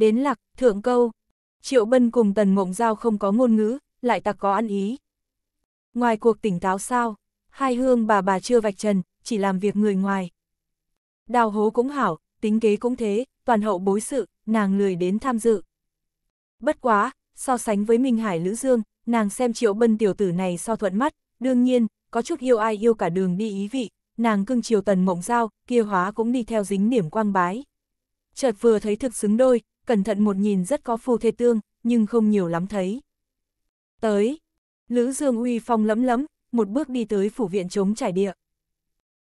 đến lạc, thượng câu. Triệu Bân cùng Tần Mộng Giao không có ngôn ngữ, lại tặc có ăn ý. Ngoài cuộc tỉnh táo sao, hai hương bà bà chưa vạch trần, chỉ làm việc người ngoài. Đào hố cũng hảo, tính kế cũng thế, toàn hậu bối sự, nàng lười đến tham dự. Bất quá, so sánh với Minh Hải Lữ Dương, nàng xem triệu bân tiểu tử này so thuận mắt, đương nhiên, có chút yêu ai yêu cả đường đi ý vị, nàng cưng chiều tần mộng giao, kia hóa cũng đi theo dính điểm quang bái. Chợt vừa thấy thực xứng đôi, cẩn thận một nhìn rất có phù thê tương, nhưng không nhiều lắm thấy. Tới, Lữ Dương uy phong lẫm lẫm, một bước đi tới phủ viện chống trải địa.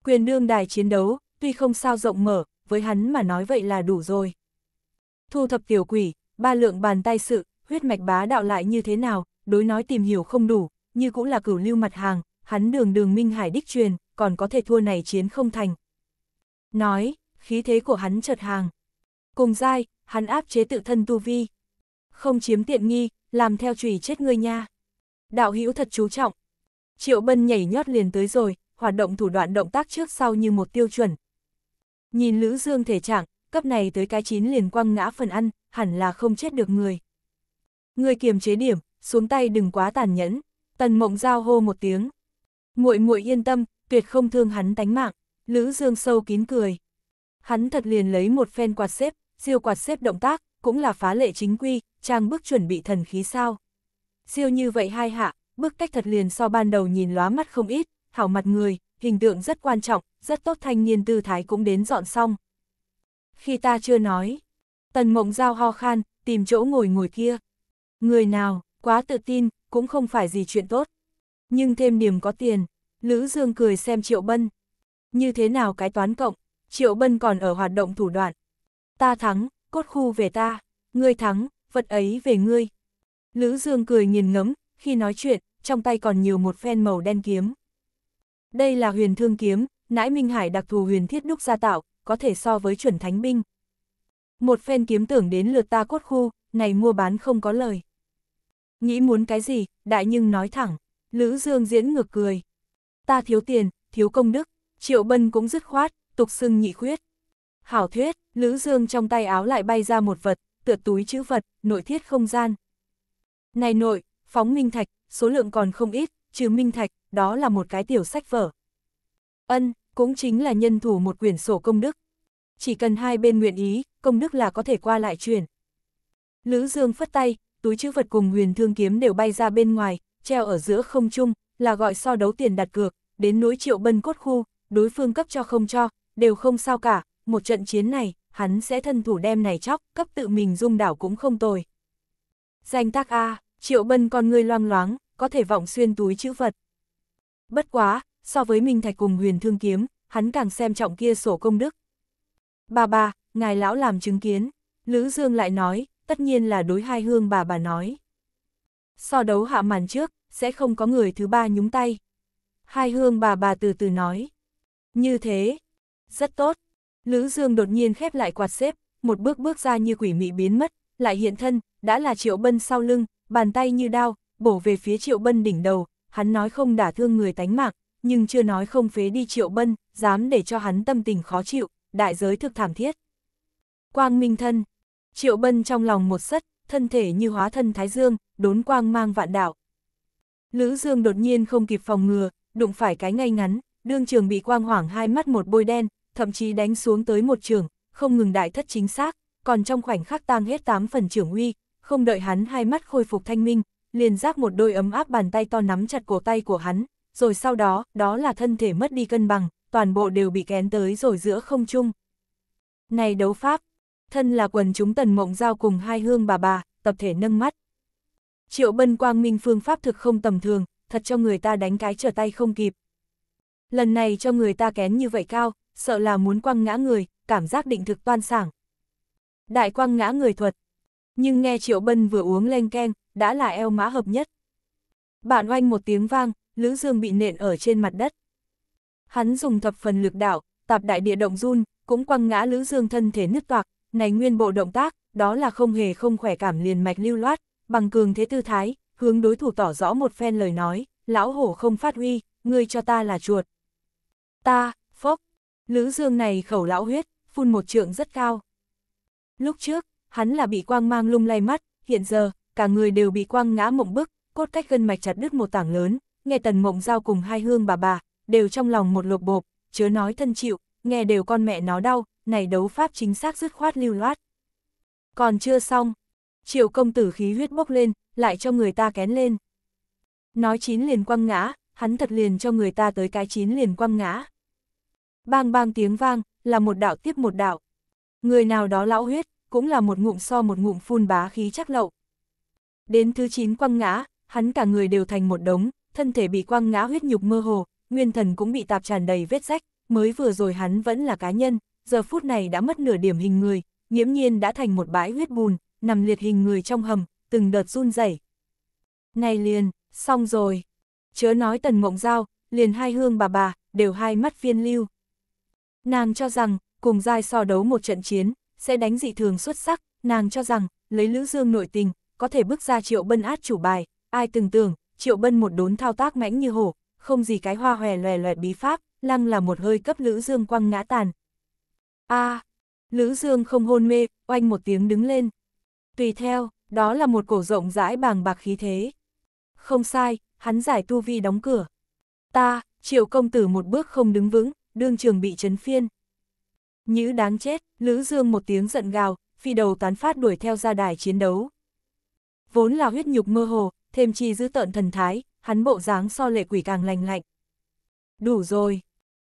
Quyền đương đài chiến đấu, tuy không sao rộng mở, với hắn mà nói vậy là đủ rồi. Thu thập tiểu quỷ, ba lượng bàn tay sự, huyết mạch bá đạo lại như thế nào, đối nói tìm hiểu không đủ, như cũng là cửu lưu mặt hàng, hắn đường đường minh hải đích truyền, còn có thể thua này chiến không thành. Nói, khí thế của hắn chợt hàng. Cùng dai, hắn áp chế tự thân tu vi. Không chiếm tiện nghi, làm theo chùy chết ngươi nha. Đạo hữu thật chú trọng. Triệu Bân nhảy nhót liền tới rồi, hoạt động thủ đoạn động tác trước sau như một tiêu chuẩn. Nhìn Lữ Dương thể trạng, cấp này tới cái chín liền quăng ngã phần ăn, hẳn là không chết được người. Người kiềm chế điểm, xuống tay đừng quá tàn nhẫn. Tần Mộng Giao hô một tiếng. Muội muội yên tâm, tuyệt không thương hắn tánh mạng. Lữ Dương sâu kín cười. Hắn thật liền lấy một phen quạt xếp, Siêu quạt xếp động tác, cũng là phá lệ chính quy, trang bước chuẩn bị thần khí sao. Siêu như vậy hai hạ, bước cách thật liền so ban đầu nhìn lóa mắt không ít, hảo mặt người, hình tượng rất quan trọng, rất tốt thanh niên tư thái cũng đến dọn xong. Khi ta chưa nói, tần mộng giao ho khan, tìm chỗ ngồi ngồi kia. Người nào, quá tự tin, cũng không phải gì chuyện tốt. Nhưng thêm điểm có tiền, Lữ Dương cười xem Triệu Bân. Như thế nào cái toán cộng, Triệu Bân còn ở hoạt động thủ đoạn, ta thắng, cốt khu về ta, ngươi thắng, vật ấy về ngươi. Lữ Dương cười nghiền ngẫm, khi nói chuyện, trong tay còn nhiều một phen màu đen kiếm. Đây là huyền thương kiếm, nãi Minh Hải đặc thù huyền thiết đúc gia tạo, có thể so với chuẩn thánh binh. Một phen kiếm tưởng đến lượt ta cốt khu, này mua bán không có lời. Nghĩ muốn cái gì, đại nhưng nói thẳng, Lữ Dương diễn ngược cười. Ta thiếu tiền, thiếu công đức, Triệu Bân cũng dứt khoát, tục xưng nhị khuyết. Hảo thuyết, Lữ Dương trong tay áo lại bay ra một vật, tựa túi chữ vật, nội thiết không gian. Này nội, phóng minh thạch, số lượng còn không ít, trừ minh thạch, đó là một cái tiểu sách vở. Ân, cũng chính là nhân thủ một quyển sổ công đức. Chỉ cần hai bên nguyện ý, công đức là có thể qua lại chuyển. Lữ Dương phất tay, túi chữ vật cùng huyền thương kiếm đều bay ra bên ngoài, treo ở giữa không trung, là gọi so đấu tiền đặt cược, đến núi triệu bân cốt khu, đối phương cấp cho không cho, đều không sao cả, một trận chiến này, hắn sẽ thân thủ đem này chóc, cấp tự mình dung đảo cũng không tồi. Danh tác A, triệu bân con người loang loáng, có thể vọng xuyên túi chữ vật. Bất quá, so với Minh Thạch cùng huyền thương kiếm, hắn càng xem trọng kia sổ công đức. Bà bà, ngài lão làm chứng kiến, Lữ Dương lại nói, tất nhiên là đối hai hương bà bà nói. So đấu hạ màn trước, sẽ không có người thứ ba nhúng tay. Hai hương bà bà từ từ nói. Như thế, rất tốt, Lữ Dương đột nhiên khép lại quạt xếp, một bước bước ra như quỷ mị biến mất, lại hiện thân, đã là Triệu Bân sau lưng, bàn tay như đao, bổ về phía Triệu Bân đỉnh đầu, hắn nói không đả thương người tánh mạng, nhưng chưa nói không phế đi Triệu Bân, dám để cho hắn tâm tình khó chịu, đại giới thực thảm thiết. Quang Minh Thân Triệu Bân trong lòng một sất, thân thể như hóa thân Thái Dương, đốn quang mang vạn đạo. Lữ Dương đột nhiên không kịp phòng ngừa, đụng phải cái ngay ngắn, đương trường bị quang hoảng hai mắt một bôi đen, thậm chí đánh xuống tới một trường, không ngừng đại thất chính xác, còn trong khoảnh khắc tang hết 8 phần trưởng uy, không đợi hắn hai mắt khôi phục thanh minh, liền giác một đôi ấm áp bàn tay to nắm chặt cổ tay của hắn, rồi sau đó, đó là thân thể mất đi cân bằng, toàn bộ đều bị kén tới rồi giữa không chung. Này đấu pháp, thân là quần chúng tần mộng giao cùng hai hương bà bà, tập thể nâng mắt. Triệu bân quang minh phương pháp thực không tầm thường, thật cho người ta đánh cái trở tay không kịp. Lần này cho người ta kén như vậy cao, sợ là muốn quăng ngã người, cảm giác định thực toan sảng. Đại quăng ngã người thuật. Nhưng nghe Triệu Bân vừa uống lên keng, đã là eo mã hợp nhất. Bạn oanh một tiếng vang, Lữ Dương bị nện ở trên mặt đất. Hắn dùng thập phần lực đảo, tạp đại địa động run, cũng quăng ngã Lữ Dương thân thể nứt toạc, này nguyên bộ động tác, đó là không hề không khỏe cảm liền mạch lưu loát, bằng cường thế tư thái, hướng đối thủ tỏ rõ một phen lời nói, lão hổ không phát huy, ngươi cho ta là chuột. Ta, phốc, Lữ Dương này khẩu lão huyết, phun một trượng rất cao. Lúc trước, hắn là bị quang mang lung lay mắt, hiện giờ, cả người đều bị quang ngã mộng bức, cốt cách gân mạch chặt đứt một tảng lớn, nghe tần mộng giao cùng hai hương bà bà, đều trong lòng một lộp bộp, chớ nói thân chịu, nghe đều con mẹ nó đau, này đấu pháp chính xác dứt khoát lưu loát. Còn chưa xong, triệu công tử khí huyết bốc lên, lại cho người ta kén lên. Nói chín liền quăng ngã, hắn thật liền cho người ta tới cái chín liền quăng ngã. Bang bang tiếng vang, là một đạo tiếp một đạo. Người nào đó lão huyết, cũng là một ngụm so một ngụm phun bá khí chắc lậu. Đến thứ 9 quăng ngã, hắn cả người đều thành một đống, thân thể bị quăng ngã huyết nhục mơ hồ, nguyên thần cũng bị tạp tràn đầy vết rách, mới vừa rồi hắn vẫn là cá nhân, giờ phút này đã mất nửa điểm hình người, nhiễm nhiên đã thành một bãi huyết bùn, nằm liệt hình người trong hầm, từng đợt run rẩy. Này liền, xong rồi. Chớ nói tần mộng giao, liền hai hương bà bà, đều hai mắt viên lưu. Nàng cho rằng, cùng giai so đấu một trận chiến, sẽ đánh dị thường xuất sắc, nàng cho rằng, lấy Lữ Dương nội tình, có thể bước ra Triệu Bân át chủ bài, ai từng tưởng, Triệu Bân một đốn thao tác mãnh như hổ, không gì cái hoa hòe loè loẹt bí pháp, lăng là một hơi cấp Lữ Dương quăng ngã tàn. A, Lữ Dương không hôn mê, oanh một tiếng đứng lên. Tùy theo, đó là một cổ rộng rãi bàng bạc khí thế. Không sai, hắn giải tu vi đóng cửa. Ta, Triệu công tử một bước không đứng vững, đương trường bị chấn phiên. Nhữ đáng chết, Lữ Dương một tiếng giận gào, phi đầu tán phát đuổi theo ra đài chiến đấu. Vốn là huyết nhục mơ hồ, thêm chi giữ tợn thần thái, hắn bộ dáng so lệ quỷ càng lành lạnh. Đủ rồi.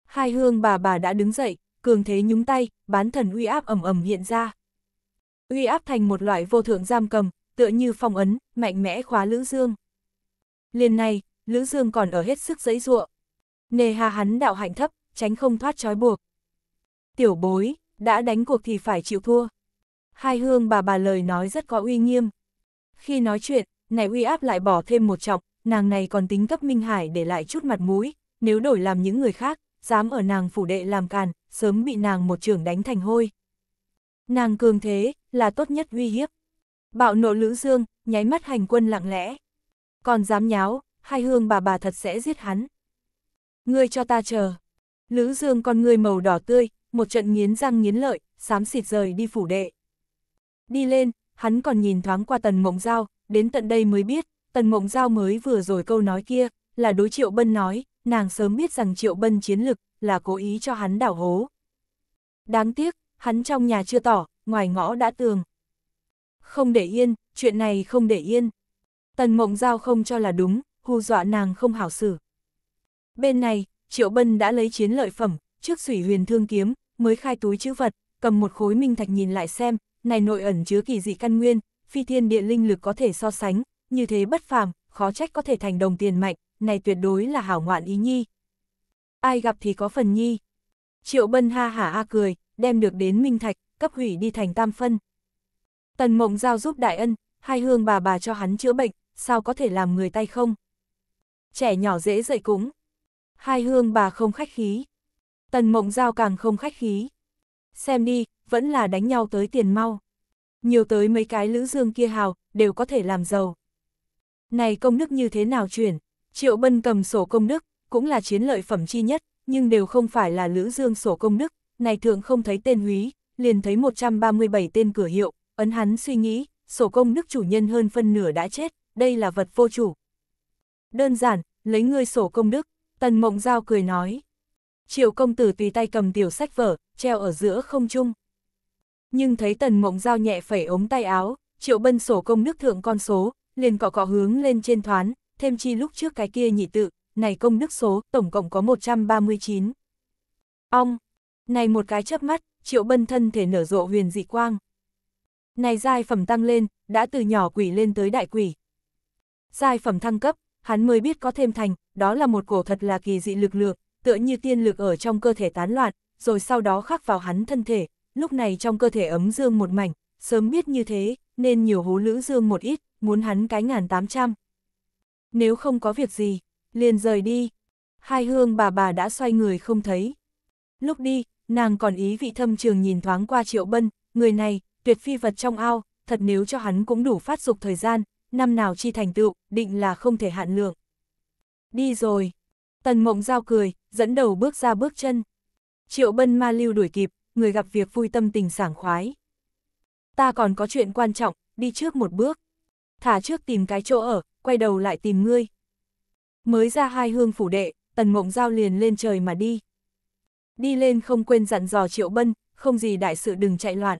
Hai hương bà bà đã đứng dậy, cường thế nhúng tay, bán thần uy áp ẩm ẩm hiện ra. Uy áp thành một loại vô thượng giam cầm, tựa như phong ấn, mạnh mẽ khóa Lữ Dương. Liền này, Lữ Dương còn ở hết sức giấy ruộng. Nề hà hắn đạo hạnh thấp, tránh không thoát trói buộc. Tiểu bối, đã đánh cuộc thì phải chịu thua. Hai hương bà bà lời nói rất có uy nghiêm. Khi nói chuyện, này uy áp lại bỏ thêm một trọng, nàng này còn tính cấp Minh Hải để lại chút mặt mũi, nếu đổi làm những người khác, dám ở nàng phủ đệ làm càn, sớm bị nàng một trưởng đánh thành hôi. Nàng cường thế, là tốt nhất uy hiếp. Bạo nộ Lữ Dương, nháy mắt hành quân lặng lẽ. Còn dám nháo, hai hương bà bà thật sẽ giết hắn. Ngươi cho ta chờ. Lữ Dương con người màu đỏ tươi, một trận nghiến răng nghiến lợi, xám xịt rời đi phủ đệ. Đi lên, hắn còn nhìn thoáng qua tần mộng giao, đến tận đây mới biết, tần mộng giao mới vừa rồi câu nói kia, là đối triệu bân nói, nàng sớm biết rằng triệu bân chiến lực, là cố ý cho hắn đảo hố. Đáng tiếc, hắn trong nhà chưa tỏ, ngoài ngõ đã tường. Không để yên, chuyện này không để yên. Tần mộng giao không cho là đúng, hù dọa nàng không hảo xử. Bên này, Triệu Bân đã lấy chiến lợi phẩm, trước sủy huyền thương kiếm, mới khai túi chữ vật, cầm một khối minh thạch nhìn lại xem, này nội ẩn chứa kỳ dị căn nguyên, phi thiên địa linh lực có thể so sánh, như thế bất phàm, khó trách có thể thành đồng tiền mạnh, này tuyệt đối là hảo ngoạn ý nhi. Ai gặp thì có phần nhi. Triệu Bân ha hả a cười, đem được đến minh thạch, cấp hủy đi thành tam phân. Tần Mộng Giao giúp đại ân, hai hương bà bà cho hắn chữa bệnh, sao có thể làm người tay không? Trẻ nhỏ dễ dậy cúng. Hai hương bà không khách khí. Tần mộng giao càng không khách khí. Xem đi, vẫn là đánh nhau tới tiền mau. Nhiều tới mấy cái lữ dương kia hào, đều có thể làm giàu. Này công đức như thế nào chuyển? Triệu Bân cầm sổ công đức, cũng là chiến lợi phẩm chi nhất, nhưng đều không phải là lữ dương sổ công đức. Này thường không thấy tên húy, liền thấy 137 tên cửa hiệu, ấn hắn suy nghĩ, sổ công đức chủ nhân hơn phân nửa đã chết, đây là vật vô chủ. Đơn giản, lấy ngươi sổ công đức, Tần Mộng Giao cười nói. Triệu công tử tùy tay cầm tiểu sách vở, treo ở giữa không trung. Nhưng thấy Tần Mộng Giao nhẹ phẩy ống tay áo, Triệu Bân sổ công nước thượng con số, liền cọ cọ hướng lên trên thoán, thêm chi lúc trước cái kia nhị tự, này công nước số, tổng cộng có 139. Ông này một cái chớp mắt, Triệu Bân thân thể nở rộ huyền dị quang. Này giai phẩm tăng lên, đã từ nhỏ quỷ lên tới đại quỷ. Giai phẩm thăng cấp, hắn mới biết có thêm thành, đó là một cổ thật là kỳ dị lực lượng, tựa như tiên lực ở trong cơ thể tán loạn, rồi sau đó khắc vào hắn thân thể, lúc này trong cơ thể ấm dương một mảnh, sớm biết như thế, nên nhiều hố lữ dương một ít, muốn hắn cái ngàn tám trăm. Nếu không có việc gì, liền rời đi. Hai hương bà bà đã xoay người không thấy. Lúc đi, nàng còn ý vị thâm trường nhìn thoáng qua triệu bân, người này, tuyệt phi vật trong ao, thật nếu cho hắn cũng đủ phát dục thời gian, năm nào chi thành tựu, định là không thể hạn lượng. Đi rồi. Tần mộng giao cười, dẫn đầu bước ra bước chân. Triệu bân ma lưu đuổi kịp, người gặp việc vui tâm tình sảng khoái. Ta còn có chuyện quan trọng, đi trước một bước. Thả trước tìm cái chỗ ở, quay đầu lại tìm ngươi. Mới ra hai hương phủ đệ, tần mộng giao liền lên trời mà đi. Đi lên không quên dặn dò triệu bân, không gì đại sự đừng chạy loạn.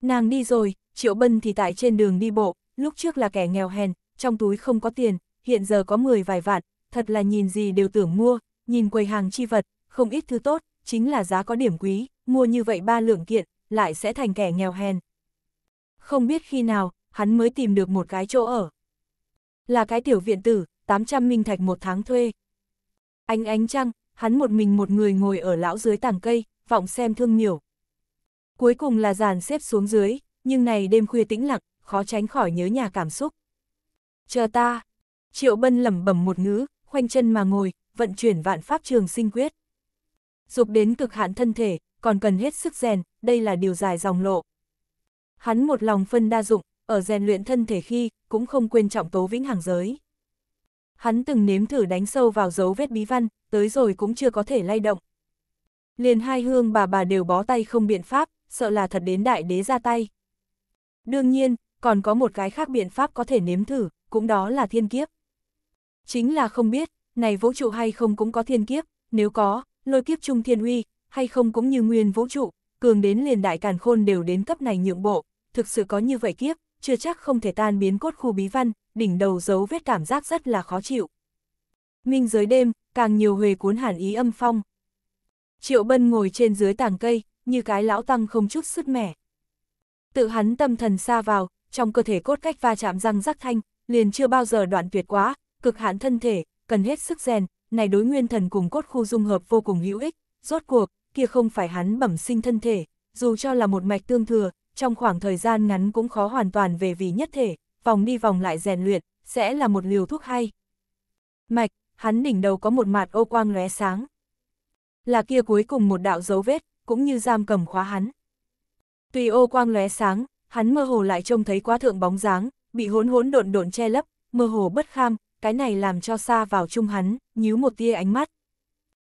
Nàng đi rồi, triệu bân thì tại trên đường đi bộ, lúc trước là kẻ nghèo hèn, trong túi không có tiền, hiện giờ có mười vài vạn, thật là nhìn gì đều tưởng mua, nhìn quầy hàng chi vật, không ít thứ tốt, chính là giá có điểm quý, mua như vậy ba lượng kiện, lại sẽ thành kẻ nghèo hèn. Không biết khi nào, hắn mới tìm được một cái chỗ ở. Là cái tiểu viện tử, 800 minh thạch một tháng thuê. Ánh ánh trăng, hắn một mình một người ngồi ở lão dưới tảng cây, vọng xem thương nhiều. Cuối cùng là dàn xếp xuống dưới, nhưng này đêm khuya tĩnh lặng, khó tránh khỏi nhớ nhà cảm xúc. Chờ ta, Triệu Bân lẩm bẩm một ngữ, khoanh chân mà ngồi, vận chuyển vạn pháp trường sinh quyết. Dục đến cực hạn thân thể, còn cần hết sức rèn, đây là điều dài dòng lộ. Hắn một lòng phân đa dụng, ở rèn luyện thân thể khi, cũng không quên trọng tố vĩnh hằng giới. Hắn từng nếm thử đánh sâu vào dấu vết bí văn, tới rồi cũng chưa có thể lay động. Liền hai hương bà bà đều bó tay không biện pháp, sợ là thật đến đại đế ra tay. Đương nhiên, còn có một cái khác biện pháp có thể nếm thử, cũng đó là thiên kiếp. Chính là không biết, này vũ trụ hay không cũng có thiên kiếp, nếu có, lôi kiếp trung thiên uy, hay không cũng như nguyên vũ trụ, cường đến liền đại càn khôn đều đến cấp này nhượng bộ, thực sự có như vậy kiếp, chưa chắc không thể tan biến cốt khu bí văn, đỉnh đầu dấu vết cảm giác rất là khó chịu. Minh giới đêm, càng nhiều huề cuốn hàn ý âm phong. Triệu Bân ngồi trên dưới tàng cây, như cái lão tăng không chút sức mẻ. Tự hắn tâm thần xa vào, trong cơ thể cốt cách va chạm răng rắc thanh, liền chưa bao giờ đoạn tuyệt quá, cực hạn thân thể, cần hết sức rèn, này đối nguyên thần cùng cốt khu dung hợp vô cùng hữu ích, rốt cuộc, kia không phải hắn bẩm sinh thân thể, dù cho là một mạch tương thừa, trong khoảng thời gian ngắn cũng khó hoàn toàn về vì nhất thể, vòng đi vòng lại rèn luyện, sẽ là một liều thuốc hay. Mạch, hắn đỉnh đầu có một mạt ô quang lóe sáng. Là kia cuối cùng một đạo dấu vết, cũng như giam cầm khóa hắn. Tùy ô quang lóe sáng, hắn mơ hồ lại trông thấy quá thượng bóng dáng, bị hỗn hỗn độn độn che lấp, mơ hồ bất kham, cái này làm cho xa vào chung hắn, nhíu một tia ánh mắt.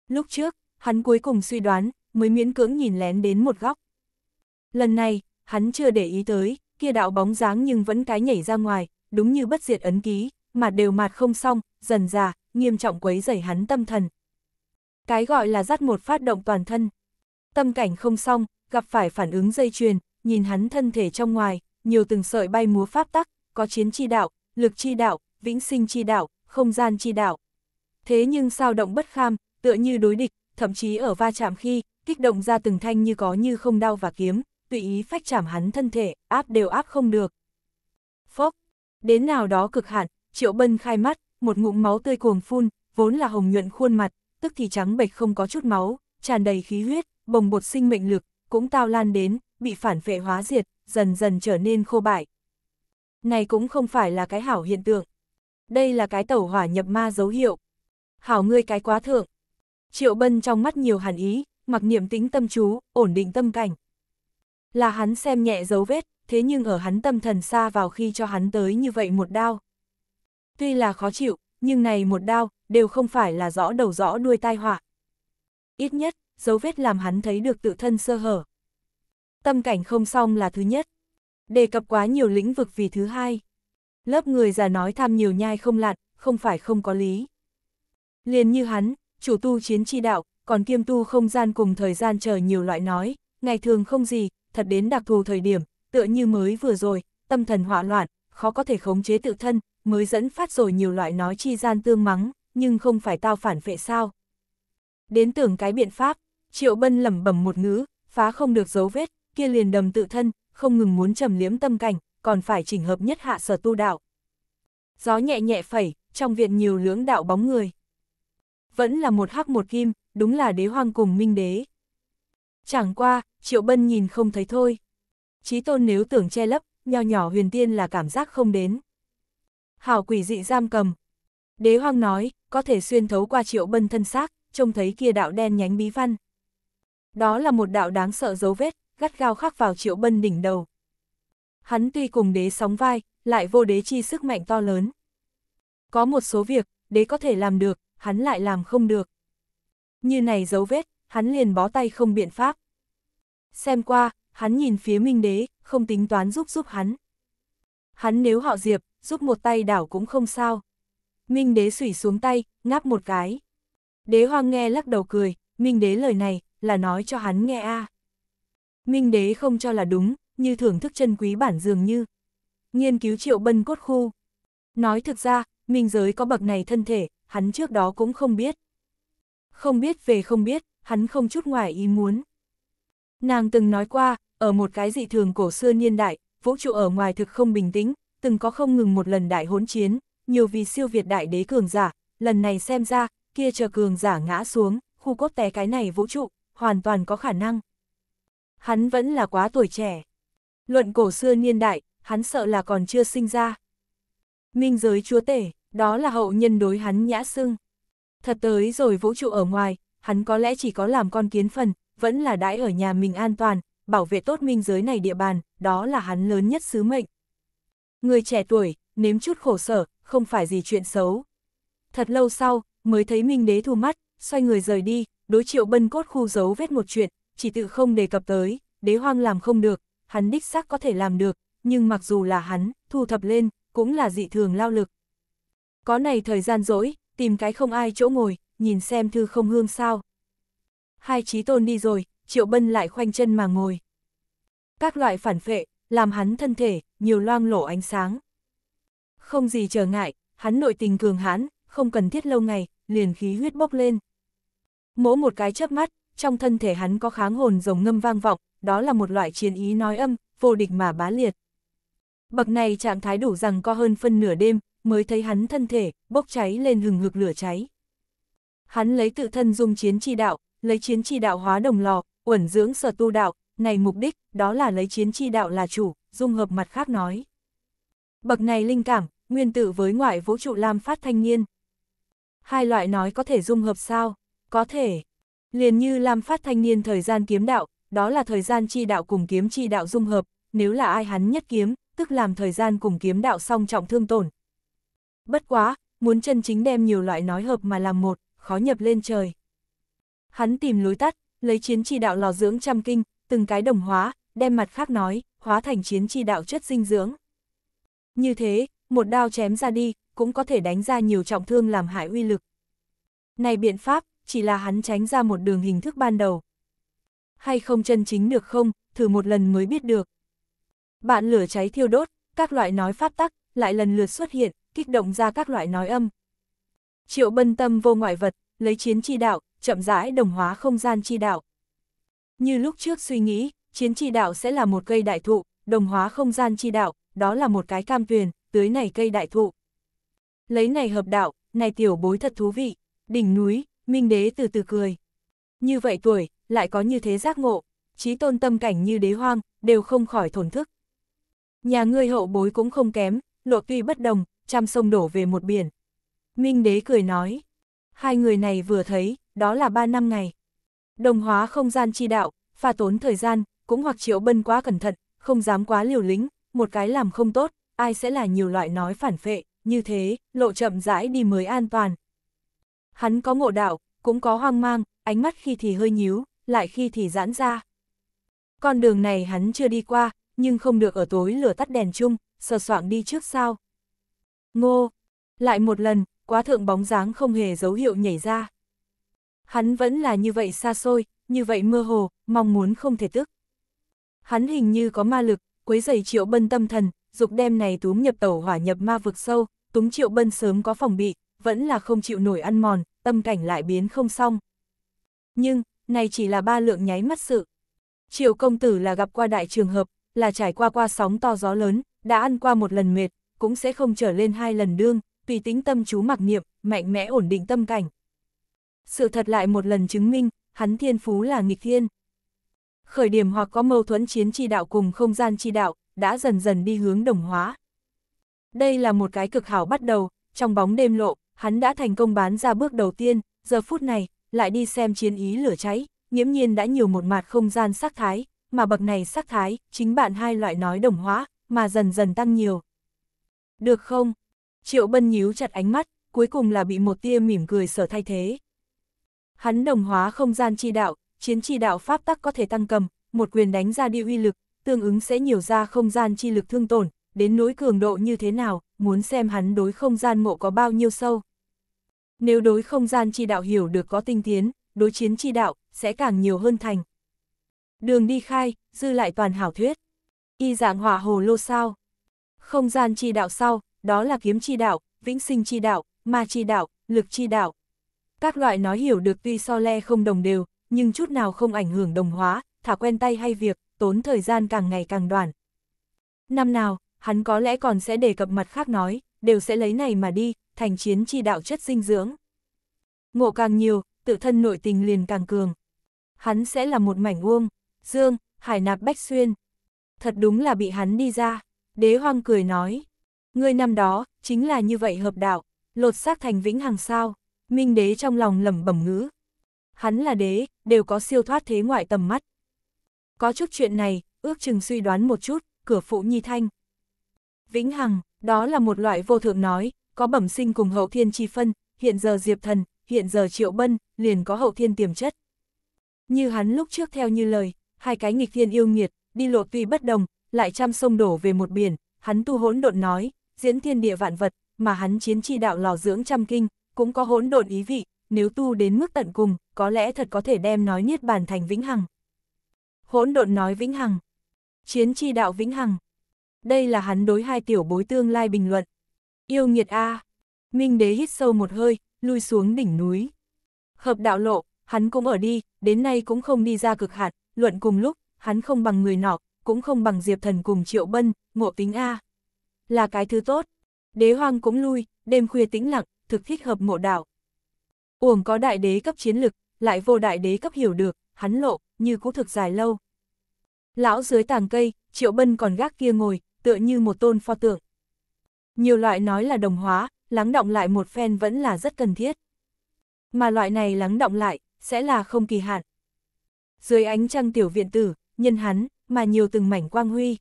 Lúc trước, hắn cuối cùng suy đoán, mới miễn cưỡng nhìn lén đến một góc. Lần này, hắn chưa để ý tới, kia đạo bóng dáng nhưng vẫn cái nhảy ra ngoài, đúng như bất diệt ấn ký, mà đều mạt không xong, dần già, nghiêm trọng quấy rầy hắn tâm thần. Cái gọi là dắt một phát động toàn thân. Tâm cảnh không xong, gặp phải phản ứng dây chuyền, nhìn hắn thân thể trong ngoài, nhiều từng sợi bay múa pháp tắc, có chiến chi đạo, lực chi đạo, vĩnh sinh chi đạo, không gian chi đạo. Thế nhưng sao động bất kham, tựa như đối địch, thậm chí ở va chạm khi, kích động ra từng thanh như có như không đau và kiếm, tùy ý phách chạm hắn thân thể, áp đều áp không được. Phốc, đến nào đó cực hạn, triệu bân khai mắt, một ngụm máu tươi cuồng phun, vốn là hồng nhuận khuôn mặt, tức thì trắng bệch không có chút máu, tràn đầy khí huyết, bồng bột sinh mệnh lực, cũng tao lan đến, bị phản vệ hóa diệt, dần dần trở nên khô bại. Này cũng không phải là cái hảo hiện tượng đây là cái tẩu hỏa nhập ma dấu hiệu. Hảo ngươi cái quá thượng. Triệu Bân trong mắt nhiều hàn ý, mặc niệm tính tâm chú, ổn định tâm cảnh. Là hắn xem nhẹ dấu vết, thế nhưng ở hắn tâm thần xa vào khi cho hắn tới như vậy một đao. Tuy là khó chịu, nhưng này một đao, đều không phải là rõ đầu rõ đuôi tai họa. Ít nhất, dấu vết làm hắn thấy được tự thân sơ hở. Tâm cảnh không xong là thứ nhất. Đề cập quá nhiều lĩnh vực vì thứ hai. Lớp người già nói tham nhiều nhai không lặn, không phải không có lý. Liền như hắn, chủ tu chiến chi đạo, còn kiêm tu không gian cùng thời gian chờ nhiều loại nói, ngày thường không gì, thật đến đặc thù thời điểm, tựa như mới vừa rồi, tâm thần hỏa loạn, khó có thể khống chế tự thân, mới dẫn phát rồi nhiều loại nói chi gian tương mắng, nhưng không phải tao phản vệ sao. Đến tưởng cái biện pháp, Triệu Bân lẩm bẩm một ngữ, phá không được dấu vết, kia liền đầm tự thân, không ngừng muốn trầm liếm tâm cảnh, còn phải chỉnh hợp nhất hạ sở tu đạo. Gió nhẹ nhẹ phẩy, trong viện nhiều lưỡng đạo bóng người. Vẫn là một hắc một kim, đúng là đế hoang cùng minh đế. Chẳng qua, triệu bân nhìn không thấy thôi. Chí tôn nếu tưởng che lấp, nho nhỏ huyền tiên là cảm giác không đến. Hảo quỷ dị giam cầm. Đế hoang nói, có thể xuyên thấu qua triệu bân thân xác, trông thấy kia đạo đen nhánh bí văn. Đó là một đạo đáng sợ dấu vết, gắt gao khắc vào triệu bân đỉnh đầu, hắn tuy cùng đế sóng vai, lại vô đế chi sức mạnh to lớn. Có một số việc, đế có thể làm được, hắn lại làm không được. Như này dấu vết, hắn liền bó tay không biện pháp. Xem qua, hắn nhìn phía minh đế, không tính toán giúp giúp hắn. Hắn nếu họ diệp, giúp một tay đảo cũng không sao. Minh đế sủy xuống tay, ngáp một cái. Đế hoang nghe lắc đầu cười, minh đế lời này, là nói cho hắn nghe a à. Minh đế không cho là đúng, như thưởng thức chân quý bản dường như. Nghiên cứu triệu bân cốt khu. Nói thực ra, minh giới có bậc này thân thể, hắn trước đó cũng không biết. Không biết về không biết, hắn không chút ngoài ý muốn. Nàng từng nói qua, ở một cái dị thường cổ xưa niên đại, vũ trụ ở ngoài thực không bình tĩnh, từng có không ngừng một lần đại hỗn chiến, nhiều vì siêu việt đại đế cường giả, lần này xem ra, kia chờ cường giả ngã xuống, khu cốt té cái này vũ trụ, hoàn toàn có khả năng. Hắn vẫn là quá tuổi trẻ luận cổ xưa niên đại, hắn sợ là còn chưa sinh ra. Minh giới chúa tể, đó là hậu nhân đối hắn nhã xưng. Thật tới rồi vũ trụ ở ngoài, hắn có lẽ chỉ có làm con kiến phần, vẫn là đãi ở nhà mình an toàn, bảo vệ tốt minh giới này địa bàn, đó là hắn lớn nhất sứ mệnh. Người trẻ tuổi, nếm chút khổ sở, không phải gì chuyện xấu. Thật lâu sau, mới thấy Minh Đế thu mắt, xoay người rời đi, đối triệu bân cốt khu giấu vết một chuyện, chỉ tự không đề cập tới, đế hoang làm không được, hắn đích xác có thể làm được, nhưng mặc dù là hắn, thu thập lên, cũng là dị thường lao lực. Có này thời gian rỗi, tìm cái không ai chỗ ngồi, nhìn xem thư không hương sao. Hai trí tôn đi rồi, Triệu Bân lại khoanh chân mà ngồi. Các loại phản phệ, làm hắn thân thể, nhiều loang lổ ánh sáng. Không gì trở ngại, hắn nội tình cường hãn, không cần thiết lâu ngày, liền khí huyết bốc lên. Mỗi một cái chớp mắt, trong thân thể hắn có kháng hồn rồng ngâm vang vọng, đó là một loại chiến ý nói âm, vô địch mà bá liệt. Bậc này trạng thái đủ rằng co hơn phân nửa đêm, mới thấy hắn thân thể, bốc cháy lên hừng hực lửa cháy. Hắn lấy tự thân dung chiến chi đạo, lấy chiến chi đạo hóa đồng lò, uẩn dưỡng sở tu đạo, này mục đích, đó là lấy chiến chi đạo là chủ, dung hợp mặt khác nói. Bậc này linh cảm, nguyên tử với ngoại vũ trụ lam phát thanh niên. Hai loại nói có thể dung hợp sao? Có thể. Liền như lam phát thanh niên thời gian kiếm đạo, đó là thời gian chi đạo cùng kiếm chi đạo dung hợp, nếu là ai hắn nhất kiếm, tức làm thời gian cùng kiếm đạo song trọng thương tổn. Bất quá, muốn chân chính đem nhiều loại nói hợp mà làm một, khó nhập lên trời. Hắn tìm lối tắt, lấy chiến chi đạo lò dưỡng trăm kinh, từng cái đồng hóa, đem mặt khác nói, hóa thành chiến chi đạo chất dinh dưỡng. Như thế, một đao chém ra đi, cũng có thể đánh ra nhiều trọng thương làm hại uy lực. Này biện pháp, chỉ là hắn tránh ra một đường hình thức ban đầu, hay không chân chính được không, thử một lần mới biết được. Bạn lửa cháy thiêu đốt, các loại nói pháp tắc, lại lần lượt xuất hiện, kích động ra các loại nói âm. Triệu bân tâm vô ngoại vật, lấy chiến chi đạo, chậm rãi đồng hóa không gian chi đạo. Như lúc trước suy nghĩ, chiến chi đạo sẽ là một cây đại thụ, đồng hóa không gian chi đạo, đó là một cái cam tuyền, tưới này cây đại thụ. Lấy này hợp đạo, này tiểu bối thật thú vị, đỉnh núi, minh đế từ từ cười. Như vậy tuổi, lại có như thế giác ngộ, trí tôn tâm cảnh như đế hoang, đều không khỏi thổn thức. Nhà ngươi hậu bối cũng không kém, lộ tuy bất đồng, trăm sông đổ về một biển. Minh đế cười nói, hai người này vừa thấy, đó là ba năm ngày. Đồng hóa không gian chi đạo, pha tốn thời gian, cũng hoặc triệu bân quá cẩn thận, không dám quá liều lĩnh, một cái làm không tốt, ai sẽ là nhiều loại nói phản phệ, như thế, lộ chậm rãi đi mới an toàn. Hắn có ngộ đạo, cũng có hoang mang, ánh mắt khi thì hơi nhíu, lại khi thì giãn ra. Con đường này hắn chưa đi qua, nhưng không được ở tối lửa tắt đèn chung, sờ soạng đi trước sao. Ngô, lại một lần, quá thượng bóng dáng không hề dấu hiệu nhảy ra. Hắn vẫn là như vậy xa xôi, như vậy mơ hồ, mong muốn không thể tức. Hắn hình như có ma lực, quấy giày triệu bân tâm thần, dục đem này túm nhập tẩu hỏa nhập ma vực sâu, túng triệu bân sớm có phòng bị, vẫn là không chịu nổi ăn mòn, tâm cảnh lại biến không xong. Nhưng, này chỉ là ba lượng nháy mắt sự. Triệu công tử là gặp qua đại trường hợp, là trải qua qua sóng to gió lớn, đã ăn qua một lần mệt, cũng sẽ không trở lên hai lần đương, tùy tính tâm chú mặc niệm, mạnh mẽ ổn định tâm cảnh. Sự thật lại một lần chứng minh, hắn thiên phú là nghịch thiên. Khởi điểm hoặc có mâu thuẫn chiến chi đạo cùng không gian chi đạo, đã dần dần đi hướng đồng hóa. Đây là một cái cực hảo bắt đầu, trong bóng đêm lộ, hắn đã thành công bán ra bước đầu tiên, giờ phút này, lại đi xem chiến ý lửa cháy, nghiễm nhiên đã nhiều một mặt không gian sắc thái, mà bậc này sắc thái, chính bạn hai loại nói đồng hóa, mà dần dần tăng nhiều. Được không? Triệu Bân nhíu chặt ánh mắt, cuối cùng là bị một tia mỉm cười sở thay thế. Hắn đồng hóa không gian chi đạo, chiến chi đạo pháp tắc có thể tăng cầm, một quyền đánh ra đi uy lực, tương ứng sẽ nhiều ra không gian chi lực thương tổn, đến nỗi cường độ như thế nào, muốn xem hắn đối không gian mộ có bao nhiêu sâu. Nếu đối không gian chi đạo hiểu được có tinh tiến, đối chiến chi đạo, sẽ càng nhiều hơn thành. Đường đi khai, dư lại toàn hảo thuyết. Y dạng hỏa hồ lô sao. Không gian chi đạo sau, đó là kiếm chi đạo, vĩnh sinh chi đạo, ma chi đạo, lực chi đạo. Các loại nói hiểu được tuy so le không đồng đều, nhưng chút nào không ảnh hưởng đồng hóa, thả quen tay hay việc, tốn thời gian càng ngày càng đoạn Năm nào, hắn có lẽ còn sẽ đề cập mặt khác nói, đều sẽ lấy này mà đi, thành chiến chi đạo chất dinh dưỡng. Ngộ càng nhiều, tự thân nội tình liền càng cường. Hắn sẽ là một mảnh uông, dương, hải nạp bách xuyên. Thật đúng là bị hắn đi ra, đế hoang cười nói. Ngươi năm đó, chính là như vậy hợp đạo, lột xác thành vĩnh hằng sao, minh đế trong lòng lẩm bẩm ngữ. Hắn là đế, đều có siêu thoát thế ngoại tầm mắt. Có chút chuyện này, ước chừng suy đoán một chút, cửa phụ nhi thanh. Vĩnh hằng, đó là một loại vô thượng nói, có bẩm sinh cùng hậu thiên chi phân, hiện giờ Diệp Thần, hiện giờ Triệu Bân, liền có hậu thiên tiềm chất. Như hắn lúc trước theo như lời, hai cái nghịch thiên yêu nghiệt, đi lộ tuy bất đồng, lại trăm sông đổ về một biển, hắn tu hỗn độn nói, diễn thiên địa vạn vật, mà hắn chiến chi đạo lò dưỡng trăm kinh, cũng có hỗn độn ý vị, nếu tu đến mức tận cùng, có lẽ thật có thể đem nói niết bàn thành vĩnh hằng. Hỗn độn nói vĩnh hằng, chiến chi đạo vĩnh hằng. Đây là hắn đối hai tiểu bối tương lai bình luận. Yêu nghiệt A. Minh đế hít sâu một hơi, lui xuống đỉnh núi. Hợp đạo lộ, hắn cũng ở đi, đến nay cũng không đi ra cực hạn, luận cùng lúc, hắn không bằng người nọ, cũng không bằng Diệp Thần cùng Triệu Bân, ngộ tính A. Là cái thứ tốt. Đế hoang cũng lui, đêm khuya tĩnh lặng, thực thích hợp mộ đạo. Uổng có đại đế cấp chiến lực, lại vô đại đế cấp hiểu được, hắn lộ, như cũ thực dài lâu. Lão dưới tàng cây, Triệu Bân còn gác kia ngồi, tựa như một tôn pho tượng. Nhiều loại nói là đồng hóa, lắng động lại một phen vẫn là rất cần thiết. Mà loại này lắng động lại, sẽ là không kỳ hạn. Dưới ánh trăng tiểu viện tử, nhân hắn, mà nhiều từng mảnh quang huy.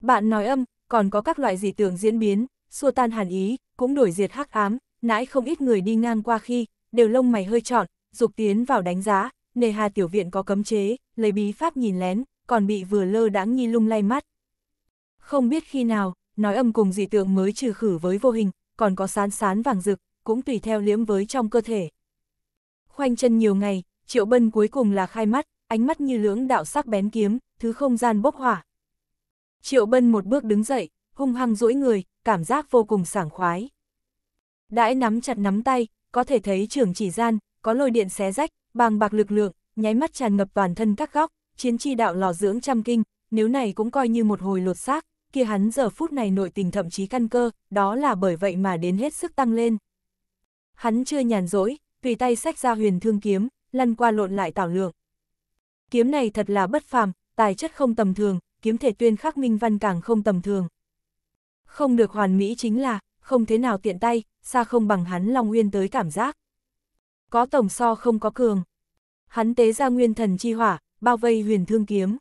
Bạn nói âm, còn có các loại dị tưởng diễn biến, xua tan hàn ý, cũng đổi diệt hắc ám, nãi không ít người đi ngang qua khi, đều lông mày hơi trọn, dục tiến vào đánh giá, nề hà tiểu viện có cấm chế, lấy bí pháp nhìn lén, còn bị vừa lơ đãng nhi lung lay mắt. Không biết khi nào, nói âm cùng dị tượng mới trừ khử với vô hình, còn có sán sán vàng rực, cũng tùy theo liễm với trong cơ thể. Khoanh chân nhiều ngày, Triệu Bân cuối cùng là khai mắt, ánh mắt như lưỡng đạo sắc bén kiếm, thứ không gian bốc hỏa. Triệu Bân một bước đứng dậy, hung hăng duỗi người, cảm giác vô cùng sảng khoái. Đãi nắm chặt nắm tay, có thể thấy trưởng chỉ gian, có lôi điện xé rách, bàng bạc lực lượng, nháy mắt tràn ngập toàn thân các góc, chiến chi đạo lò dưỡng trăm kinh, nếu này cũng coi như một hồi lột xác, kia hắn giờ phút này nội tình thậm chí căn cơ, đó là bởi vậy mà đến hết sức tăng lên. Hắn chưa nhàn rỗi, tùy tay sách ra huyền thương kiếm, lăn qua lộn lại tảo lượng. Kiếm này thật là bất phàm, tài chất không tầm thường, kiếm thể tuyên khắc minh văn càng không tầm thường. Không được hoàn mỹ chính là, không thế nào tiện tay, xa không bằng hắn Long Nguyên tới cảm giác. Có tổng so không có cường. Hắn tế ra nguyên thần chi hỏa, bao vây huyền thương kiếm.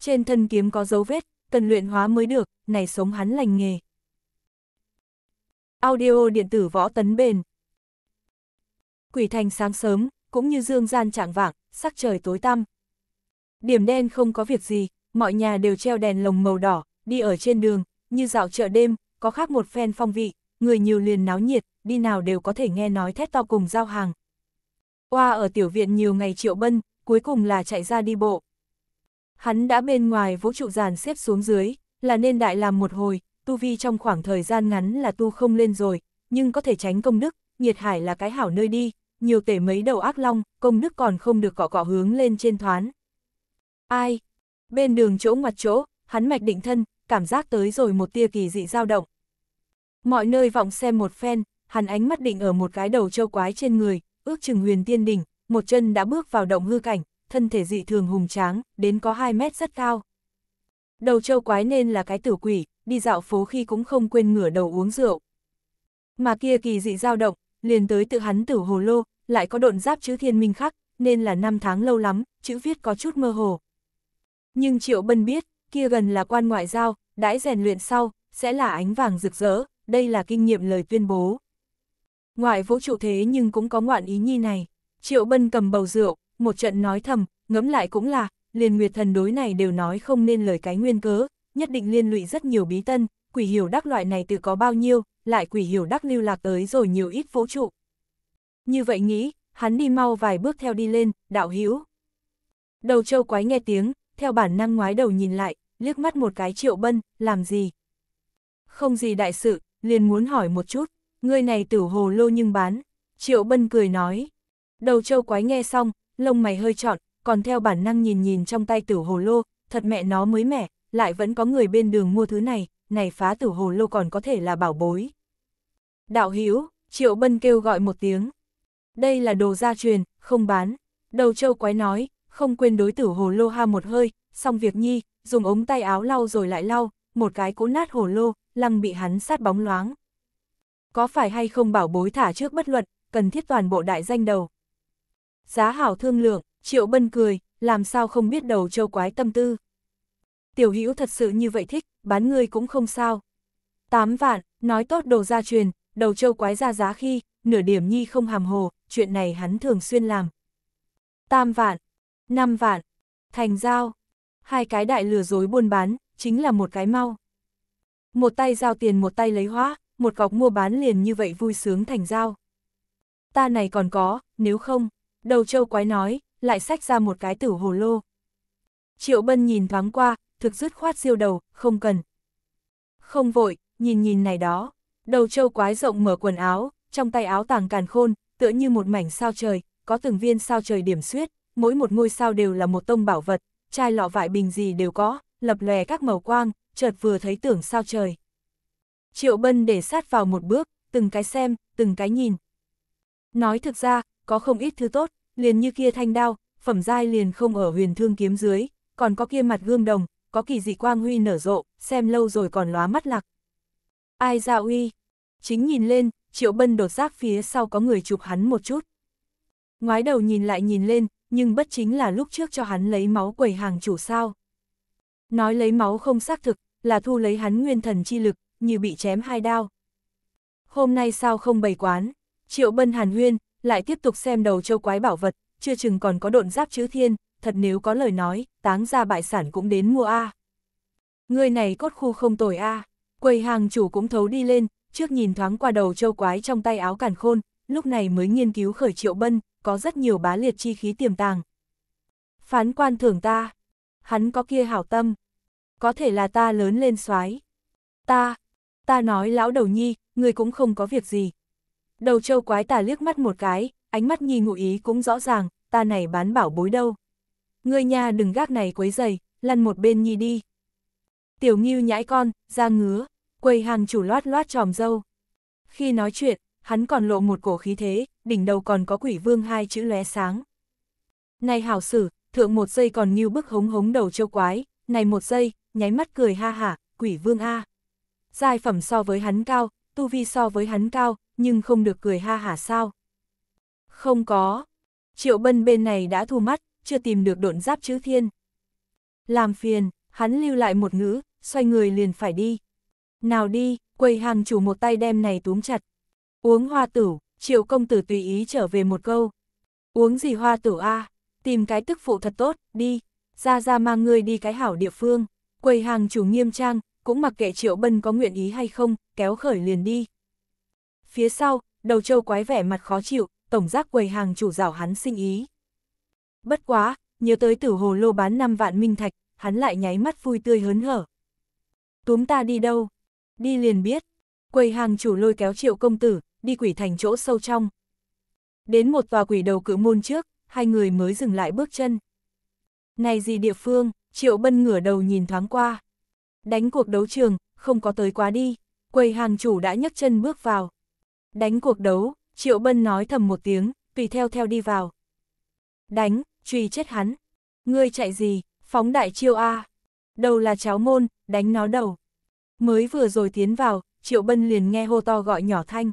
Trên thân kiếm có dấu vết, cần luyện hóa mới được, này sống hắn lành nghề. Audio điện tử võ tấn bền Quỷ thành sáng sớm, cũng như dương gian trạng vạng, sắc trời tối tăm. Điểm đen không có việc gì, mọi nhà đều treo đèn lồng màu đỏ, đi ở trên đường, như dạo chợ đêm, có khác một phen phong vị, người nhiều liền náo nhiệt, đi nào đều có thể nghe nói thét to cùng giao hàng. Qua ở tiểu viện nhiều ngày triệu bân, cuối cùng là chạy ra đi bộ. Hắn đã bên ngoài vũ trụ giàn xếp xuống dưới, là nên đại làm một hồi, tu vi trong khoảng thời gian ngắn là tu không lên rồi, nhưng có thể tránh công đức, nhiệt hải là cái hảo nơi đi, nhiều tể mấy đầu ác long, công đức còn không được cọ cọ hướng lên trên thoán. Ai? Bên đường chỗ ngoặt chỗ, hắn mạch định thân, cảm giác tới rồi một tia kỳ dị dao động. Mọi nơi vọng xem một phen, hắn ánh mắt định ở một cái đầu châu quái trên người, ước chừng huyền tiên đỉnh, một chân đã bước vào động hư cảnh, thân thể dị thường hùng tráng, đến có 2 mét rất cao. Đầu châu quái nên là cái tử quỷ, đi dạo phố khi cũng không quên ngửa đầu uống rượu. Mà kia kỳ dị dao động, liền tới tự hắn tử hồ lô, lại có độn giáp chữ thiên minh khắc, nên là năm tháng lâu lắm, chữ viết có chút mơ hồ. Nhưng Triệu Bân biết, kia gần là quan ngoại giao, đãi rèn luyện sau, sẽ là ánh vàng rực rỡ, đây là kinh nghiệm lời tuyên bố. Ngoại vũ trụ thế nhưng cũng có ngoạn ý nhi này, Triệu Bân cầm bầu rượu, một trận nói thầm, ngẫm lại cũng là, liền nguyệt thần đối này đều nói không nên lời cái nguyên cớ, nhất định liên lụy rất nhiều bí tân, quỷ hiểu đắc loại này từ có bao nhiêu, lại quỷ hiểu đắc lưu lạc tới rồi nhiều ít vũ trụ. Như vậy nghĩ, hắn đi mau vài bước theo đi lên, đạo hữu Đầu châu quái nghe tiếng, theo bản năng ngoái đầu nhìn lại, liếc mắt một cái triệu bân, làm gì? Không gì đại sự, liền muốn hỏi một chút, người này tử hồ lô nhưng bán. Triệu bân cười nói. Đầu châu quái nghe xong, lông mày hơi chọn, còn theo bản năng nhìn nhìn trong tay tử hồ lô, thật mẹ nó mới mẻ, lại vẫn có người bên đường mua thứ này, này phá tử hồ lô còn có thể là bảo bối. Đạo Hiếu, Triệu Bân kêu gọi một tiếng. Đây là đồ gia truyền, không bán. Đầu châu quái nói, không quên đối tử hồ lô ha một hơi, xong việc nhi, dùng ống tay áo lau rồi lại lau, một cái cũ nát hồ lô, lăng bị hắn sát bóng loáng. Có phải hay không bảo bối thả trước bất luận, cần thiết toàn bộ đại danh đầu giá hảo thương lượng, triệu bân cười, làm sao không biết đầu châu quái tâm tư. Tiểu hữu thật sự như vậy thích, bán ngươi cũng không sao. Tám vạn, nói tốt đồ gia truyền, đầu châu quái ra giá khi, nửa điểm nhi không hàm hồ, chuyện này hắn thường xuyên làm. Tam vạn, năm vạn, thành giao, hai cái đại lừa dối buôn bán, chính là một cái mau. Một tay giao tiền một tay lấy hóa, một cọc mua bán liền như vậy vui sướng thành giao. Ta này còn có, nếu không, đầu châu quái nói, lại xách ra một cái tử hồ lô. Triệu Bân nhìn thoáng qua, thực dứt khoát siêu đầu, không cần. Không vội, nhìn nhìn này đó, đầu châu quái rộng mở quần áo, trong tay áo tàng càn khôn, tựa như một mảnh sao trời, có từng viên sao trời điểm xuyết, mỗi một ngôi sao đều là một tông bảo vật, chai lọ vải bình gì đều có, lập lòe các màu quang, chợt vừa thấy tưởng sao trời. Triệu Bân để sát vào một bước, từng cái xem, từng cái nhìn. Nói thực ra, có không ít thứ tốt, liền như kia thanh đao, phẩm giai liền không ở huyền thương kiếm dưới, còn có kia mặt gương đồng, có kỳ dị quang huy nở rộ, xem lâu rồi còn lóa mắt lạc. Ai ra uy? Chính nhìn lên, Triệu Bân đột giác phía sau có người chụp hắn một chút. Ngoái đầu nhìn lại nhìn lên, nhưng bất chính là lúc trước cho hắn lấy máu quầy hàng chủ sao. Nói lấy máu không xác thực, là thu lấy hắn nguyên thần chi lực, như bị chém hai đao. Hôm nay sao không bày quán? Triệu Bân Hàn Huyên, lại tiếp tục xem đầu châu quái bảo vật, chưa chừng còn có độn giáp chữ thiên, thật nếu có lời nói, táng ra bại sản cũng đến mua A. Người này cốt khu không tồi A, quầy hàng chủ cũng thấu đi lên, trước nhìn thoáng qua đầu châu quái trong tay áo cản khôn, lúc này mới nghiên cứu khởi triệu bân, có rất nhiều bá liệt chi khí tiềm tàng. Phán quan thưởng ta, hắn có kia hảo tâm, có thể là ta lớn lên soái Ta, ta nói lão đầu nhi, người cũng không có việc gì, Đầu châu quái tà liếc mắt một cái, ánh mắt nhi ngụ ý cũng rõ ràng, ta này bán bảo bối đâu. Người nhà đừng gác này quấy giày, lăn một bên nhi đi. Tiểu nghiêu nhãi con, ra ngứa, quầy hàng chủ loát loát tròm dâu. Khi nói chuyện, hắn còn lộ một cổ khí thế, đỉnh đầu còn có quỷ vương hai chữ lóe sáng. Này hảo sử, thượng một giây còn nghiêu bức hống hống đầu châu quái, này một giây, nháy mắt cười ha hả, quỷ vương A. Giai phẩm so với hắn cao, tu vi so với hắn cao, nhưng không được cười ha hả sao. Không có. Triệu Bân bên này đã thu mắt, chưa tìm được độn giáp chữ thiên. Làm phiền, hắn lưu lại một ngữ, xoay người liền phải đi. Nào đi, quầy hàng chủ một tay đem này túm chặt. Uống hoa tử, triệu công tử tùy ý trở về một câu. Uống gì hoa tử a à? tìm cái tức phụ thật tốt, đi, ra ra mang ngươi đi cái hảo địa phương. Quầy hàng chủ nghiêm trang, cũng mặc kệ triệu bân có nguyện ý hay không, kéo khởi liền đi. Phía sau, đầu châu quái vẻ mặt khó chịu, tổng giác quầy hàng chủ rảo hắn sinh ý. Bất quá, nhớ tới tử hồ lô bán 5 vạn minh thạch, hắn lại nháy mắt vui tươi hớn hở. Túm ta đi đâu? Đi liền biết. Quầy hàng chủ lôi kéo triệu công tử, đi quỷ thành chỗ sâu trong. Đến một tòa quỷ đầu cự môn trước, hai người mới dừng lại bước chân. Này gì địa phương, triệu bân ngửa đầu nhìn thoáng qua. Đánh cuộc đấu trường, không có tới quá đi. Quầy hàng chủ đã nhấc chân bước vào. Đánh cuộc đấu, Triệu Bân nói thầm một tiếng, tùy theo theo đi vào. Đánh, truy chết hắn. Ngươi chạy gì, phóng đại chiêu A. Đầu là cháo môn, đánh nó đầu. Mới vừa rồi tiến vào, Triệu Bân liền nghe hô to gọi nhỏ thanh.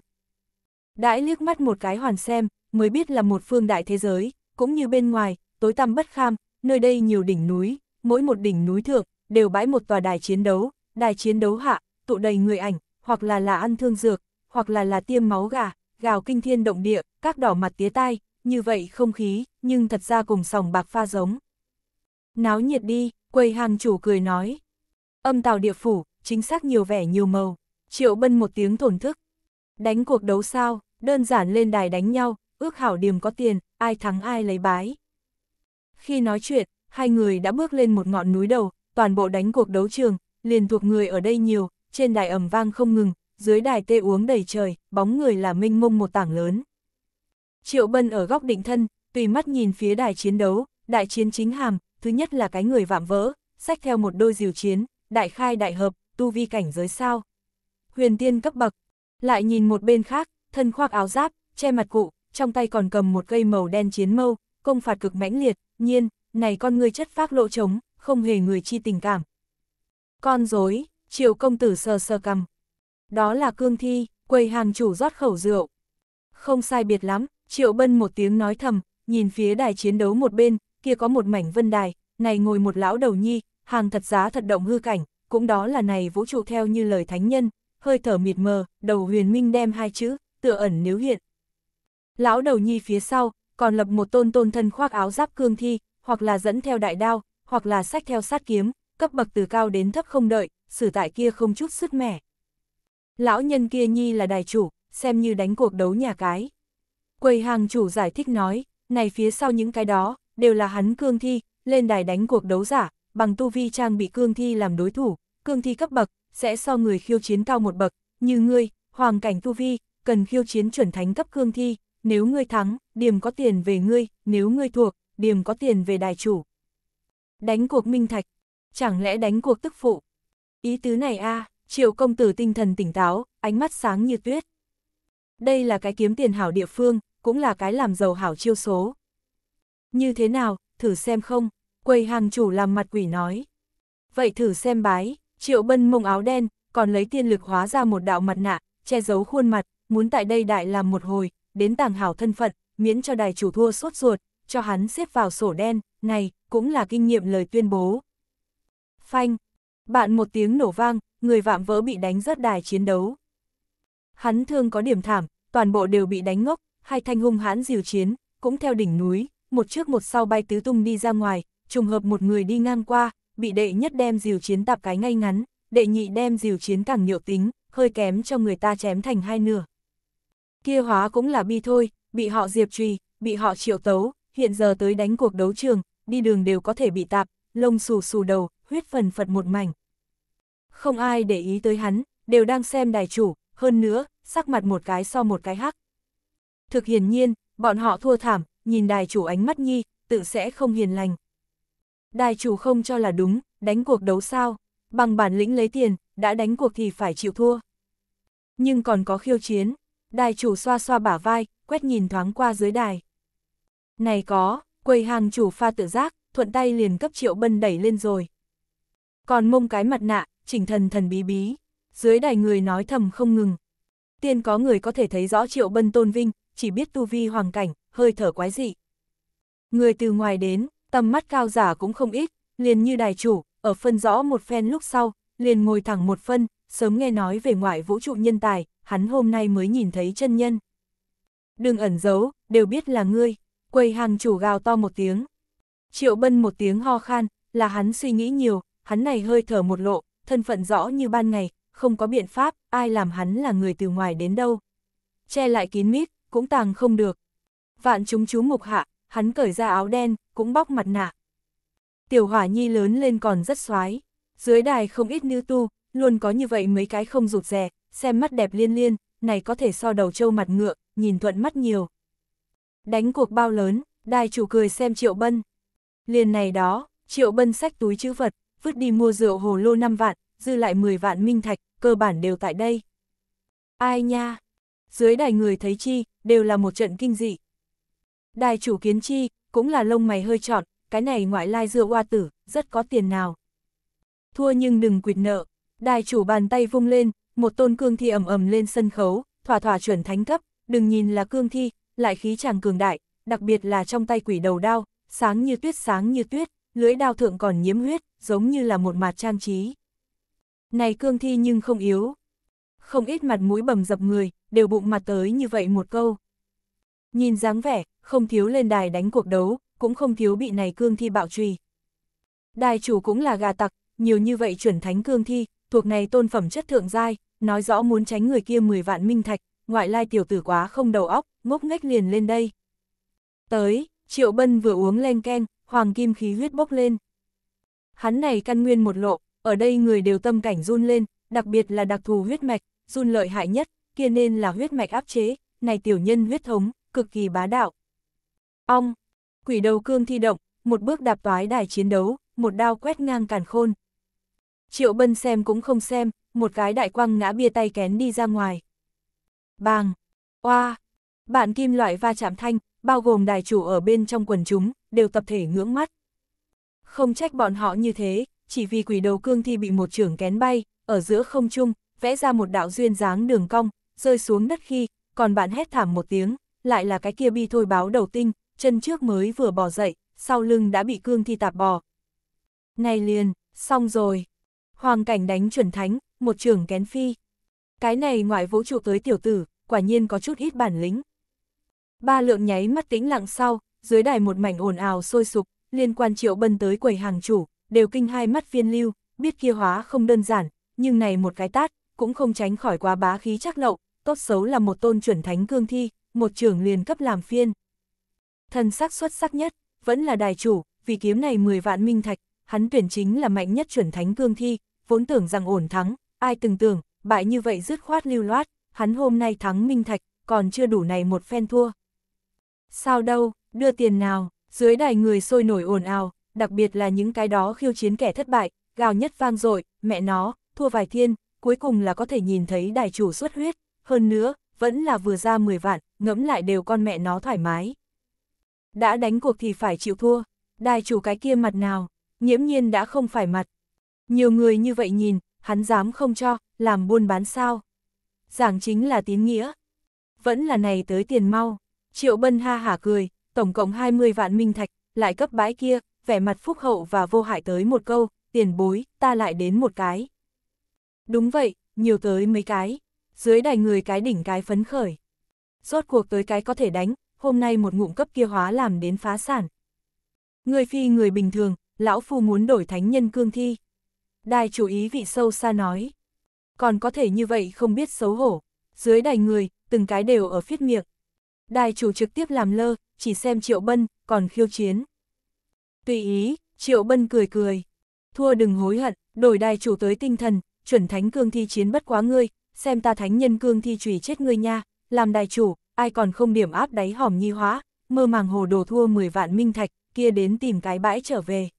Đãi liếc mắt một cái hoàn xem, mới biết là một phương đại thế giới, cũng như bên ngoài, tối tăm bất kham, nơi đây nhiều đỉnh núi, mỗi một đỉnh núi thượng, đều bãi một tòa đài chiến đấu, đài chiến đấu hạ, tụ đầy người ảnh, hoặc là là ăn thương dược, hoặc là là tiêm máu gà, gào kinh thiên động địa, các đỏ mặt tía tai, như vậy không khí, nhưng thật ra cùng sòng bạc pha giống. Náo nhiệt đi, quầy hàng chủ cười nói. Âm tàu địa phủ, chính xác nhiều vẻ nhiều màu, triệu bân một tiếng thổn thức. Đánh cuộc đấu sao, đơn giản lên đài đánh nhau, ước hảo điểm có tiền, ai thắng ai lấy bái. Khi nói chuyện, hai người đã bước lên một ngọn núi đầu, toàn bộ đánh cuộc đấu trường, liền thuộc người ở đây nhiều, trên đài ẩm vang không ngừng, dưới đài tê uống đầy trời, bóng người là minh mông một tảng lớn. Triệu Bân ở góc định thân, tùy mắt nhìn phía đài chiến đấu, đại chiến chính hàm, thứ nhất là cái người vạm vỡ, sách theo một đôi diều chiến, đại khai đại hợp, tu vi cảnh giới sao. Huyền tiên cấp bậc, lại nhìn một bên khác, thân khoác áo giáp, che mặt cụ, trong tay còn cầm một cây màu đen chiến mâu, công phạt cực mãnh liệt, nhiên, này con người chất phác lộ trống, không hề người chi tình cảm. Con dối, triệu công tử sờ sờ cầm, đó là cương thi, quầy hàng chủ rót khẩu rượu. Không sai biệt lắm, Triệu Bân một tiếng nói thầm, nhìn phía đài chiến đấu một bên, kia có một mảnh vân đài, này ngồi một lão đầu nhi, hàng thật giá thật động hư cảnh, cũng đó là này vũ trụ theo như lời thánh nhân, hơi thở mịt mờ, đầu huyền minh đem hai chữ, tựa ẩn nếu hiện. Lão đầu nhi phía sau, còn lập một tôn tôn thân khoác áo giáp cương thi, hoặc là dẫn theo đại đao, hoặc là sách theo sát kiếm, cấp bậc từ cao đến thấp không đợi, xử tại kia không chút sức mẻ. Lão nhân kia nhi là đài chủ, xem như đánh cuộc đấu nhà cái. Quầy hàng chủ giải thích nói, này phía sau những cái đó, đều là hắn cương thi, lên đài đánh cuộc đấu giả, bằng tu vi trang bị cương thi làm đối thủ, cương thi cấp bậc, sẽ so người khiêu chiến cao một bậc, như ngươi, hoàng cảnh tu vi, cần khiêu chiến chuẩn thánh cấp cương thi, nếu ngươi thắng, điểm có tiền về ngươi, nếu ngươi thuộc, điểm có tiền về đài chủ. Đánh cuộc minh thạch, chẳng lẽ đánh cuộc tức phụ? Ý tứ này a à? Triệu công tử tinh thần tỉnh táo, ánh mắt sáng như tuyết. Đây là cái kiếm tiền hảo địa phương, cũng là cái làm giàu hảo chiêu số. Như thế nào, thử xem không? Quầy hàng chủ làm mặt quỷ nói. Vậy thử xem bái, triệu bân mông áo đen, còn lấy tiên lực hóa ra một đạo mặt nạ, che giấu khuôn mặt, muốn tại đây đại làm một hồi, đến tàng hảo thân phận, miễn cho đài chủ thua sốt ruột, cho hắn xếp vào sổ đen, này, cũng là kinh nghiệm lời tuyên bố. Phanh, bạn một tiếng nổ vang, người vạm vỡ bị đánh rớt đài chiến đấu. Hắn thương có điểm thảm, toàn bộ đều bị đánh ngốc, hai thanh hung hãn diều chiến, cũng theo đỉnh núi, một trước một sau bay tứ tung đi ra ngoài, trùng hợp một người đi ngang qua, bị đệ nhất đem diều chiến tạp cái ngay ngắn, đệ nhị đem diều chiến càng nhiều tính, hơi kém cho người ta chém thành hai nửa. Kia hóa cũng là bi thôi, bị họ diệp trùy, bị họ triệu tấu, hiện giờ tới đánh cuộc đấu trường, đi đường đều có thể bị tạp, lông xù xù đầu, huyết phần phật một mảnh không ai để ý tới hắn, đều đang xem đài chủ, hơn nữa, sắc mặt một cái so một cái hắc. Thực hiển nhiên, bọn họ thua thảm, nhìn đài chủ ánh mắt nhi, tự sẽ không hiền lành. Đài chủ không cho là đúng, đánh cuộc đấu sao, bằng bản lĩnh lấy tiền, đã đánh cuộc thì phải chịu thua. Nhưng còn có khiêu chiến, đài chủ xoa xoa bả vai, quét nhìn thoáng qua dưới đài. Này có, quầy hàng chủ pha tự giác, thuận tay liền cấp triệu bân đẩy lên rồi. Còn mông cái mặt nạ, trình thần thần bí bí, dưới đài người nói thầm không ngừng. Tiên có người có thể thấy rõ triệu bân tôn vinh, chỉ biết tu vi hoàng cảnh, hơi thở quái dị. Người từ ngoài đến, tầm mắt cao giả cũng không ít, liền như đài chủ, ở phân rõ một phen lúc sau, liền ngồi thẳng một phân, sớm nghe nói về ngoại vũ trụ nhân tài, hắn hôm nay mới nhìn thấy chân nhân. Đừng ẩn giấu, đều biết là ngươi, quầy hàng chủ gào to một tiếng. Triệu bân một tiếng ho khan, là hắn suy nghĩ nhiều, hắn này hơi thở một lộ, thân phận rõ như ban ngày, không có biện pháp, ai làm hắn là người từ ngoài đến đâu. Che lại kín mít, cũng tàng không được. Vạn chúng chú mục hạ, hắn cởi ra áo đen, cũng bóc mặt nạ. Tiểu hỏa nhi lớn lên còn rất xoái. Dưới đài không ít nữ tu, luôn có như vậy mấy cái không rụt rè, xem mắt đẹp liên liên, này có thể so đầu trâu mặt ngựa, nhìn thuận mắt nhiều. Đánh cuộc bao lớn, đài chủ cười xem triệu bân. Liền này đó, triệu bân sách túi chữ vật, vứt đi mua rượu hồ lô 5 vạn, dư lại 10 vạn minh thạch, cơ bản đều tại đây. Ai nha? Dưới đài người thấy chi, đều là một trận kinh dị. Đài chủ kiến chi, cũng là lông mày hơi trọn, cái này ngoại lai dựa hoa tử, rất có tiền nào. Thua nhưng đừng quỵt nợ, đài chủ bàn tay vung lên, một tôn cương thi ầm ầm lên sân khấu, thỏa thỏa chuẩn thánh cấp, đừng nhìn là cương thi, lại khí chàng cường đại, đặc biệt là trong tay quỷ đầu đao, sáng như tuyết sáng như tuyết, lưỡi đao thượng còn nhiễm huyết, giống như là một mặt trang trí. Này cương thi nhưng không yếu. Không ít mặt mũi bầm dập người, đều bụng mặt tới như vậy một câu. Nhìn dáng vẻ, không thiếu lên đài đánh cuộc đấu, cũng không thiếu bị này cương thi bạo truy. Đài chủ cũng là gà tặc, nhiều như vậy chuẩn thánh cương thi, thuộc này tôn phẩm chất thượng giai, nói rõ muốn tránh người kia 10 vạn minh thạch, ngoại lai tiểu tử quá không đầu óc, ngốc nghếch liền lên đây. Tới, Triệu Bân vừa uống len ken, hoàng kim khí huyết bốc lên. Hắn này căn nguyên một lộ, ở đây người đều tâm cảnh run lên, đặc biệt là đặc thù huyết mạch, run lợi hại nhất, kia nên là huyết mạch áp chế, này tiểu nhân huyết thống, cực kỳ bá đạo. Ong, quỷ đầu cương thi động, một bước đạp toái đài chiến đấu, một đao quét ngang càn khôn. Triệu bân xem cũng không xem, một cái đại quăng ngã bia tay kén đi ra ngoài. Bàng, oa, bạn kim loại va chạm thanh, bao gồm đài chủ ở bên trong quần chúng, đều tập thể ngưỡng mắt. Không trách bọn họ như thế, chỉ vì quỷ đầu cương thi bị một trưởng kén bay, ở giữa không trung, vẽ ra một đạo duyên dáng đường cong, rơi xuống đất khi, còn bạn hét thảm một tiếng, lại là cái kia bi thôi báo đầu tinh, chân trước mới vừa bò dậy, sau lưng đã bị cương thi tạp bò. Này liền, xong rồi. Hoàng cảnh đánh chuẩn thánh, một trưởng kén phi. Cái này ngoại vũ trụ tới tiểu tử, quả nhiên có chút ít bản lĩnh. Ba lượng nháy mắt tĩnh lặng sau, dưới đài một mảnh ồn ào sôi sục, liên quan triệu bân tới quầy hàng chủ, đều kinh hai mắt viên lưu, biết kia hóa không đơn giản, nhưng này một cái tát, cũng không tránh khỏi quá bá khí chắc lậu, tốt xấu là một tôn chuẩn thánh cương thi, một trưởng liền cấp làm phiên. Thần sắc xuất sắc nhất, vẫn là đài chủ, vì kiếm này 10 vạn minh thạch, hắn tuyển chính là mạnh nhất chuẩn thánh cương thi, vốn tưởng rằng ổn thắng, ai từng tưởng, bại như vậy dứt khoát lưu loát, hắn hôm nay thắng minh thạch, còn chưa đủ này một phen thua. Sao đâu, đưa tiền nào, dưới đài người sôi nổi ồn ào, đặc biệt là những cái đó khiêu chiến kẻ thất bại, gào nhất vang dội, mẹ nó, thua vài thiên, cuối cùng là có thể nhìn thấy đài chủ xuất huyết, hơn nữa, vẫn là vừa ra 10 vạn, ngẫm lại đều con mẹ nó thoải mái. Đã đánh cuộc thì phải chịu thua, đài chủ cái kia mặt nào, nhiễm nhiên đã không phải mặt. Nhiều người như vậy nhìn, hắn dám không cho, làm buôn bán sao. Giảng chính là tín nghĩa. Vẫn là này tới tiền mau. Triệu Bân ha hả cười, tổng cộng 20 vạn minh thạch, lại cấp bãi kia, vẻ mặt phúc hậu và vô hại tới một câu, tiền bối, ta lại đến một cái. Đúng vậy, nhiều tới mấy cái, dưới đài người cái đỉnh cái phấn khởi. Rốt cuộc tới cái có thể đánh, hôm nay một ngụm cấp kia hóa làm đến phá sản. Người phi người bình thường, lão phu muốn đổi thánh nhân cương thi. Đài chủ ý vị sâu xa nói. Còn có thể như vậy không biết xấu hổ. Dưới đài người, từng cái đều ở phiết miệng. Đài chủ trực tiếp làm lơ, chỉ xem triệu bân, còn khiêu chiến. Tùy ý, Triệu Bân cười cười. Thua đừng hối hận, đổi đài chủ tới tinh thần, chuẩn thánh cương thi chiến bất quá ngươi, xem ta thánh nhân cương thi chùy chết ngươi nha, làm đài chủ, ai còn không điểm áp đáy hòm nhi hóa, mơ màng hồ đồ thua 10 vạn minh thạch, kia đến tìm cái bãi trở về.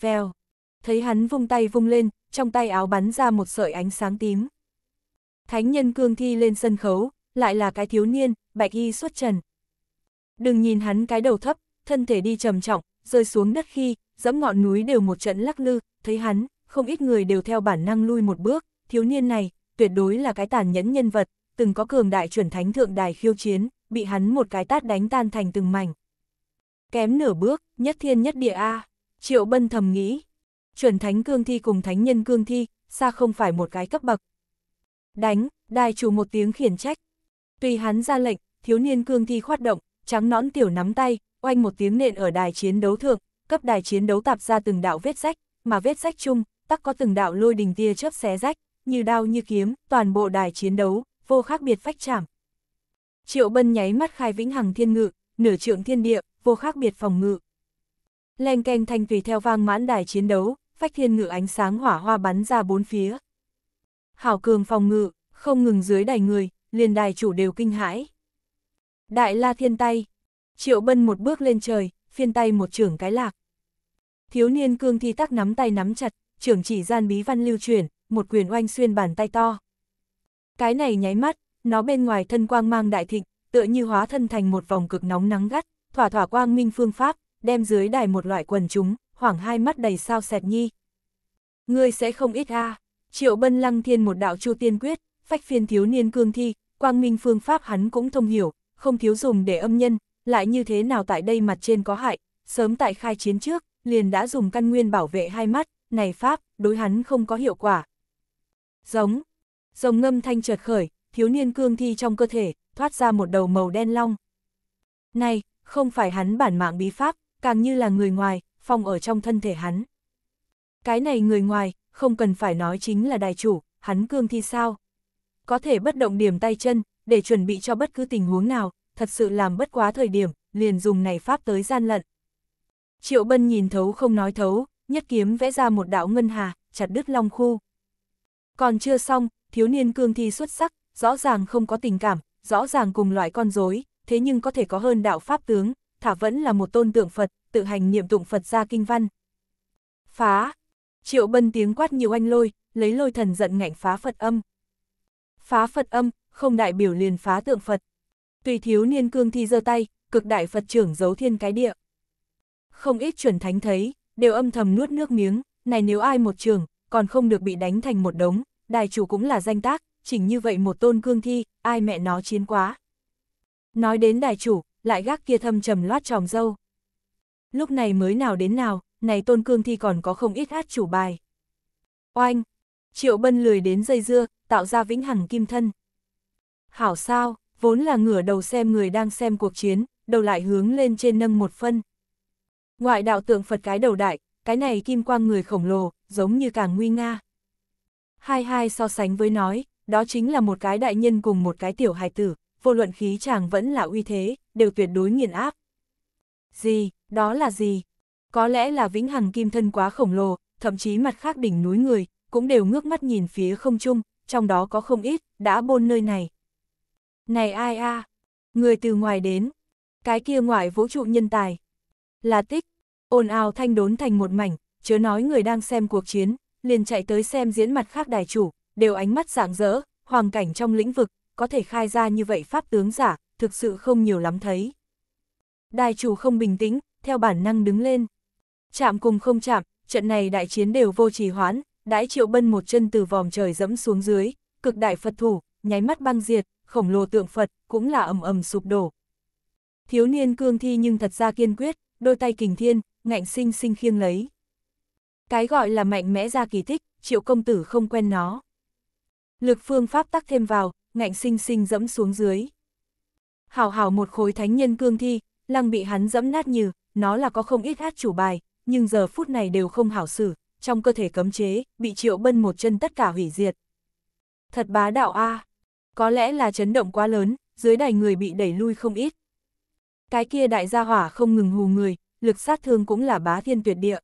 Vèo, thấy hắn vung tay vung lên, trong tay áo bắn ra một sợi ánh sáng tím. Thánh nhân cương thi lên sân khấu, lại là cái thiếu niên, bạch y xuất trần. Đừng nhìn hắn cái đầu thấp, thân thể đi trầm trọng, rơi xuống đất khi, dẫm ngọn núi đều một trận lắc lư, thấy hắn, không ít người đều theo bản năng lui một bước, thiếu niên này, tuyệt đối là cái tàn nhẫn nhân vật, từng có cường đại chuẩn thánh thượng đài khiêu chiến, bị hắn một cái tát đánh tan thành từng mảnh. Kém nửa bước, nhất thiên nhất địa A, triệu bân thầm nghĩ, chuẩn thánh cương thi cùng thánh nhân cương thi, xa không phải một cái cấp bậc. Đánh, đài chủ một tiếng khiển trách. Tùy hắn ra lệnh, thiếu niên cương thi khoát động, trắng nõn tiểu nắm tay, oanh một tiếng nện ở đài chiến đấu thượng, cấp đài chiến đấu tạp ra từng đạo vết rách, mà vết rách chung, tắc có từng đạo lôi đình tia chớp xé rách, như đao như kiếm, toàn bộ đài chiến đấu, vô khác biệt phách chạm. Triệu Bân nháy mắt khai vĩnh hằng thiên ngự, nửa trượng thiên địa, vô khác biệt phòng ngự. Leng keng thanh tùy theo vang mãn đài chiến đấu, phách thiên ngự ánh sáng hỏa hoa bắn ra bốn phía. Hảo cường phòng ngự, không ngừng dưới đài người, liền đài chủ đều kinh hãi. Đại la thiên tay. Triệu bân một bước lên trời, phiên tay một trưởng cái lạc. Thiếu niên cương thi tắc nắm tay nắm chặt, trưởng chỉ gian bí văn lưu chuyển, một quyền oanh xuyên bàn tay to. Cái này nháy mắt, nó bên ngoài thân quang mang đại thịnh, tựa như hóa thân thành một vòng cực nóng nắng gắt, thỏa thỏa quang minh phương pháp, đem dưới đài một loại quần chúng, khoảng hai mắt đầy sao sẹt nhi. Ngươi sẽ không ít a triệu bân lăng thiên một đạo chu tiên quyết, phách phiên thiếu niên cương thi, quang minh phương pháp hắn cũng thông hiểu, không thiếu dùng để âm nhân, lại như thế nào tại đây mặt trên có hại, sớm tại khai chiến trước, liền đã dùng căn nguyên bảo vệ hai mắt, này pháp, đối hắn không có hiệu quả. Giống, rồng ngâm thanh chợt khởi, thiếu niên cương thi trong cơ thể, thoát ra một đầu màu đen long. Này, không phải hắn bản mạng bí pháp, càng như là người ngoài, phong ở trong thân thể hắn. Cái này người ngoài, không cần phải nói chính là đại chủ, hắn cương thi sao. Có thể bất động điểm tay chân, để chuẩn bị cho bất cứ tình huống nào, thật sự làm bất quá thời điểm, liền dùng này pháp tới gian lận. Triệu Bân nhìn thấu không nói thấu, nhất kiếm vẽ ra một đạo ngân hà, chặt đứt long khu. Còn chưa xong, thiếu niên cương thi xuất sắc, rõ ràng không có tình cảm, rõ ràng cùng loại con rối, thế nhưng có thể có hơn đạo pháp tướng, thả vẫn là một tôn tượng Phật, tự hành niệm tụng Phật ra kinh văn. Phá! Triệu Bân tiếng quát nhiều anh lôi, lấy lôi thần giận ngạnh phá Phật âm. Phá Phật âm, không đại biểu liền phá tượng Phật. Tùy thiếu niên cương thi giơ tay, cực đại Phật trưởng giấu thiên cái địa. Không ít chuẩn thánh thấy, đều âm thầm nuốt nước miếng, này nếu ai một trường, còn không được bị đánh thành một đống, đài chủ cũng là danh tác, chỉnh như vậy một tôn cương thi, ai mẹ nó chiến quá. Nói đến đài chủ, lại gác kia thâm trầm loát tròm dâu. Lúc này mới nào đến nào, này tôn cương thi còn có không ít át chủ bài. Oanh! Triệu Bân lười đến dây dưa, tạo ra vĩnh hằng kim thân. Hảo sao, vốn là ngửa đầu xem người đang xem cuộc chiến, đầu lại hướng lên trên nâng một phân. Ngoại đạo tượng Phật cái đầu đại, cái này kim quang người khổng lồ, giống như càng nguy nga. Hai hai so sánh với nói, đó chính là một cái đại nhân cùng một cái tiểu hài tử, vô luận khí chàng vẫn là uy thế, đều tuyệt đối nghiền áp. Gì, đó là gì? Có lẽ là vĩnh hằng kim thân quá khổng lồ, thậm chí mặt khác đỉnh núi người, cũng đều ngước mắt nhìn phía không trung, trong đó có không ít, đã bôn nơi này. Này ai a à? Người từ ngoài đến. Cái kia ngoại vũ trụ nhân tài. Là tích. ồn ào thanh đốn thành một mảnh, chớ nói người đang xem cuộc chiến, liền chạy tới xem diễn mặt khác đài chủ, đều ánh mắt rạng rỡ, hoàng cảnh trong lĩnh vực, có thể khai ra như vậy pháp tướng giả, thực sự không nhiều lắm thấy. Đài chủ không bình tĩnh, theo bản năng đứng lên. Chạm cùng không chạm, trận này đại chiến đều vô trì hoãn, đãi triệu bân một chân từ vòm trời dẫm xuống dưới, cực đại Phật thủ, nháy mắt băng diệt, khổng lồ tượng Phật, cũng là ầm ầm sụp đổ. Thiếu niên cương thi nhưng thật ra kiên quyết, đôi tay kình thiên, ngạnh sinh sinh khiêng lấy. Cái gọi là mạnh mẽ ra kỳ tích, triệu công tử không quen nó. Lực phương pháp tắc thêm vào, ngạnh sinh sinh dẫm xuống dưới. Hảo hảo một khối thánh nhân cương thi, lăng bị hắn dẫm nát như, nó là có không ít hát chủ bài, nhưng giờ phút này đều không hảo xử, trong cơ thể cấm chế, bị triệu bân một chân tất cả hủy diệt. Thật bá đạo a à. Có lẽ là chấn động quá lớn, dưới đài người bị đẩy lui không ít. Cái kia đại gia hỏa không ngừng hù người, lực sát thương cũng là bá thiên tuyệt địa.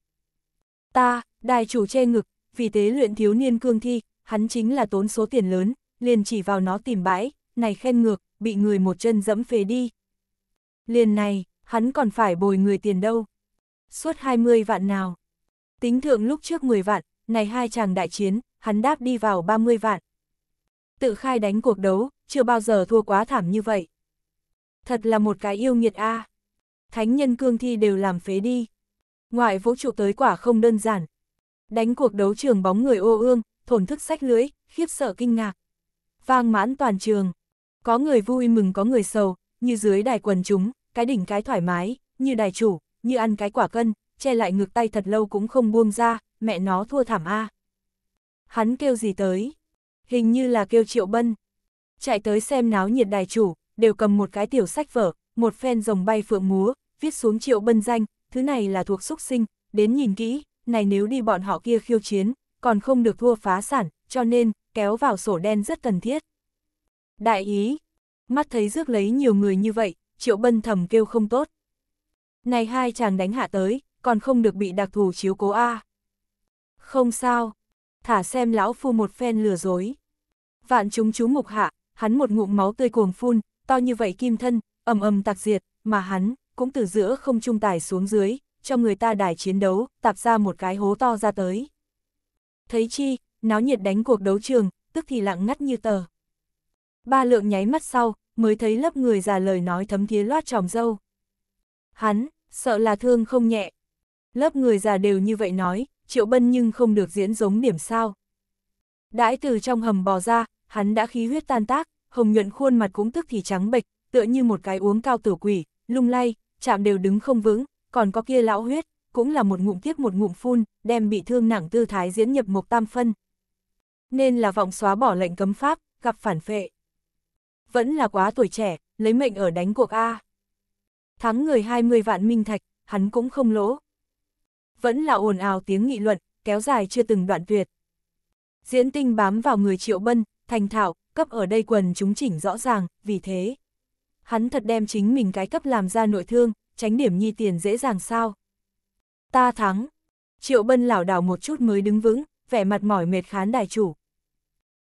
Ta, đài chủ che ngực, vì thế luyện thiếu niên cương thi, hắn chính là tốn số tiền lớn, liền chỉ vào nó tìm bãi, này khen ngược, bị người một chân dẫm phế đi. Liền này, hắn còn phải bồi người tiền đâu. Suốt 20 vạn nào. Tính thượng lúc trước 10 vạn, này hai chàng đại chiến, hắn đáp đi vào 30 vạn tự khai đánh cuộc đấu, chưa bao giờ thua quá thảm như vậy. Thật là một cái yêu nghiệt a. À. Thánh nhân cương thi đều làm phế đi. Ngoại vũ trụ tới quả không đơn giản. Đánh cuộc đấu trường bóng người ô ương, thổn thức sách lưới, khiếp sợ kinh ngạc. Vang mãn toàn trường. Có người vui mừng có người sầu, như dưới đài quần chúng, cái đỉnh cái thoải mái, như đài chủ, như ăn cái quả cân, che lại ngược tay thật lâu cũng không buông ra, mẹ nó thua thảm a. À. Hắn kêu gì tới? hình như là kêu Triệu Bân. Chạy tới xem náo nhiệt đài chủ, đều cầm một cái tiểu sách vở, một phen rồng bay phượng múa, viết xuống Triệu Bân danh, thứ này là thuộc xúc sinh, đến nhìn kỹ, này nếu đi bọn họ kia khiêu chiến, còn không được thua phá sản, cho nên, kéo vào sổ đen rất cần thiết. Đại ý, mắt thấy rước lấy nhiều người như vậy, Triệu Bân thầm kêu không tốt. Này hai chàng đánh hạ tới, còn không được bị đặc thù chiếu cố A. Không sao, thả xem lão phu một phen lừa dối. Vạn chúng chú mục hạ, hắn một ngụm máu tươi cuồng phun, to như vậy kim thân, ầm ầm tạc diệt, mà hắn cũng từ giữa không trung tải xuống dưới, cho người ta đài chiến đấu, tạp ra một cái hố to ra tới. Thấy chi, náo nhiệt đánh cuộc đấu trường, tức thì lặng ngắt như tờ. Ba lượng nháy mắt sau, mới thấy lớp người già lời nói thấm thía loát tròm dâu. Hắn, sợ là thương không nhẹ. Lớp người già đều như vậy nói, Triệu Bân nhưng không được diễn giống điểm sao. Đãi từ trong hầm bò ra, hắn đã khí huyết tan tác, hồng nhuận khuôn mặt cũng tức thì trắng bệch, tựa như một cái uống cao tử quỷ, lung lay, chạm đều đứng không vững, còn có kia lão huyết, cũng là một ngụm tiếp một ngụm phun, đem bị thương nặng tư thái diễn nhập mục tam phân. Nên là vọng xóa bỏ lệnh cấm pháp, gặp phản phệ. Vẫn là quá tuổi trẻ, lấy mệnh ở đánh cuộc A. Thắng người 20 vạn minh thạch, hắn cũng không lỗ vẫn là ồn ào tiếng nghị luận, kéo dài chưa từng đoạn tuyệt. Diễn tinh bám vào người triệu bân, thành thạo, cấp ở đây quần chúng chỉnh rõ ràng, vì thế. Hắn thật đem chính mình cái cấp làm ra nội thương, tránh điểm nhi tiền dễ dàng sao. Ta thắng. Triệu bân lảo đảo một chút mới đứng vững, vẻ mặt mỏi mệt khán đài chủ.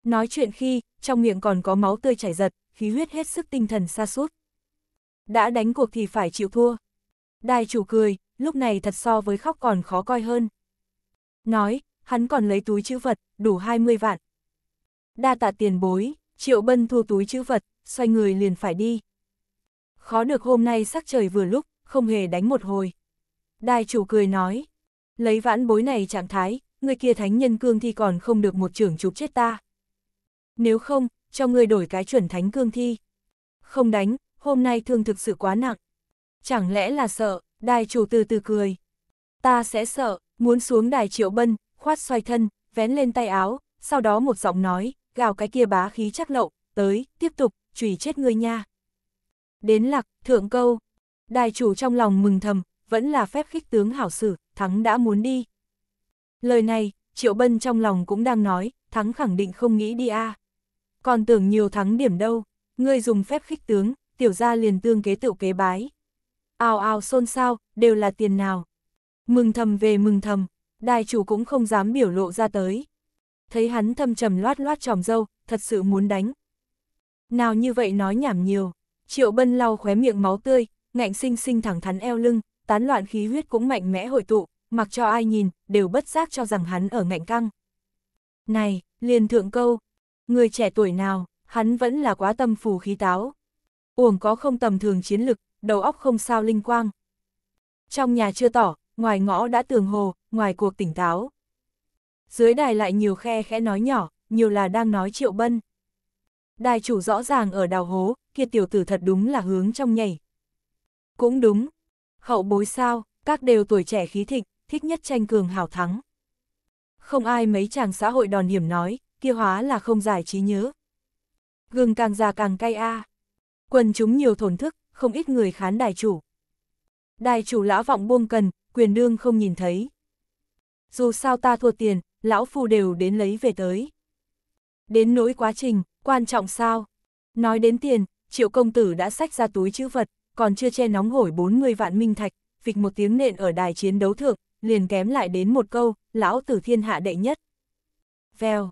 Nói chuyện khi, trong miệng còn có máu tươi chảy giật, khí huyết hết sức tinh thần xa suốt. Đã đánh cuộc thì phải chịu thua. Đài chủ cười, lúc này thật so với khóc còn khó coi hơn. Nói, hắn còn lấy túi chữ vật, đủ 20 vạn. Đa tạ tiền bối, triệu bân thu túi chữ vật, xoay người liền phải đi. Khó được hôm nay sắc trời vừa lúc, không hề đánh một hồi. Đài chủ cười nói, lấy vãn bối này trạng thái, người kia thánh nhân cương thi còn không được một trưởng chụp chết ta. Nếu không, cho người đổi cái chuẩn thánh cương thi. Không đánh, hôm nay thương thực sự quá nặng. Chẳng lẽ là sợ, Đài chủ từ từ cười. Ta sẽ sợ, muốn xuống đài triệu bân, khoát xoay thân, vén lên tay áo, sau đó một giọng nói, gào cái kia bá khí chắc lậu, tới, tiếp tục, chùy chết ngươi nha. Đến lạc, thượng câu, đài chủ trong lòng mừng thầm, vẫn là phép khích tướng hảo sử, thắng đã muốn đi. Lời này, triệu bân trong lòng cũng đang nói, thắng khẳng định không nghĩ đi a Còn tưởng nhiều thắng điểm đâu, ngươi dùng phép khích tướng, tiểu ra liền tương kế tựu kế bái ào ào xôn xao, đều là tiền nào. Mừng thầm về mừng thầm, đài chủ cũng không dám biểu lộ ra tới. Thấy hắn thâm trầm loát loát tròm dâu, thật sự muốn đánh. Nào như vậy nói nhảm nhiều, triệu bân lau khóe miệng máu tươi, ngạnh sinh sinh thẳng thắn eo lưng, tán loạn khí huyết cũng mạnh mẽ hội tụ, mặc cho ai nhìn, đều bất giác cho rằng hắn ở ngạnh căng. Này, liền thượng câu, người trẻ tuổi nào, hắn vẫn là quá tâm phù khí táo. Uổng có không tầm thường chiến lực, đầu óc không sao linh quang. Trong nhà chưa tỏ, ngoài ngõ đã tường hồ, ngoài cuộc tỉnh táo. Dưới đài lại nhiều khe khẽ nói nhỏ, nhiều là đang nói triệu bân. Đài chủ rõ ràng ở đào hố, kia tiểu tử thật đúng là hướng trong nhảy. Cũng đúng. Hậu bối sao, các đều tuổi trẻ khí thịnh, thích nhất tranh cường hào thắng. Không ai mấy chàng xã hội đòn hiểm nói, kia hóa là không giải trí nhớ. Gừng càng già càng cay a. À. Quần chúng nhiều thổn thức, không ít người khán đài chủ. Đài chủ lão vọng buông cần, quyền đương không nhìn thấy. Dù sao ta thua tiền, lão phu đều đến lấy về tới. Đến nỗi quá trình, quan trọng sao? Nói đến tiền, triệu công tử đã xách ra túi chữ vật, còn chưa che nóng hổi 40 vạn minh thạch, vịch một tiếng nện ở đài chiến đấu thượng, liền kém lại đến một câu, lão tử thiên hạ đệ nhất. Vèo,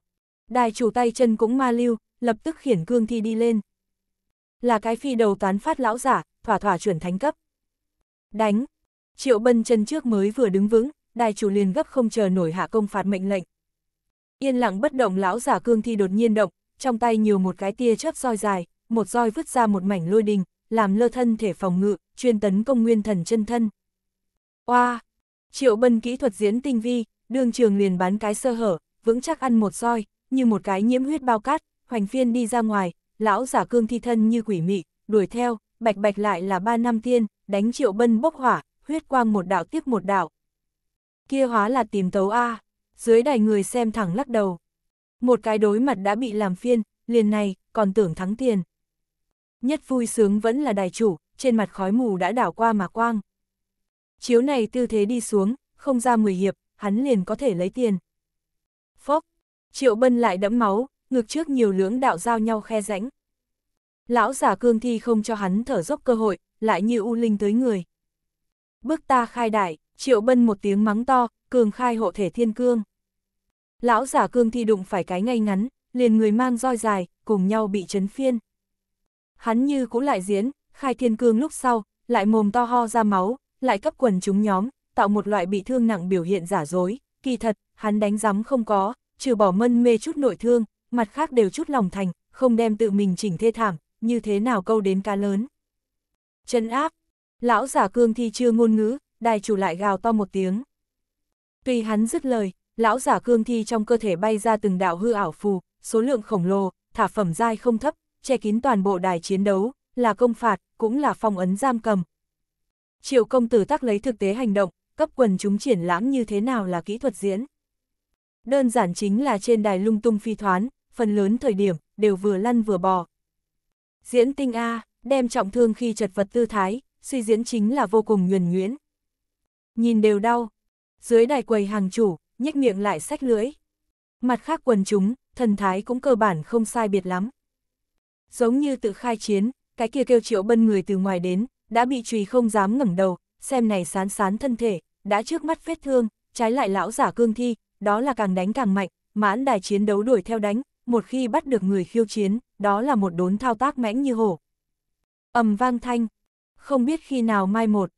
đài chủ tay chân cũng ma lưu, lập tức khiển cương thi đi lên. Là cái phi đầu tán phát lão giả, thỏa thỏa chuẩn thánh cấp. Đánh! Triệu Bân chân trước mới vừa đứng vững, đài chủ liền gấp không chờ nổi hạ công phạt mệnh lệnh. Yên lặng bất động lão giả cương thi đột nhiên động, trong tay nhiều một cái tia chớp roi dài, một roi vứt ra một mảnh lôi đình, làm lơ thân thể phòng ngự, chuyên tấn công nguyên thần chân thân. Oa! Triệu Bân kỹ thuật diễn tinh vi, đường trường liền bán cái sơ hở, vững chắc ăn một roi, như một cái nhiễm huyết bao cát, hoành phiên đi ra ngoài, lão giả cương thi thân như quỷ mị, đuổi theo, bạch bạch lại là ba năm tiên, đánh triệu bân bốc hỏa, huyết quang một đạo tiếp một đạo. Kia hóa là tìm tấu A, dưới đài người xem thẳng lắc đầu. Một cái đối mặt đã bị làm phiên, liền này, còn tưởng thắng tiền. Nhất vui sướng vẫn là đài chủ, trên mặt khói mù đã đảo qua mà quang. Chiếu này tư thế đi xuống, không ra 10 hiệp, hắn liền có thể lấy tiền. Phốc, triệu bân lại đẫm máu, ngược trước nhiều lưỡng đạo giao nhau khe rãnh. Lão giả cương thi không cho hắn thở dốc cơ hội, lại như u linh tới người. Bước ta khai đại, triệu bân một tiếng mắng to, cường khai hộ thể thiên cương. Lão giả cương thi đụng phải cái ngay ngắn, liền người mang roi dài, cùng nhau bị chấn phiên. Hắn như cũ lại diễn, khai thiên cương lúc sau, lại mồm to ho ra máu, lại cấp quần chúng nhóm, tạo một loại bị thương nặng biểu hiện giả dối, kỳ thật, hắn đánh giám không có, trừ bỏ mân mê chút nội thương, mặt khác đều chút lòng thành, không đem tự mình chỉnh thê thảm, như thế nào câu đến cá lớn. Chân áp, lão giả cương thi chưa ngôn ngữ, đài chủ lại gào to một tiếng. Tuy hắn dứt lời, lão giả cương thi trong cơ thể bay ra từng đạo hư ảo phù, số lượng khổng lồ, thả phẩm dai không thấp, che kín toàn bộ đài chiến đấu, là công phạt, cũng là phong ấn giam cầm. Triệu công tử tác lấy thực tế hành động, cấp quần chúng triển lãm như thế nào là kỹ thuật diễn. Đơn giản chính là trên đài lung tung phi thoán, phần lớn thời điểm, đều vừa lăn vừa bò. Diễn tinh A, đem trọng thương khi chật vật tư thái, suy diễn chính là vô cùng nhuần nhuyễn. Nhìn đều đau. Dưới đài quầy hàng chủ, nhếch miệng lại sách lưỡi. Mặt khác quần chúng, thần thái cũng cơ bản không sai biệt lắm. Giống như tự khai chiến, cái kia kêu triệu bân người từ ngoài đến, đã bị trùy không dám ngẩng đầu, xem này sán sán thân thể, đã trước mắt vết thương, trái lại lão giả cương thi, đó là càng đánh càng mạnh, mãn đài chiến đấu đuổi theo đánh, một khi bắt được người khiêu chiến, đó là một đốn thao tác mãnh như hổ. ầm vang thanh, không biết khi nào mai một.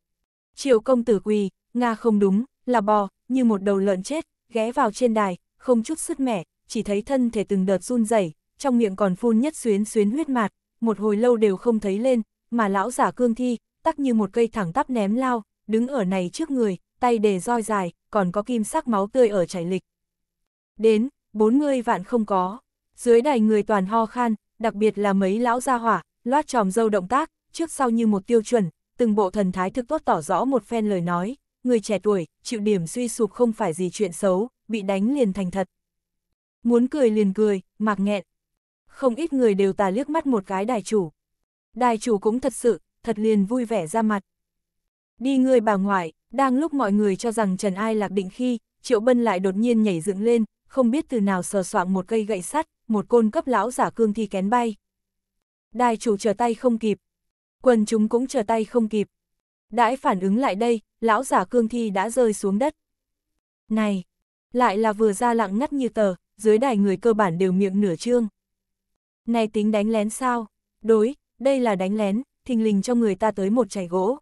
Triệu công tử quỳ, Nga không đúng, là bò, như một đầu lợn chết, ghé vào trên đài, không chút sức mẻ, chỉ thấy thân thể từng đợt run rẩy, trong miệng còn phun nhất xuyến xuyến huyết mạt, một hồi lâu đều không thấy lên, mà lão giả cương thi, tắc như một cây thẳng tắp ném lao, đứng ở này trước người, tay đề roi dài, còn có kim sắc máu tươi ở chảy lịch. Đến, bốn 40 vạn không có. Dưới đài người toàn ho khan, đặc biệt là mấy lão gia hỏa, loát tròm dâu động tác, trước sau như một tiêu chuẩn, từng bộ thần thái thực tốt tỏ rõ một phen lời nói, người trẻ tuổi, chịu điểm suy sụp không phải gì chuyện xấu, bị đánh liền thành thật. Muốn cười liền cười, mạc nghẹn. Không ít người đều tà liếc mắt một cái đài chủ. Đài chủ cũng thật sự, thật liền vui vẻ ra mặt. Đi người bà ngoại, đang lúc mọi người cho rằng Trần Ai lạc định khi, Triệu Bân lại đột nhiên nhảy dựng lên, không biết từ nào sờ soạng một cây gậy sắt, một côn cấp lão giả cương thi kén bay. Đài chủ trở tay không kịp, quần chúng cũng trở tay không kịp. Đãi phản ứng lại đây, lão giả cương thi đã rơi xuống đất. Này, lại là vừa ra lặng ngắt như tờ, dưới đài người cơ bản đều miệng nửa trương. Này tính đánh lén sao? Đối, đây là đánh lén, thình lình cho người ta tới một chảy gỗ.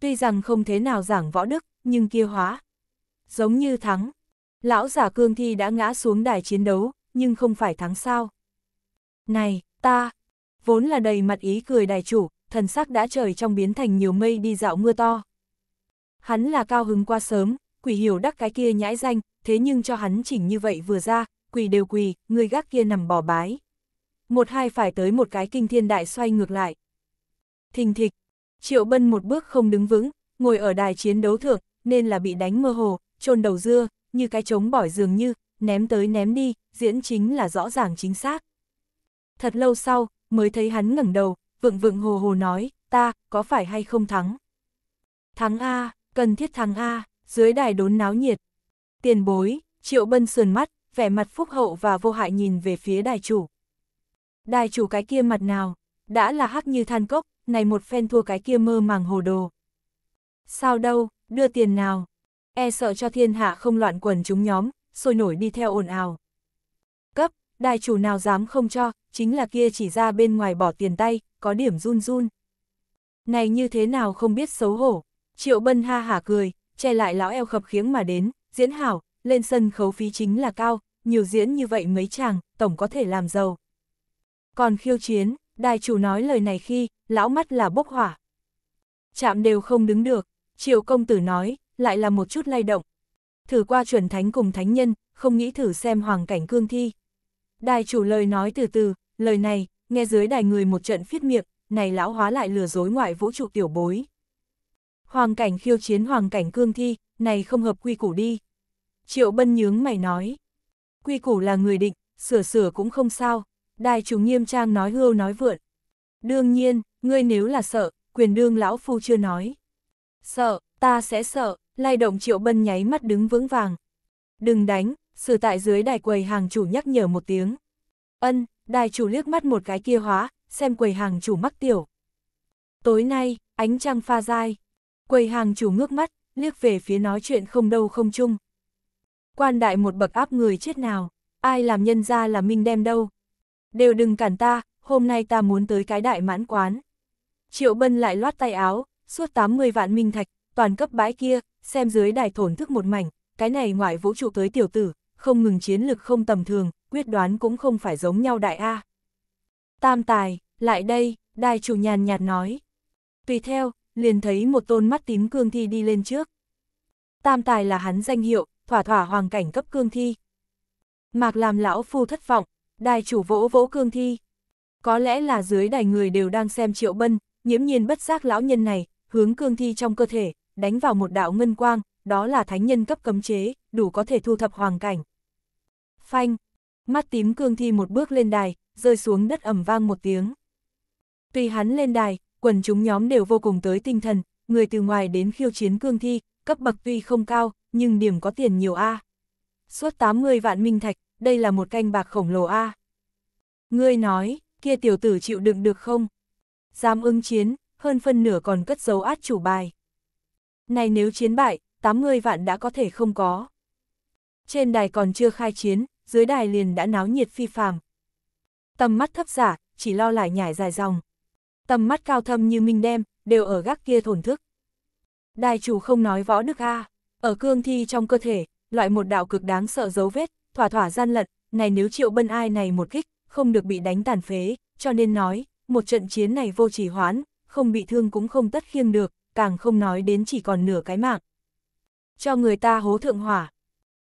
Tuy rằng không thế nào giảng võ đức, nhưng kia hóa. Giống như thắng, lão giả cương thi đã ngã xuống đài chiến đấu, nhưng không phải thắng sao. Này, ta, vốn là đầy mặt ý cười đài chủ, thần sắc đã trời trong biến thành nhiều mây đi dạo mưa to. Hắn là cao hứng qua sớm, quỷ hiểu đắc cái kia nhãi danh, thế nhưng cho hắn chỉnh như vậy vừa ra, quỷ đều quỳ, người gác kia nằm bò bái. Một hai phải tới một cái kinh thiên đại xoay ngược lại. Thình thịch, triệu bân một bước không đứng vững, ngồi ở đài chiến đấu thượng, nên là bị đánh mơ hồ, trôn đầu dưa, như cái trống bỏi dường như, ném tới ném đi, diễn chính là rõ ràng chính xác. Thật lâu sau, mới thấy hắn ngẩng đầu, vượng vượng hồ hồ nói, ta, có phải hay không thắng? Thắng A, cần thiết thắng A, dưới đài đốn náo nhiệt. Tiền bối, triệu bân sườn mắt, vẻ mặt phúc hậu và vô hại nhìn về phía đài chủ. Đài chủ cái kia mặt nào, đã là hắc như than cốc, này một phen thua cái kia mơ màng hồ đồ. Sao đâu, đưa tiền nào, e sợ cho thiên hạ không loạn quần chúng nhóm, sôi nổi đi theo ồn ào. Cấp, đại chủ nào dám không cho, chính là kia chỉ ra bên ngoài bỏ tiền tay, có điểm run run. Này như thế nào không biết xấu hổ, triệu bân ha hả cười, che lại lão eo khập khiếng mà đến, diễn hảo, lên sân khấu phí chính là cao, nhiều diễn như vậy mấy chàng, tổng có thể làm giàu. Còn khiêu chiến, đại chủ nói lời này khi, lão mắt là bốc hỏa. Chạm đều không đứng được, triệu công tử nói, lại là một chút lay động, thử qua chuẩn thánh cùng thánh nhân, không nghĩ thử xem hoàng cảnh cương thi. Đài chủ lời nói từ từ, lời này, nghe dưới đài người một trận phiết miệng, này lão hóa lại lừa dối ngoại vũ trụ tiểu bối. Hoàng cảnh khiêu chiến hoàng cảnh cương thi, này không hợp quy củ đi. Triệu bân nhướng mày nói. Quy củ là người định, sửa sửa cũng không sao. Đài chủ nghiêm trang nói hưu nói vượn. Đương nhiên, ngươi nếu là sợ, quyền đương lão phu chưa nói. Sợ, ta sẽ sợ, lai động triệu bân nháy mắt đứng vững vàng. Đừng đánh, sử tại dưới đài quầy hàng chủ nhắc nhở một tiếng. Ân, đài chủ liếc mắt một cái kia hóa, xem quầy hàng chủ mắc tiểu. Tối nay, ánh trăng pha dai. Quầy hàng chủ ngước mắt, liếc về phía nói chuyện không đâu không chung. Quan đại một bậc áp người chết nào, ai làm nhân ra là minh đem đâu. Đều đừng cản ta, hôm nay ta muốn tới cái đại mãn quán. Triệu Bân lại loát tay áo, suốt 80 vạn minh thạch, toàn cấp bãi kia, xem dưới đài thổn thức một mảnh, cái này ngoại vũ trụ tới tiểu tử, không ngừng chiến lực không tầm thường, quyết đoán cũng không phải giống nhau đại A. Tam tài, lại đây, đài chủ nhàn nhạt nói. Tùy theo, liền thấy một tôn mắt tím cương thi đi lên trước. Tam tài là hắn danh hiệu, thỏa thỏa hoàng cảnh cấp cương thi. Mạc làm lão phu thất vọng, đài chủ vỗ vỗ cương thi. Có lẽ là dưới đài người đều đang xem triệu bân, nhiễm nhiên bất giác lão nhân này, hướng cương thi trong cơ thể, đánh vào một đạo ngân quang, đó là thánh nhân cấp cấm chế, đủ có thể thu thập hoàng cảnh. Phanh, mắt tím cương thi một bước lên đài, rơi xuống đất ẩm vang một tiếng. Tuy hắn lên đài, quần chúng nhóm đều vô cùng tới tinh thần, người từ ngoài đến khiêu chiến cương thi, cấp bậc tuy không cao, nhưng điểm có tiền nhiều A. Suốt 80 vạn minh thạch, đây là một canh bạc khổng lồ A. Ngươi nói, kia tiểu tử chịu đựng được không? Giam ưng chiến, hơn phân nửa còn cất dấu át chủ bài. Này nếu chiến bại, 80 vạn đã có thể không có. Trên đài còn chưa khai chiến, dưới đài liền đã náo nhiệt phi phàm. Tầm mắt thấp giả, chỉ lo lại nhảy dài dòng. Tầm mắt cao thâm như minh đem, đều ở gác kia thổn thức. Đài chủ không nói võ đức A, ở cương thi trong cơ thể, loại một đạo cực đáng sợ dấu vết, thỏa thỏa gian lận, này nếu triệu bân ai này một kích, không được bị đánh tàn phế, cho nên nói, một trận chiến này vô chỉ hoán, không bị thương cũng không tất khiêng được, càng không nói đến chỉ còn nửa cái mạng. Cho người ta hố thượng hỏa.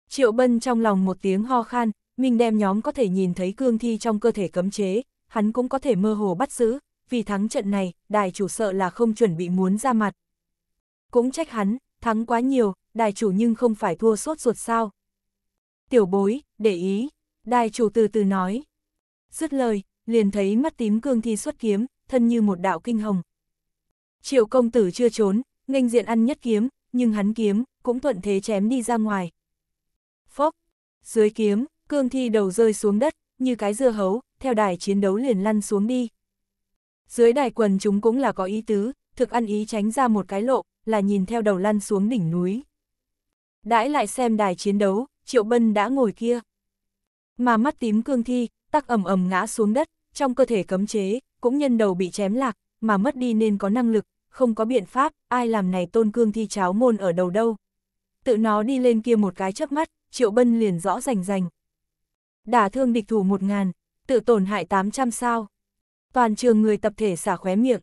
Triệu Bân trong lòng một tiếng ho khan, mình đem nhóm có thể nhìn thấy cương thi trong cơ thể cấm chế, hắn cũng có thể mơ hồ bắt giữ, vì thắng trận này, đài chủ sợ là không chuẩn bị muốn ra mặt. Cũng trách hắn, thắng quá nhiều, đài chủ nhưng không phải thua sốt ruột sao. Tiểu bối, để ý, đài chủ từ từ nói. Dứt lời, liền thấy mắt tím cương thi xuất kiếm, thân như một đạo kinh hồng, Triệu công tử chưa trốn, nghênh diện ăn nhất kiếm, nhưng hắn kiếm, cũng thuận thế chém đi ra ngoài. Phốc, dưới kiếm, cương thi đầu rơi xuống đất, như cái dưa hấu, theo đài chiến đấu liền lăn xuống đi. Dưới đài quần chúng cũng là có ý tứ, thực ăn ý tránh ra một cái lộ, là nhìn theo đầu lăn xuống đỉnh núi. Đãi lại xem đài chiến đấu, Triệu Bân đã ngồi kia. Mà mắt tím cương thi, tắc ầm ầm ngã xuống đất, trong cơ thể cấm chế, cũng nhân đầu bị chém lạc, mà mất đi nên có năng lực, không có biện pháp, ai làm này tôn cương thi cháo môn ở đầu đâu. Tự nó đi lên kia một cái chớp mắt, triệu bân liền rõ rành rành. Đả thương địch thủ một ngàn, tự tổn hại tám trăm sao. Toàn trường người tập thể xả khóe miệng.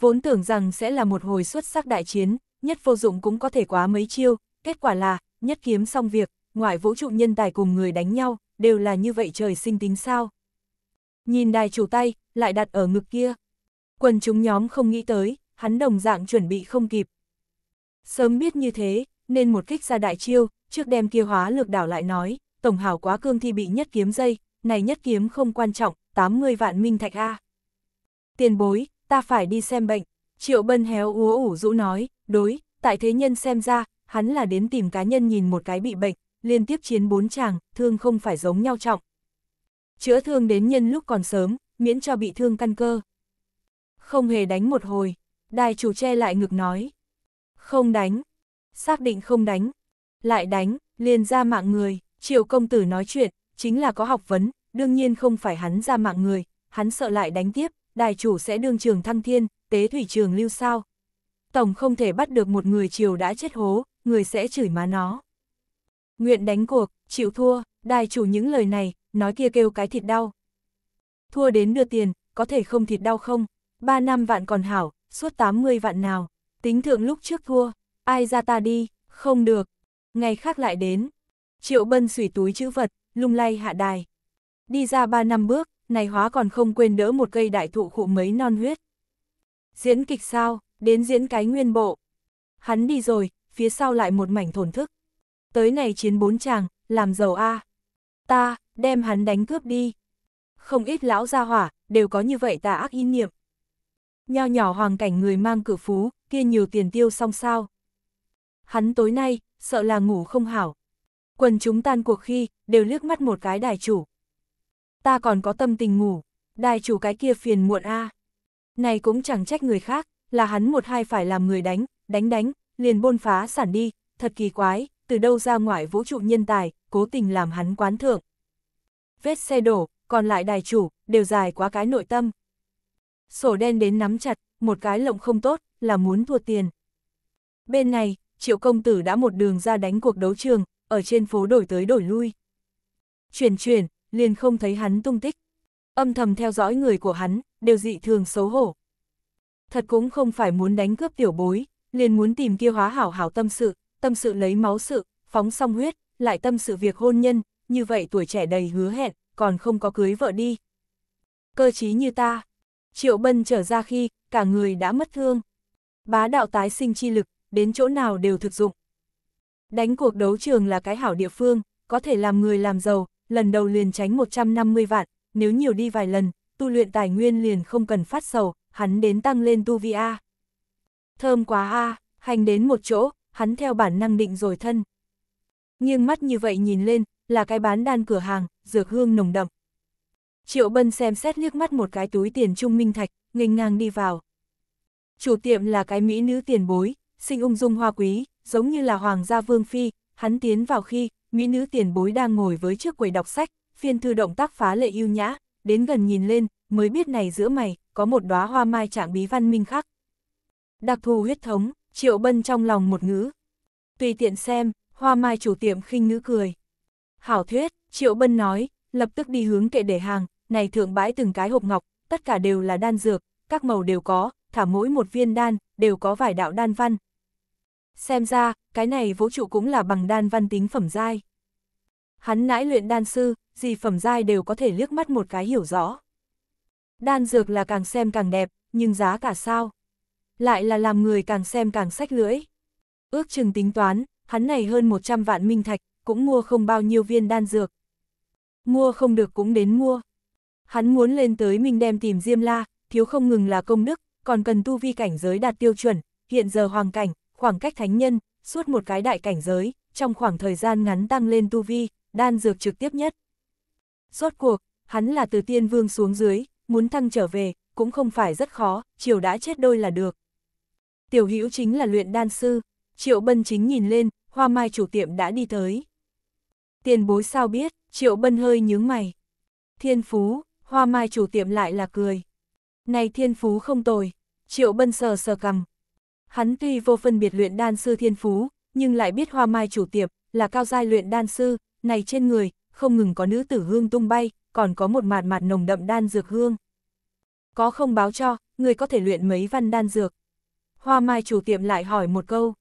Vốn tưởng rằng sẽ là một hồi xuất sắc đại chiến, nhất vô dụng cũng có thể quá mấy chiêu, kết quả là, nhất kiếm xong việc, ngoại vũ trụ nhân tài cùng người đánh nhau, đều là như vậy trời sinh tính sao. Nhìn đài chủ tay, lại đặt ở ngực kia, Quần chúng nhóm không nghĩ tới, hắn đồng dạng chuẩn bị không kịp. Sớm biết như thế, nên một kích ra đại chiêu, trước đem kia hóa lược đảo lại nói, tổng hảo quá cương thi bị nhất kiếm dây, này nhất kiếm không quan trọng, 80 vạn minh thạch A. Tiền bối, ta phải đi xem bệnh, triệu bân héo úa ủ rũ nói, đối, tại thế nhân xem ra, hắn là đến tìm cá nhân nhìn một cái bị bệnh, liên tiếp chiến bốn chàng, thương không phải giống nhau trọng. Chữa thương đến nhân lúc còn sớm, miễn cho bị thương căn cơ không hề đánh một hồi, đài chủ che lại ngực nói. Không đánh, xác định không đánh, lại đánh, liền ra mạng người, triệu công tử nói chuyện, chính là có học vấn, đương nhiên không phải hắn ra mạng người, hắn sợ lại đánh tiếp, đài chủ sẽ đương trường thăng thiên, tế thủy trường lưu sao. Tổng không thể bắt được một người triều đã chết hố, người sẽ chửi má nó. Nguyện đánh cuộc, chịu thua, đài chủ những lời này, nói kia kêu cái thịt đau. Thua đến đưa tiền, có thể không thịt đau không? ba năm vạn còn hảo, suốt 80 vạn nào, tính thượng lúc trước thua, ai ra ta đi, không được, ngày khác lại đến. Triệu Bân sủy túi chữ vật, lung lay hạ đài. Đi ra ba năm bước, này hóa còn không quên đỡ một cây đại thụ khụ mấy non huyết. Diễn kịch sao, đến diễn cái nguyên bộ. Hắn đi rồi, phía sau lại một mảnh thổn thức. Tới này chiến bốn chàng, làm giàu A. Ta, đem hắn đánh cướp đi. Không ít lão gia hỏa, đều có như vậy tà ác in niệm, Nho nhỏ hoàng cảnh người mang cửa phú, kia nhiều tiền tiêu xong sao. Hắn tối nay, sợ là ngủ không hảo. Quần chúng tan cuộc khi, đều liếc mắt một cái đài chủ. Ta còn có tâm tình ngủ, đài chủ cái kia phiền muộn a à. Này cũng chẳng trách người khác, là hắn một hai phải làm người đánh, đánh đánh, liền bôn phá sản đi, thật kỳ quái, từ đâu ra ngoại vũ trụ nhân tài, cố tình làm hắn quán thượng. Vết xe đổ, còn lại đài chủ, đều dài quá cái nội tâm. Sổ đen đến nắm chặt, một cái lộng không tốt, là muốn thua tiền. Bên này, triệu công tử đã một đường ra đánh cuộc đấu trường, ở trên phố đổi tới đổi lui. Chuyển chuyển, liền không thấy hắn tung tích. Âm thầm theo dõi người của hắn, đều dị thường xấu hổ. Thật cũng không phải muốn đánh cướp tiểu bối, liền muốn tìm kia hóa hảo hảo tâm sự, tâm sự lấy máu sự, phóng xong huyết, lại tâm sự việc hôn nhân, như vậy tuổi trẻ đầy hứa hẹn, còn không có cưới vợ đi. Cơ chí như ta, Triệu Bân trở ra khi, cả người đã mất thương. Bá đạo tái sinh chi lực, đến chỗ nào đều thực dụng. Đánh cuộc đấu trường là cái hảo địa phương, có thể làm người làm giàu, lần đầu liền tránh 150 vạn, nếu nhiều đi vài lần, tu luyện tài nguyên liền không cần phát sầu, hắn đến tăng lên tu vi A. Thơm quá A, hành đến một chỗ, hắn theo bản năng định rồi thân. Nhưng mắt như vậy nhìn lên, là cái bán đan cửa hàng, dược hương nồng đậm. Triệu Bân xem xét liếc mắt một cái túi tiền trung minh thạch, nghênh ngang đi vào. Chủ tiệm là cái mỹ nữ tiền bối, sinh ung dung hoa quý, giống như là hoàng gia vương phi, hắn tiến vào khi, mỹ nữ tiền bối đang ngồi với trước quầy đọc sách, phiên thư động tác phá lệ yêu nhã, đến gần nhìn lên, mới biết này giữa mày, có một đóa hoa mai trạng bí văn minh khác. Đặc thù huyết thống, triệu bân trong lòng một ngữ. Tùy tiện xem, hoa mai chủ tiệm khinh ngữ cười. Hảo thuyết, triệu bân nói, lập tức đi hướng kệ để hàng, này thượng bãi từng cái hộp ngọc, tất cả đều là đan dược, các màu đều có, thả mỗi một viên đan, đều có vài đạo đan văn. Xem ra, cái này vũ trụ cũng là bằng đan văn tính phẩm giai. Hắn nãi luyện đan sư, gì phẩm giai đều có thể liếc mắt một cái hiểu rõ. Đan dược là càng xem càng đẹp, nhưng giá cả sao? Lại là làm người càng xem càng sách lưỡi. Ước chừng tính toán, hắn này hơn 100 vạn minh thạch, cũng mua không bao nhiêu viên đan dược. Mua không được cũng đến mua. Hắn muốn lên tới mình đem tìm Diêm La, thiếu không ngừng là công đức, còn cần tu vi cảnh giới đạt tiêu chuẩn, hiện giờ hoàng cảnh, khoảng cách thánh nhân, suốt một cái đại cảnh giới, trong khoảng thời gian ngắn tăng lên tu vi, đan dược trực tiếp nhất. suốt cuộc, hắn là từ tiên vương xuống dưới, muốn thăng trở về, cũng không phải rất khó, chiều đã chết đôi là được. Tiểu hữu chính là luyện đan sư, triệu bân chính nhìn lên, hoa mai chủ tiệm đã đi tới. Tiền bối sao biết, triệu bân hơi nhướng mày. Thiên phú, hoa mai chủ tiệm lại là cười. Này thiên phú không tồi, triệu bân sờ sờ cầm. Hắn tuy vô phân biệt luyện đan sư thiên phú, nhưng lại biết hoa mai chủ tiệm là cao giai luyện đan sư, này trên người, không ngừng có nữ tử hương tung bay, còn có một mạt mạt nồng đậm đan dược hương. Có không báo cho, người có thể luyện mấy văn đan dược. Hoa mai chủ tiệm lại hỏi một câu.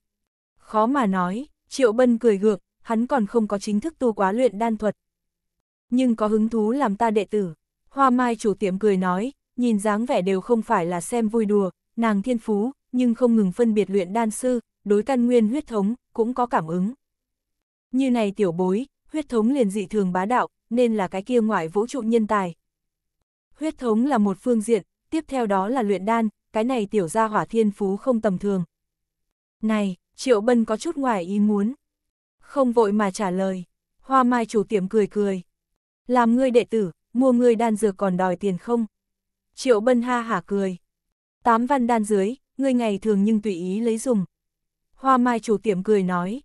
Khó mà nói, triệu bân cười gượng, hắn còn không có chính thức tu quá luyện đan thuật. Nhưng có hứng thú làm ta đệ tử, Hoa Mai chủ tiệm cười nói, nhìn dáng vẻ đều không phải là xem vui đùa, nàng thiên phú, nhưng không ngừng phân biệt luyện đan sư, đối căn nguyên huyết thống, cũng có cảm ứng. Như này tiểu bối, huyết thống liền dị thường bá đạo, nên là cái kia ngoại vũ trụ nhân tài. Huyết thống là một phương diện, tiếp theo đó là luyện đan, cái này tiểu gia hỏa thiên phú không tầm thường. Này, Triệu Bân có chút ngoài ý muốn. Không vội mà trả lời, Hoa Mai chủ tiệm cười cười. Làm ngươi đệ tử, mua ngươi đan dược còn đòi tiền không? Triệu Bân ha hả cười. Tám văn đan dưới, ngươi ngày thường nhưng tùy ý lấy dùng. Hoa Mai chủ tiệm cười nói.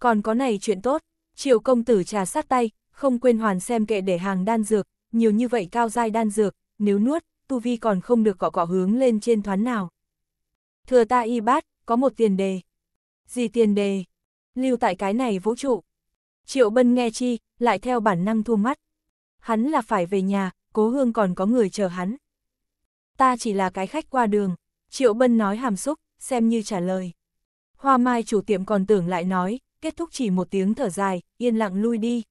Còn có này chuyện tốt, Triệu công tử trà sát tay, không quên hoàn xem kệ để hàng đan dược, nhiều như vậy cao dai đan dược, nếu nuốt, tu vi còn không được cọ cọ hướng lên trên thoán nào. Thừa ta y bát, có một tiền đề. Gì tiền đề? Lưu tại cái này vũ trụ. Triệu Bân nghe chi, lại theo bản năng thu mắt hắn là phải về nhà, cố hương còn có người chờ hắn. Ta chỉ là cái khách qua đường, Triệu Bân nói hàm xúc, xem như trả lời. Hoa Mai chủ tiệm còn tưởng lại nói, kết thúc chỉ một tiếng thở dài, yên lặng lui đi.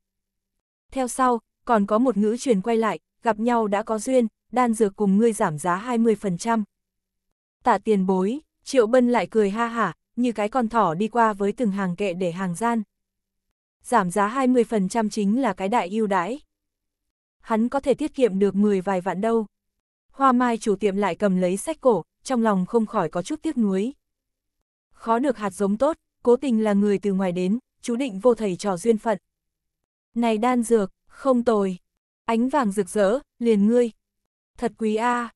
Theo sau, còn có một ngữ truyền quay lại, gặp nhau đã có duyên, đan dược cùng ngươi giảm giá 20%. Tạ tiền bối, Triệu Bân lại cười ha hả, như cái con thỏ đi qua với từng hàng kệ để hàng gian. Giảm giá 20% chính là cái đại ưu đãi hắn có thể tiết kiệm được mười vài vạn đâu. Hoa mai chủ tiệm lại cầm lấy sách cổ, trong lòng không khỏi có chút tiếc nuối. Khó được hạt giống tốt, cố tình là người từ ngoài đến, chú định vô thầy trò duyên phận. Này đan dược, không tồi. Ánh vàng rực rỡ, liền ngươi. Thật quý a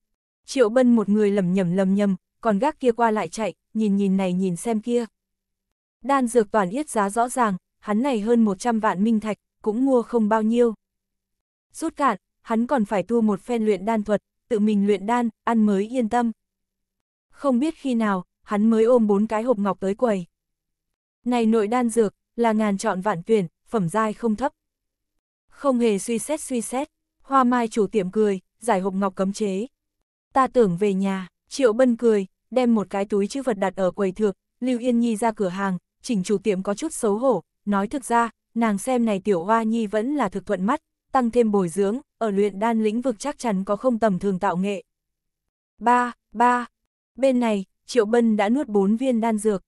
Triệu bân một người lầm nhầm lầm nhầm, còn gác kia qua lại chạy, nhìn nhìn này nhìn xem kia. Đan dược toàn yết giá rõ ràng, hắn này hơn 100 vạn minh thạch, cũng mua không bao nhiêu rút cạn, hắn còn phải thua một phen luyện đan thuật, tự mình luyện đan, ăn mới yên tâm. Không biết khi nào, hắn mới ôm bốn cái hộp ngọc tới quầy. Này nội đan dược, là ngàn chọn vạn tuyển, phẩm giai không thấp. Không hề suy xét suy xét, hoa mai chủ tiệm cười, giải hộp ngọc cấm chế. Ta tưởng về nhà, triệu bân cười, đem một cái túi chữ vật đặt ở quầy thược, Lưu Yên Nhi ra cửa hàng, chỉnh chủ tiệm có chút xấu hổ, nói thực ra, nàng xem này tiểu hoa nhi vẫn là thực thuận mắt, tăng thêm bồi dưỡng, ở luyện đan lĩnh vực chắc chắn có không tầm thường tạo nghệ. ba ba Bên này, Triệu Bân đã nuốt bốn viên đan dược.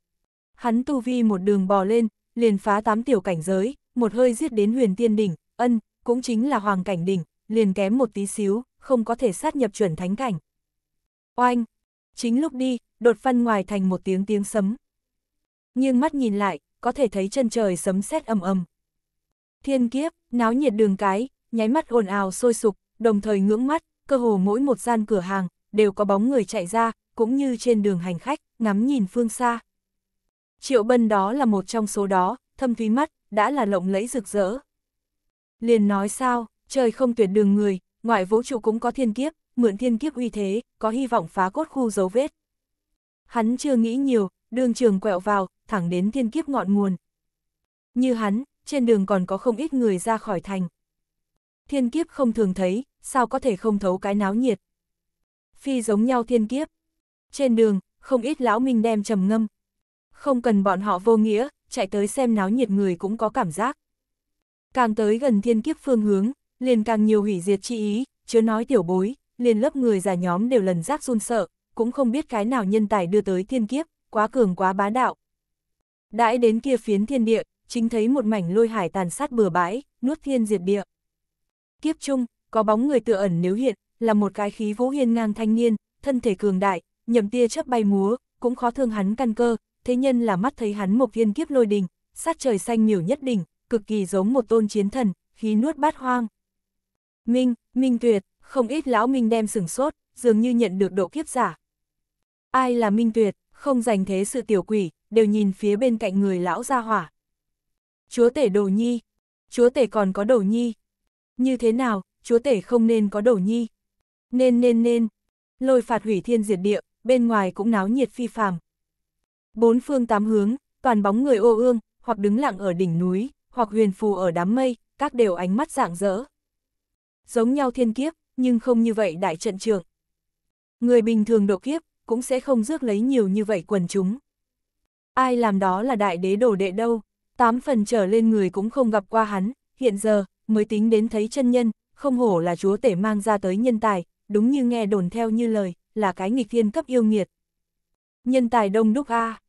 Hắn tu vi một đường bò lên, liền phá tám tiểu cảnh giới, một hơi giết đến huyền tiên đỉnh, ân, cũng chính là hoàng cảnh đỉnh, liền kém một tí xíu, không có thể sát nhập chuẩn thánh cảnh. Oanh! Chính lúc đi, đột phân ngoài thành một tiếng tiếng sấm. nhưng mắt nhìn lại, có thể thấy chân trời sấm sét ầm ầm. Thiên kiếp, náo nhiệt đường cái, nháy mắt ồn ào sôi sục, đồng thời ngưỡng mắt, cơ hồ mỗi một gian cửa hàng, đều có bóng người chạy ra, cũng như trên đường hành khách, ngắm nhìn phương xa. Triệu Bân đó là một trong số đó, thâm thúy mắt, đã là lộng lẫy rực rỡ. Liền nói sao, trời không tuyệt đường người, ngoại vũ trụ cũng có thiên kiếp, mượn thiên kiếp uy thế, có hy vọng phá cốt khu dấu vết. Hắn chưa nghĩ nhiều, đường trường quẹo vào, thẳng đến thiên kiếp ngọn nguồn. Như hắn, trên đường còn có không ít người ra khỏi thành. Thiên kiếp không thường thấy, sao có thể không thấu cái náo nhiệt. Phi giống nhau thiên kiếp. Trên đường, không ít lão minh đem trầm ngâm. Không cần bọn họ vô nghĩa, chạy tới xem náo nhiệt người cũng có cảm giác. Càng tới gần thiên kiếp phương hướng, liền càng nhiều hủy diệt chi ý, chứ nói tiểu bối, liền lớp người già nhóm đều lần giác run sợ, cũng không biết cái nào nhân tài đưa tới thiên kiếp, quá cường quá bá đạo. Đãi đến kia phiến thiên địa, chính thấy một mảnh lôi hải tàn sát bừa bãi, nuốt thiên diệt địa. Kiếp chung, có bóng người tựa ẩn nếu hiện, là một cái khí vũ hiên ngang thanh niên, thân thể cường đại, nhậm tia chớp bay múa, cũng khó thương hắn căn cơ, thế nhân là mắt thấy hắn một viên kiếp lôi đình, sát trời xanh miểu nhất đỉnh, cực kỳ giống một tôn chiến thần, khí nuốt bát hoang. Minh, Minh Tuyệt, không ít lão Minh đem sửng sốt, dường như nhận được độ kiếp giả. Ai là Minh Tuyệt, không dành thế sự tiểu quỷ, đều nhìn phía bên cạnh người lão gia hỏa. Chúa tể đồ nhi, chúa tể còn có đồ nhi, như thế nào, chúa tể không nên có đầu nhi. Nên nên nên, lôi phạt hủy thiên diệt địa, bên ngoài cũng náo nhiệt phi phàm. Bốn phương tám hướng, toàn bóng người ô ương, hoặc đứng lặng ở đỉnh núi, hoặc huyền phù ở đám mây, các đều ánh mắt rạng rỡ. Giống nhau thiên kiếp, nhưng không như vậy đại trận trưởng Người bình thường độ kiếp, cũng sẽ không rước lấy nhiều như vậy quần chúng. Ai làm đó là đại đế đồ đệ đâu, tám phần trở lên người cũng không gặp qua hắn, hiện giờ, mới tính đến thấy chân nhân, không hổ là chúa tể mang ra tới nhân tài, đúng như nghe đồn theo như lời, là cái nghịch thiên cấp yêu nghiệt. Nhân tài đông đúc A.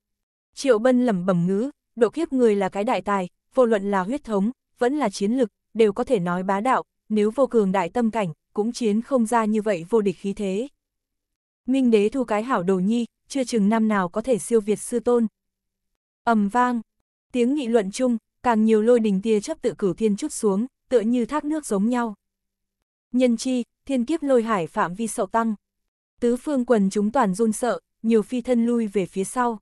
Triệu Bân lẩm bẩm ngữ, độ kiếp người là cái đại tài, vô luận là huyết thống, vẫn là chiến lực, đều có thể nói bá đạo, nếu vô cường đại tâm cảnh, cũng chiến không ra như vậy vô địch khí thế. Minh đế thu cái hảo đồ nhi, chưa chừng năm nào có thể siêu việt sư tôn. ầm vang, tiếng nghị luận chung, càng nhiều lôi đình tia chấp tự cửu thiên chút xuống, tựa như thác nước giống nhau. Nhân chi, thiên kiếp lôi hải phạm vi sậu tăng. Tứ phương quần chúng toàn run sợ, nhiều phi thân lui về phía sau.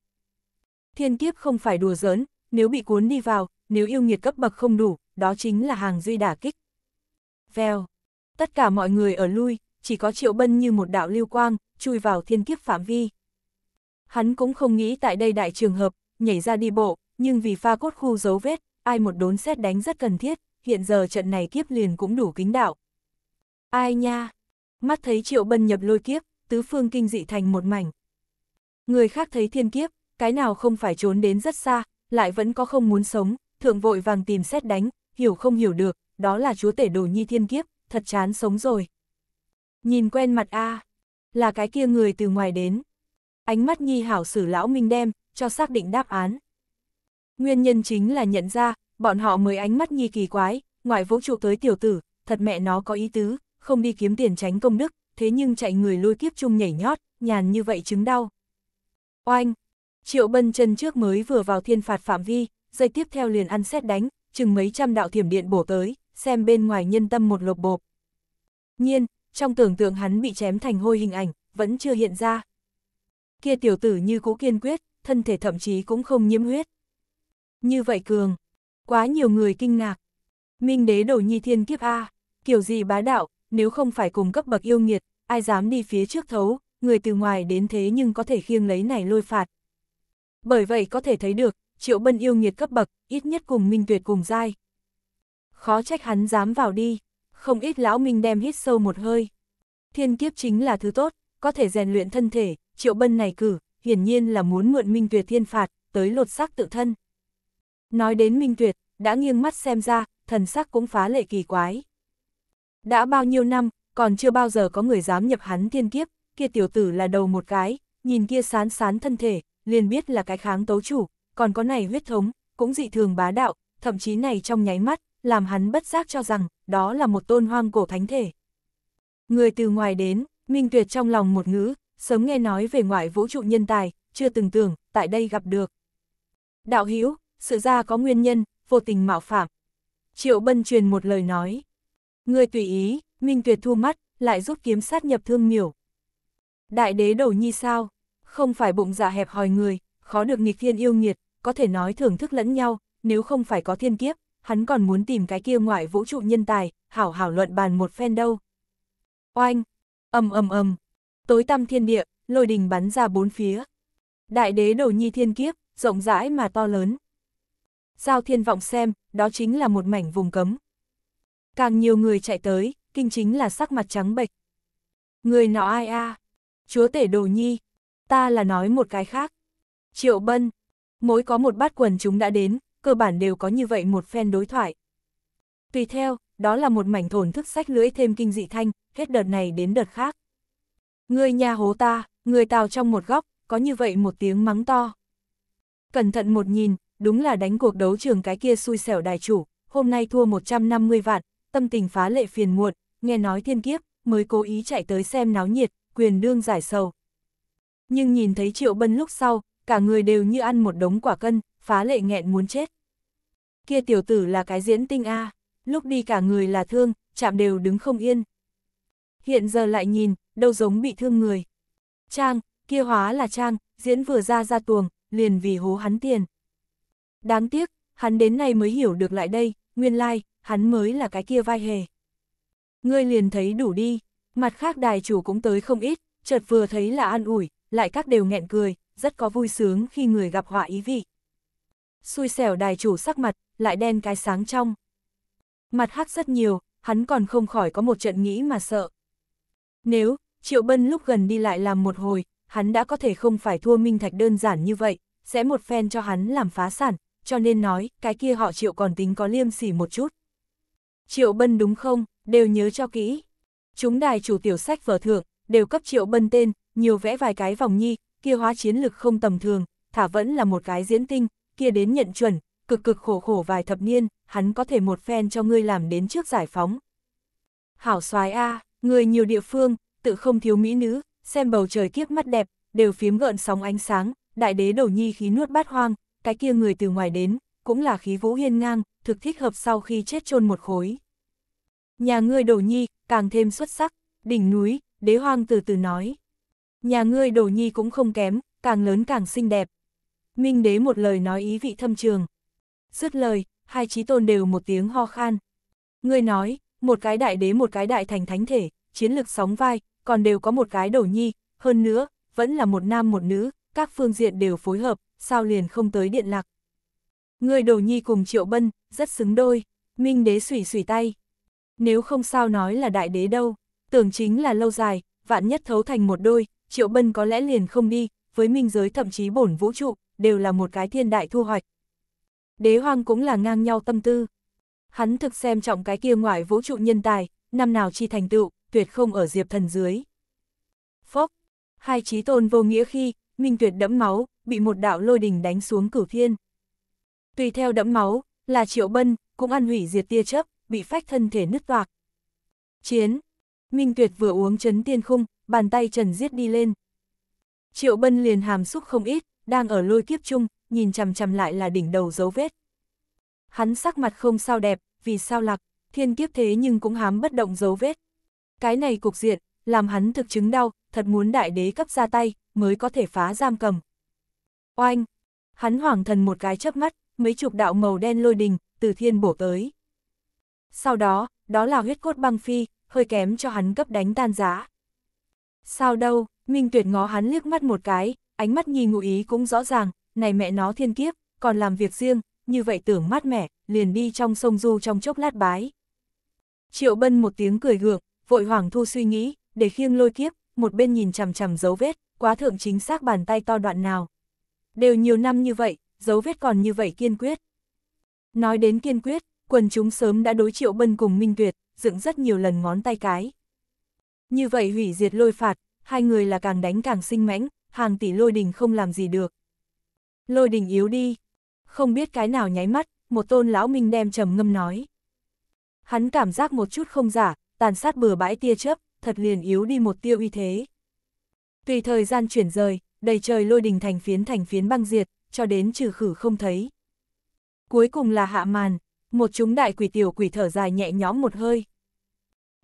Thiên kiếp không phải đùa giỡn, nếu bị cuốn đi vào, nếu yêu nghiệt cấp bậc không đủ, đó chính là hàng duy đả kích. Vèo, tất cả mọi người ở lui, chỉ có triệu bân như một đạo lưu quang, chui vào thiên kiếp phạm vi. Hắn cũng không nghĩ tại đây đại trường hợp, nhảy ra đi bộ, nhưng vì pha cốt khu dấu vết, ai một đốn xét đánh rất cần thiết, hiện giờ trận này kiếp liền cũng đủ kính đạo. Ai nha? Mắt thấy triệu bân nhập lôi kiếp, tứ phương kinh dị thành một mảnh. Người khác thấy thiên kiếp, cái nào không phải trốn đến rất xa, lại vẫn có không muốn sống, thượng vội vàng tìm xét đánh, hiểu không hiểu được, đó là chúa tể đồ nhi thiên kiếp, thật chán sống rồi. Nhìn quen mặt a là cái kia người từ ngoài đến. Ánh mắt nhi hảo sử lão minh đem, cho xác định đáp án. Nguyên nhân chính là nhận ra, bọn họ mới ánh mắt nghi kỳ quái, ngoại vũ trụ tới tiểu tử, thật mẹ nó có ý tứ, không đi kiếm tiền tránh công đức, thế nhưng chạy người lôi kiếp chung nhảy nhót, nhàn như vậy chứng đau. Oanh! Triệu bân chân trước mới vừa vào thiên phạt phạm vi, dây tiếp theo liền ăn xét đánh, chừng mấy trăm đạo thiểm điện bổ tới, xem bên ngoài nhân tâm một lộp bộp. Nhiên, trong tưởng tượng hắn bị chém thành hôi hình ảnh, vẫn chưa hiện ra. Kia tiểu tử như cũ kiên quyết, thân thể thậm chí cũng không nhiễm huyết. Như vậy cường, Quá nhiều người kinh ngạc. Minh đế đổ nhi thiên kiếp A, kiểu gì bá đạo, nếu không phải cùng cấp bậc yêu nghiệt, ai dám đi phía trước thấu, người từ ngoài đến thế nhưng có thể khiêng lấy này lôi phạt. Bởi vậy có thể thấy được, triệu bân yêu nghiệt cấp bậc, ít nhất cùng minh tuyệt cùng dai. Khó trách hắn dám vào đi, không ít lão minh đem hít sâu một hơi. Thiên kiếp chính là thứ tốt, có thể rèn luyện thân thể, triệu bân này cử, hiển nhiên là muốn mượn minh tuyệt thiên phạt, tới lột xác tự thân. Nói đến Minh Tuyệt, đã nghiêng mắt xem ra, thần sắc cũng phá lệ kỳ quái. Đã bao nhiêu năm, còn chưa bao giờ có người dám nhập hắn thiên kiếp, kia tiểu tử là đầu một cái, nhìn kia sán sán thân thể, liền biết là cái kháng tấu chủ, còn có này huyết thống, cũng dị thường bá đạo, thậm chí này trong nháy mắt, làm hắn bất giác cho rằng, đó là một tôn hoang cổ thánh thể. Người từ ngoài đến, Minh Tuyệt trong lòng một ngữ, sớm nghe nói về ngoại vũ trụ nhân tài, chưa từng tưởng, tại đây gặp được. Đạo Hữu sự ra có nguyên nhân, vô tình mạo phạm. Triệu Bân truyền một lời nói. Người tùy ý, Minh Tuyệt thu mắt, lại rút kiếm sát nhập thương miểu. Đại đế đầu nhi sao? Không phải bụng dạ hẹp hòi người, khó được nghịch thiên yêu nghiệt, có thể nói thưởng thức lẫn nhau, nếu không phải có thiên kiếp, hắn còn muốn tìm cái kia ngoại vũ trụ nhân tài, hảo hảo luận bàn một phen đâu. Oanh, ầm ầm ầm, tối tăm thiên địa, lôi đình bắn ra bốn phía. Đại đế đầu nhi thiên kiếp, rộng rãi mà to lớn. Giao thiên vọng xem, đó chính là một mảnh vùng cấm. Càng nhiều người chạy tới, kinh chính là sắc mặt trắng bệch. Người nọ ai a? Chúa tể đồ nhi. Ta là nói một cái khác. Triệu bân. Mỗi có một bát quần chúng đã đến, cơ bản đều có như vậy một phen đối thoại. Tùy theo, đó là một mảnh thổn thức sách lưỡi thêm kinh dị thanh, hết đợt này đến đợt khác. Người nhà hố ta, người tào trong một góc, có như vậy một tiếng mắng to. Cẩn thận một nhìn, đúng là đánh cuộc đấu trường cái kia xui xẻo đài chủ, hôm nay thua 150 vạn, tâm tình phá lệ phiền muộn, nghe nói thiên kiếp, mới cố ý chạy tới xem náo nhiệt, quyền đương giải sầu. Nhưng nhìn thấy Triệu Bân lúc sau, cả người đều như ăn một đống quả cân, phá lệ nghẹn muốn chết. Kia tiểu tử là cái diễn tinh A, lúc đi cả người là thương, chạm đều đứng không yên. Hiện giờ lại nhìn, đâu giống bị thương người. Trang, kia hóa là Trang, diễn vừa ra ra tuồng, liền vì hố hắn tiền. Đáng tiếc, hắn đến nay mới hiểu được lại đây, nguyên lai, like, hắn mới là cái kia vai hề. Ngươi liền thấy đủ đi, mặt khác đài chủ cũng tới không ít, chợt vừa thấy là an ủi, lại các đều nghẹn cười, rất có vui sướng khi người gặp họa ý vị. Xui xẻo đài chủ sắc mặt, lại đen cái sáng trong. Mặt hắc rất nhiều, hắn còn không khỏi có một trận nghĩ mà sợ. Nếu, Triệu Bân lúc gần đi lại làm một hồi, hắn đã có thể không phải thua Minh Thạch đơn giản như vậy, sẽ một phen cho hắn làm phá sản, cho nên nói, cái kia họ triệu còn tính có liêm sỉ một chút. Triệu Bân đúng không, đều nhớ cho kỹ. Chúng đài chủ tiểu sách vở thượng, đều cấp Triệu Bân tên, nhiều vẽ vài cái vòng nhi, kia hóa chiến lực không tầm thường, thả vẫn là một cái diễn tinh, kia đến nhận chuẩn, cực cực khổ khổ vài thập niên, hắn có thể một phen cho ngươi làm đến trước giải phóng. Hảo soái A, người nhiều địa phương, tự không thiếu mỹ nữ, xem bầu trời kiếp mắt đẹp, đều phím gợn sóng ánh sáng, đại đế đầu nhi khí nuốt bát hoang, cái kia người từ ngoài đến, cũng là khí vũ hiên ngang, thực thích hợp sau khi chết chôn một khối. Nhà ngươi đồ nhi, càng thêm xuất sắc, đỉnh núi, đế hoang từ từ nói. Nhà ngươi đồ nhi cũng không kém, càng lớn càng xinh đẹp. Minh đế một lời nói ý vị thâm trường. Dứt lời, hai trí tôn đều một tiếng ho khan. Ngươi nói, một cái đại đế một cái đại thành thánh thể, chiến lực sóng vai, còn đều có một cái đồ nhi, hơn nữa, vẫn là một nam một nữ, các phương diện đều phối hợp, sao liền không tới điện lạc. Người đồ nhi cùng triệu bân, rất xứng đôi, minh đế sủy sủy tay. Nếu không sao nói là đại đế đâu, tưởng chính là lâu dài, vạn nhất thấu thành một đôi, triệu bân có lẽ liền không đi, với minh giới thậm chí bổn vũ trụ, đều là một cái thiên đại thu hoạch. Đế hoang cũng là ngang nhau tâm tư. Hắn thực xem trọng cái kia ngoại vũ trụ nhân tài, năm nào chi thành tựu, tuyệt không ở diệp thần dưới. Phốc, hai trí tôn vô nghĩa khi, Minh Tuyệt đẫm máu, bị một đạo lôi đình đánh xuống cửu thiên. Tùy theo đẫm máu, là Triệu Bân, cũng ăn hủy diệt tia chấp bị phách thân thể nứt toạc. Chiến! Minh Tuyệt vừa uống chấn tiên khung, bàn tay trần giết đi lên. Triệu Bân liền hàm xúc không ít, đang ở lôi kiếp chung, nhìn chằm chằm lại là đỉnh đầu dấu vết. Hắn sắc mặt không sao đẹp, vì sao lạc, thiên kiếp thế nhưng cũng hám bất động dấu vết. Cái này cục diện, làm hắn thực chứng đau, thật muốn đại đế cấp ra tay, mới có thể phá giam cầm. Oanh! Hắn hoàng thần một cái chớp mắt, mấy chục đạo màu đen lôi đình, từ thiên bổ tới. Sau đó, đó là huyết cốt băng phi, hơi kém cho hắn cấp đánh tan giá. Sao đâu, Minh Tuyệt ngó hắn liếc mắt một cái, ánh mắt nhìn ngụ ý cũng rõ ràng, này mẹ nó thiên kiếp, còn làm việc riêng, như vậy tưởng mát mẻ, liền đi trong sông du trong chốc lát bái. Triệu Bân một tiếng cười gượng, vội hoảng thu suy nghĩ, để khiêng lôi kiếp, một bên nhìn chằm chằm dấu vết, quá thượng chính xác bàn tay to đoạn nào. Đều nhiều năm như vậy, dấu vết còn như vậy kiên quyết. Nói đến kiên quyết, quần chúng sớm đã đối triệu bân cùng Minh Tuyệt, dựng rất nhiều lần ngón tay cái. Như vậy hủy diệt lôi phạt, hai người là càng đánh càng sinh mãnh, hàng tỷ lôi đình không làm gì được. Lôi đình yếu đi, không biết cái nào nháy mắt, một tôn lão minh đem trầm ngâm nói. Hắn cảm giác một chút không giả, tàn sát bừa bãi tia chớp, thật liền yếu đi một tiêu uy thế. Tùy thời gian chuyển rời, đầy trời lôi đình thành phiến thành phiến băng diệt, cho đến trừ khử không thấy. Cuối cùng là hạ màn, một chúng đại quỷ tiểu quỷ thở dài nhẹ nhõm một hơi.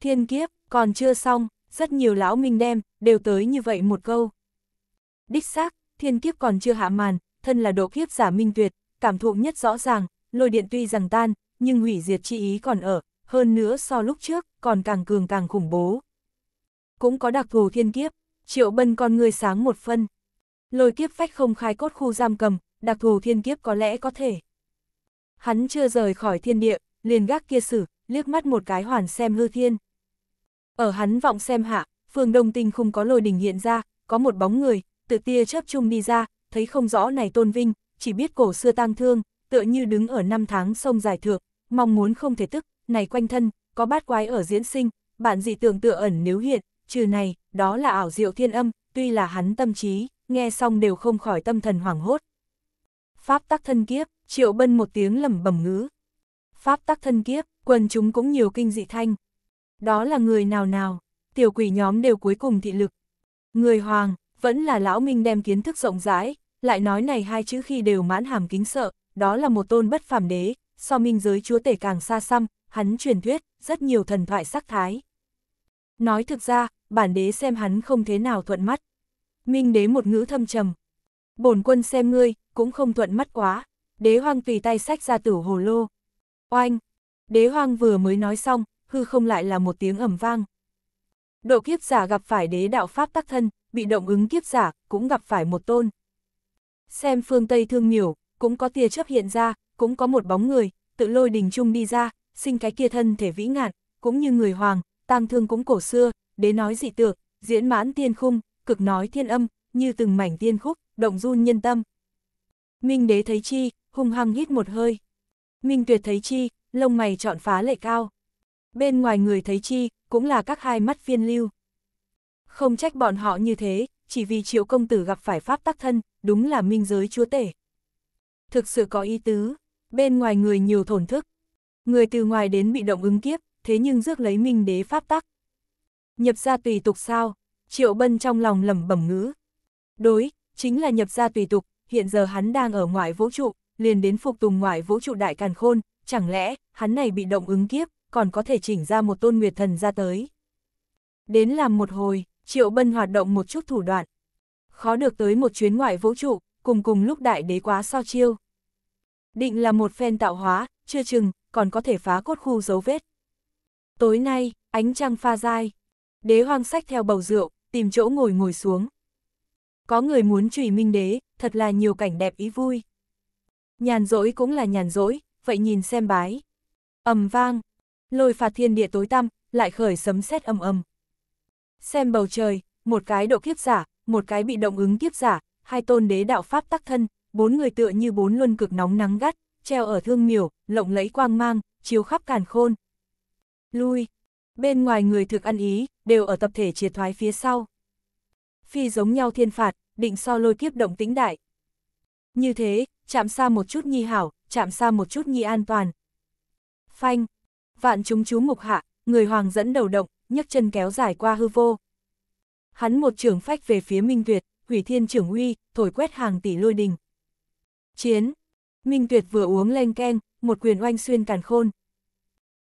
Thiên kiếp, còn chưa xong, rất nhiều lão minh đem, đều tới như vậy một câu. Đích xác, thiên kiếp còn chưa hạ màn, thân là độ kiếp giả minh tuyệt, cảm thụ nhất rõ ràng, lôi điện tuy rằng tan, nhưng hủy diệt chi ý còn ở, hơn nữa so lúc trước, còn càng cường càng khủng bố. Cũng có đặc thù thiên kiếp, Triệu Bân con người sáng một phân. Lôi kiếp phách không khai cốt khu giam cầm, đặc thù thiên kiếp có lẽ có thể. Hắn chưa rời khỏi thiên địa, liền gác kia sử, liếc mắt một cái hoàn xem hư thiên. Ở hắn vọng xem hạ, phương đông tinh không có lôi đỉnh hiện ra, có một bóng người, tự tia chớp chung đi ra, thấy không rõ này tôn vinh, chỉ biết cổ xưa tang thương, tựa như đứng ở năm tháng sông dài thượng, mong muốn không thể tức, này quanh thân, có bát quái ở diễn sinh, bạn dị tưởng tựa ẩn nếu hiện, trừ này, đó là ảo diệu thiên âm, tuy là hắn tâm trí, nghe xong đều không khỏi tâm thần hoảng hốt. Pháp tắc thân kiếp, triệu bân một tiếng lầm bẩm ngữ. Pháp tắc thân kiếp, quần chúng cũng nhiều kinh dị thanh. Đó là người nào nào, tiểu quỷ nhóm đều cuối cùng thị lực. Người hoàng, vẫn là lão minh đem kiến thức rộng rãi, lại nói này hai chữ khi đều mãn hàm kính sợ, đó là một tôn bất phàm đế, so minh giới chúa tể càng xa xăm, hắn truyền thuyết, rất nhiều thần thoại sắc thái. Nói thực ra, bản đế xem hắn không thế nào thuận mắt. Minh đế một ngữ thâm trầm. Bổn quân xem ngươi, cũng không thuận mắt quá. Đế hoang tùy tay sách ra tử hồ lô. Oanh! Đế hoang vừa mới nói xong, hư không lại là một tiếng ẩm vang. Độ kiếp giả gặp phải đế đạo pháp tác thân, bị động ứng kiếp giả, cũng gặp phải một tôn. Xem phương Tây thương miểu, cũng có tia chấp hiện ra, cũng có một bóng người, tự lôi đình trung đi ra, sinh cái kia thân thể vĩ ngạn, cũng như người hoàng, tang thương cũng cổ xưa, đế nói dị tượng, diễn mãn tiên khung, cực nói thiên âm, như từng mảnh tiên khúc, động run nhân tâm. Minh đế thấy chi, hung hăng hít một hơi. Minh tuyệt thấy chi, lông mày chọn phá lệ cao. Bên ngoài người thấy chi, cũng là các hai mắt phiên lưu. Không trách bọn họ như thế, chỉ vì triệu công tử gặp phải pháp tắc thân, đúng là minh giới chúa tể. Thực sự có ý tứ, bên ngoài người nhiều thổn thức. Người từ ngoài đến bị động ứng kiếp, thế nhưng rước lấy minh đế pháp tắc. Nhập gia tùy tục sao? Triệu Bân trong lòng lẩm bẩm ngữ. Đối, chính là nhập gia tùy tục, hiện giờ hắn đang ở ngoài vũ trụ, liền đến phục tùng ngoài vũ trụ đại càn khôn, chẳng lẽ, hắn này bị động ứng kiếp, còn có thể chỉnh ra một tôn nguyệt thần ra tới. Đến làm một hồi, Triệu Bân hoạt động một chút thủ đoạn. Khó được tới một chuyến ngoại vũ trụ, cùng cùng lúc đại đế quá so chiêu. Định là một phen tạo hóa, chưa chừng, còn có thể phá cốt khu dấu vết. Tối nay, ánh trăng pha dai. Đế hoang sách theo bầu rượu, tìm chỗ ngồi ngồi xuống. Có người muốn trùy minh đế, thật là nhiều cảnh đẹp ý vui. Nhàn rỗi cũng là nhàn rỗi, vậy nhìn xem bái. ầm vang, lôi phạt thiên địa tối tăm, lại khởi sấm sét âm âm. Xem bầu trời, một cái độ kiếp giả, một cái bị động ứng kiếp giả, hai tôn đế đạo pháp tắc thân, bốn người tựa như bốn luân cực nóng nắng gắt, treo ở thương miểu, lộng lẫy quang mang, chiếu khắp càn khôn, lui. Bên ngoài người thực ăn ý, đều ở tập thể chia thoái phía sau. Phi giống nhau thiên phạt, định so lôi kiếp động tĩnh đại. Như thế, chạm xa một chút nhi hảo, chạm xa một chút nhi an toàn. Phanh, vạn chúng chú mục hạ, người hoàng dẫn đầu động, nhấc chân kéo dài qua hư vô. Hắn một trưởng phách về phía Minh Tuyệt, hủy thiên trưởng uy, thổi quét hàng tỷ lôi đình. Chiến, Minh Tuyệt vừa uống len keng, một quyền oanh xuyên càn khôn.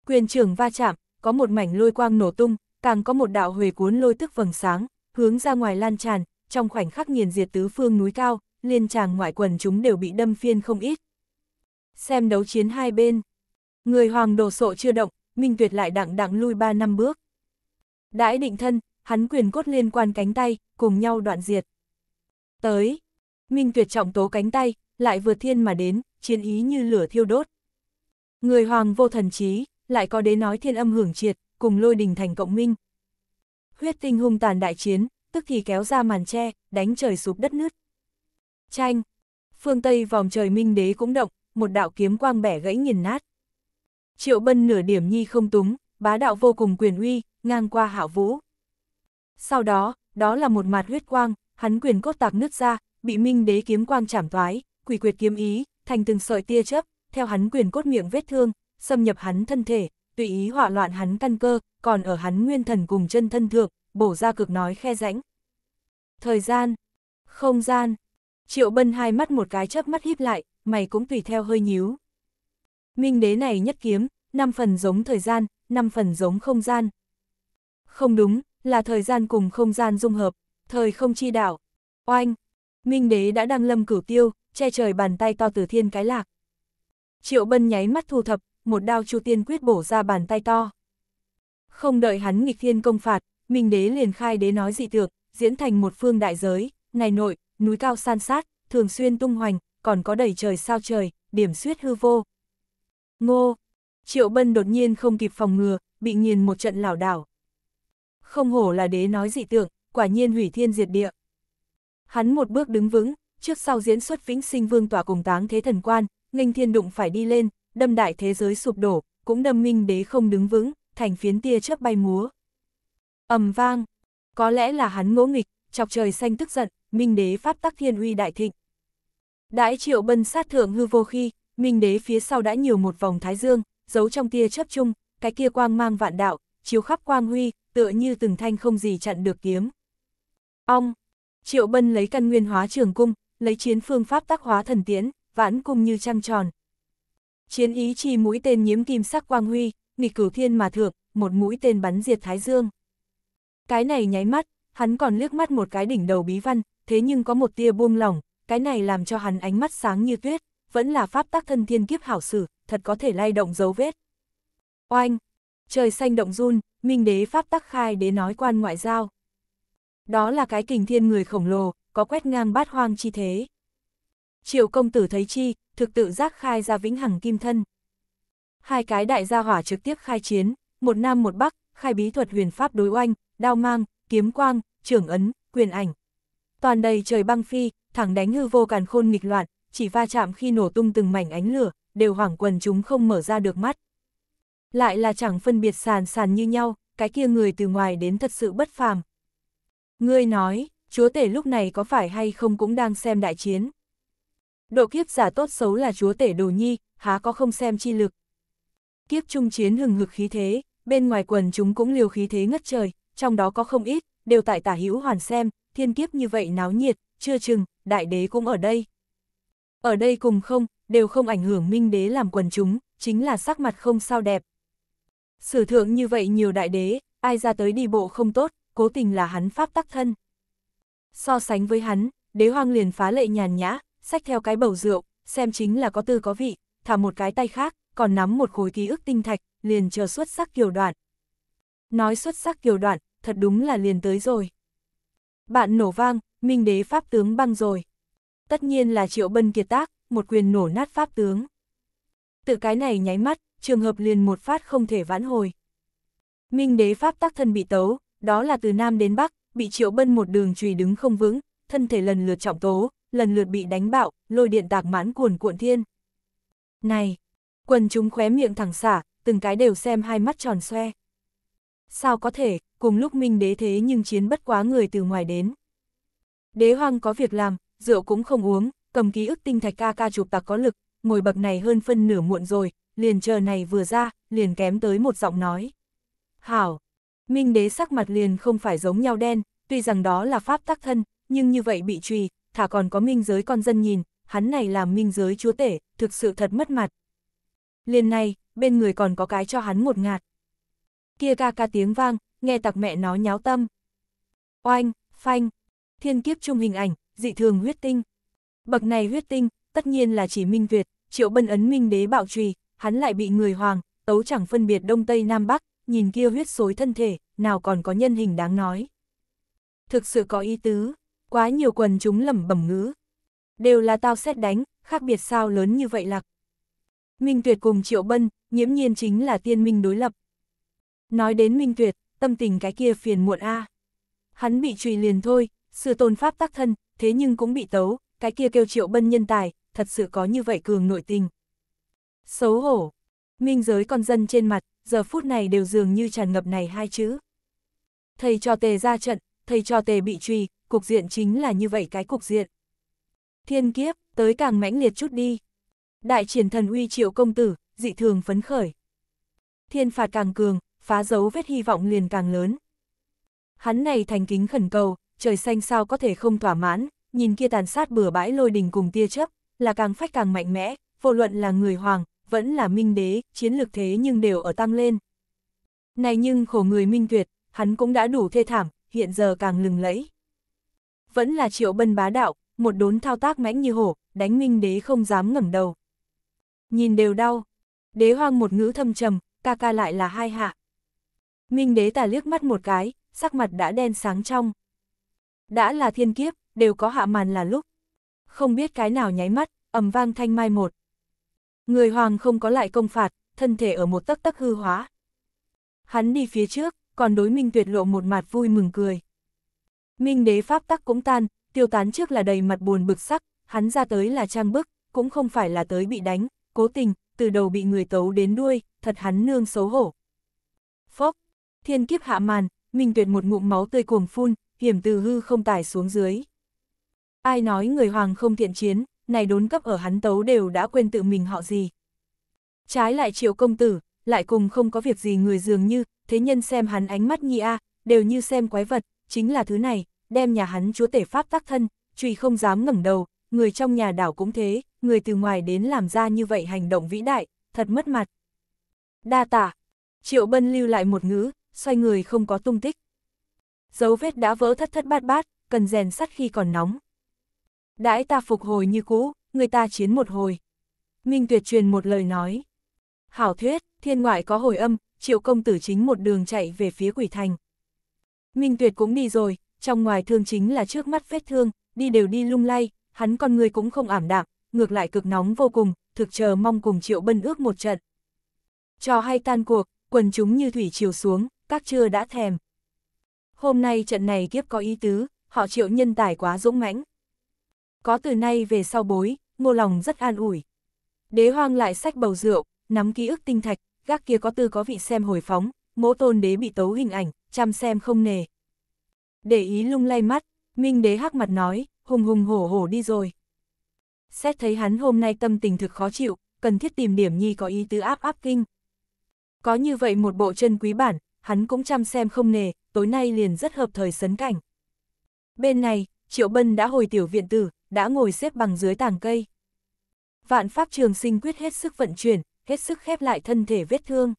Quyền trưởng va chạm, có một mảnh lôi quang nổ tung, càng có một đạo huề cuốn lôi tức vầng sáng, hướng ra ngoài lan tràn, trong khoảnh khắc nghiền diệt tứ phương núi cao, liên tràng ngoại quần chúng đều bị đâm phiên không ít. Xem đấu chiến hai bên, người hoàng đồ sộ chưa động, Minh Tuyệt lại đặng đặng lui ba năm bước. Đãi định thân, hắn quyền cốt liên quan cánh tay, cùng nhau đoạn diệt. Tới, Minh Tuyệt trọng tố cánh tay, lại vượt thiên mà đến, chiến ý như lửa thiêu đốt. Người hoàng vô thần trí, lại có đế nói thiên âm hưởng triệt, cùng lôi đình thành cộng minh. Huyết tinh hung tàn đại chiến, tức thì kéo ra màn tre, đánh trời sụp đất nứt. tranh phương Tây vòng trời minh đế cũng động, một đạo kiếm quang bẻ gãy nghiền nát. Triệu bân nửa điểm nhi không túng, bá đạo vô cùng quyền uy, ngang qua hảo vũ. Sau đó, đó là một mặt huyết quang, hắn quyền cốt tạc nứt ra, bị minh đế kiếm quang chảm thoái, quỷ quyệt kiếm ý, thành từng sợi tia chớp, theo hắn quyền cốt miệng vết thương, xâm nhập hắn thân thể, tùy ý hỏa loạn hắn căn cơ, còn ở hắn nguyên thần cùng chân thân thượng, bổ ra cực nói khe rãnh. Thời gian, không gian, triệu bân hai mắt một cái chớp mắt híp lại, mày cũng tùy theo hơi nhíu. Minh đế này nhất kiếm, năm phần giống thời gian, năm phần giống không gian. Không đúng, là thời gian cùng không gian dung hợp, thời không chi đạo. Oanh, Minh đế đã đang lâm cửu tiêu, che trời bàn tay to từ thiên cái lạc. Triệu bân nháy mắt thu thập, một đao chu tiên quyết bổ ra bàn tay to. Không đợi hắn nghịch thiên công phạt, Minh đế liền khai đế nói dị tược, diễn thành một phương đại giới, ngày nội, núi cao san sát, thường xuyên tung hoành, còn có đầy trời sao trời, điểm suyết hư vô. Ngô, Triệu Bân đột nhiên không kịp phòng ngừa, bị nghiền một trận lảo đảo. Không hổ là đế nói dị tượng, quả nhiên hủy thiên diệt địa. Hắn một bước đứng vững, trước sau diễn xuất vĩnh sinh vương tỏa cùng táng thế thần quan, nghênh thiên đụng phải đi lên, đâm đại thế giới sụp đổ, cũng đâm minh đế không đứng vững, thành phiến tia chớp bay múa. ầm vang, có lẽ là hắn ngỗ nghịch, chọc trời xanh tức giận, minh đế pháp tắc thiên uy đại thịnh. Đãi triệu bân sát thượng hư vô khi, minh đế phía sau đã nhiều một vòng thái dương, giấu trong tia chớp chung, cái kia quang mang vạn đạo, chiếu khắp quang huy, tựa như từng thanh không gì chặn được kiếm. Ong, triệu bân lấy căn nguyên hóa trường cung, lấy chiến phương pháp tác hóa thần tiễn, vãn cung như trăng tròn, Chiến ý chi mũi tên nhiễm kim sắc quang huy, nghịch cửu thiên mà thượng, một mũi tên bắn diệt Thái Dương. Cái này nháy mắt, hắn còn liếc mắt một cái đỉnh đầu bí văn, thế nhưng có một tia buông lỏng, cái này làm cho hắn ánh mắt sáng như tuyết, vẫn là pháp tác thân thiên kiếp hảo sử, thật có thể lay động dấu vết. Oanh! Trời xanh động run, minh đế pháp tắc khai để nói quan ngoại giao. Đó là cái kình thiên người khổng lồ, có quét ngang bát hoang chi thế triều công tử thấy chi, thực tự giác khai ra vĩnh hằng kim thân. Hai cái đại gia hỏa trực tiếp khai chiến, một nam một bắc, khai bí thuật huyền pháp đối oanh, đao mang, kiếm quang, trưởng ấn, quyền ảnh. Toàn đầy trời băng phi, thẳng đánh hư vô càn khôn nghịch loạn, chỉ va chạm khi nổ tung từng mảnh ánh lửa, đều hoảng quần chúng không mở ra được mắt. Lại là chẳng phân biệt sàn sàn như nhau, cái kia người từ ngoài đến thật sự bất phàm. Ngươi nói, chúa tể lúc này có phải hay không cũng đang xem đại chiến. Độ kiếp giả tốt xấu là chúa tể đồ nhi, há có không xem chi lực. Kiếp trung chiến hừng hực khí thế, bên ngoài quần chúng cũng liều khí thế ngất trời, trong đó có không ít, đều tại tả hữu hoàn xem, thiên kiếp như vậy náo nhiệt, chưa chừng, đại đế cũng ở đây. Ở đây cùng không, đều không ảnh hưởng minh đế làm quần chúng, chính là sắc mặt không sao đẹp. Sử thượng như vậy nhiều đại đế, ai ra tới đi bộ không tốt, cố tình là hắn pháp tắc thân. So sánh với hắn, đế hoang liền phá lệ nhàn nhã, sách theo cái bầu rượu, xem chính là có tư có vị, thả một cái tay khác, còn nắm một khối ký ức tinh thạch, liền chờ xuất sắc kiều đoạn. Nói xuất sắc kiều đoạn, thật đúng là liền tới rồi. Bạn nổ vang, minh đế pháp tướng băng rồi. Tất nhiên là triệu bân kiệt tác, một quyền nổ nát pháp tướng. Tự cái này nháy mắt, trường hợp liền một phát không thể vãn hồi. Minh đế pháp tác thân bị tấu, đó là từ Nam đến Bắc, bị triệu bân một đường trùy đứng không vững, thân thể lần lượt trọng tố, lần lượt bị đánh bạo, lôi điện tạc mãn cuồn cuộn thiên. Này! Quần chúng khóe miệng thẳng xả, từng cái đều xem hai mắt tròn xoe. Sao có thể, cùng lúc minh đế thế nhưng chiến bất quá người từ ngoài đến. Đế hoang có việc làm, rượu cũng không uống, cầm ký ức tinh thạch ca ca chụp tạc có lực, ngồi bậc này hơn phân nửa muộn rồi, liền chờ này vừa ra, liền kém tới một giọng nói. Hảo! Minh đế sắc mặt liền không phải giống nhau đen, tuy rằng đó là pháp tác thân, nhưng như vậy bị trùy, thả còn có minh giới con dân nhìn, hắn này làm minh giới chúa tể, thực sự thật mất mặt. Liền này, bên người còn có cái cho hắn một ngạt. Kia ca ca tiếng vang, nghe tặc mẹ nó nháo tâm. Oanh, phanh, thiên kiếp trung hình ảnh, dị thường huyết tinh. Bậc này huyết tinh, tất nhiên là chỉ minh Việt, triệu bân ấn minh đế bạo trùy, hắn lại bị người hoàng, tấu chẳng phân biệt đông tây nam bắc, nhìn kia huyết xối thân thể, nào còn có nhân hình đáng nói. Thực sự có ý tứ. Quá nhiều quần chúng lẩm bẩm ngữ. Đều là tao xét đánh, khác biệt sao lớn như vậy lạc. Minh Tuyệt cùng Triệu Bân, nhiễm nhiên chính là tiên minh đối lập. Nói đến Minh Tuyệt, tâm tình cái kia phiền muộn a. Hắn bị trùy liền thôi, sư tôn pháp tác thân, thế nhưng cũng bị tấu, cái kia kêu Triệu Bân nhân tài, thật sự có như vậy cường nội tình. Xấu hổ. Minh giới con dân trên mặt, giờ phút này đều dường như tràn ngập này hai chữ. Thầy cho tề ra trận, thầy cho tề bị truy, cục diện chính là như vậy cái cục diện. Thiên kiếp, tới càng mãnh liệt chút đi. Đại triển thần uy triệu công tử, dị thường phấn khởi. Thiên phạt càng cường, phá dấu vết hy vọng liền càng lớn. Hắn này thành kính khẩn cầu, trời xanh sao có thể không thỏa mãn, nhìn kia tàn sát bừa bãi lôi đình cùng tia chấp, là càng phách càng mạnh mẽ, vô luận là người hoàng, vẫn là minh đế, chiến lược thế nhưng đều ở tăng lên. Này nhưng khổ người minh tuyệt, hắn cũng đã đủ thê thảm, hiện giờ càng lừng lẫy vẫn là triệu bân bá đạo, một đốn thao tác mãnh như hổ, đánh minh đế không dám ngẩng đầu. Nhìn đều đau, đế hoang một ngữ thâm trầm, ca ca lại là hai hạ. Minh đế tà liếc mắt một cái, sắc mặt đã đen sáng trong. Đã là thiên kiếp, đều có hạ màn là lúc. Không biết cái nào nháy mắt, ầm vang thanh mai một. Người hoàng không có lại công phạt, thân thể ở một tấc tấc hư hóa. Hắn đi phía trước, còn đối minh tuyệt lộ một mặt vui mừng cười. Minh đế pháp tắc cũng tan, tiêu tán trước là đầy mặt buồn bực sắc, hắn ra tới là trang bức, cũng không phải là tới bị đánh, cố tình, từ đầu bị người tấu đến đuôi, thật hắn nương xấu hổ. Phốc, thiên kiếp hạ màn, Minh tuyệt một ngụm máu tươi cuồng phun, hiểm từ hư không tải xuống dưới. Ai nói người hoàng không thiện chiến, này đốn cấp ở hắn tấu đều đã quên tự mình họ gì. Trái lại triệu công tử, lại cùng không có việc gì người dường như, thế nhân xem hắn ánh mắt nhi a đều như xem quái vật, chính là thứ này, đem nhà hắn chúa tể pháp tác thân, trùy không dám ngẩng đầu, người trong nhà đảo cũng thế, người từ ngoài đến làm ra như vậy hành động vĩ đại, thật mất mặt. Đa tả, triệu bân lưu lại một ngữ, xoay người không có tung tích. Dấu vết đã vỡ thất thất bát bát, cần rèn sắt khi còn nóng. Đãi ta phục hồi như cũ, người ta chiến một hồi. Minh Tuyệt truyền một lời nói. Hảo thuyết, thiên ngoại có hồi âm, triệu công tử chính một đường chạy về phía quỷ thành. Minh Tuyệt cũng đi rồi, trong ngoài thương chính là trước mắt vết thương, đi đều đi lung lay, hắn con người cũng không ảm đạm, ngược lại cực nóng vô cùng, thực chờ mong cùng Triệu Bân ước một trận. Cho hay tan cuộc, quần chúng như thủy chiều xuống, các chưa đã thèm. Hôm nay trận này kiếp có ý tứ, họ Triệu nhân tài quá dũng mãnh. Có từ nay về sau bối, ngô lòng rất an ủi. Đế hoang lại sách bầu rượu, nắm ký ức tinh thạch, gác kia có tư có vị xem hồi phóng, mỗ tôn đế bị tấu hình ảnh, chăm xem không nề. Để ý lung lay mắt, Minh đế hắc mặt nói, hùng hùng hổ hổ đi rồi. Xét thấy hắn hôm nay tâm tình thực khó chịu, cần thiết tìm điểm nhi có ý tứ áp áp kinh. Có như vậy một bộ chân quý bản, hắn cũng chăm xem không nề, tối nay liền rất hợp thời sấn cảnh. Bên này, Triệu Bân đã hồi tiểu viện tử, đã ngồi xếp bằng dưới tàng cây. Vạn pháp trường sinh quyết hết sức vận chuyển, hết sức khép lại thân thể vết thương.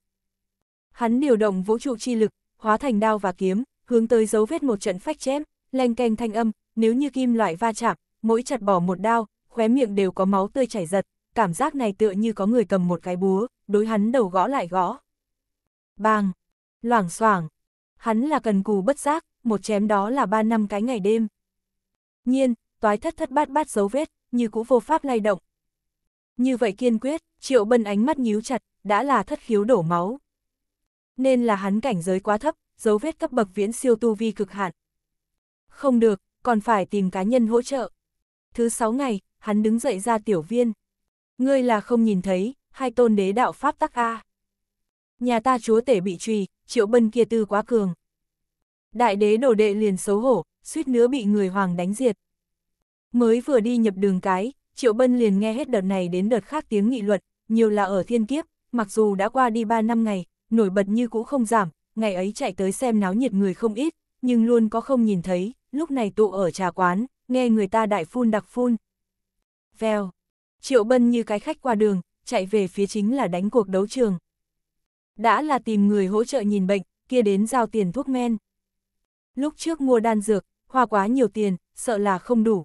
Hắn điều động vũ trụ chi lực, hóa thành đao và kiếm, hướng tới dấu vết một trận phách chém, leng keng thanh âm, nếu như kim loại va chạm, mỗi chặt bỏ một đao, khóe miệng đều có máu tươi chảy giật, cảm giác này tựa như có người cầm một cái búa, đối hắn đầu gõ lại gõ. Bang! Loảng xoảng Hắn là cần cù bất giác, một chém đó là ba năm cái ngày đêm. Nhiên, toái thất thất bát bát dấu vết, như cũ vô pháp lay động. Như vậy kiên quyết, triệu bân ánh mắt nhíu chặt, đã là thất khiếu đổ máu nên là hắn cảnh giới quá thấp, dấu vết cấp bậc viễn siêu tu vi cực hạn. Không được, còn phải tìm cá nhân hỗ trợ. Thứ sáu ngày, hắn đứng dậy ra tiểu viên. Ngươi là không nhìn thấy, hai tôn đế đạo Pháp tắc A. Nhà ta chúa tể bị truy, triệu bân kia tư quá cường. Đại đế đồ đệ liền xấu hổ, suýt nữa bị người hoàng đánh diệt. Mới vừa đi nhập đường cái, triệu bân liền nghe hết đợt này đến đợt khác tiếng nghị luận, nhiều là ở thiên kiếp, mặc dù đã qua đi 3 năm ngày, nổi bật như cũ không giảm, ngày ấy chạy tới xem náo nhiệt người không ít, nhưng luôn có không nhìn thấy, lúc này tụ ở trà quán, nghe người ta đại phun đặc phun. Vèo, triệu bân như cái khách qua đường, chạy về phía chính là đánh cuộc đấu trường. Đã là tìm người hỗ trợ nhìn bệnh, kia đến giao tiền thuốc men. Lúc trước mua đan dược, hoa quá nhiều tiền, sợ là không đủ.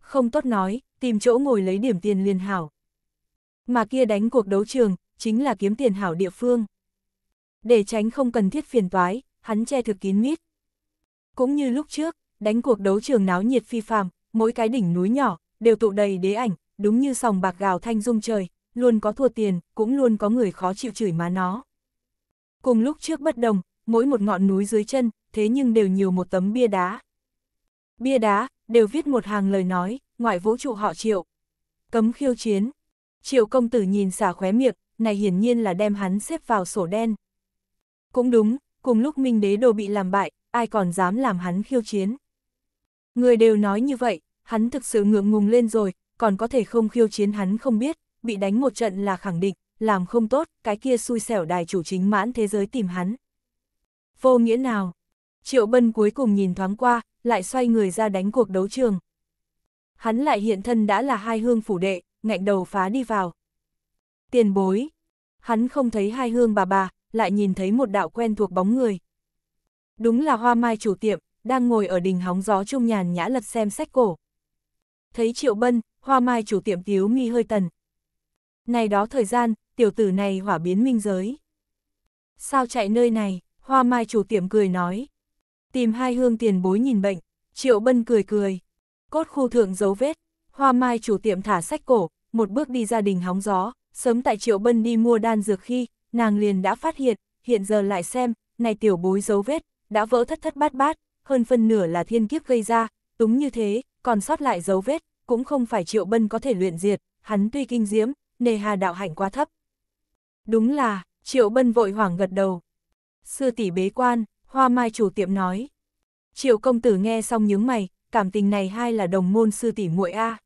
Không tốt nói, tìm chỗ ngồi lấy điểm tiền liền hảo. Mà kia đánh cuộc đấu trường, chính là kiếm tiền hảo địa phương. Để tránh không cần thiết phiền toái, hắn che thực kín mít. Cũng như lúc trước, đánh cuộc đấu trường náo nhiệt phi phàm, mỗi cái đỉnh núi nhỏ, đều tụ đầy đế ảnh, đúng như sòng bạc gào thanh rung trời, luôn có thua tiền, cũng luôn có người khó chịu chửi má nó. Cùng lúc trước bất đồng, mỗi một ngọn núi dưới chân, thế nhưng đều nhiều một tấm bia đá. Bia đá, đều viết một hàng lời nói, ngoại vũ trụ họ triệu. Cấm khiêu chiến. Triệu công tử nhìn xả khóe miệng, này hiển nhiên là đem hắn xếp vào sổ đen. Cũng đúng, cùng lúc Minh Đế Đô bị làm bại, ai còn dám làm hắn khiêu chiến. Người đều nói như vậy, hắn thực sự ngượng ngùng lên rồi, còn có thể không khiêu chiến hắn không biết, bị đánh một trận là khẳng định, làm không tốt, cái kia xui xẻo đài chủ chính mãn thế giới tìm hắn. Vô nghĩa nào? Triệu Bân cuối cùng nhìn thoáng qua, lại xoay người ra đánh cuộc đấu trường. Hắn lại hiện thân đã là hai hương phủ đệ, ngạnh đầu phá đi vào. Tiền bối. Hắn không thấy hai hương bà bà, lại nhìn thấy một đạo quen thuộc bóng người. Đúng là hoa mai chủ tiệm, đang ngồi ở đình hóng gió trung nhàn nhã lật xem sách cổ. Thấy triệu bân, hoa mai chủ tiệm tiếu mi hơi tần. Này đó thời gian, tiểu tử này hỏa biến minh giới. Sao chạy nơi này, hoa mai chủ tiệm cười nói. Tìm hai hương tiền bối nhìn bệnh, triệu bân cười cười. Cốt khu thượng dấu vết, hoa mai chủ tiệm thả sách cổ, một bước đi ra đình hóng gió, sớm tại triệu bân đi mua đan dược khi, nàng liền đã phát hiện, hiện giờ lại xem, này tiểu bối dấu vết, đã vỡ thất thất bát bát, hơn phân nửa là thiên kiếp gây ra, túng như thế, còn sót lại dấu vết, cũng không phải triệu bân có thể luyện diệt, hắn tuy kinh diễm, nề hà đạo hạnh quá thấp. Đúng là, triệu bân vội hoảng gật đầu. Sư tỷ bế quan, hoa mai chủ tiệm nói. Triệu công tử nghe xong nhướng mày, cảm tình này hai là đồng môn sư tỷ muội A.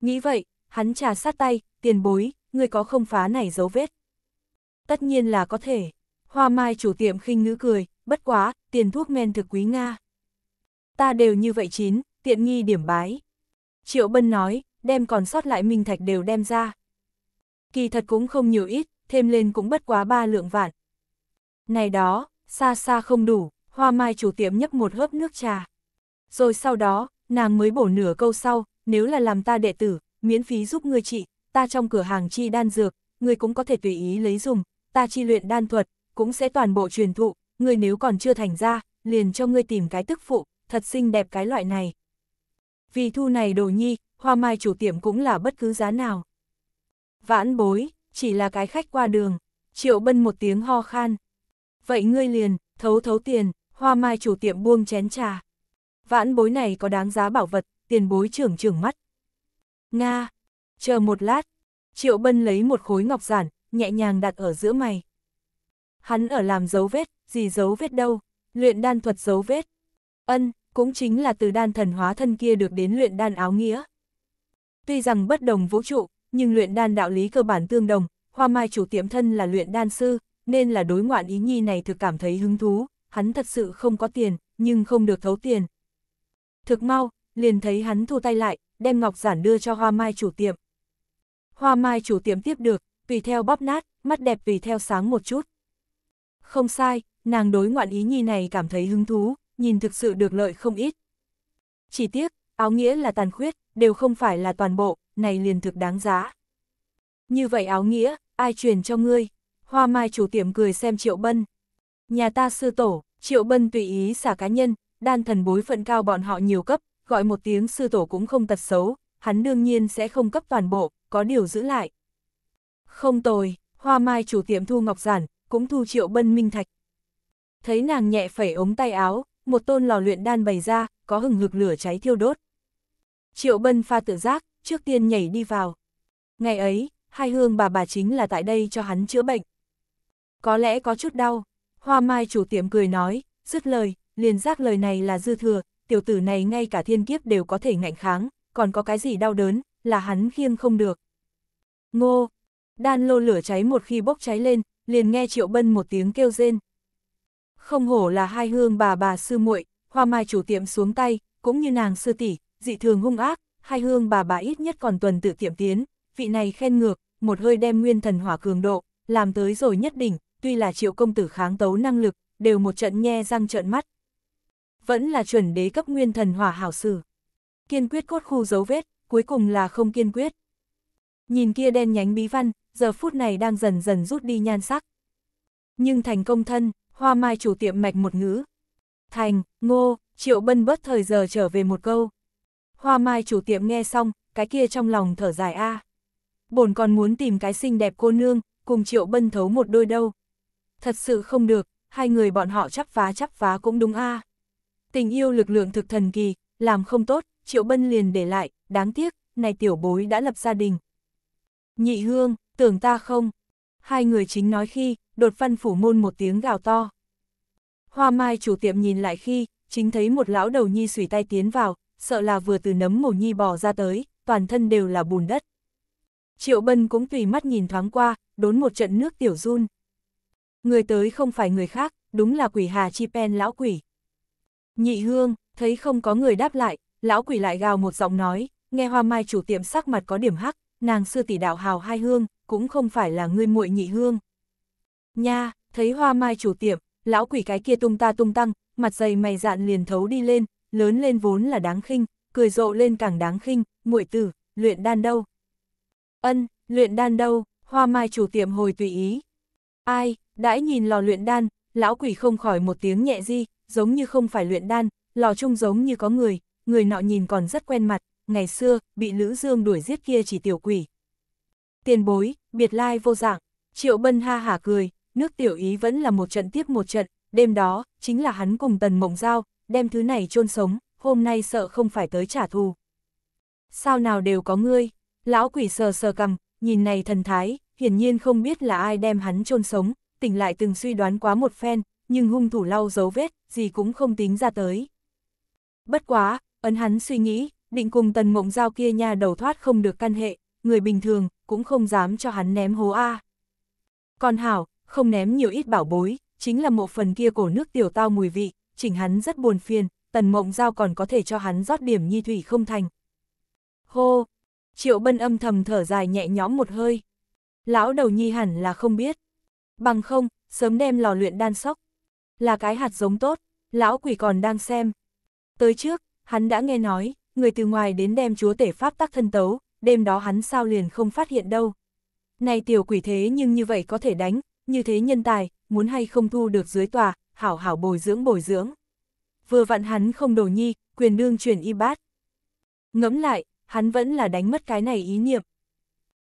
Nghĩ vậy, hắn trà sát tay, tiền bối, người có không phá này dấu vết. Tất nhiên là có thể. Hoa mai chủ tiệm khinh ngữ cười, bất quá, tiền thuốc men thực quý Nga. Ta đều như vậy chín, tiện nghi điểm bái. Triệu Bân nói, đem còn sót lại minh thạch đều đem ra. Kỳ thật cũng không nhiều ít, thêm lên cũng bất quá ba lượng vạn. Này đó, xa xa không đủ, hoa mai chủ tiệm nhấp một hớp nước trà. Rồi sau đó, nàng mới bổ nửa câu sau, nếu là làm ta đệ tử, miễn phí giúp ngươi trị. ta trong cửa hàng chi đan dược, ngươi cũng có thể tùy ý lấy dùng, ta chi luyện đan thuật, cũng sẽ toàn bộ truyền thụ, ngươi nếu còn chưa thành ra, liền cho ngươi tìm cái tức phụ, thật xinh đẹp cái loại này. Vì thu này đồ nhi, hoa mai chủ tiệm cũng là bất cứ giá nào. Vãn bối, chỉ là cái khách qua đường, triệu bân một tiếng ho khan. Vậy ngươi liền, thấu thấu tiền, hoa mai chủ tiệm buông chén trà. Vãn bối này có đáng giá bảo vật, tiền bối trưởng trưởng mắt. Nga, chờ một lát, triệu bân lấy một khối ngọc giản, nhẹ nhàng đặt ở giữa mày. Hắn ở làm dấu vết, gì dấu vết đâu, luyện đan thuật dấu vết. Ân, cũng chính là từ đan thần hóa thân kia được đến luyện đan áo nghĩa. Tuy rằng bất đồng vũ trụ, nhưng luyện đan đạo lý cơ bản tương đồng, Hoa Mai chủ tiệm thân là luyện đan sư, nên là đối ngoạn ý nhi này thực cảm thấy hứng thú, hắn thật sự không có tiền, nhưng không được thấu tiền. Thực mau, liền thấy hắn thu tay lại, đem ngọc giản đưa cho Hoa Mai chủ tiệm. Hoa Mai chủ tiệm tiếp được, vì theo bóp nát, mắt đẹp vì theo sáng một chút. Không sai, nàng đối ngoạn ý nhi này cảm thấy hứng thú, nhìn thực sự được lợi không ít. Chỉ tiếc, áo nghĩa là tàn khuyết, đều không phải là toàn bộ, này liền thực đáng giá. Như vậy áo nghĩa, ai truyền cho ngươi? Hoa Mai chủ tiệm cười xem Triệu Bân. Nhà ta sư tổ, Triệu Bân tùy ý xả cá nhân, đan thần bối phận cao bọn họ nhiều cấp, gọi một tiếng sư tổ cũng không tật xấu, hắn đương nhiên sẽ không cấp toàn bộ, có điều giữ lại, không tồi, hoa mai chủ tiệm thu ngọc giản, cũng thu triệu bân minh thạch. Thấy nàng nhẹ phẩy ống tay áo, một tôn lò luyện đan bày ra, có hừng hực lửa cháy thiêu đốt. Triệu bân pha tự giác, trước tiên nhảy đi vào. Ngày ấy, hai hương bà bà chính là tại đây cho hắn chữa bệnh. Có lẽ có chút đau, hoa mai chủ tiệm cười nói, dứt lời, liền giác lời này là dư thừa, tiểu tử này ngay cả thiên kiếp đều có thể ngạnh kháng, còn có cái gì đau đớn, là hắn khiêng không được. Ngô, Đan lô lửa cháy một khi bốc cháy lên, liền nghe Triệu Bân một tiếng kêu rên. Không hổ là hai hương bà bà sư muội, hoa mai chủ tiệm xuống tay, cũng như nàng sư tỷ, dị thường hung ác, hai hương bà bà ít nhất còn tuần tự tiệm tiến, vị này khen ngược, một hơi đem nguyên thần hỏa cường độ, làm tới rồi nhất đỉnh, tuy là Triệu công tử kháng tấu năng lực, đều một trận nhe răng trợn mắt. Vẫn là chuẩn đế cấp nguyên thần hỏa hảo sử. Kiên quyết cốt khu dấu vết, cuối cùng là không kiên quyết. Nhìn kia đen nhánh bí văn, giờ phút này đang dần dần rút đi nhan sắc. Nhưng thành công thân, hoa mai chủ tiệm mạch một ngữ. Thành, ngô, triệu bân bớt thời giờ trở về một câu. Hoa mai chủ tiệm nghe xong, cái kia trong lòng thở dài a. À. Bồn còn muốn tìm cái xinh đẹp cô nương, cùng triệu bân thấu một đôi đâu. Thật sự không được, hai người bọn họ chắp phá chắp phá cũng đúng a. Tình yêu lực lượng thực thần kỳ, làm không tốt, triệu bân liền để lại, đáng tiếc, này tiểu bối đã lập gia đình. Nhị hương, tưởng ta không. Hai người chính nói khi, đột văn phủ môn một tiếng gào to. Hoa mai chủ tiệm nhìn lại khi, chính thấy một lão đầu nhi sủy tay tiến vào, sợ là vừa từ nấm mổ nhi bò ra tới, toàn thân đều là bùn đất. Triệu Bân cũng tùy mắt nhìn thoáng qua, đốn một trận nước tiểu run. Người tới không phải người khác, đúng là quỷ Hà Chi Pen lão quỷ. Nhị Hương, thấy không có người đáp lại, lão quỷ lại gào một giọng nói, nghe hoa mai chủ tiệm sắc mặt có điểm hắc, nàng xưa tỷ đạo hào hai hương, cũng không phải là ngươi muội nhị hương. Nha, thấy hoa mai chủ tiệm, lão quỷ cái kia tung ta tung tăng, mặt dày mày dạn liền thấu đi lên, lớn lên vốn là đáng khinh, cười rộ lên càng đáng khinh, muội tử, luyện đan đâu. Ân, luyện đan đâu, hoa mai chủ tiệm hồi tùy ý. Ai, đãi nhìn lò luyện đan, lão quỷ không khỏi một tiếng nhẹ di, giống như không phải luyện đan, lò chung giống như có người, người nọ nhìn còn rất quen mặt, ngày xưa, bị Lữ Dương đuổi giết kia chỉ tiểu quỷ. Tiền bối, biệt lai vô dạng, triệu bân ha hả cười, nước tiểu ý vẫn là một trận tiếp một trận, đêm đó, chính là hắn cùng tần mộng giao, đem thứ này chôn sống, hôm nay sợ không phải tới trả thù. Sao nào đều có ngươi, lão quỷ sờ sờ cầm, nhìn này thần thái, hiển nhiên không biết là ai đem hắn chôn sống, tỉnh lại từng suy đoán quá một phen, nhưng hung thủ lau dấu vết, gì cũng không tính ra tới. Bất quá, ấn hắn suy nghĩ, định cùng tần mộng giao kia nha đầu thoát không được căn hệ, người bình thường, cũng không dám cho hắn ném hố A. Còn Hảo, không ném nhiều ít bảo bối, chính là một phần kia cổ nước tiểu tao mùi vị, chỉnh hắn rất buồn phiền, tần mộng giao còn có thể cho hắn rót điểm nhi thủy không thành. Hô! Triệu bân âm thầm thở dài nhẹ nhõm một hơi. Lão đầu nhi hẳn là không biết. Bằng không, sớm đem lò luyện đan sóc. Là cái hạt giống tốt, lão quỷ còn đang xem. Tới trước, hắn đã nghe nói, người từ ngoài đến đem chúa tể pháp tắc thân tấu, đêm đó hắn sao liền không phát hiện đâu. Này tiểu quỷ thế nhưng như vậy có thể đánh, như thế nhân tài, muốn hay không thu được dưới tòa, hảo hảo bồi dưỡng bồi dưỡng. Vừa vặn hắn không đồ nhi, quyền đương truyền y bát. Ngẫm lại, hắn vẫn là đánh mất cái này ý niệm.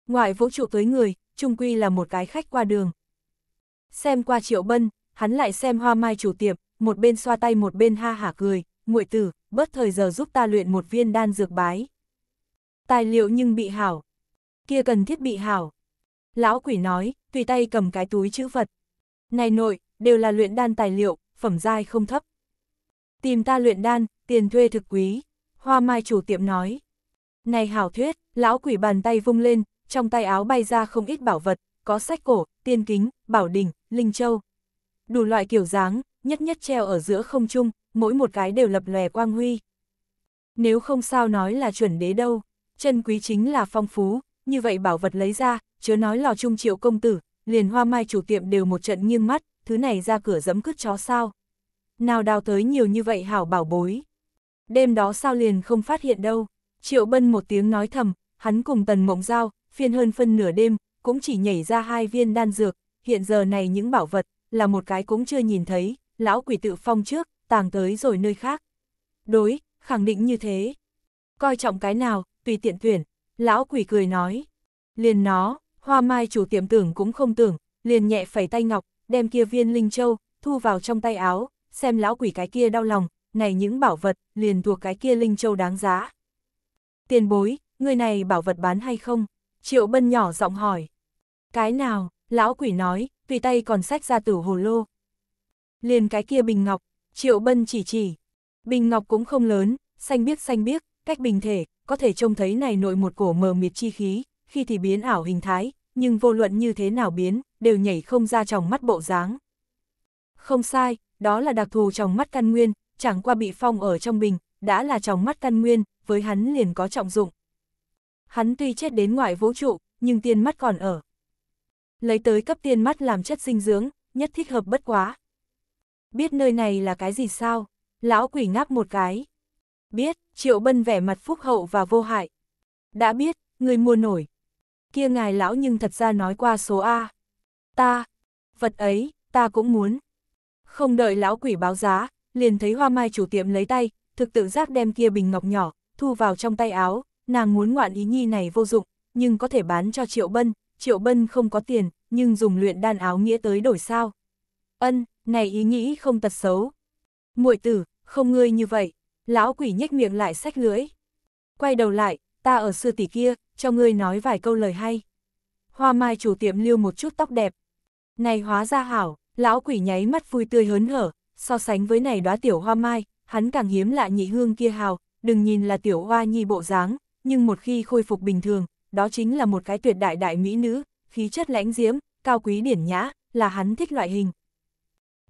Ngoại vũ trụ tới người, trung quy là một cái khách qua đường. Xem qua triệu bân, hắn lại xem hoa mai chủ tiệm một bên xoa tay một bên ha hả cười, muội tử, bớt thời giờ giúp ta luyện một viên đan dược bái. Tài liệu nhưng bị hảo. Kia cần thiết bị hảo. Lão quỷ nói, tùy tay cầm cái túi chữ vật. Này nội, đều là luyện đan tài liệu, phẩm giai không thấp. Tìm ta luyện đan, tiền thuê thực quý. Hoa mai chủ tiệm nói. Này hảo thuyết, lão quỷ bàn tay vung lên, trong tay áo bay ra không ít bảo vật, có sách cổ, tiên kính, bảo đỉnh, linh châu. Đủ loại kiểu dáng, nhất nhất treo ở giữa không trung, mỗi một cái đều lập lòe quang huy. Nếu không sao nói là chuẩn đế đâu, chân quý chính là phong phú, như vậy bảo vật lấy ra, chớ nói lò trung triệu công tử, liền hoa mai chủ tiệm đều một trận nghiêng mắt, thứ này ra cửa dẫm cứt chó sao. Nào đào tới nhiều như vậy hảo bảo bối. Đêm đó sao liền không phát hiện đâu, triệu bân một tiếng nói thầm, hắn cùng tần mộng giao, phiên hơn phân nửa đêm, cũng chỉ nhảy ra hai viên đan dược, hiện giờ này những bảo vật, là một cái cũng chưa nhìn thấy, lão quỷ tự phong trước, tàng tới rồi nơi khác. Đối, khẳng định như thế. Coi trọng cái nào, tùy tiện tuyển, lão quỷ cười nói. Liền nó, hoa mai chủ tiệm tưởng cũng không tưởng, liền nhẹ phẩy tay ngọc, đem kia viên linh châu, thu vào trong tay áo, xem lão quỷ cái kia đau lòng, này những bảo vật, liền thuộc cái kia linh châu đáng giá. Tiền bối, người này bảo vật bán hay không? Triệu bân nhỏ giọng hỏi. Cái nào, lão quỷ nói, tùy tay còn sách ra tử hồ lô, Liền cái kia bình ngọc, Triệu Bân chỉ chỉ. Bình ngọc cũng không lớn, xanh biếc xanh biếc, cách bình thể, có thể trông thấy này nội một cổ mờ mịt chi khí, khi thì biến ảo hình thái, nhưng vô luận như thế nào biến, đều nhảy không ra trong mắt bộ dáng. Không sai, đó là đặc thù trong mắt căn nguyên, chẳng qua bị phong ở trong bình, đã là trong mắt căn nguyên, với hắn liền có trọng dụng. Hắn tuy chết đến ngoại vũ trụ, nhưng tiên mắt còn ở. Lấy tới cấp tiên mắt làm chất dinh dưỡng, nhất thích hợp bất quá. Biết nơi này là cái gì sao? Lão quỷ ngáp một cái. Biết, triệu bân vẻ mặt phúc hậu và vô hại. Đã biết, người mua nổi. Kia ngài lão nhưng thật ra nói qua số A. Ta, vật ấy, ta cũng muốn. Không đợi lão quỷ báo giá, liền thấy hoa mai chủ tiệm lấy tay, thực tự giác đem kia bình ngọc nhỏ, thu vào trong tay áo, nàng muốn ngoạn ý nhi này vô dụng, nhưng có thể bán cho triệu bân, triệu bân không có tiền, nhưng dùng luyện đan áo nghĩa tới đổi sao. Ân, này ý nghĩ không tật xấu. muội tử, không ngươi như vậy, lão quỷ nhếch miệng lại sách lưỡi. Quay đầu lại, ta ở sư tỷ kia, cho ngươi nói vài câu lời hay. Hoa mai chủ tiệm lưu một chút tóc đẹp. Này hóa ra hảo, lão quỷ nháy mắt vui tươi hớn hở, so sánh với này đóa tiểu hoa mai, hắn càng hiếm lạ nhị hương kia hào, đừng nhìn là tiểu hoa nhi bộ dáng, nhưng một khi khôi phục bình thường, đó chính là một cái tuyệt đại đại mỹ nữ, khí chất lãnh diễm, cao quý điển nhã, là hắn thích loại hình.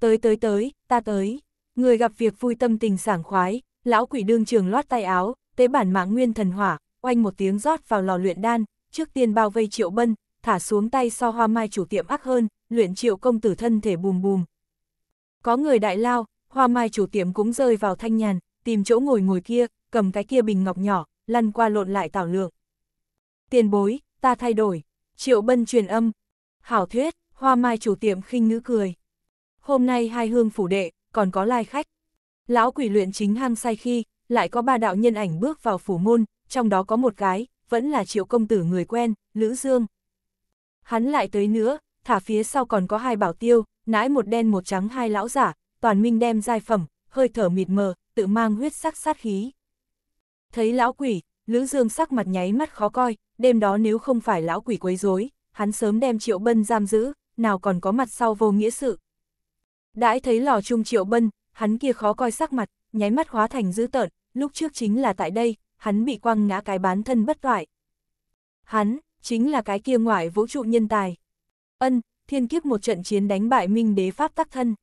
Tới tới tới, ta tới. Người gặp việc vui tâm tình sảng khoái, lão quỷ đương trường loát tay áo, tế bản mạng nguyên thần hỏa, oanh một tiếng rót vào lò luyện đan, trước tiên bao vây triệu bân, thả xuống tay so hoa mai chủ tiệm ác hơn, luyện triệu công tử thân thể bùm bùm. Có người đại lao, hoa mai chủ tiệm cũng rơi vào thanh nhàn, tìm chỗ ngồi ngồi kia, cầm cái kia bình ngọc nhỏ, lăn qua lộn lại tảo lượng. Tiền bối, ta thay đổi, triệu bân truyền âm. Hảo thuyết, hoa mai chủ tiệm khinh ngữ cười hôm nay hai hương phủ đệ, còn có lai khách. Lão quỷ luyện chính hang say khi, lại có ba đạo nhân ảnh bước vào phủ môn, trong đó có một cái, vẫn là triệu công tử người quen, Lữ Dương. Hắn lại tới nữa, thả phía sau còn có hai bảo tiêu, nãi một đen một trắng hai lão giả, toàn minh đem giai phẩm, hơi thở mịt mờ, tự mang huyết sắc sát khí. Thấy lão quỷ, Lữ Dương sắc mặt nháy mắt khó coi, đêm đó nếu không phải lão quỷ quấy rối, hắn sớm đem Triệu Bân giam giữ, nào còn có mặt sau vô nghĩa sự. Đãi thấy lò trung triệu bân, hắn kia khó coi sắc mặt, nháy mắt hóa thành dữ tợn, lúc trước chính là tại đây, hắn bị quăng ngã cái bán thân bất toại. Hắn, chính là cái kia ngoại vũ trụ nhân tài. Ân, thiên kiếp một trận chiến đánh bại minh đế pháp tắc thân.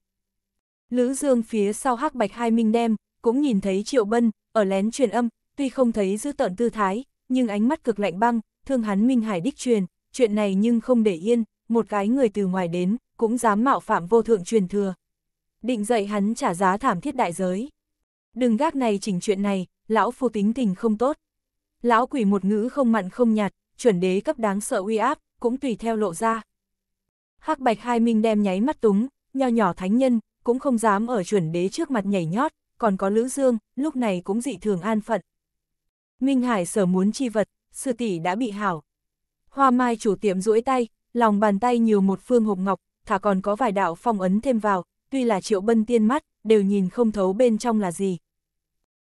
Lữ Dương phía sau hắc bạch hai minh đem, cũng nhìn thấy triệu bân, ở lén truyền âm, tuy không thấy dữ tợn tư thái, nhưng ánh mắt cực lạnh băng, thương hắn minh hải đích truyền, chuyện này nhưng không để yên, một cái người từ ngoài đến, cũng dám mạo phạm vô thượng truyền thừa định dạy hắn trả giá thảm thiết đại giới. Đừng gác này chỉnh chuyện này, lão phu tính tình không tốt. Lão quỷ một ngữ không mặn không nhạt, chuẩn đế cấp đáng sợ uy áp, cũng tùy theo lộ ra. Hắc bạch hai minh đem nháy mắt túng, nho nhỏ thánh nhân, cũng không dám ở chuẩn đế trước mặt nhảy nhót, còn có Lữ Dương, lúc này cũng dị thường an phận. Minh Hải sở muốn chi vật, sư tỷ đã bị hảo. Hoa mai chủ tiệm duỗi tay, lòng bàn tay nhiều một phương hộp ngọc, thả còn có vài đạo phong ấn thêm vào, tuy là triệu bân tiên mắt, đều nhìn không thấu bên trong là gì.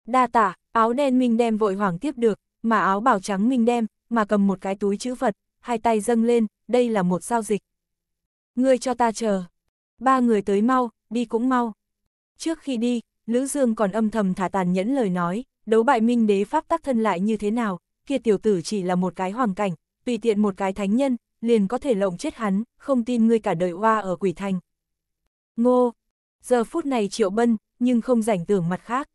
Đa tả, áo đen Minh đem vội hoảng tiếp được, mà áo bảo trắng Minh đem, mà cầm một cái túi chữ vật, hai tay dâng lên, đây là một giao dịch. Ngươi cho ta chờ. Ba người tới mau, đi cũng mau. Trước khi đi, Lữ Dương còn âm thầm thả tàn nhẫn lời nói, đấu bại minh đế pháp tắc thân lại như thế nào, kia tiểu tử chỉ là một cái hoàng cảnh, tùy tiện một cái thánh nhân, liền có thể lộng chết hắn, không tin ngươi cả đời hoa ở quỷ thành. Ngô, giờ phút này triệu bân, nhưng không rảnh tưởng mặt khác.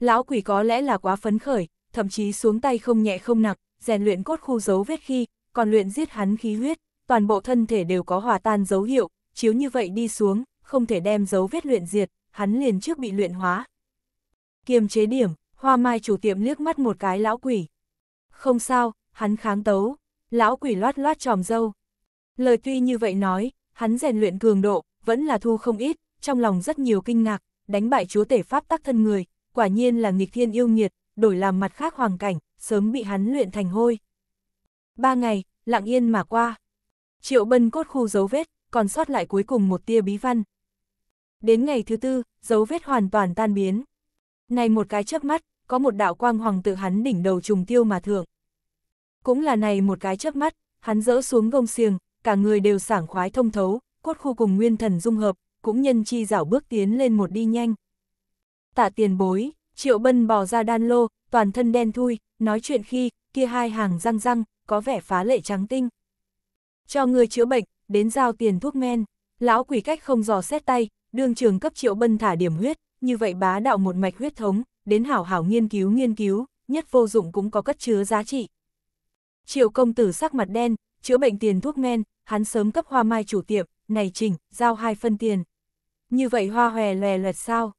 Lão quỷ có lẽ là quá phấn khởi, thậm chí xuống tay không nhẹ không nặng, rèn luyện cốt khu dấu vết khi, còn luyện giết hắn khí huyết, toàn bộ thân thể đều có hòa tan dấu hiệu, chiếu như vậy đi xuống, không thể đem dấu vết luyện diệt, hắn liền trước bị luyện hóa. Kiềm chế điểm, hoa mai chủ tiệm liếc mắt một cái lão quỷ. Không sao, hắn kháng tấu, lão quỷ loát loát tròm dâu. Lời tuy như vậy nói, hắn rèn luyện cường độ, vẫn là thu không ít, trong lòng rất nhiều kinh ngạc, đánh bại chúa tể pháp tắc thân người, quả nhiên là nghịch thiên yêu nghiệt, đổi làm mặt khác hoàng cảnh, sớm bị hắn luyện thành hôi. Ba ngày, lặng yên mà qua. Triệu bân cốt khu dấu vết, còn sót lại cuối cùng một tia bí văn. Đến ngày thứ tư, dấu vết hoàn toàn tan biến. Này một cái chớp mắt, có một đạo quang hoàng tự hắn đỉnh đầu trùng tiêu mà thượng. Cũng là này một cái chớp mắt, hắn dỡ xuống gông xiềng, cả người đều sảng khoái thông thấu, cốt khu cùng nguyên thần dung hợp, cũng nhân chi dảo bước tiến lên một đi nhanh. Tạ tiền bối, triệu bân bò ra đan lô, toàn thân đen thui, nói chuyện khi, kia hai hàng răng răng, có vẻ phá lệ trắng tinh. Cho người chữa bệnh, đến giao tiền thuốc men, lão quỷ cách không dò xét tay, đương trường cấp triệu bân thả điểm huyết, như vậy bá đạo một mạch huyết thống, đến hảo hảo nghiên cứu nghiên cứu, nhất vô dụng cũng có cất chứa giá trị. Triệu công tử sắc mặt đen, chữa bệnh tiền thuốc men, hắn sớm cấp hoa mai chủ tiệm, này chỉnh, giao hai phân tiền. Như vậy hoa hòe lè loẹt sao?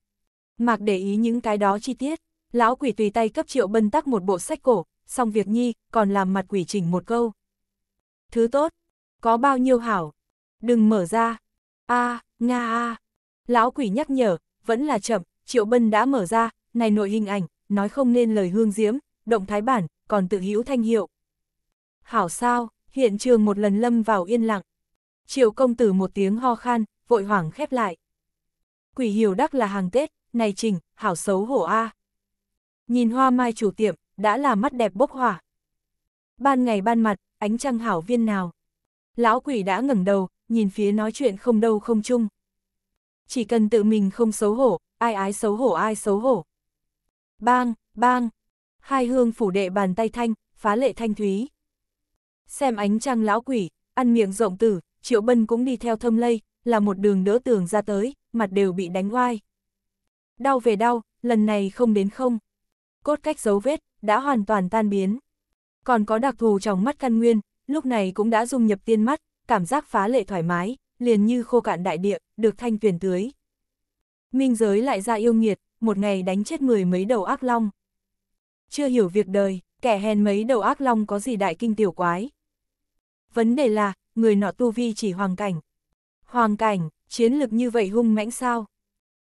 Mạc để ý những cái đó chi tiết, lão quỷ tùy tay cấp triệu bân tắc một bộ sách cổ, xong việc nhi, còn làm mặt quỷ chỉnh một câu. Thứ tốt, có bao nhiêu hảo, đừng mở ra. a nga a Lão quỷ nhắc nhở, vẫn là chậm, triệu bân đã mở ra, này nội hình ảnh, nói không nên lời hương diễm, động thái bản, còn tự hữu thanh hiệu. Hảo sao, hiện trường một lần lâm vào yên lặng triều công tử một tiếng ho khan, vội hoảng khép lại. Quỷ hiểu đắc là hàng Tết, này trình, hảo xấu hổ a. À. Nhìn hoa mai chủ tiệm, đã là mắt đẹp bốc hỏa. Ban ngày ban mặt, ánh trăng hảo viên nào. Lão quỷ đã ngẩng đầu, nhìn phía nói chuyện không đâu không chung. Chỉ cần tự mình không xấu hổ, ai ái xấu hổ ai xấu hổ. Bang, bang, hai hương phủ đệ bàn tay thanh, phá lệ thanh thúy. Xem ánh trăng lão quỷ, ăn miệng rộng tử, Triệu Bân cũng đi theo thâm lây, là một đường đỡ tường ra tới, mặt đều bị đánh oai. Đau về đau, lần này không đến không. Cốt cách dấu vết, đã hoàn toàn tan biến. Còn có đặc thù trong mắt căn nguyên, lúc này cũng đã dung nhập tiên mắt, cảm giác phá lệ thoải mái, liền như khô cạn đại địa, được thanh tuyển tưới. Minh giới lại ra yêu nghiệt, một ngày đánh chết mười mấy đầu ác long. Chưa hiểu việc đời, kẻ hèn mấy đầu ác long có gì đại kinh tiểu quái. Vấn đề là, người nọ tu vi chỉ hoàng cảnh. Hoàng cảnh, chiến lực như vậy hung mãnh sao?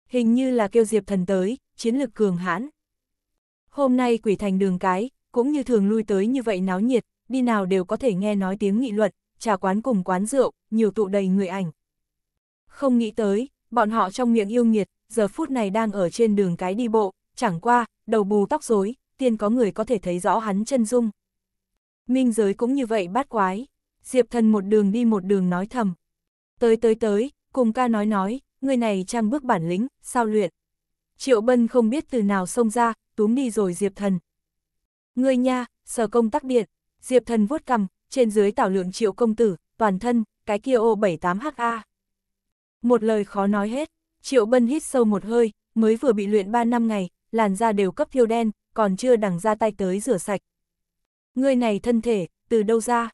Hình như là kêu diệp thần tới, chiến lực cường hãn. Hôm nay quỷ thành đường cái, cũng như thường lui tới như vậy náo nhiệt, đi nào đều có thể nghe nói tiếng nghị luận, trà quán cùng quán rượu, nhiều tụ đầy người ảnh. Không nghĩ tới, bọn họ trong miệng yêu nghiệt, giờ phút này đang ở trên đường cái đi bộ, chẳng qua, đầu bù tóc rối, tiên có người có thể thấy rõ hắn chân dung. Minh giới cũng như vậy bát quái. Diệp thần một đường đi một đường nói thầm. Tới tới tới, cùng ca nói nói, người này trang bước bản lĩnh, sao luyện. Triệu bân không biết từ nào xông ra, túm đi rồi Diệp thần. Người nha, sở công tắc điện, Diệp thần vuốt cầm, trên dưới tảo lượng triệu công tử, toàn thân, cái kia ô 78HA. Một lời khó nói hết, triệu bân hít sâu một hơi, mới vừa bị luyện 3 năm ngày, làn da đều cấp thiêu đen, còn chưa đằng ra tay tới rửa sạch. Người này thân thể, từ đâu ra?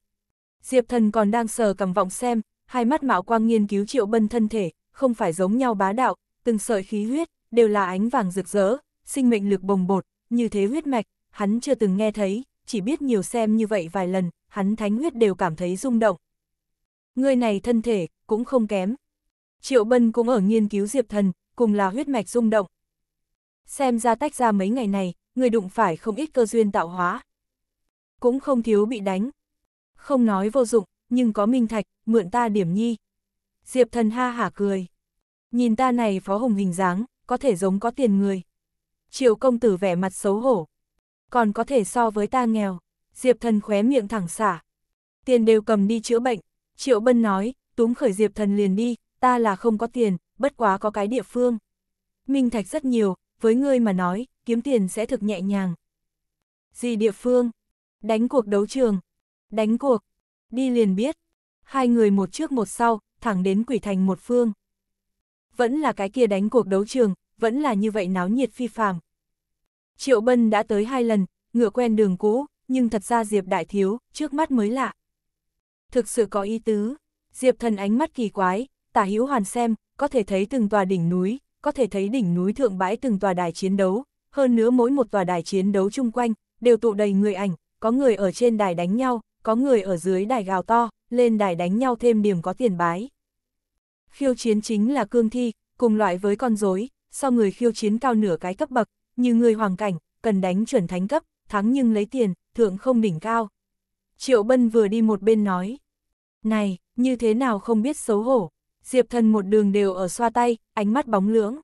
Diệp thần còn đang sờ cầm vọng xem, hai mắt mạo quang nghiên cứu triệu bân thân thể, không phải giống nhau bá đạo, từng sợi khí huyết, đều là ánh vàng rực rỡ, sinh mệnh lực bồng bột, như thế huyết mạch, hắn chưa từng nghe thấy, chỉ biết nhiều xem như vậy vài lần, hắn thánh huyết đều cảm thấy rung động. Người này thân thể, cũng không kém. Triệu Bân cũng ở nghiên cứu Diệp Thần, cùng là huyết mạch rung động. Xem ra tách ra mấy ngày này, người đụng phải không ít cơ duyên tạo hóa. Cũng không thiếu bị đánh, không nói vô dụng, nhưng có minh thạch, mượn ta điểm nhi. Diệp thần ha hả cười. Nhìn ta này phó hùng hình dáng, có thể giống có tiền người. Triệu công tử vẻ mặt xấu hổ. Còn có thể so với ta nghèo. Diệp thần khóe miệng thẳng xả. Tiền đều cầm đi chữa bệnh. Triệu bân nói, túm khởi diệp thần liền đi, ta là không có tiền, bất quá có cái địa phương. Minh Thạch rất nhiều, với ngươi mà nói, kiếm tiền sẽ thực nhẹ nhàng. Gì địa phương? Đánh cuộc đấu trường, Đánh cuộc, đi liền biết. Hai người một trước một sau, thẳng đến quỷ thành một phương. Vẫn là cái kia đánh cuộc đấu trường, vẫn là như vậy náo nhiệt phi phàm. Triệu Bân đã tới hai lần, ngựa quen đường cũ, nhưng thật ra Diệp Đại Thiếu, trước mắt mới lạ. Thực sự có ý tứ, Diệp thần ánh mắt kỳ quái, tả hữu hoàn xem, có thể thấy từng tòa đỉnh núi, có thể thấy đỉnh núi thượng bãi từng tòa đài chiến đấu, hơn nữa mỗi một tòa đài chiến đấu chung quanh, đều tụ đầy người ảnh, có người ở trên đài đánh nhau, có người ở dưới đài gào to, lên đài đánh nhau thêm điểm có tiền bái. Khiêu chiến chính là cương thi, cùng loại với con rối, sau người khiêu chiến cao nửa cái cấp bậc, như người hoàng cảnh, cần đánh chuẩn thánh cấp, thắng nhưng lấy tiền, thượng không đỉnh cao. Triệu Bân vừa đi một bên nói, này, như thế nào không biết xấu hổ, Diệp Thần một đường đều ở xoa tay, ánh mắt bóng lưỡng.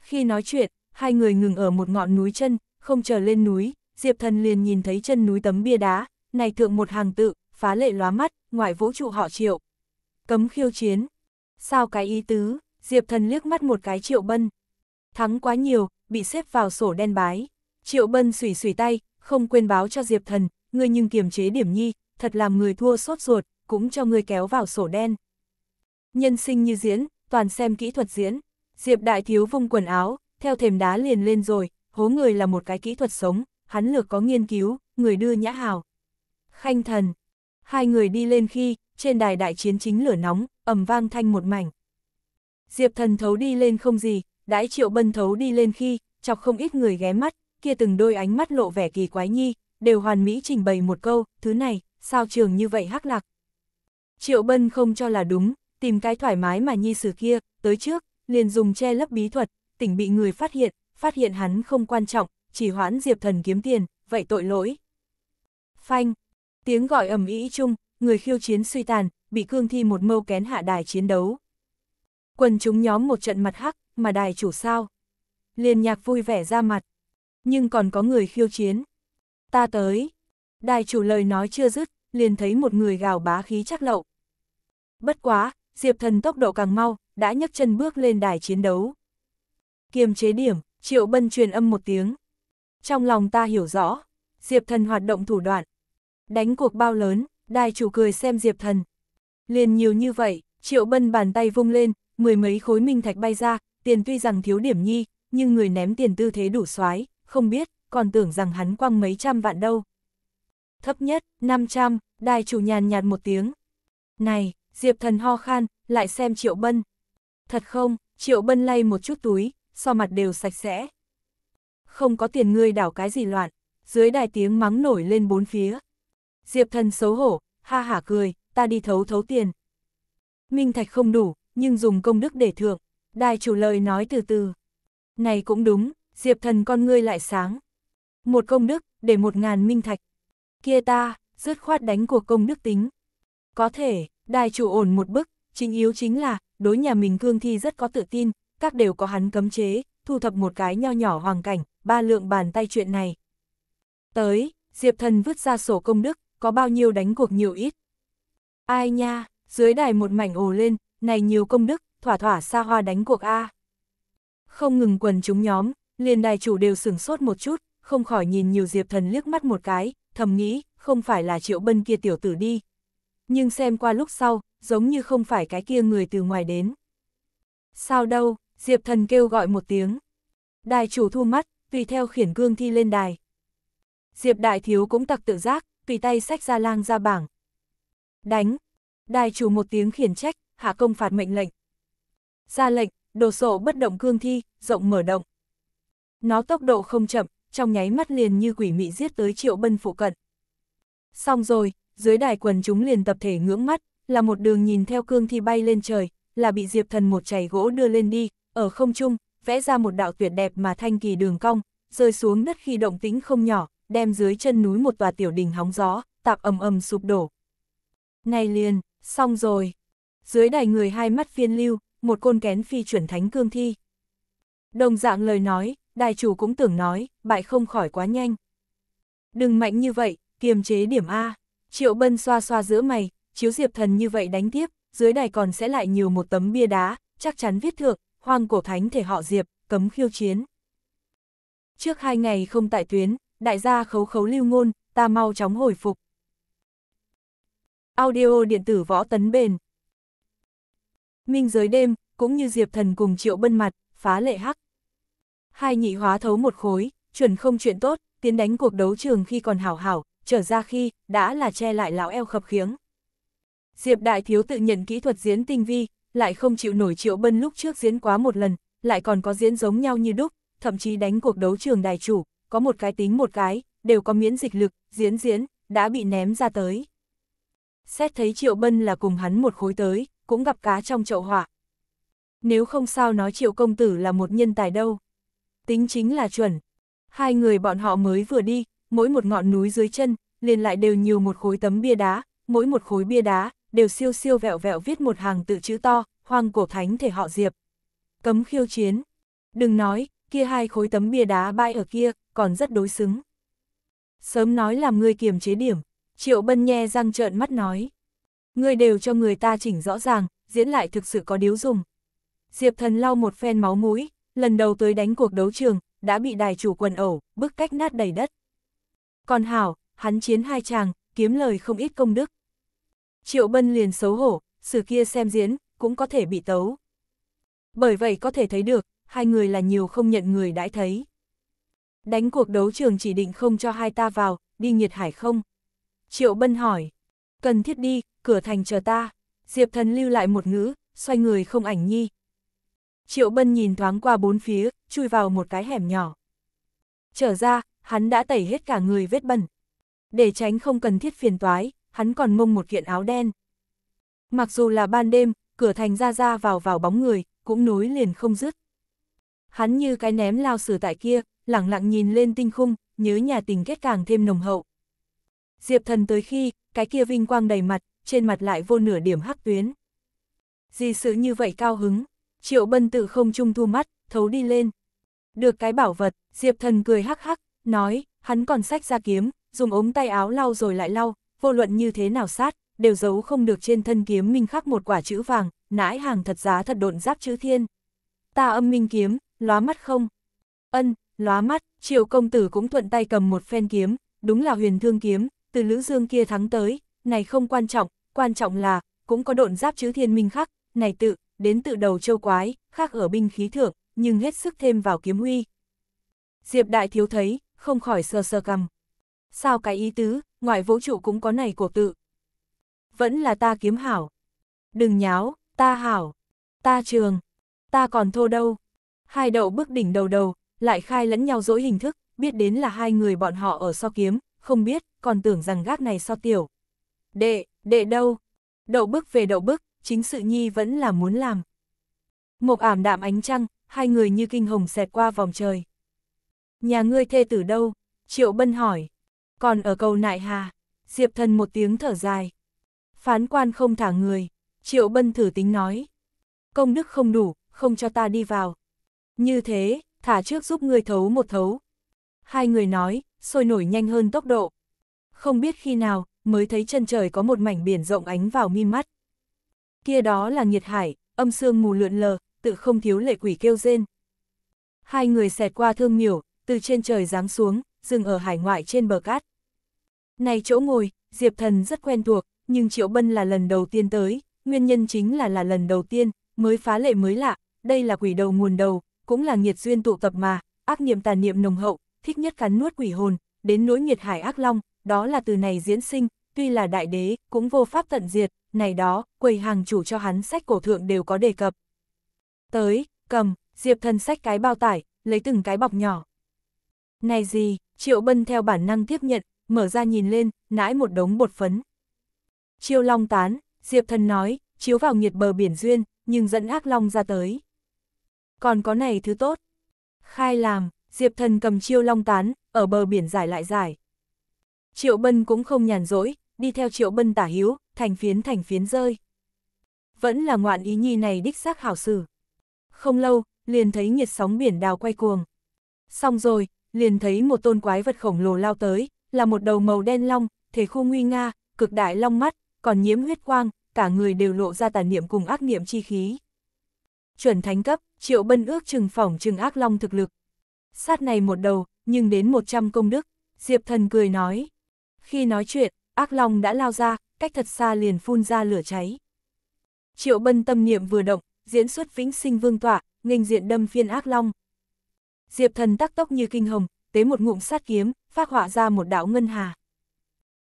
Khi nói chuyện, hai người ngừng ở một ngọn núi chân, không chờ lên núi, Diệp Thần liền nhìn thấy chân núi tấm bia đá, này thượng một hàng tự, phá lệ lóa mắt, ngoại vũ trụ họ triệu. Cấm khiêu chiến. Sao cái ý tứ, Diệp Thần liếc mắt một cái triệu bân. Thắng quá nhiều, bị xếp vào sổ đen bái. Triệu bân sủi sủi tay, không quên báo cho Diệp Thần, ngươi nhưng kiềm chế điểm nhi, thật làm người thua sốt ruột, cũng cho ngươi kéo vào sổ đen. Nhân sinh như diễn, toàn xem kỹ thuật diễn. Diệp Đại Thiếu vung quần áo, theo thềm đá liền lên rồi, hố người là một cái kỹ thuật sống, hắn lược có nghiên cứu, người đưa nhã hào khanh thần. Hai người đi lên khi, trên đài đại chiến chính lửa nóng, ầm vang thanh một mảnh. Diệp thần thấu đi lên không gì, đãi triệu bân thấu đi lên khi, chọc không ít người ghé mắt, kia từng đôi ánh mắt lộ vẻ kỳ quái nhi, đều hoàn mỹ trình bày một câu, thứ này, sao trường như vậy hắc lạc. Triệu bân không cho là đúng, tìm cái thoải mái mà nhi sử kia, tới trước, liền dùng che lấp bí thuật, tỉnh bị người phát hiện, phát hiện hắn không quan trọng, chỉ hoãn diệp thần kiếm tiền, vậy tội lỗi. Phanh, Tiếng gọi ầm ĩ chung, người khiêu chiến suy tàn, bị cương thi một mâu kén hạ đài chiến đấu. Quần chúng nhóm một trận mặt hắc, mà đài chủ sao. Liên nhạc vui vẻ ra mặt. Nhưng còn có người khiêu chiến. Ta tới. Đài chủ lời nói chưa dứt, liền thấy một người gào bá khí chắc lậu. Bất quá, Diệp thần tốc độ càng mau, đã nhấc chân bước lên đài chiến đấu. Kiềm chế điểm, triệu bân truyền âm một tiếng. Trong lòng ta hiểu rõ, Diệp thần hoạt động thủ đoạn, Đánh cuộc bao lớn, đài chủ cười xem Diệp Thần. Liền nhiều như vậy, Triệu Bân bàn tay vung lên, mười mấy khối minh thạch bay ra, tiền tuy rằng thiếu điểm nhi, nhưng người ném tiền tư thế đủ soái không biết, còn tưởng rằng hắn quăng mấy trăm vạn đâu. Thấp nhất, 500, đài chủ nhàn nhạt một tiếng. Này, Diệp Thần ho khan, lại xem Triệu Bân. Thật không, Triệu Bân lay một chút túi, so mặt đều sạch sẽ. Không có tiền ngươi đảo cái gì loạn, dưới đài tiếng mắng nổi lên bốn phía. Diệp thần xấu hổ, ha hả cười, ta đi thấu thấu tiền. Minh thạch không đủ, nhưng dùng công đức để thượng. Đài chủ lời nói từ từ. Này cũng đúng, diệp thần con ngươi lại sáng. Một công đức, để một ngàn minh thạch. Kia ta, dứt khoát đánh cuộc công đức tính. Có thể, đài chủ ổn một bức, chính yếu chính là, đối nhà mình cương thi rất có tự tin, các đều có hắn cấm chế, thu thập một cái nho nhỏ hoàng cảnh, ba lượng bàn tay chuyện này. Tới, diệp thần vứt ra sổ công đức, có bao nhiêu đánh cuộc nhiều ít. Ai nha, dưới đài một mảnh ồ lên, này nhiều công đức, thỏa thỏa xa hoa đánh cuộc A. Không ngừng quần chúng nhóm, liền đài chủ đều sửng sốt một chút, không khỏi nhìn nhiều diệp thần liếc mắt một cái, thầm nghĩ, không phải là triệu bân kia tiểu tử đi. Nhưng xem qua lúc sau, giống như không phải cái kia người từ ngoài đến. Sao đâu, diệp thần kêu gọi một tiếng. Đài chủ thu mắt, tùy theo khiển cương thi lên đài. Diệp đại thiếu cũng tặc tự giác, tùy tay sách ra lang ra bảng. Đánh! Đài chủ một tiếng khiển trách, hạ công phạt mệnh lệnh. Ra lệnh, đồ sổ bất động cương thi, rộng mở động. Nó tốc độ không chậm, trong nháy mắt liền như quỷ mị giết tới triệu bân phụ cận. Xong rồi, dưới đài quần chúng liền tập thể ngưỡng mắt, là một đường nhìn theo cương thi bay lên trời, là bị diệp thần một chày gỗ đưa lên đi, ở không trung, vẽ ra một đạo tuyệt đẹp mà thanh kỳ đường cong, rơi xuống đất khi động tĩnh không nhỏ, đem dưới chân núi một tòa tiểu đình hóng gió, tạc ầm ầm sụp đổ. Ngay liền, xong rồi. Dưới đài người hai mắt phiên lưu, một côn kén phi chuẩn thánh cương thi. Đồng dạng lời nói, đài chủ cũng tưởng nói, bại không khỏi quá nhanh. Đừng mạnh như vậy, kiềm chế điểm A. Triệu bân xoa xoa giữa mày, chiếu diệp thần như vậy đánh tiếp, dưới đài còn sẽ lại nhiều một tấm bia đá, chắc chắn viết thượng, hoang cổ thánh thể họ diệp, cấm khiêu chiến. Trước hai ngày không tại tuyến, đại gia khấu khấu lưu ngôn, ta mau chóng hồi phục. Audio điện tử võ tấn bền. Minh giới đêm, cũng như Diệp Thần cùng Triệu Bân mặt, phá lệ hắc. Hai nhị hóa thấu một khối, chuẩn không chuyện tốt, tiến đánh cuộc đấu trường khi còn hảo hảo, trở ra khi, đã là che lại lão eo khập khiếng. Diệp Đại Thiếu tự nhận kỹ thuật diễn tinh vi, lại không chịu nổi Triệu Bân lúc trước diễn quá một lần, lại còn có diễn giống nhau như đúc, thậm chí đánh cuộc đấu trường đài chủ, có một cái tính một cái, đều có miễn dịch lực, diễn diễn, đã bị ném ra tới. Xét thấy Triệu Bân là cùng hắn một khối tới, cũng gặp cá trong chậu hỏa Nếu không sao nói Triệu Công Tử là một nhân tài đâu. Tính chính là chuẩn. Hai người bọn họ mới vừa đi, mỗi một ngọn núi dưới chân, liền lại đều nhiều một khối tấm bia đá, mỗi một khối bia đá, đều siêu siêu vẹo vẹo viết một hàng tự chữ to, hoang cổ thánh thể họ Diệp. Cấm khiêu chiến. Đừng nói, kia hai khối tấm bia đá bay ở kia, còn rất đối xứng. Sớm nói làm ngươi kiềm chế điểm, Triệu Bân nhe răng trợn mắt nói. Ngươi đều cho người ta chỉnh rõ ràng, diễn lại thực sự có điếu dùng. Diệp thần lau một phen máu mũi, lần đầu tới đánh cuộc đấu trường, đã bị đài chủ quần ẩu, bức cách nát đầy đất. Còn Hảo, hắn chiến hai chàng, kiếm lời không ít công đức. Triệu Bân liền xấu hổ, sự kia xem diễn, cũng có thể bị tấu. Bởi vậy có thể thấy được, hai người là nhiều không nhận người đãi thấy. Đánh cuộc đấu trường chỉ định không cho hai ta vào, đi nhiệt hải không? Triệu Bân hỏi, cần thiết đi, cửa thành chờ ta. Diệp thần lưu lại một ngữ, xoay người không ảnh nhi. Triệu Bân nhìn thoáng qua bốn phía, chui vào một cái hẻm nhỏ. Trở ra, hắn đã tẩy hết cả người vết bẩn. Để tránh không cần thiết phiền toái, hắn còn mông một kiện áo đen. Mặc dù là ban đêm, cửa thành ra ra vào vào bóng người, cũng nối liền không dứt. Hắn như cái ném lao sử tại kia, lẳng lặng nhìn lên tinh khung, nhớ nhà tình kết càng thêm nồng hậu. Diệp thần tới khi, cái kia vinh quang đầy mặt, trên mặt lại vô nửa điểm hắc tuyến. Gì sự như vậy cao hứng, triệu bân tự không trung thu mắt, thấu đi lên. Được cái bảo vật, diệp thần cười hắc hắc, nói, hắn còn sách ra kiếm, dùng ống tay áo lau rồi lại lau, vô luận như thế nào sát, đều giấu không được trên thân kiếm minh khắc một quả chữ vàng, nãi hàng thật giá thật độn giáp chữ thiên. Ta âm minh kiếm, lóa mắt không? Ân, lóa mắt, triệu công tử cũng thuận tay cầm một phen kiếm, đúng là huyền thương kiếm, từ lữ dương kia thắng tới, này không quan trọng, quan trọng là, cũng có độn giáp chữ thiên minh khắc, này tự, đến tự đầu châu quái, khác ở binh khí thượng, nhưng hết sức thêm vào kiếm huy. Diệp đại thiếu thấy, không khỏi sờ sờ cầm. Sao cái ý tứ, ngoại vũ trụ cũng có này cổ tự. Vẫn là ta kiếm hảo. Đừng nháo, ta hảo. Ta trường. Ta còn thô đâu. Hai đậu bước đỉnh đầu đầu, lại khai lẫn nhau dỗi hình thức, biết đến là hai người bọn họ ở so kiếm, không biết, còn tưởng rằng gác này so tiểu. Đệ, đệ đâu? Đậu bước về đậu bước chính sự nhi vẫn là muốn làm. Một ảm đạm ánh trăng, hai người như kinh hồng xẹt qua vòng trời. Nhà ngươi thê tử đâu? Triệu Bân hỏi. Còn ở cầu nại hà, Diệp thần một tiếng thở dài. Phán quan không thả người, Triệu Bân thử tính nói. Công đức không đủ, không cho ta đi vào, như thế, thả trước giúp ngươi thấu một thấu. Hai người nói, sôi nổi nhanh hơn tốc độ. Không biết khi nào, mới thấy chân trời có một mảnh biển rộng ánh vào mi mắt. Kia đó là nhiệt hải, âm sương mù lượn lờ, tự không thiếu lệ quỷ kêu rên. Hai người xẹt qua thương miểu, từ trên trời giáng xuống, dừng ở hải ngoại trên bờ cát. Này chỗ ngồi, Diệp Thần rất quen thuộc, nhưng Triệu Bân là lần đầu tiên tới, nguyên nhân chính là là lần đầu tiên, mới phá lệ mới lạ, đây là quỷ đầu nguồn đầu, cũng là nghiệt duyên tụ tập mà, ác niệm tàn niệm nồng hậu, thích nhất cắn nuốt quỷ hồn, đến nỗi nghiệt hải ác long, đó là từ này diễn sinh, tuy là đại đế, cũng vô pháp tận diệt, này đó, quầy hàng chủ cho hắn sách cổ thượng đều có đề cập. Tới, cầm, Diệp Thần sách cái bao tải, lấy từng cái bọc nhỏ. Này gì, Triệu Bân theo bản năng tiếp nhận, mở ra nhìn lên, nãi một đống bột phấn. Chiêu long tán, Diệp Thần nói, chiếu vào nghiệt bờ biển duyên, nhưng dẫn ác long ra tới còn có này thứ tốt. Khai làm, Diệp Thần cầm chiêu long tán, ở bờ biển giải lại giải. Triệu Bân cũng không nhàn rỗi, đi theo Triệu Bân tả hiếu, thành phiến thành phiến rơi. Vẫn là ngoạn ý nhi này đích xác hảo sử. Không lâu, liền thấy nhiệt sóng biển đào quay cuồng. Xong rồi, liền thấy một tôn quái vật khổng lồ lao tới, là một đầu màu đen long, thể khu nguy nga, cực đại long mắt, còn nhiễm huyết quang, cả người đều lộ ra tàn niệm cùng ác niệm chi khí. Chuẩn thánh cấp, Triệu Bân ước chừng phỏng chừng ác long thực lực. Sát này một đầu, nhưng đến 100 công đức, Diệp Thần cười nói. Khi nói chuyện, ác long đã lao ra, cách thật xa liền phun ra lửa cháy. Triệu Bân tâm niệm vừa động, diễn xuất vĩnh sinh vương tỏa, nghênh diện đâm phiên ác long. Diệp Thần tắc tốc như kinh hồng, tế một ngụm sát kiếm, phát họa ra một đạo ngân hà.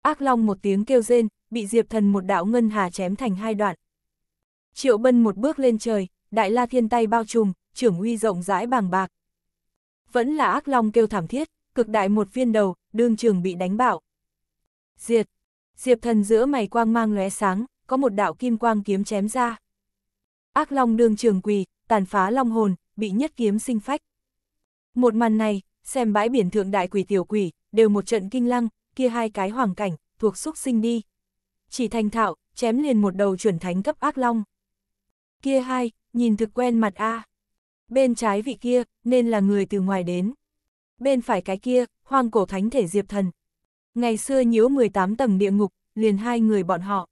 Ác long một tiếng kêu rên, bị Diệp Thần một đạo ngân hà chém thành hai đoạn. Triệu Bân một bước lên trời, đại la thiên tay bao trùm, trưởng uy rộng rãi bàng bạc. Vẫn là ác long kêu thảm thiết, cực đại một viên đầu, đương trường bị đánh bạo. Diệt! Diệp thần giữa mày quang mang lóe sáng, có một đạo kim quang kiếm chém ra. Ác long đương trường quỳ, tàn phá long hồn, bị nhất kiếm sinh phách. Một màn này, xem bãi biển thượng đại quỷ tiểu quỷ, đều một trận kinh lăng, kia hai cái hoàng cảnh, thuộc xúc sinh đi. Chỉ thành thạo, chém liền một đầu chuẩn thánh cấp ác long. Kia hai, nhìn thực quen mặt a. À. Bên trái vị kia, nên là người từ ngoài đến. Bên phải cái kia, hoang cổ thánh thể diệp thần. Ngày xưa nhíu 18 tầng địa ngục, liền hai người bọn họ.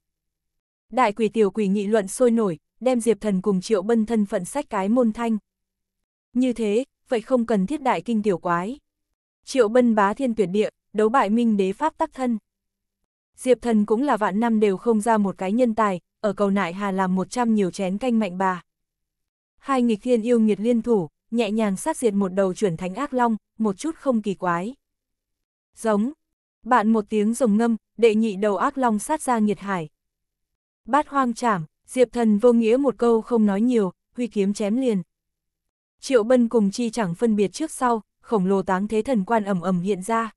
Đại quỷ tiểu quỷ nghị luận sôi nổi, đem diệp thần cùng triệu bân thân phận sách cái môn thanh. Như thế, vậy không cần thiết đại kinh tiểu quái. Triệu bân bá thiên tuyệt địa, đấu bại minh đế pháp tắc thân. Diệp Thần cũng là vạn năm đều không ra một cái nhân tài, ở cầu nại hà làm một trăm nhiều chén canh mạnh bà. Hai nghịch thiên yêu nghiệt liên thủ, nhẹ nhàng sát diệt một đầu chuyển thánh ác long, một chút không kỳ quái. Giống, bạn một tiếng rồng ngâm, đệ nhị đầu ác long sát ra nghiệt hải. Bát hoang trảm Diệp Thần vô nghĩa một câu không nói nhiều, huy kiếm chém liền. Triệu Bân cùng chi chẳng phân biệt trước sau, khổng lồ táng thế thần quan ẩm ẩm hiện ra.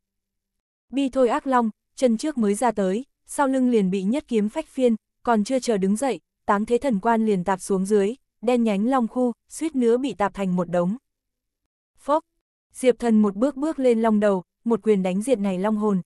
Bi thôi ác long, chân trước mới ra tới, sau lưng liền bị nhất kiếm phách phiên, còn chưa chờ đứng dậy, táng thế thần quan liền tạp xuống dưới, đen nhánh long khu, suýt nữa bị tạp thành một đống. Phốc, Diệp thần một bước bước lên long đầu, một quyền đánh diệt này long hồn.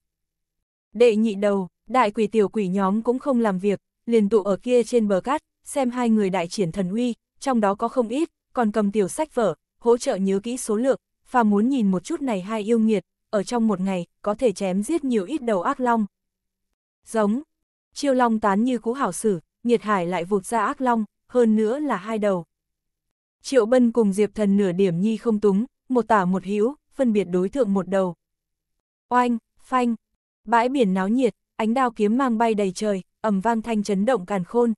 Đệ nhị đầu, đại quỷ tiểu quỷ nhóm cũng không làm việc, liền tụ ở kia trên bờ cát, xem hai người đại triển thần uy, trong đó có không ít, còn cầm tiểu sách vở, hỗ trợ nhớ kỹ số lượng, và muốn nhìn một chút này hai yêu nghiệt, ở trong một ngày, có thể chém giết nhiều ít đầu ác long. Giống, chiêu long tán như cú hảo sử, nhiệt hải lại vụt ra ác long, hơn nữa là hai đầu. Triệu Bân cùng Diệp Thần nửa điểm nhi không túng, một tả một hữu phân biệt đối thượng một đầu. Oanh, phanh, bãi biển náo nhiệt, ánh đao kiếm mang bay đầy trời, ầm vang thanh chấn động càn khôn.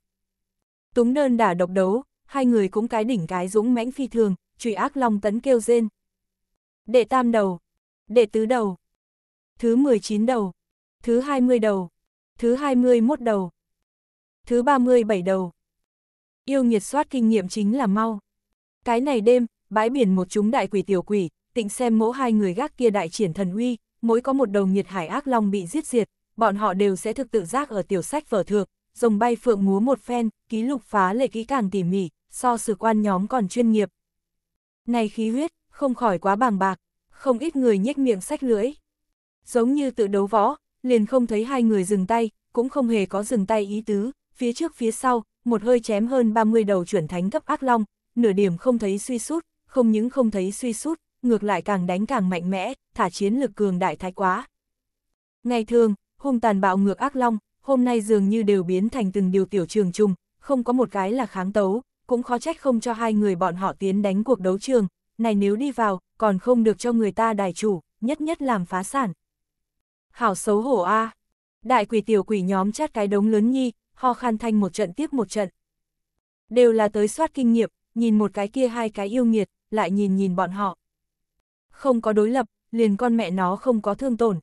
Túng đơn đả độc đấu, hai người cũng cái đỉnh cái dũng mãnh phi thường, truy ác long tấn kêu rên. Đệ tam đầu, đệ tứ đầu, thứ 19 đầu, thứ 20 đầu, thứ 21 đầu, thứ 37 đầu. Yêu nghiệt soát kinh nghiệm chính là mau. Cái này đêm, bãi biển một chúng đại quỷ tiểu quỷ, tịnh xem mỗi hai người gác kia đại triển thần uy, mỗi có một đầu nghiệt hải ác long bị giết diệt, bọn họ đều sẽ thực tự giác ở tiểu sách vở thượng, rồng bay phượng múa một phen, ký lục phá lệ kỹ càng tỉ mỉ, so sử quan nhóm còn chuyên nghiệp. Này khí huyết, không khỏi quá bàng bạc không ít người nhếch miệng sách lưỡi. Giống như tự đấu võ, liền không thấy hai người dừng tay, cũng không hề có dừng tay ý tứ, phía trước phía sau, một hơi chém hơn 30 đầu chuẩn thánh cấp ác long, nửa điểm không thấy suy sút, không những không thấy suy sút, ngược lại càng đánh càng mạnh mẽ, thả chiến lực cường đại thái quá. Ngày thường, hung tàn bạo ngược ác long, hôm nay dường như đều biến thành từng điều tiểu trường chung, không có một cái là kháng tấu, cũng khó trách không cho hai người bọn họ tiến đánh cuộc đấu trường, này nếu đi vào, còn không được cho người ta đài chủ, nhất nhất làm phá sản. Hảo xấu hổ a à. Đại quỷ tiểu quỷ nhóm chát cái đống lớn nhi, ho khan thanh một trận tiếp một trận. Đều là tới soát kinh nghiệm, nhìn một cái kia hai cái yêu nghiệt, lại nhìn nhìn bọn họ. Không có đối lập, liền con mẹ nó không có thương tổn.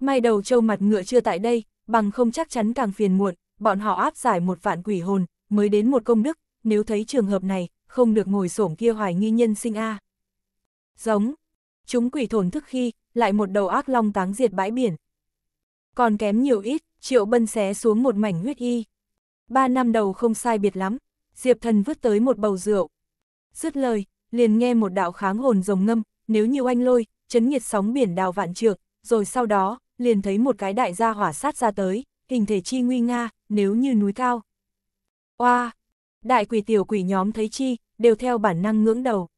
May đầu trâu mặt ngựa chưa tại đây, bằng không chắc chắn càng phiền muộn, bọn họ áp giải một vạn quỷ hồn, mới đến một công đức, nếu thấy trường hợp này, không được ngồi xổm kia hoài nghi nhân sinh a. À. Giống. Chúng quỷ thổn thức khi, lại một đầu ác long táng diệt bãi biển. Còn kém nhiều ít, triệu bân xé xuống một mảnh huyết y. Ba năm đầu không sai biệt lắm, Diệp thần vứt tới một bầu rượu. Dứt lời, liền nghe một đạo kháng hồn rồng ngâm, nếu như anh lôi, chấn nhiệt sóng biển đào vạn trượng, rồi sau đó, liền thấy một cái đại gia hỏa sát ra tới, hình thể chi nguy nga, nếu như núi cao. Oa! Đại quỷ tiểu quỷ nhóm thấy chi, đều theo bản năng ngưỡng đầu.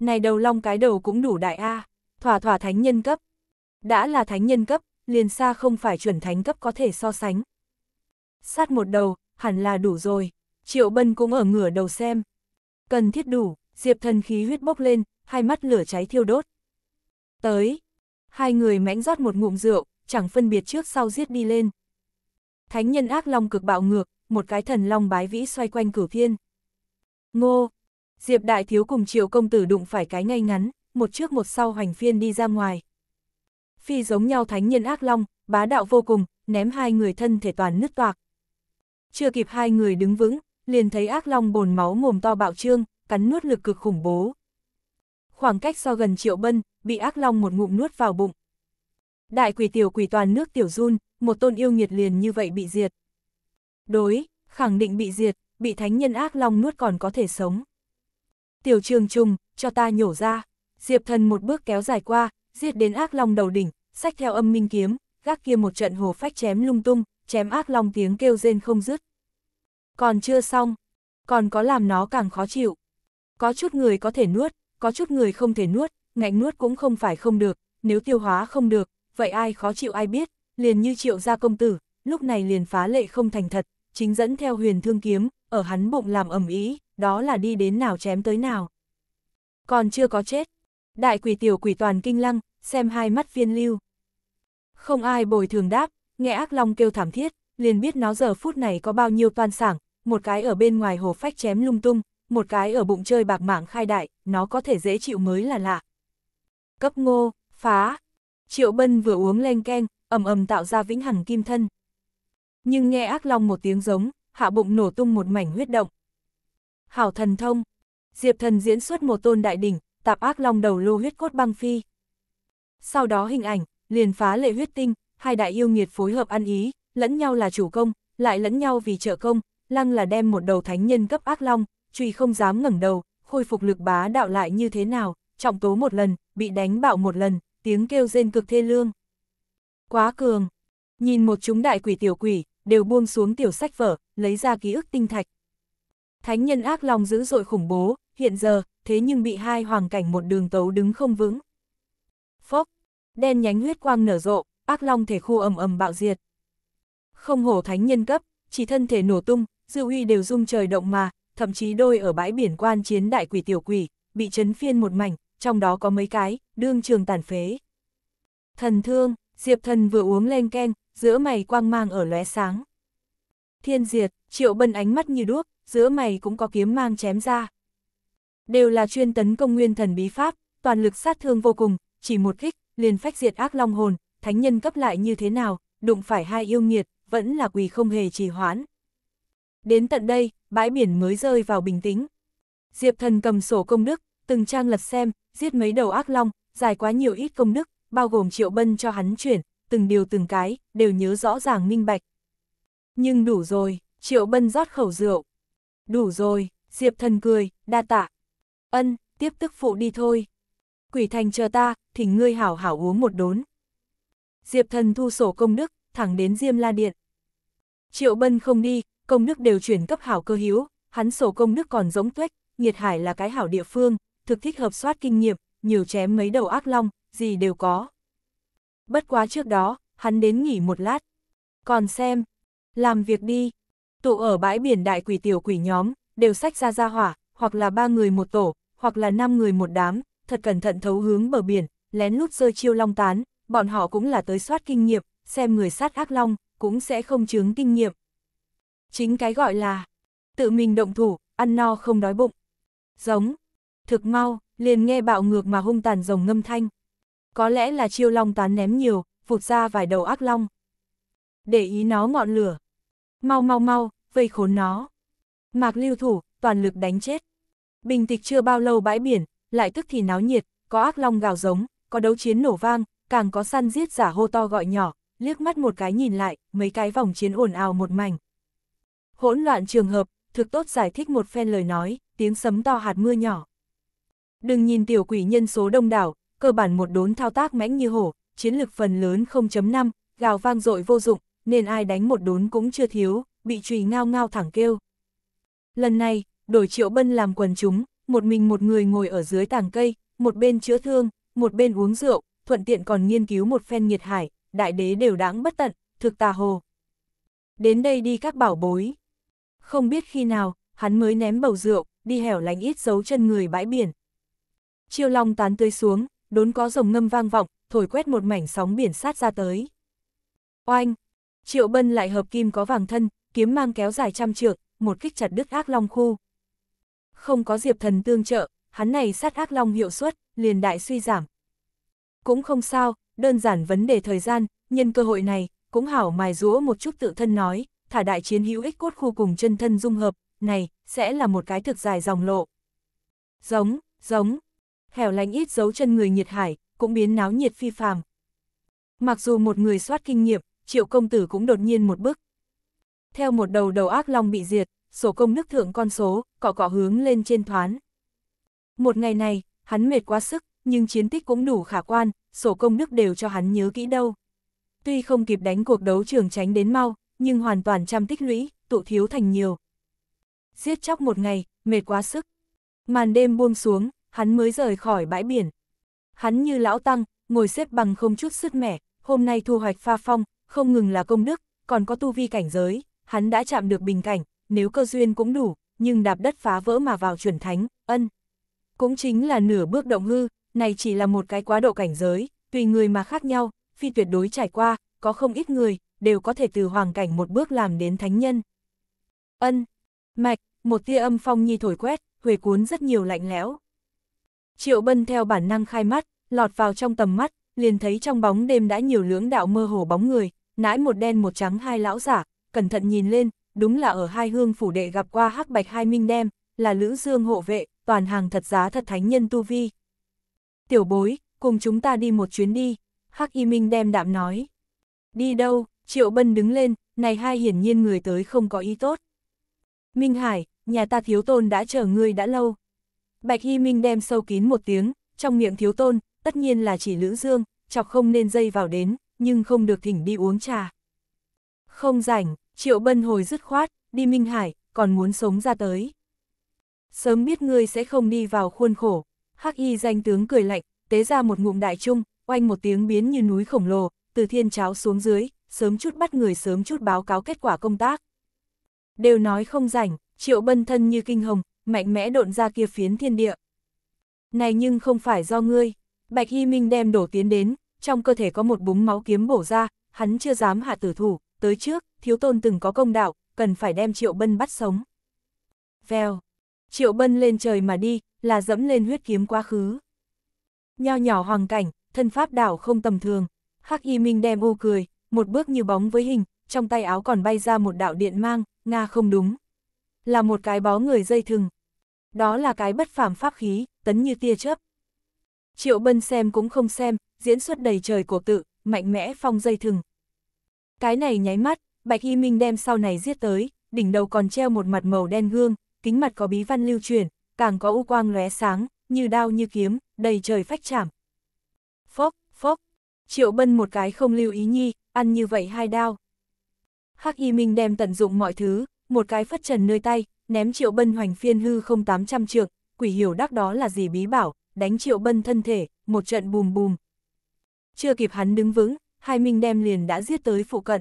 Này đầu long cái đầu cũng đủ đại A, thỏa thỏa thánh nhân cấp. Đã là thánh nhân cấp, liền xa không phải chuẩn thánh cấp có thể so sánh. Sát một đầu, hẳn là đủ rồi, Triệu Bân cũng ở ngửa đầu xem. Cần thiết đủ, Diệp thần khí huyết bốc lên, hai mắt lửa cháy thiêu đốt. Tới, hai người mãnh rót một ngụm rượu, chẳng phân biệt trước sau giết đi lên. Thánh nhân ác long cực bạo ngược, một cái thần long bái vĩ xoay quanh cửu thiên. Ngô, Diệp Đại Thiếu cùng Triệu Công Tử đụng phải cái ngay ngắn, một trước một sau hoành phiên đi ra ngoài. Phi giống nhau thánh nhân ác long, bá đạo vô cùng, ném hai người thân thể toàn nứt toạc. Chưa kịp hai người đứng vững, liền thấy ác long bồn máu mồm to bạo trương, cắn nuốt lực cực khủng bố. Khoảng cách so gần triệu bân, bị ác long một ngụm nuốt vào bụng. Đại quỷ tiểu quỷ toàn nước tiểu run, một tôn yêu nghiệt liền như vậy bị diệt. Đối, khẳng định bị diệt, bị thánh nhân ác long nuốt còn có thể sống tiểu trường trùng, cho ta nhổ ra. Diệp thần một bước kéo dài qua, giết đến ác long đầu đỉnh, sách theo âm minh kiếm, gác kia một trận hồ phách chém lung tung, chém ác long tiếng kêu rên không dứt. Còn chưa xong, còn có làm nó càng khó chịu. Có chút người có thể nuốt, có chút người không thể nuốt, ngạnh nuốt cũng không phải không được, nếu tiêu hóa không được, vậy ai khó chịu ai biết, liền như triệu gia công tử, lúc này liền phá lệ không thành thật, chính dẫn theo huyền thương kiếm, ở hắn bụng làm ẩm ý, đó là đi đến nào chém tới nào. Còn chưa có chết, đại quỷ tiểu quỷ toàn kinh lăng, xem hai mắt viên lưu. Không ai bồi thường đáp, nghe ác long kêu thảm thiết, liền biết nó giờ phút này có bao nhiêu toan sảng, một cái ở bên ngoài hồ phách chém lung tung, một cái ở bụng chơi bạc mạng khai đại, nó có thể dễ chịu mới là lạ. Cấp ngô, phá, triệu bân vừa uống len keng, ầm ầm tạo ra vĩnh hằng kim thân nhưng nghe ác long một tiếng giống, hạ bụng nổ tung một mảnh huyết động. Hảo thần thông, Diệp thần diễn xuất một tôn đại đỉnh, tạp ác long đầu lô huyết cốt băng phi. Sau đó hình ảnh, liền phá lệ huyết tinh, hai đại yêu nghiệt phối hợp ăn ý, lẫn nhau là chủ công, lại lẫn nhau vì trợ công, lăng là đem một đầu thánh nhân cấp ác long, truy không dám ngẩng đầu, khôi phục lực bá đạo lại như thế nào, trọng tố một lần, bị đánh bạo một lần, tiếng kêu rên cực thê lương. Quá cường, nhìn một chúng đại quỷ tiểu quỷ, đều buông xuống tiểu sách vở, lấy ra ký ức tinh thạch. Thánh nhân ác lòng dữ dội khủng bố, hiện giờ, thế nhưng bị hai hoàng cảnh một đường tấu đứng không vững. Phốc, đen nhánh huyết quang nở rộ, ác long thể khu ầm ầm bạo diệt. Không hổ thánh nhân cấp, chỉ thân thể nổ tung, dư uy đều rung trời động mà, thậm chí đôi ở bãi biển quan chiến đại quỷ tiểu quỷ, bị chấn phiên một mảnh, trong đó có mấy cái, đương trường tàn phế. Thần thương, Diệp thần vừa uống lên ken, giữa mày quang mang ở lóe sáng. Thiên diệt, triệu bân ánh mắt như đuốc, giữa mày cũng có kiếm mang chém ra. Đều là chuyên tấn công nguyên thần bí pháp, toàn lực sát thương vô cùng, chỉ một kích, liền phách diệt ác long hồn, thánh nhân cấp lại như thế nào, đụng phải hai yêu nghiệt, vẫn là quỳ không hề trì hoãn. Đến tận đây, bãi biển mới rơi vào bình tĩnh. Diệp thần cầm sổ công đức, từng trang lật xem, giết mấy đầu ác long, dài quá nhiều ít công đức, bao gồm triệu bân cho hắn chuyển, từng điều từng cái, đều nhớ rõ ràng minh bạch. Nhưng đủ rồi, Triệu Bân rót khẩu rượu. Đủ rồi, Diệp Thần cười, đa tạ. Ân, tiếp tức phụ đi thôi. Quỷ thành chờ ta, thỉnh ngươi hảo hảo uống một đốn. Diệp Thần thu sổ công đức, thẳng đến Diêm La Điện. Triệu Bân không đi, công đức đều chuyển cấp hảo cơ hiếu, hắn sổ công đức còn giống tuếch, Nhiệt Hải là cái hảo địa phương, thực thích hợp soát kinh nghiệm, nhiều chém mấy đầu ác long, gì đều có. Bất quá trước đó, hắn đến nghỉ một lát. Còn xem, làm việc đi. Tụ ở bãi biển đại quỷ tiểu quỷ nhóm, đều sách ra ra hỏa, hoặc là ba người một tổ, hoặc là năm người một đám, thật cẩn thận thấu hướng bờ biển, lén lút rơi chiêu long tán, bọn họ cũng là tới soát kinh nghiệm, xem người sát ác long, cũng sẽ không chướng kinh nghiệm. Chính cái gọi là, tự mình động thủ, ăn no không đói bụng. Giống, thực mau, liền nghe bạo ngược mà hung tàn rồng ngâm thanh có lẽ là chiêu long tán ném nhiều, vụt ra vài đầu ác long. Để ý nó ngọn lửa. Mau mau mau, vây khốn nó. Mạc lưu thủ, toàn lực đánh chết. Bình tịch chưa bao lâu bãi biển, lại tức thì náo nhiệt, có ác long gào giống, có đấu chiến nổ vang, càng có săn giết giả hô to gọi nhỏ, liếc mắt một cái nhìn lại, mấy cái vòng chiến ồn ào một mảnh. Hỗn loạn trường hợp, thực tốt giải thích một phen lời nói, tiếng sấm to hạt mưa nhỏ. Đừng nhìn tiểu quỷ nhân số đông đảo, cơ bản một đốn thao tác mãnh như hổ, chiến lực phần lớn 0.5, gào vang dội vô dụng, nên ai đánh một đốn cũng chưa thiếu, bị trùy ngao ngao thẳng kêu. Lần này, đổi triệu bân làm quần chúng, một mình một người ngồi ở dưới tàng cây, một bên chữa thương, một bên uống rượu, thuận tiện còn nghiên cứu một phen nhiệt hải, đại đế đều đáng bất tận, thực tà hồ. Đến đây đi các bảo bối. Không biết khi nào, hắn mới ném bầu rượu, đi hẻo lánh ít dấu chân người bãi biển. Chiêu long tán tươi xuống, đốn có rồng ngâm vang vọng, thổi quét một mảnh sóng biển sát ra tới. Oanh! Triệu Bân lại hợp kim có vàng thân, kiếm mang kéo dài trăm trượng, một kích chặt đứt ác long khu. Không có Diệp Thần tương trợ, hắn này sát ác long hiệu suất, liền đại suy giảm. Cũng không sao, đơn giản vấn đề thời gian, nhân cơ hội này, cũng hảo mài rũa một chút tự thân nói, thả đại chiến hữu ích cốt khu cùng chân thân dung hợp, này, sẽ là một cái thực dài dòng lộ. Giống, giống, hẻo lánh ít dấu chân người nhiệt hải, cũng biến náo nhiệt phi phàm. Mặc dù một người soát kinh nghiệm, triệu công tử cũng đột nhiên một bước. Theo một đầu đầu ác long bị diệt, sổ công nước thượng con số, cọ cọ hướng lên trên thoán. Một ngày này, hắn mệt quá sức, nhưng chiến tích cũng đủ khả quan, sổ công nước đều cho hắn nhớ kỹ đâu. Tuy không kịp đánh cuộc đấu trường tránh đến mau, nhưng hoàn toàn trăm tích lũy, tụ thiếu thành nhiều. Giết chóc một ngày, mệt quá sức. Màn đêm buông xuống, hắn mới rời khỏi bãi biển. Hắn như lão tăng, ngồi xếp bằng không chút sứt mẻ, hôm nay thu hoạch pha phong, không ngừng là công đức, còn có tu vi cảnh giới, hắn đã chạm được bình cảnh, nếu cơ duyên cũng đủ, nhưng đạp đất phá vỡ mà vào chuẩn thánh, ân. Cũng chính là nửa bước động hư, này chỉ là một cái quá độ cảnh giới, tùy người mà khác nhau, phi tuyệt đối trải qua, có không ít người, đều có thể từ hoàng cảnh một bước làm đến thánh nhân. Ân, mạch, một tia âm phong nhi thổi quét, huề cuốn rất nhiều lạnh lẽo. Triệu Bân theo bản năng khai mắt, lọt vào trong tầm mắt, liền thấy trong bóng đêm đã nhiều lưỡng đạo mơ hồ bóng người, nãi một đen một trắng hai lão giả, cẩn thận nhìn lên, đúng là ở hai hương phủ đệ gặp qua hắc bạch hai minh đem, là Lữ Dương hộ vệ, toàn hàng thật giá thật thánh nhân tu vi. Tiểu bối, cùng chúng ta đi một chuyến đi, hắc y minh đem đạm nói. Đi đâu, Triệu Bân đứng lên, này hai hiển nhiên người tới không có ý tốt. Minh Hải, nhà ta thiếu tôn đã chờ ngươi đã lâu. Bạch Hy Minh đem sâu kín một tiếng, trong miệng thiếu tôn, tất nhiên là chỉ Lữ Dương, chọc không nên dây vào đến, nhưng không được thỉnh đi uống trà. Không rảnh, Triệu Bân hồi dứt khoát, đi Minh Hải, còn muốn sống ra tới. Sớm biết ngươi sẽ không đi vào khuôn khổ, Hắc Y danh tướng cười lạnh, tế ra một ngụm đại trung, oanh một tiếng biến như núi khổng lồ, từ thiên cháo xuống dưới, sớm chút bắt người sớm chút báo cáo kết quả công tác. Đều nói không rảnh, Triệu Bân thân như kinh hồng, mạnh mẽ độn ra kia phiến thiên địa. Này nhưng không phải do ngươi, Bạch Hy Minh đem đổ tiến đến, trong cơ thể có một búng máu kiếm bổ ra, hắn chưa dám hạ tử thủ, tới trước, thiếu tôn từng có công đạo, cần phải đem Triệu Bân bắt sống. Vèo, Triệu Bân lên trời mà đi, là dẫm lên huyết kiếm quá khứ. Nho nhỏ hoàng cảnh, thân pháp đảo không tầm thường, Hắc Y Minh đem u cười, một bước như bóng với hình, trong tay áo còn bay ra một đạo điện mang, Nga không đúng là một cái bó người dây thừng. Đó là cái bất phàm pháp khí, tấn như tia chớp. Triệu Bân xem cũng không xem, diễn xuất đầy trời cổ tự, mạnh mẽ phong dây thừng. Cái này nháy mắt, Bạch Y Minh đem sau này giết tới, đỉnh đầu còn treo một mặt màu đen gương, kính mặt có bí văn lưu truyền, càng có u quang lóe sáng, như đao như kiếm, đầy trời phách chạm. Phốc, phốc, Triệu Bân một cái không lưu ý nhi, ăn như vậy hai đao. Hắc Y Minh đem tận dụng mọi thứ, một cái phất trần nơi tay, ném triệu bân hoành phiên hư không 800 trượng, quỷ hiểu đắc đó là gì bí bảo, đánh triệu bân thân thể, một trận bùm bùm. Chưa kịp hắn đứng vững, hai minh đem liền đã giết tới phụ cận.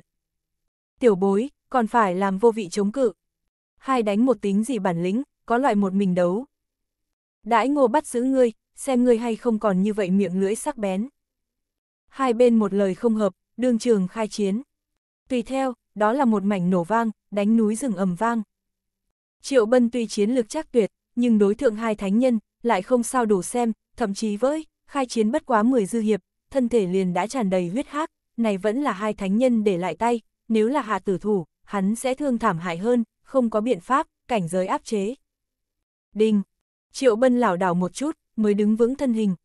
Tiểu bối, còn phải làm vô vị chống cự. Hai đánh một tính gì bản lĩnh, có loại một mình đấu. Đãi ngô bắt giữ ngươi, xem ngươi hay không còn như vậy miệng lưỡi sắc bén. Hai bên một lời không hợp, đương trường khai chiến. Tùy theo, đó là một mảnh nổ vang, đánh núi rừng ầm vang. Triệu Bân tuy chiến lược chắc tuyệt, nhưng đối thượng hai thánh nhân, lại không sao đủ xem, thậm chí với, khai chiến bất quá 10 dư hiệp, thân thể liền đã tràn đầy huyết hác, này vẫn là hai thánh nhân để lại tay, nếu là hạ tử thủ, hắn sẽ thương thảm hại hơn, không có biện pháp, cảnh giới áp chế. Đinh! Triệu Bân lảo đảo một chút, mới đứng vững thân hình.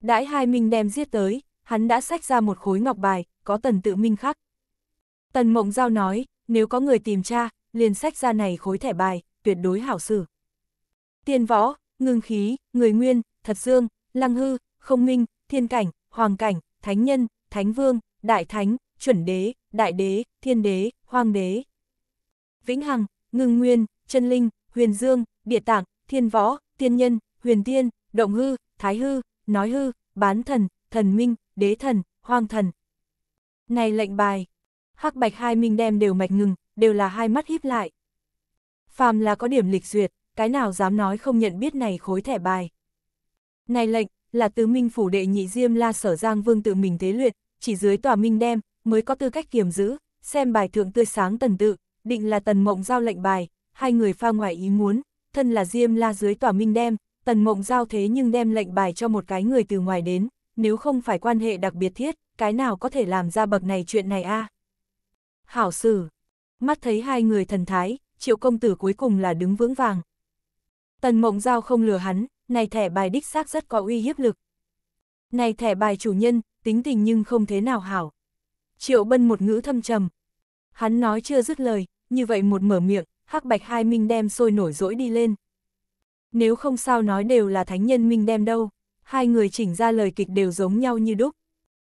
Đãi hai minh đem giết tới, hắn đã sách ra một khối ngọc bài, có tần tự minh khắc. Tần Mộng Giao nói, nếu có người tìm cha, liền sách ra này khối thẻ bài, tuyệt đối hảo xử. Tiên võ, ngưng khí, người nguyên, thật dương, lăng hư, không minh, thiên cảnh, hoàng cảnh, thánh nhân, thánh vương, đại thánh, chuẩn đế, đại đế, thiên đế, hoàng đế. Vĩnh hằng, ngưng nguyên, chân linh, huyền dương, địa tạng, thiên võ, tiên nhân, huyền tiên, động hư, thái hư, nói hư, bán thần, thần minh, đế thần, hoàng thần. Này lệnh bài, hắc bạch hai minh đem đều mạch ngừng, đều là hai mắt híp lại. Phàm là có điểm lịch duyệt, cái nào dám nói không nhận biết này khối thẻ bài. Này lệnh, là tứ minh phủ đệ nhị diêm la sở giang vương tự mình thế luyện, chỉ dưới tòa minh đem, mới có tư cách kiềm giữ, xem bài thượng tươi sáng tần tự, định là tần mộng giao lệnh bài, hai người pha ngoài ý muốn, thân là diêm la dưới tòa minh đem, tần mộng giao thế nhưng đem lệnh bài cho một cái người từ ngoài đến, nếu không phải quan hệ đặc biệt thiết, cái nào có thể làm ra bậc này chuyện này a à? hảo xử. Mắt thấy hai người thần thái, triệu công tử cuối cùng là đứng vững vàng. Tần mộng giao không lừa hắn, này thẻ bài đích xác rất có uy hiếp lực. Này thẻ bài chủ nhân, tính tình nhưng không thế nào hảo. Triệu bân một ngữ thâm trầm. Hắn nói chưa dứt lời, như vậy một mở miệng, hắc bạch hai minh đem sôi nổi dỗi đi lên. Nếu không sao nói đều là thánh nhân minh đem đâu, hai người chỉnh ra lời kịch đều giống nhau như đúc.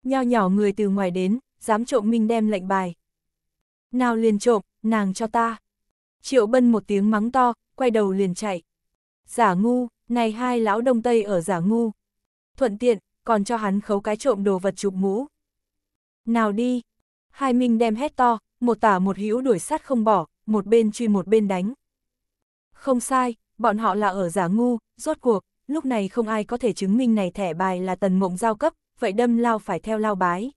Nho nhỏ người từ ngoài đến, dám trộm minh đem lệnh bài. Nào liền trộm, nàng cho ta. Triệu bân một tiếng mắng to, quay đầu liền chạy. Giả ngu, này hai lão đông tây ở giả ngu. Thuận tiện, còn cho hắn khấu cái trộm đồ vật chụp mũ. Nào đi. Hai minh đem hét to, một tả một hữu đuổi sát không bỏ, một bên truy một bên đánh. Không sai, bọn họ là ở giả ngu, rốt cuộc, lúc này không ai có thể chứng minh này thẻ bài là tần mộng giao cấp, vậy đâm lao phải theo lao bái.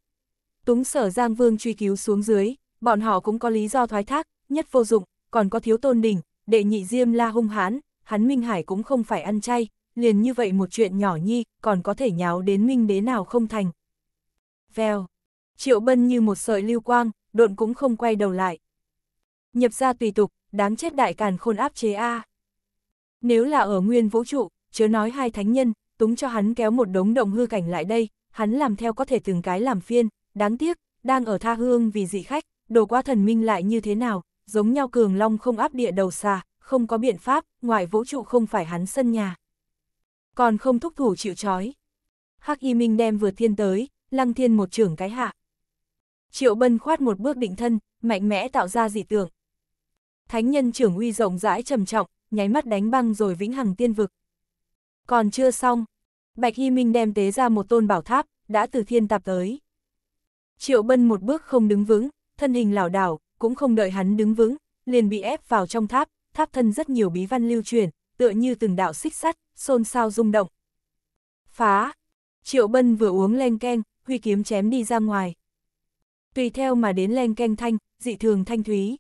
Túng sở Giang Vương truy cứu xuống dưới, bọn họ cũng có lý do thoái thác, nhất vô dụng, còn có thiếu tôn đỉnh, đệ nhị diêm la hung hãn hắn Minh Hải cũng không phải ăn chay, liền như vậy một chuyện nhỏ nhi, còn có thể nháo đến Minh đế nào không thành. Vèo, triệu bân như một sợi lưu quang, độn cũng không quay đầu lại. Nhập ra tùy tục, đáng chết đại càn khôn áp chế A. Nếu là ở nguyên vũ trụ, chớ nói hai thánh nhân, túng cho hắn kéo một đống động hư cảnh lại đây, hắn làm theo có thể từng cái làm phiên, đáng tiếc, đang ở tha hương vì dị khách, đồ quá thần minh lại như thế nào, giống nhau cường long không áp địa đầu xa, không có biện pháp, ngoại vũ trụ không phải hắn sân nhà. Còn không thúc thủ chịu trói. Hắc Y Minh đem vượt thiên tới, lăng thiên một trưởng cái hạ. Triệu Bân khoát một bước định thân, mạnh mẽ tạo ra dị tượng. Thánh nhân trưởng uy rộng rãi trầm trọng, nháy mắt đánh băng rồi vĩnh hằng tiên vực. Còn chưa xong, Bạch Y Minh đem tế ra một tôn bảo tháp, đã từ thiên tạp tới. Triệu Bân một bước không đứng vững, thân hình lảo đảo, cũng không đợi hắn đứng vững, liền bị ép vào trong tháp, tháp thân rất nhiều bí văn lưu truyền, tựa như từng đạo xích sắt, xôn xao rung động. Phá! Triệu Bân vừa uống len keng, huy kiếm chém đi ra ngoài. Tùy theo mà đến len keng thanh, dị thường thanh thúy.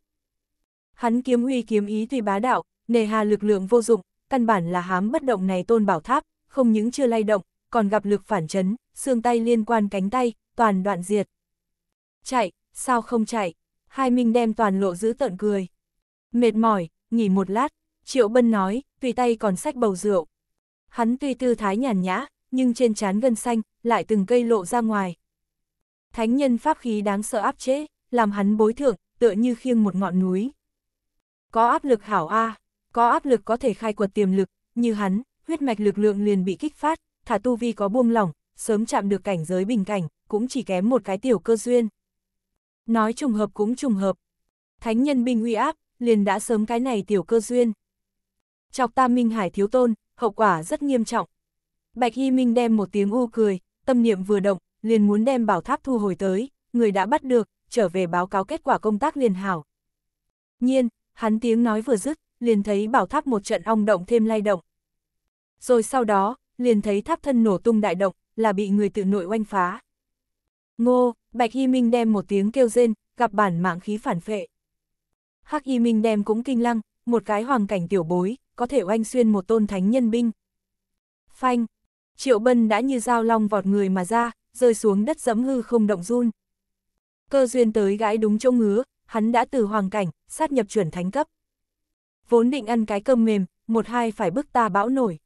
Hắn kiếm huy kiếm ý tùy bá đạo, nề hà lực lượng vô dụng, căn bản là hám bất động này tôn bảo tháp, không những chưa lay động, còn gặp lực phản chấn, xương tay liên quan cánh tay, toàn đoạn diệt. Chạy, sao không chạy? Hai Minh đem toàn lộ giữ tận cười. Mệt mỏi, nghỉ một lát, Triệu Bân nói, tùy tay còn sách bầu rượu. Hắn tuy tư thái nhàn nhã, nhưng trên trán gân xanh, lại từng cây lộ ra ngoài. Thánh nhân pháp khí đáng sợ áp chế, làm hắn bối thượng, tựa như khiêng một ngọn núi. Có áp lực hảo A, có áp lực có thể khai quật tiềm lực, như hắn, huyết mạch lực lượng liền bị kích phát, thả tu vi có buông lỏng, sớm chạm được cảnh giới bình cảnh, cũng chỉ kém một cái tiểu cơ duyên. Nói trùng hợp cũng trùng hợp. Thánh nhân binh uy áp, liền đã sớm cái này tiểu cơ duyên. Chọc ta minh hải thiếu tôn, hậu quả rất nghiêm trọng. Bạch Hy Minh đem một tiếng u cười, tâm niệm vừa động, liền muốn đem bảo tháp thu hồi tới, người đã bắt được, trở về báo cáo kết quả công tác liền hảo. Nhiên, hắn tiếng nói vừa dứt, liền thấy bảo tháp một trận ong động thêm lay động. Rồi sau đó, liền thấy tháp thân nổ tung đại động, là bị người tự nội oanh phá. Ngô, Bạch Y Minh đem một tiếng kêu rên, gặp bản mạng khí phản phệ. Hắc Y Minh đem cũng kinh lăng, một cái hoàng cảnh tiểu bối, có thể oanh xuyên một tôn thánh nhân binh. Phanh, Triệu Bân đã như dao long vọt người mà ra, rơi xuống đất dẫm hư không động run. Cơ duyên tới gãi đúng chỗ ngứa, hắn đã từ hoàng cảnh, sát nhập chuyển thánh cấp. Vốn định ăn cái cơm mềm, một hai phải bức ta bão nổi.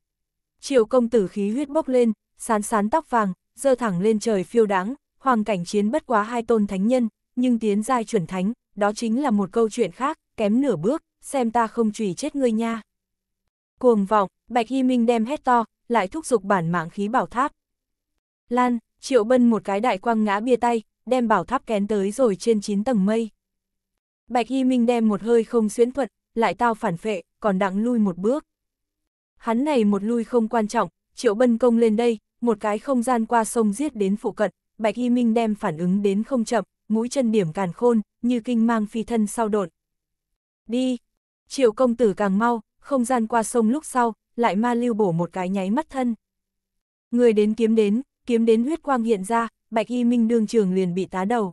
Triệu công tử khí huyết bốc lên, sán sán tóc vàng, dơ thẳng lên trời phiêu đáng, hoàng cảnh chiến bất quá hai tôn thánh nhân, nhưng tiến giai chuẩn thánh, đó chính là một câu chuyện khác, kém nửa bước, xem ta không chùy chết ngươi nha. Cuồng vọng, Bạch Hy Minh đem hét to, lại thúc giục bản mạng khí bảo tháp. Lan, Triệu Bân một cái đại quang ngã bia tay, đem bảo tháp kén tới rồi trên 9 tầng mây. Bạch Hy Minh đem một hơi không xuyến thuận, lại tao phản phệ, còn đặng lui một bước. Hắn này một lui không quan trọng, Triệu Bân công lên đây, một cái không gian qua sông giết đến phụ cận, Bạch Y Minh đem phản ứng đến không chậm, mũi chân điểm càn khôn, như kinh mang phi thân sau đột. Đi! Triệu công tử càng mau, không gian qua sông lúc sau, lại ma lưu bổ một cái nháy mắt thân. Người đến kiếm đến, kiếm đến huyết quang hiện ra, Bạch Y Minh đương trường liền bị tá đầu.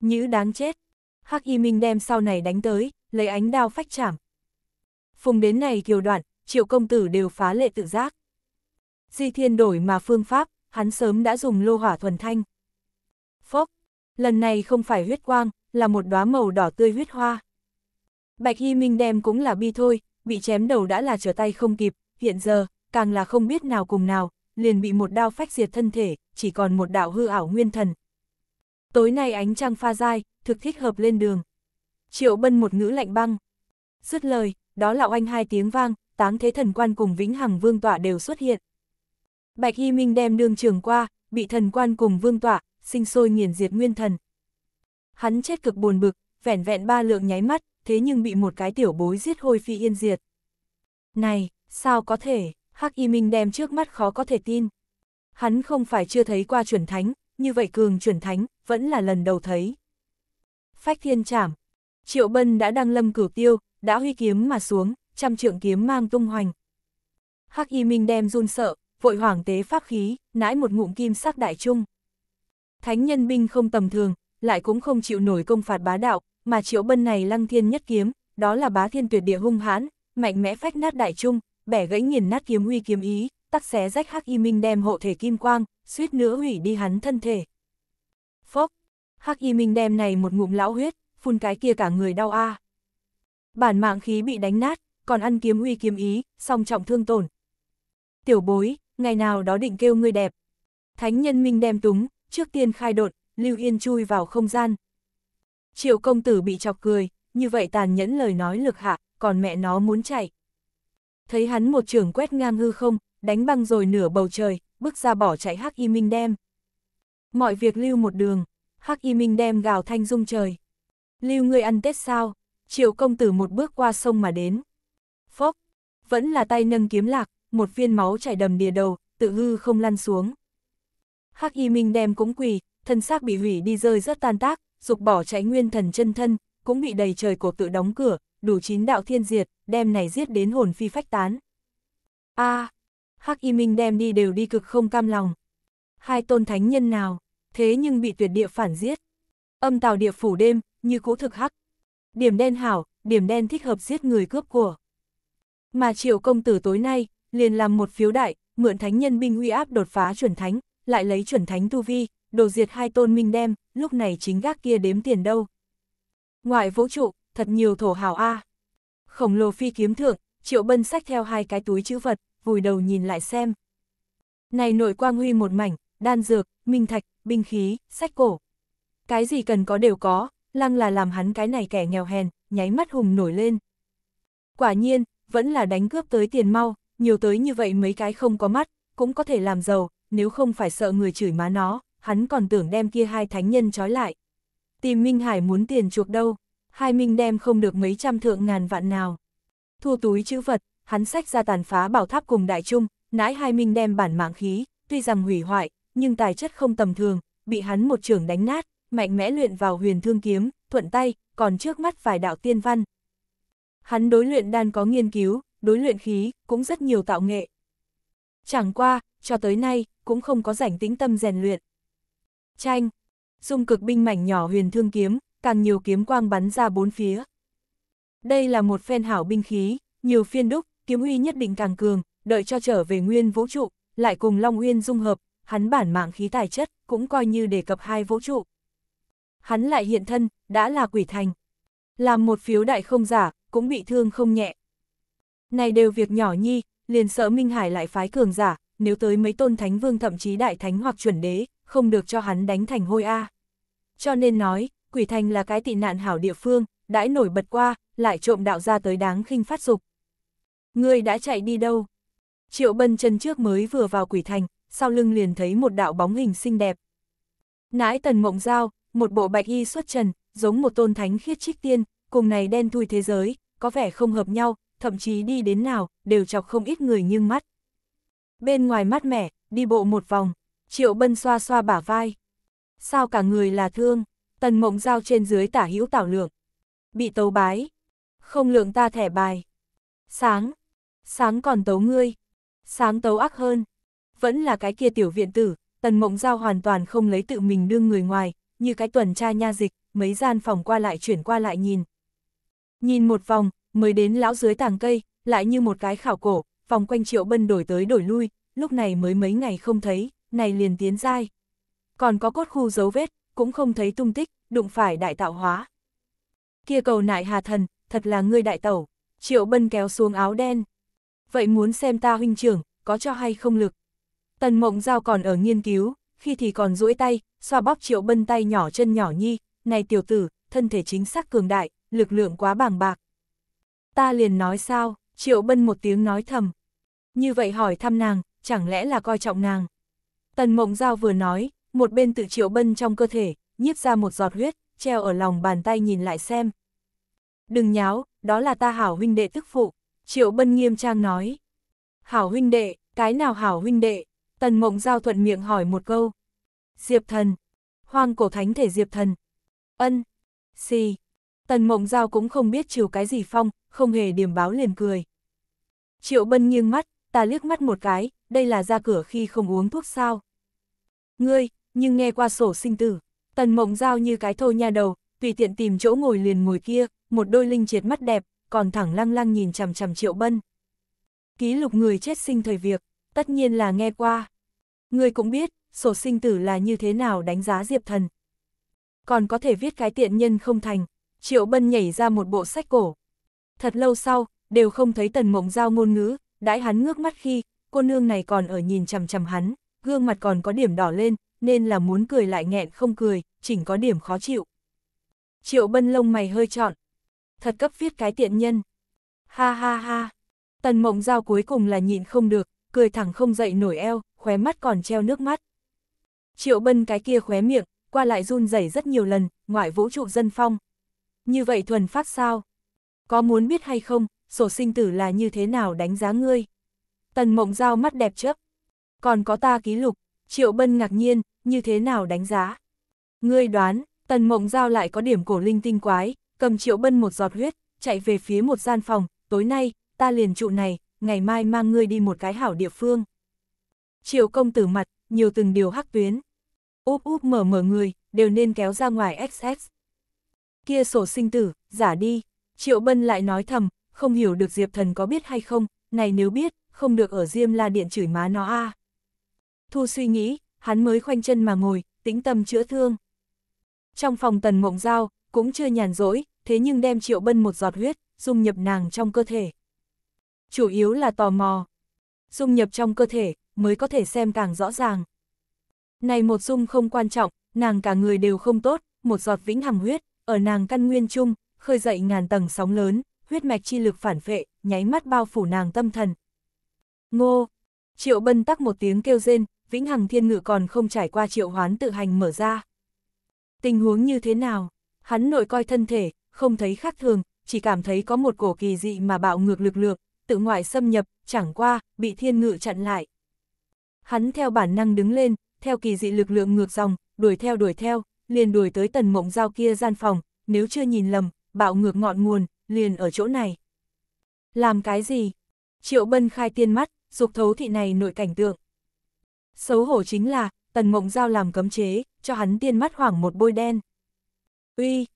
Nhữ đáng chết! Hắc Y Minh đem sau này đánh tới, lấy ánh đao phách chảm. Phùng đến này kiều đoạn, triệu công tử đều phá lệ tự giác. Di thiên đổi mà phương pháp, hắn sớm đã dùng lô hỏa thuần thanh. Phốc, lần này không phải huyết quang, là một đóa màu đỏ tươi huyết hoa. Bạch Hy Minh đem cũng là bi thôi, bị chém đầu đã là trở tay không kịp, hiện giờ, càng là không biết nào cùng nào, liền bị một đao phách diệt thân thể, chỉ còn một đạo hư ảo nguyên thần. Tối nay ánh trăng pha dai, thực thích hợp lên đường. Triệu bân một ngữ lạnh băng. Dứt lời, đó là oanh hai tiếng vang, táng thế thần quan cùng vĩnh hằng vương tọa đều xuất hiện. Bạch Hy Minh đem đương trường qua, bị thần quan cùng vương tọa, sinh sôi nghiền diệt nguyên thần. Hắn chết cực buồn bực, vẻn vẹn ba lượng nháy mắt, thế nhưng bị một cái tiểu bối giết hôi phi yên diệt. Này, sao có thể, Hắc Y Minh đem trước mắt khó có thể tin. Hắn không phải chưa thấy qua chuẩn thánh, như vậy cường chuẩn thánh, vẫn là lần đầu thấy. Phách thiên trảm, triệu bân đã đăng lâm cửu tiêu, đã huy kiếm mà xuống, trăm trượng kiếm mang tung hoành. Hắc Y Minh đem run sợ, vội hoàng tế pháp khí, nãi một ngụm kim sắc đại trung. Thánh nhân binh không tầm thường, lại cũng không chịu nổi công phạt bá đạo, mà triệu bân này lăng thiên nhất kiếm, đó là bá thiên tuyệt địa hung hãn, mạnh mẽ phách nát đại trung, bẻ gãy nghiền nát kiếm uy kiếm ý, tắc xé rách hắc y minh đem hộ thể kim quang, suýt nữa hủy đi hắn thân thể. Phốc, hắc y minh đem này một ngụm lão huyết, phun cái kia cả người đau a. Bản mạng khí bị đánh nát, còn ăn kiếm uy kiếm ý, song trọng thương tổn. Tiểu bối, ngày nào đó định kêu ngươi đẹp. Thánh nhân minh đem túng, trước tiên khai đột, Lưu Yên chui vào không gian. Triệu công tử bị chọc cười, như vậy tàn nhẫn lời nói lực hạ, còn mẹ nó muốn chạy. Thấy hắn một trường quét ngang hư không, đánh băng rồi nửa bầu trời, bước ra bỏ chạy Hắc Y Minh đem. Mọi việc lưu một đường, Hắc Y Minh đem gào thanh dung trời. Lưu ngươi ăn Tết sao? Triệu công tử một bước qua sông mà đến. Phốc, vẫn là tay nâng kiếm lạc, một viên máu chảy đầm đìa đầu, tự hư không lăn xuống. Hắc Y Minh đem cũng quỳ, thân xác bị hủy đi rơi rất tan tác, dục bỏ cháy nguyên thần chân thân, cũng bị đầy trời cổ tự đóng cửa, đủ chín đạo thiên diệt, đem này giết đến hồn phi phách tán. A, à, Hắc Y Minh đem đi đều đi cực không cam lòng. Hai tôn thánh nhân nào, thế nhưng bị tuyệt địa phản giết. Âm tào địa phủ đêm, như cũ thực hắc. Điểm đen hảo, điểm đen thích hợp giết người cướp của. Mà triệu công tử tối nay, liền làm một phiếu đại, mượn thánh nhân binh uy áp đột phá chuẩn thánh, lại lấy chuẩn thánh tu vi, đồ diệt hai tôn minh đem, lúc này chính gác kia đếm tiền đâu. Ngoại vũ trụ, thật nhiều thổ hào A. Khổng lồ phi kiếm thượng, triệu bân sách theo hai cái túi chữ vật, vùi đầu nhìn lại xem. Này nội quang huy một mảnh, đan dược, minh thạch, binh khí, sách cổ. Cái gì cần có đều có, lăng là làm hắn cái này kẻ nghèo hèn, nháy mắt hùng nổi lên. Quả nhiên, vẫn là đánh cướp tới tiền mau, nhiều tới như vậy mấy cái không có mắt, cũng có thể làm giàu, nếu không phải sợ người chửi má nó, hắn còn tưởng đem kia hai thánh nhân trói lại. Tìm Minh Hải muốn tiền chuộc đâu, hai Minh đem không được mấy trăm thượng ngàn vạn nào. Thu túi chữ vật, hắn sách ra tàn phá bảo tháp cùng đại trung, nãi hai Minh đem bản mạng khí, tuy rằng hủy hoại, nhưng tài chất không tầm thường, bị hắn một trường đánh nát, mạnh mẽ luyện vào huyền thương kiếm, thuận tay, còn trước mắt vài đạo tiên văn. Hắn đối luyện đan có nghiên cứu, đối luyện khí, cũng rất nhiều tạo nghệ. Chẳng qua, cho tới nay, cũng không có rảnh tĩnh tâm rèn luyện. Tranh, dung cực binh mảnh nhỏ huyền thương kiếm, càng nhiều kiếm quang bắn ra bốn phía. Đây là một phen hảo binh khí, nhiều phiên đúc, kiếm uy nhất định càng cường, đợi cho trở về nguyên vũ trụ, lại cùng Long Uyên dung hợp, hắn bản mạng khí tài chất, cũng coi như đề cập hai vũ trụ. Hắn lại hiện thân, đã là quỷ thành. Làm một phiếu đại không giả, cũng bị thương không nhẹ. Này đều việc nhỏ nhi, liền sợ Minh Hải lại phái cường giả, nếu tới mấy tôn thánh vương thậm chí đại thánh hoặc chuẩn đế, không được cho hắn đánh thành hôi a. Cho nên nói, Quỷ Thành là cái tị nạn hảo địa phương, đãi nổi bật qua, lại trộm đạo ra tới đáng khinh phát dục. Ngươi đã chạy đi đâu? Triệu Bân chân trước mới vừa vào Quỷ Thành, sau lưng liền thấy một đạo bóng hình xinh đẹp. Nãi Tần Mộng Giao, một bộ bạch y xuất trần, giống một tôn thánh khiết trích tiên, cùng này đen thui thế giới, có vẻ không hợp nhau, thậm chí đi đến nào, đều chọc không ít người nghiêng mắt. Bên ngoài mát mẻ, đi bộ một vòng, Triệu Bân xoa xoa bả vai. Sao cả người là thương, tần mộng giao trên dưới tả hữu tảo lượng. Bị tấu bái, không lượng ta thẻ bài. Sáng, sáng còn tấu ngươi, sáng tấu ác hơn. Vẫn là cái kia tiểu viện tử, tần mộng giao hoàn toàn không lấy tự mình đương người ngoài, như cái tuần tra nha dịch, mấy gian phòng qua lại chuyển qua lại nhìn. Nhìn một vòng, mới đến lão dưới tàng cây, lại như một cái khảo cổ, vòng quanh triệu bân đổi tới đổi lui, lúc này mới mấy ngày không thấy, này liền tiến dai. Còn có cốt khu dấu vết, cũng không thấy tung tích, đụng phải đại tạo hóa. Kia cầu nại hà thần, thật là ngươi đại tẩu, triệu bân kéo xuống áo đen. Vậy muốn xem ta huynh trưởng, có cho hay không lực. Tần mộng giao còn ở nghiên cứu, khi thì còn duỗi tay, xoa bóp triệu bân tay nhỏ chân nhỏ nhi, này tiểu tử, thân thể chính xác cường đại, lực lượng quá bàng bạc. Ta liền nói sao, Triệu Bân một tiếng nói thầm. Như vậy hỏi thăm nàng, chẳng lẽ là coi trọng nàng. Tần Mộng Giao vừa nói, một bên tự Triệu Bân trong cơ thể, nhiếp ra một giọt huyết, treo ở lòng bàn tay nhìn lại xem. Đừng nháo, đó là ta hảo huynh đệ tức phụ, Triệu Bân nghiêm trang nói. Hảo huynh đệ, cái nào hảo huynh đệ? Tần Mộng Giao thuận miệng hỏi một câu. Diệp thần, hoang cổ thánh thể diệp thần. Ân, si. Tần Mộng Giao cũng không biết chiều cái gì phong, không hề điểm báo liền cười. Triệu Bân nghiêng mắt, ta liếc mắt một cái, đây là ra cửa khi không uống thuốc sao. Ngươi, nhưng nghe qua sổ sinh tử, tần mộng giao như cái thô nha đầu, tùy tiện tìm chỗ ngồi liền ngồi kia, một đôi linh triệt mắt đẹp, còn thẳng lăng lăng nhìn chằm chằm Triệu Bân. Ký lục người chết sinh thời việc, tất nhiên là nghe qua. Ngươi cũng biết, sổ sinh tử là như thế nào đánh giá Diệp Thần. Còn có thể viết cái tiện nhân không thành, Triệu Bân nhảy ra một bộ sách cổ, thật lâu sau, đều không thấy tần mộng giao ngôn ngữ, đãi hắn ngước mắt khi, cô nương này còn ở nhìn chằm chằm hắn, gương mặt còn có điểm đỏ lên, nên là muốn cười lại nghẹn không cười, chỉnh có điểm khó chịu. Triệu bân lông mày hơi trọn, thật cấp viết cái tiện nhân. Ha ha ha, tần mộng giao cuối cùng là nhịn không được, cười thẳng không dậy nổi eo, khóe mắt còn treo nước mắt. Triệu bân cái kia khóe miệng, qua lại run rẩy rất nhiều lần, ngoại vũ trụ dân phong. Như vậy thuần phát sao? có muốn biết hay không, sổ sinh tử là như thế nào đánh giá ngươi? Tần mộng giao mắt đẹp chấp. Còn có ta ký lục, triệu bân ngạc nhiên, như thế nào đánh giá? Ngươi đoán, tần mộng giao lại có điểm cổ linh tinh quái, cầm triệu bân một giọt huyết, chạy về phía một gian phòng, tối nay, ta liền trụ này, ngày mai mang ngươi đi một cái hảo địa phương. Triệu công tử mặt, nhiều từng điều hắc tuyến. Úp úp mở mở người, đều nên kéo ra ngoài XX. Kia sổ sinh tử, giả đi. Triệu Bân lại nói thầm, không hiểu được Diệp Thần có biết hay không, này nếu biết, không được ở Diêm La Điện chửi má nó a. À. Thu suy nghĩ, hắn mới khoanh chân mà ngồi, tĩnh tâm chữa thương. Trong phòng Tần Mộng Giao, cũng chưa nhàn rỗi, thế nhưng đem Triệu Bân một giọt huyết, dung nhập nàng trong cơ thể. Chủ yếu là tò mò. Dung nhập trong cơ thể, mới có thể xem càng rõ ràng. Này một dung không quan trọng, nàng cả người đều không tốt, một giọt vĩnh hằng huyết, ở nàng căn nguyên chung, khơi dậy ngàn tầng sóng lớn, huyết mạch chi lực phản phệ, nháy mắt bao phủ nàng tâm thần. Ngô! Triệu bân tắc một tiếng kêu rên, vĩnh hằng thiên ngự còn không trải qua triệu hoán tự hành mở ra. Tình huống như thế nào? Hắn nội coi thân thể, không thấy khác thường, chỉ cảm thấy có một cổ kỳ dị mà bạo ngược lực lượng, tự ngoại xâm nhập, chẳng qua, bị thiên ngự chặn lại. Hắn theo bản năng đứng lên, theo kỳ dị lực lượng ngược dòng, đuổi theo đuổi theo, liền đuổi tới tần mộng giao kia gian phòng, nếu chưa nhìn lầm, bạo ngược ngọn nguồn, liền ở chỗ này. Làm cái gì? Triệu Bân khai tiên mắt, dục thấu thị này nội cảnh tượng. Xấu hổ chính là, Tần Mộng Giao làm cấm chế, cho hắn tiên mắt hoảng một bôi đen. Uy!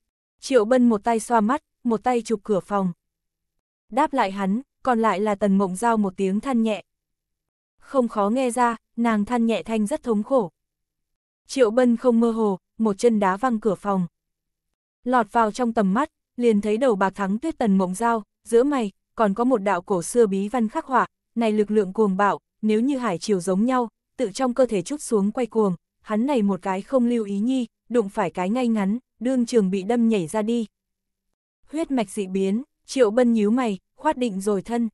Triệu Bân một tay xoa mắt, một tay chụp cửa phòng. Đáp lại hắn, còn lại là Tần Mộng Giao một tiếng than nhẹ. Không khó nghe ra, nàng than nhẹ thanh rất thống khổ. Triệu Bân không mơ hồ, một chân đá văng cửa phòng. Lọt vào trong tầm mắt, liền thấy đầu bạc thắng tuyết tần mộng dao, giữa mày, còn có một đạo cổ xưa bí văn khắc họa, này lực lượng cuồng bạo, nếu như hải chiều giống nhau, tự trong cơ thể chút xuống quay cuồng, hắn này một cái không lưu ý nhi, đụng phải cái ngay ngắn, đương trường bị đâm nhảy ra đi. Huyết mạch dị biến, triệu bân nhíu mày, khoát định rồi thân.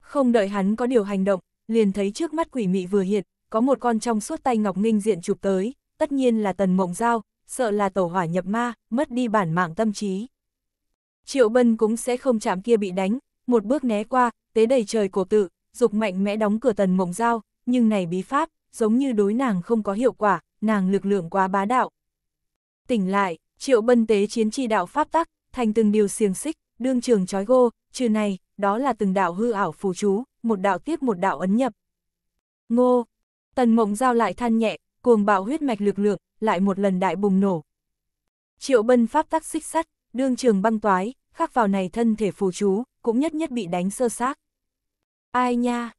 Không đợi hắn có điều hành động, liền thấy trước mắt quỷ mị vừa hiện, có một con trong suốt tay ngọc ninh diện chụp tới, tất nhiên là tần mộng dao, sợ là tổ hỏa nhập ma, mất đi bản mạng tâm trí. Triệu Bân cũng sẽ không chạm kia bị đánh, một bước né qua, tế đầy trời cổ tự, dục mạnh mẽ đóng cửa tần mộng giao, nhưng này bí pháp, giống như đối nàng không có hiệu quả, nàng lực lượng quá bá đạo. Tỉnh lại, Triệu Bân tế chiến chi đạo pháp tắc, thành từng điều xiềng xích, đương trường trói gô, trừ này, đó là từng đạo hư ảo phù chú, một đạo tiếp một đạo ấn nhập. Ngô, tần mộng giao lại than nhẹ, cuồng bạo huyết mạch lực lượng, lại một lần đại bùng nổ. Triệu Bân pháp tắc xích sắt, đương trường băng toái, khắc vào này thân thể phù chú, cũng nhất nhất bị đánh sơ xác. Ai nha?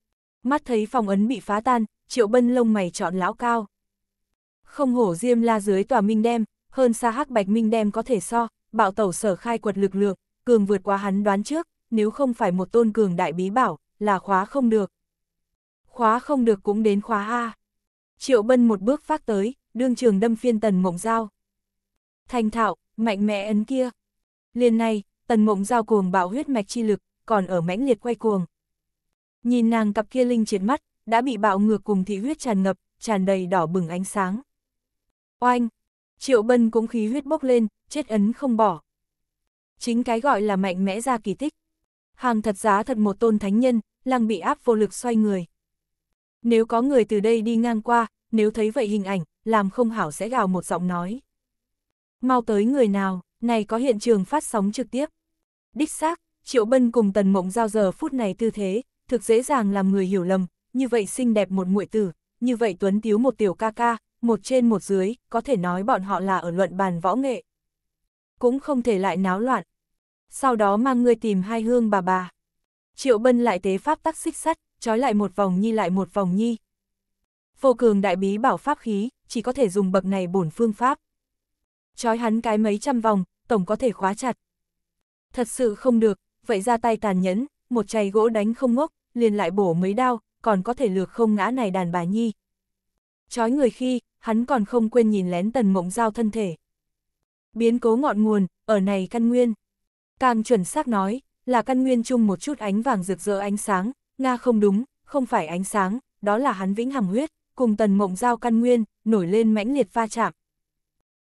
Mắt thấy phòng ấn bị phá tan, triệu bân lông mày chọn lão cao. Không hổ diêm la dưới tòa minh đem, hơn xa hắc bạch minh đem có thể so, bạo tẩu sở khai quật lực lượng, cường vượt qua hắn đoán trước, nếu không phải một tôn cường đại bí bảo, là khóa không được. Khóa không được cũng đến khóa A. Triệu bân một bước phát tới, đương trường đâm phiên tần mộng dao. Thành thạo, mạnh mẽ ấn kia, Liền này tần mộng giao cuồng bạo huyết mạch chi lực, còn ở mãnh liệt quay cuồng. Nhìn nàng cặp kia linh triệt mắt, đã bị bạo ngược cùng thị huyết tràn ngập, tràn đầy đỏ bừng ánh sáng. Oanh! Triệu bân cũng khí huyết bốc lên, chết ấn không bỏ. Chính cái gọi là mạnh mẽ ra kỳ tích. Hàng thật giá thật một tôn thánh nhân, lăng bị áp vô lực xoay người. Nếu có người từ đây đi ngang qua, nếu thấy vậy hình ảnh, làm không hảo sẽ gào một giọng nói. Mau tới người nào! Này có hiện trường phát sóng trực tiếp. Đích xác, Triệu Bân cùng Tần Mộng Giao giờ phút này tư thế, thực dễ dàng làm người hiểu lầm, như vậy xinh đẹp một muội tử, như vậy tuấn tiếu một tiểu ca ca, một trên một dưới, có thể nói bọn họ là ở luận bàn võ nghệ. Cũng không thể lại náo loạn. Sau đó mang người tìm hai hương bà bà. Triệu Bân lại tế pháp tắc xích sắt, trói lại một vòng nhi lại một vòng nhi. Vô cường đại bí bảo pháp khí, chỉ có thể dùng bậc này bổn phương pháp. Trói hắn cái mấy trăm vòng, tổng có thể khóa chặt. Thật sự không được, vậy ra tay tàn nhẫn, một chày gỗ đánh không ngốc, liền lại bổ mấy đao, còn có thể lược không ngã này đàn bà nhi. Chói người khi, hắn còn không quên nhìn lén tần mộng giao thân thể. Biến cố ngọn nguồn, ở này căn nguyên. Càng chuẩn xác nói, là căn nguyên chung một chút ánh vàng rực rỡ ánh sáng, Nga không đúng, không phải ánh sáng, đó là hắn vĩnh hằng huyết, cùng tần mộng giao căn nguyên, nổi lên mãnh liệt va chạm.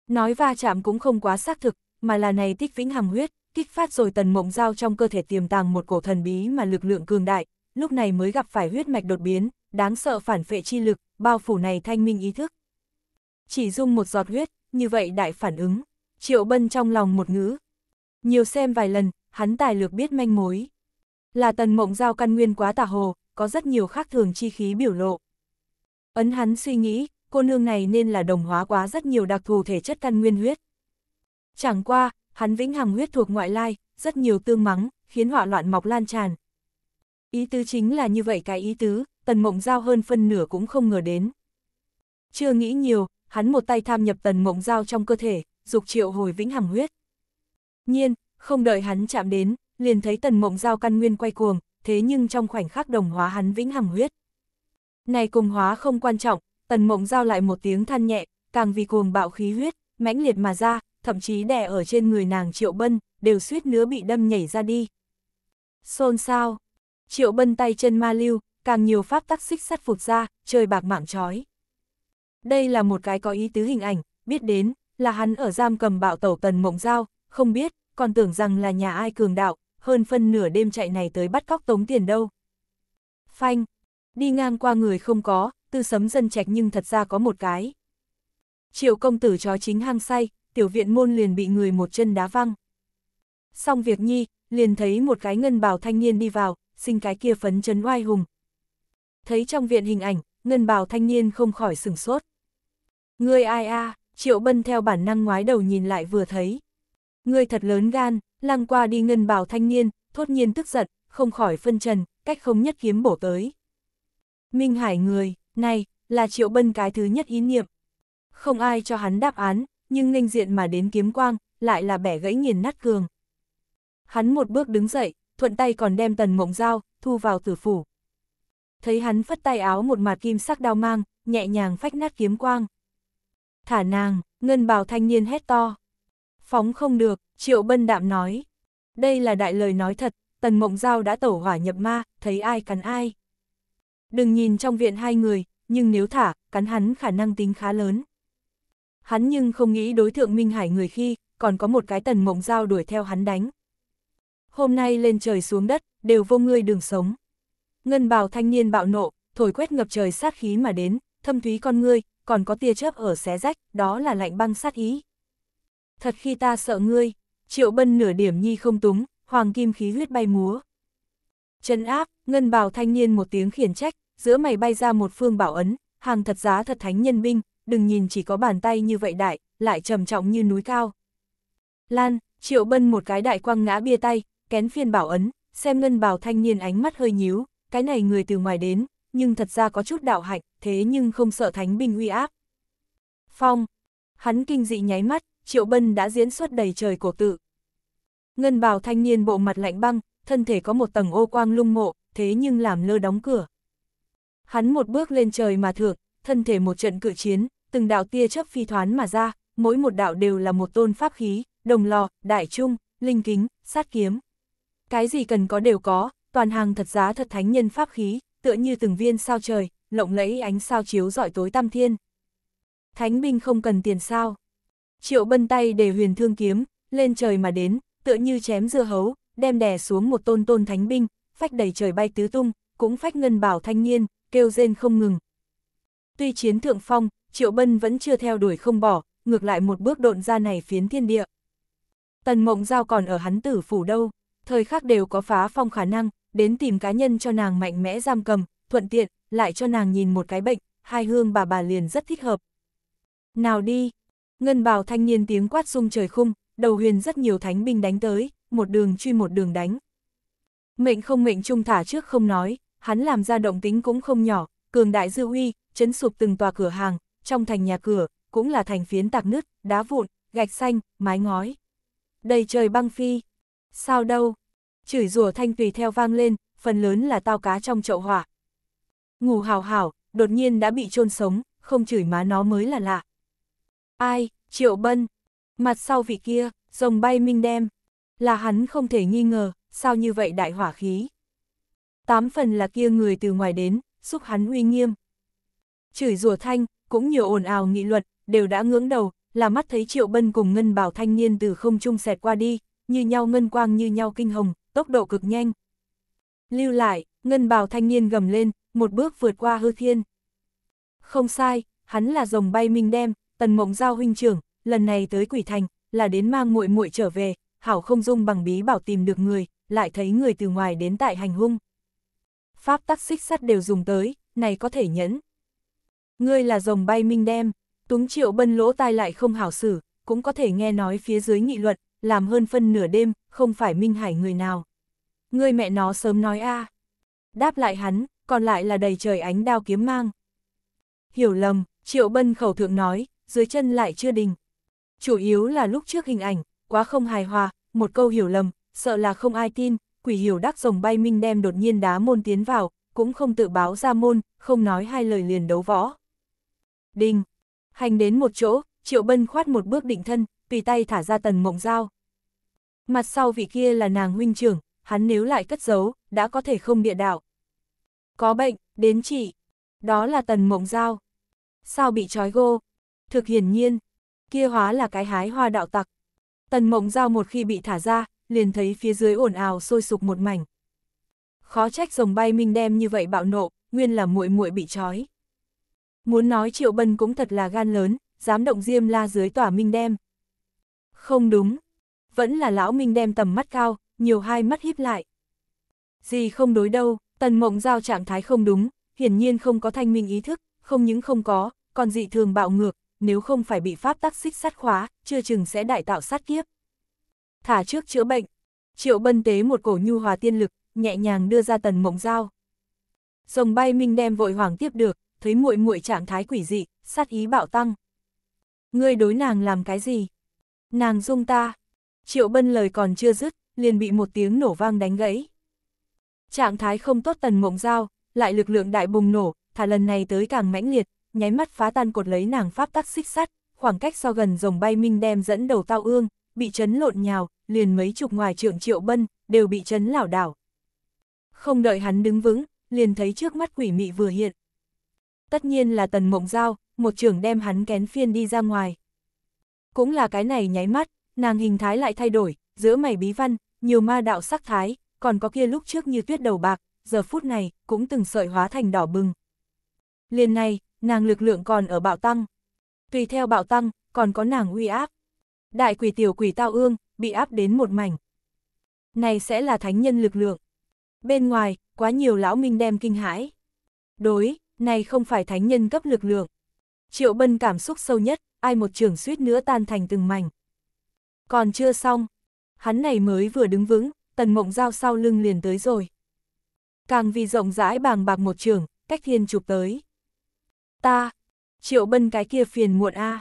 Nói va chạm cũng không quá xác thực, mà là này tích vĩnh hằng huyết, kích phát rồi tần mộng giao trong cơ thể tiềm tàng một cổ thần bí mà lực lượng cường đại, lúc này mới gặp phải huyết mạch đột biến, đáng sợ phản phệ chi lực, bao phủ này thanh minh ý thức. Chỉ dung một giọt huyết, như vậy đại phản ứng, triệu bân trong lòng một ngữ. Nhiều xem vài lần, hắn tài lược biết manh mối. Là tần mộng giao căn nguyên quá tà hồ, có rất nhiều khác thường chi khí biểu lộ. Ấn hắn suy nghĩ, cô nương này nên là đồng hóa quá rất nhiều đặc thù thể chất căn nguyên huyết. Chẳng qua, hắn vĩnh hằng huyết thuộc ngoại lai, rất nhiều tương mắng, khiến họa loạn mọc lan tràn. Ý tứ chính là như vậy cái ý tứ, tần mộng giao hơn phân nửa cũng không ngờ đến. Chưa nghĩ nhiều, hắn một tay tham nhập tần mộng giao trong cơ thể, dục triệu hồi vĩnh hằng huyết. Nhiên, không đợi hắn chạm đến, liền thấy tần mộng giao căn nguyên quay cuồng, thế nhưng trong khoảnh khắc đồng hóa hắn vĩnh hằng huyết. Này cùng hóa không quan trọng, tần mộng giao lại một tiếng than nhẹ, càng vì cuồng bạo khí huyết, mãnh liệt mà ra, thậm chí đè ở trên người nàng Triệu Bân, đều suýt nữa bị đâm nhảy ra đi. Xôn sao? Triệu Bân tay chân ma lưu, càng nhiều pháp tắc xích sắt phụt ra, trời bạc mạng trói. Đây là một cái có ý tứ hình ảnh, biết đến, là hắn ở giam cầm bạo tẩu tần mộng giao, không biết, còn tưởng rằng là nhà ai cường đạo, hơn phân nửa đêm chạy này tới bắt cóc tống tiền đâu. Phanh, đi ngang qua người không có, tư sấm dân trạch nhưng thật ra có một cái. Triệu công tử chó chính hang say, tiểu viện môn liền bị người một chân đá văng. Xong việc nhi, liền thấy một cái ngân bào thanh niên đi vào, sinh cái kia phấn chấn oai hùng. Thấy trong viện hình ảnh, ngân bào thanh niên không khỏi sửng sốt. người ai a triệu bân theo bản năng ngoái đầu nhìn lại vừa thấy. người thật lớn gan, lăng qua đi ngân bào thanh niên, thốt nhiên tức giận, không khỏi phân trần, cách không nhất kiếm bổ tới. Minh Hải người, này, là triệu bân cái thứ nhất ý niệm. Không ai cho hắn đáp án, nhưng nghênh diện mà đến kiếm quang, lại là bẻ gãy nghiền nát cường. Hắn một bước đứng dậy, thuận tay còn đem tần mộng dao, thu vào tử phủ. Thấy hắn phất tay áo một mặt kim sắc đao mang, nhẹ nhàng phách nát kiếm quang. Thả nàng, ngân bào thanh niên hét to. Phóng không được, triệu bân đạm nói. Đây là đại lời nói thật, tần mộng dao đã tẩu hỏa nhập ma, thấy ai cắn ai. Đừng nhìn trong viện hai người, nhưng nếu thả, cắn hắn khả năng tính khá lớn hắn nhưng không nghĩ đối thượng Minh Hải người khi, còn có một cái tần mộng dao đuổi theo hắn đánh. Hôm nay lên trời xuống đất, đều vô ngươi đường sống. Ngân bào thanh niên bạo nộ, thổi quét ngập trời sát khí mà đến, thâm thúy con ngươi, còn có tia chớp ở xé rách, đó là lạnh băng sát ý. Thật khi ta sợ ngươi, triệu bân nửa điểm nhi không túng, hoàng kim khí huyết bay múa. Chân áp, ngân bào thanh niên một tiếng khiển trách, giữa mày bay ra một phương bảo ấn, hàng thật giá thật thánh nhân binh, đừng nhìn chỉ có bàn tay như vậy đại, lại trầm trọng như núi cao. Lan, triệu bân một cái đại quăng ngã bia tay, kén phiên bảo ấn, xem ngân bào thanh niên ánh mắt hơi nhíu, cái này người từ ngoài đến, nhưng thật ra có chút đạo hạnh, thế nhưng không sợ thánh binh uy áp. Phong, hắn kinh dị nháy mắt, triệu bân đã diễn xuất đầy trời cổ tự. Ngân bào thanh niên bộ mặt lạnh băng, thân thể có một tầng ô quang lung mộ, thế nhưng làm lơ đóng cửa. Hắn một bước lên trời mà thượng, thân thể một trận cự chiến, từng đạo tia chớp phi thoán mà ra, mỗi một đạo đều là một tôn pháp khí, đồng lò, đại trung, linh kính, sát kiếm. Cái gì cần có đều có, toàn hàng thật giá thật thánh nhân pháp khí, tựa như từng viên sao trời, lộng lẫy ánh sao chiếu rọi tối tam thiên. Thánh binh không cần tiền sao. Triệu bân tay để huyền thương kiếm, lên trời mà đến, tựa như chém dưa hấu, đem đè xuống một tôn tôn thánh binh, phách đầy trời bay tứ tung, cũng phách ngân bảo thanh niên, kêu rên không ngừng. Tuy chiến thượng phong, Triệu Bân vẫn chưa theo đuổi không bỏ, ngược lại một bước độn ra này phiến thiên địa. Tần Mộng Giao còn ở hắn tử phủ đâu, thời khắc đều có phá phong khả năng, đến tìm cá nhân cho nàng mạnh mẽ giam cầm, thuận tiện, lại cho nàng nhìn một cái bệnh, hai hương bà bà liền rất thích hợp. Nào đi, ngân bào thanh niên tiếng quát sung trời khung, đầu huyền rất nhiều thánh binh đánh tới, một đường truy một đường đánh. Mệnh không mệnh trung thả trước không nói, hắn làm ra động tính cũng không nhỏ, cường đại dư uy, chấn sụp từng tòa cửa hàng, trong thành nhà cửa, cũng là thành phiến tạc nứt, đá vụn, gạch xanh, mái ngói. Đầy trời băng phi. Sao đâu? Chửi rủa thanh tùy theo vang lên, phần lớn là tao cá trong chậu hỏa. Ngủ hào hảo, đột nhiên đã bị chôn sống, không chửi má nó mới là lạ. Ai, triệu bân. Mặt sau vị kia, rồng bay minh đem. Là hắn không thể nghi ngờ, sao như vậy đại hỏa khí. Tám phần là kia người từ ngoài đến, xúc hắn uy nghiêm. Chửi rủa thanh, cũng nhiều ồn ào nghị luận, đều đã ngưỡng đầu, là mắt thấy Triệu Bân cùng Ngân Bảo thanh niên từ không trung xẹt qua đi, như nhau ngân quang như nhau kinh hồng, tốc độ cực nhanh. Lưu lại, Ngân Bảo thanh niên gầm lên, một bước vượt qua hư thiên. Không sai, hắn là rồng bay minh đem, tần mộng giao huynh trưởng, lần này tới quỷ thành, là đến mang muội muội trở về, hảo không dung bằng bí bảo tìm được người, lại thấy người từ ngoài đến tại hành hung. Pháp tắc xích sắt đều dùng tới, này có thể nhẫn. Ngươi là rồng bay minh đem, Tuống Triệu Bân lỗ tai lại không hảo xử, cũng có thể nghe nói phía dưới nghị luận, làm hơn phân nửa đêm, không phải Minh Hải người nào. Ngươi mẹ nó sớm nói a. Đáp lại hắn, còn lại là đầy trời ánh đao kiếm mang. Hiểu lầm, Triệu Bân khẩu thượng nói, dưới chân lại chưa đình. Chủ yếu là lúc trước hình ảnh, quá không hài hòa, một câu hiểu lầm, sợ là không ai tin, quỷ hiểu đắc rồng bay minh đem đột nhiên đá môn tiến vào, cũng không tự báo ra môn, không nói hai lời liền đấu võ đình Hành đến một chỗ, Triệu Bân khoát một bước định thân, tùy tay thả ra tần mộng dao. Mặt sau vị kia là nàng huynh trưởng, hắn nếu lại cất giấu, đã có thể không địa đạo. Có bệnh, đến chỉ. Đó là tần mộng dao. Sao bị trói gô? Thực hiển nhiên, kia hóa là cái hái hoa đạo tặc. Tần mộng dao một khi bị thả ra, liền thấy phía dưới ồn ào sôi sục một mảnh. Khó trách rồng bay minh đem như vậy bạo nộ, nguyên là muội muội bị trói. Muốn nói Triệu Bân cũng thật là gan lớn, dám động Diêm La dưới tỏa Minh Đem. Không đúng, vẫn là lão Minh Đem tầm mắt cao, nhiều hai mắt híp lại. Gì không đối đâu, Tần Mộng Giao trạng thái không đúng, hiển nhiên không có thanh minh ý thức, không những không có, còn dị thường bạo ngược, nếu không phải bị pháp tắc xích sát khóa, chưa chừng sẽ đại tạo sát kiếp. Thả trước chữa bệnh, Triệu Bân tế một cổ nhu hòa tiên lực, nhẹ nhàng đưa ra Tần Mộng Giao. Rồng bay Minh Đem vội hoảng tiếp được, thấy muội muội trạng thái quỷ dị, sát ý bạo tăng. Ngươi đối nàng làm cái gì? Nàng dung ta. Triệu Bân lời còn chưa dứt, liền bị một tiếng nổ vang đánh gãy. Trạng thái không tốt tần mộng giao, lại lực lượng đại bùng nổ, thả lần này tới càng mãnh liệt, nháy mắt phá tan cột lấy nàng pháp tắc xích sắt, khoảng cách so gần rồng bay minh đem dẫn đầu tao ương, bị chấn lộn nhào, liền mấy chục ngoài trượng triệu bân, đều bị chấn lảo đảo. Không đợi hắn đứng vững, liền thấy trước mắt quỷ mị vừa hiện, tất nhiên là tần mộng giao, một trưởng đem hắn kén phiên đi ra ngoài. Cũng là cái này nháy mắt, nàng hình thái lại thay đổi, giữa mày bí văn, nhiều ma đạo sắc thái, còn có kia lúc trước như tuyết đầu bạc, giờ phút này cũng từng sợi hóa thành đỏ bừng. Liền này, nàng lực lượng còn ở bạo tăng. Tùy theo bạo tăng, còn có nàng uy áp. Đại quỷ tiểu quỷ tao ương, bị áp đến một mảnh. Này sẽ là thánh nhân lực lượng. Bên ngoài, quá nhiều lão minh đem kinh hãi. Đối, này không phải thánh nhân cấp lực lượng. Triệu Bân cảm xúc sâu nhất, ai một trường suýt nữa tan thành từng mảnh. Còn chưa xong, hắn này mới vừa đứng vững, tần mộng giao sau lưng liền tới rồi. Càng vì rộng rãi bàng bạc một trường, cách thiên chụp tới. Ta, triệu bân cái kia phiền muộn a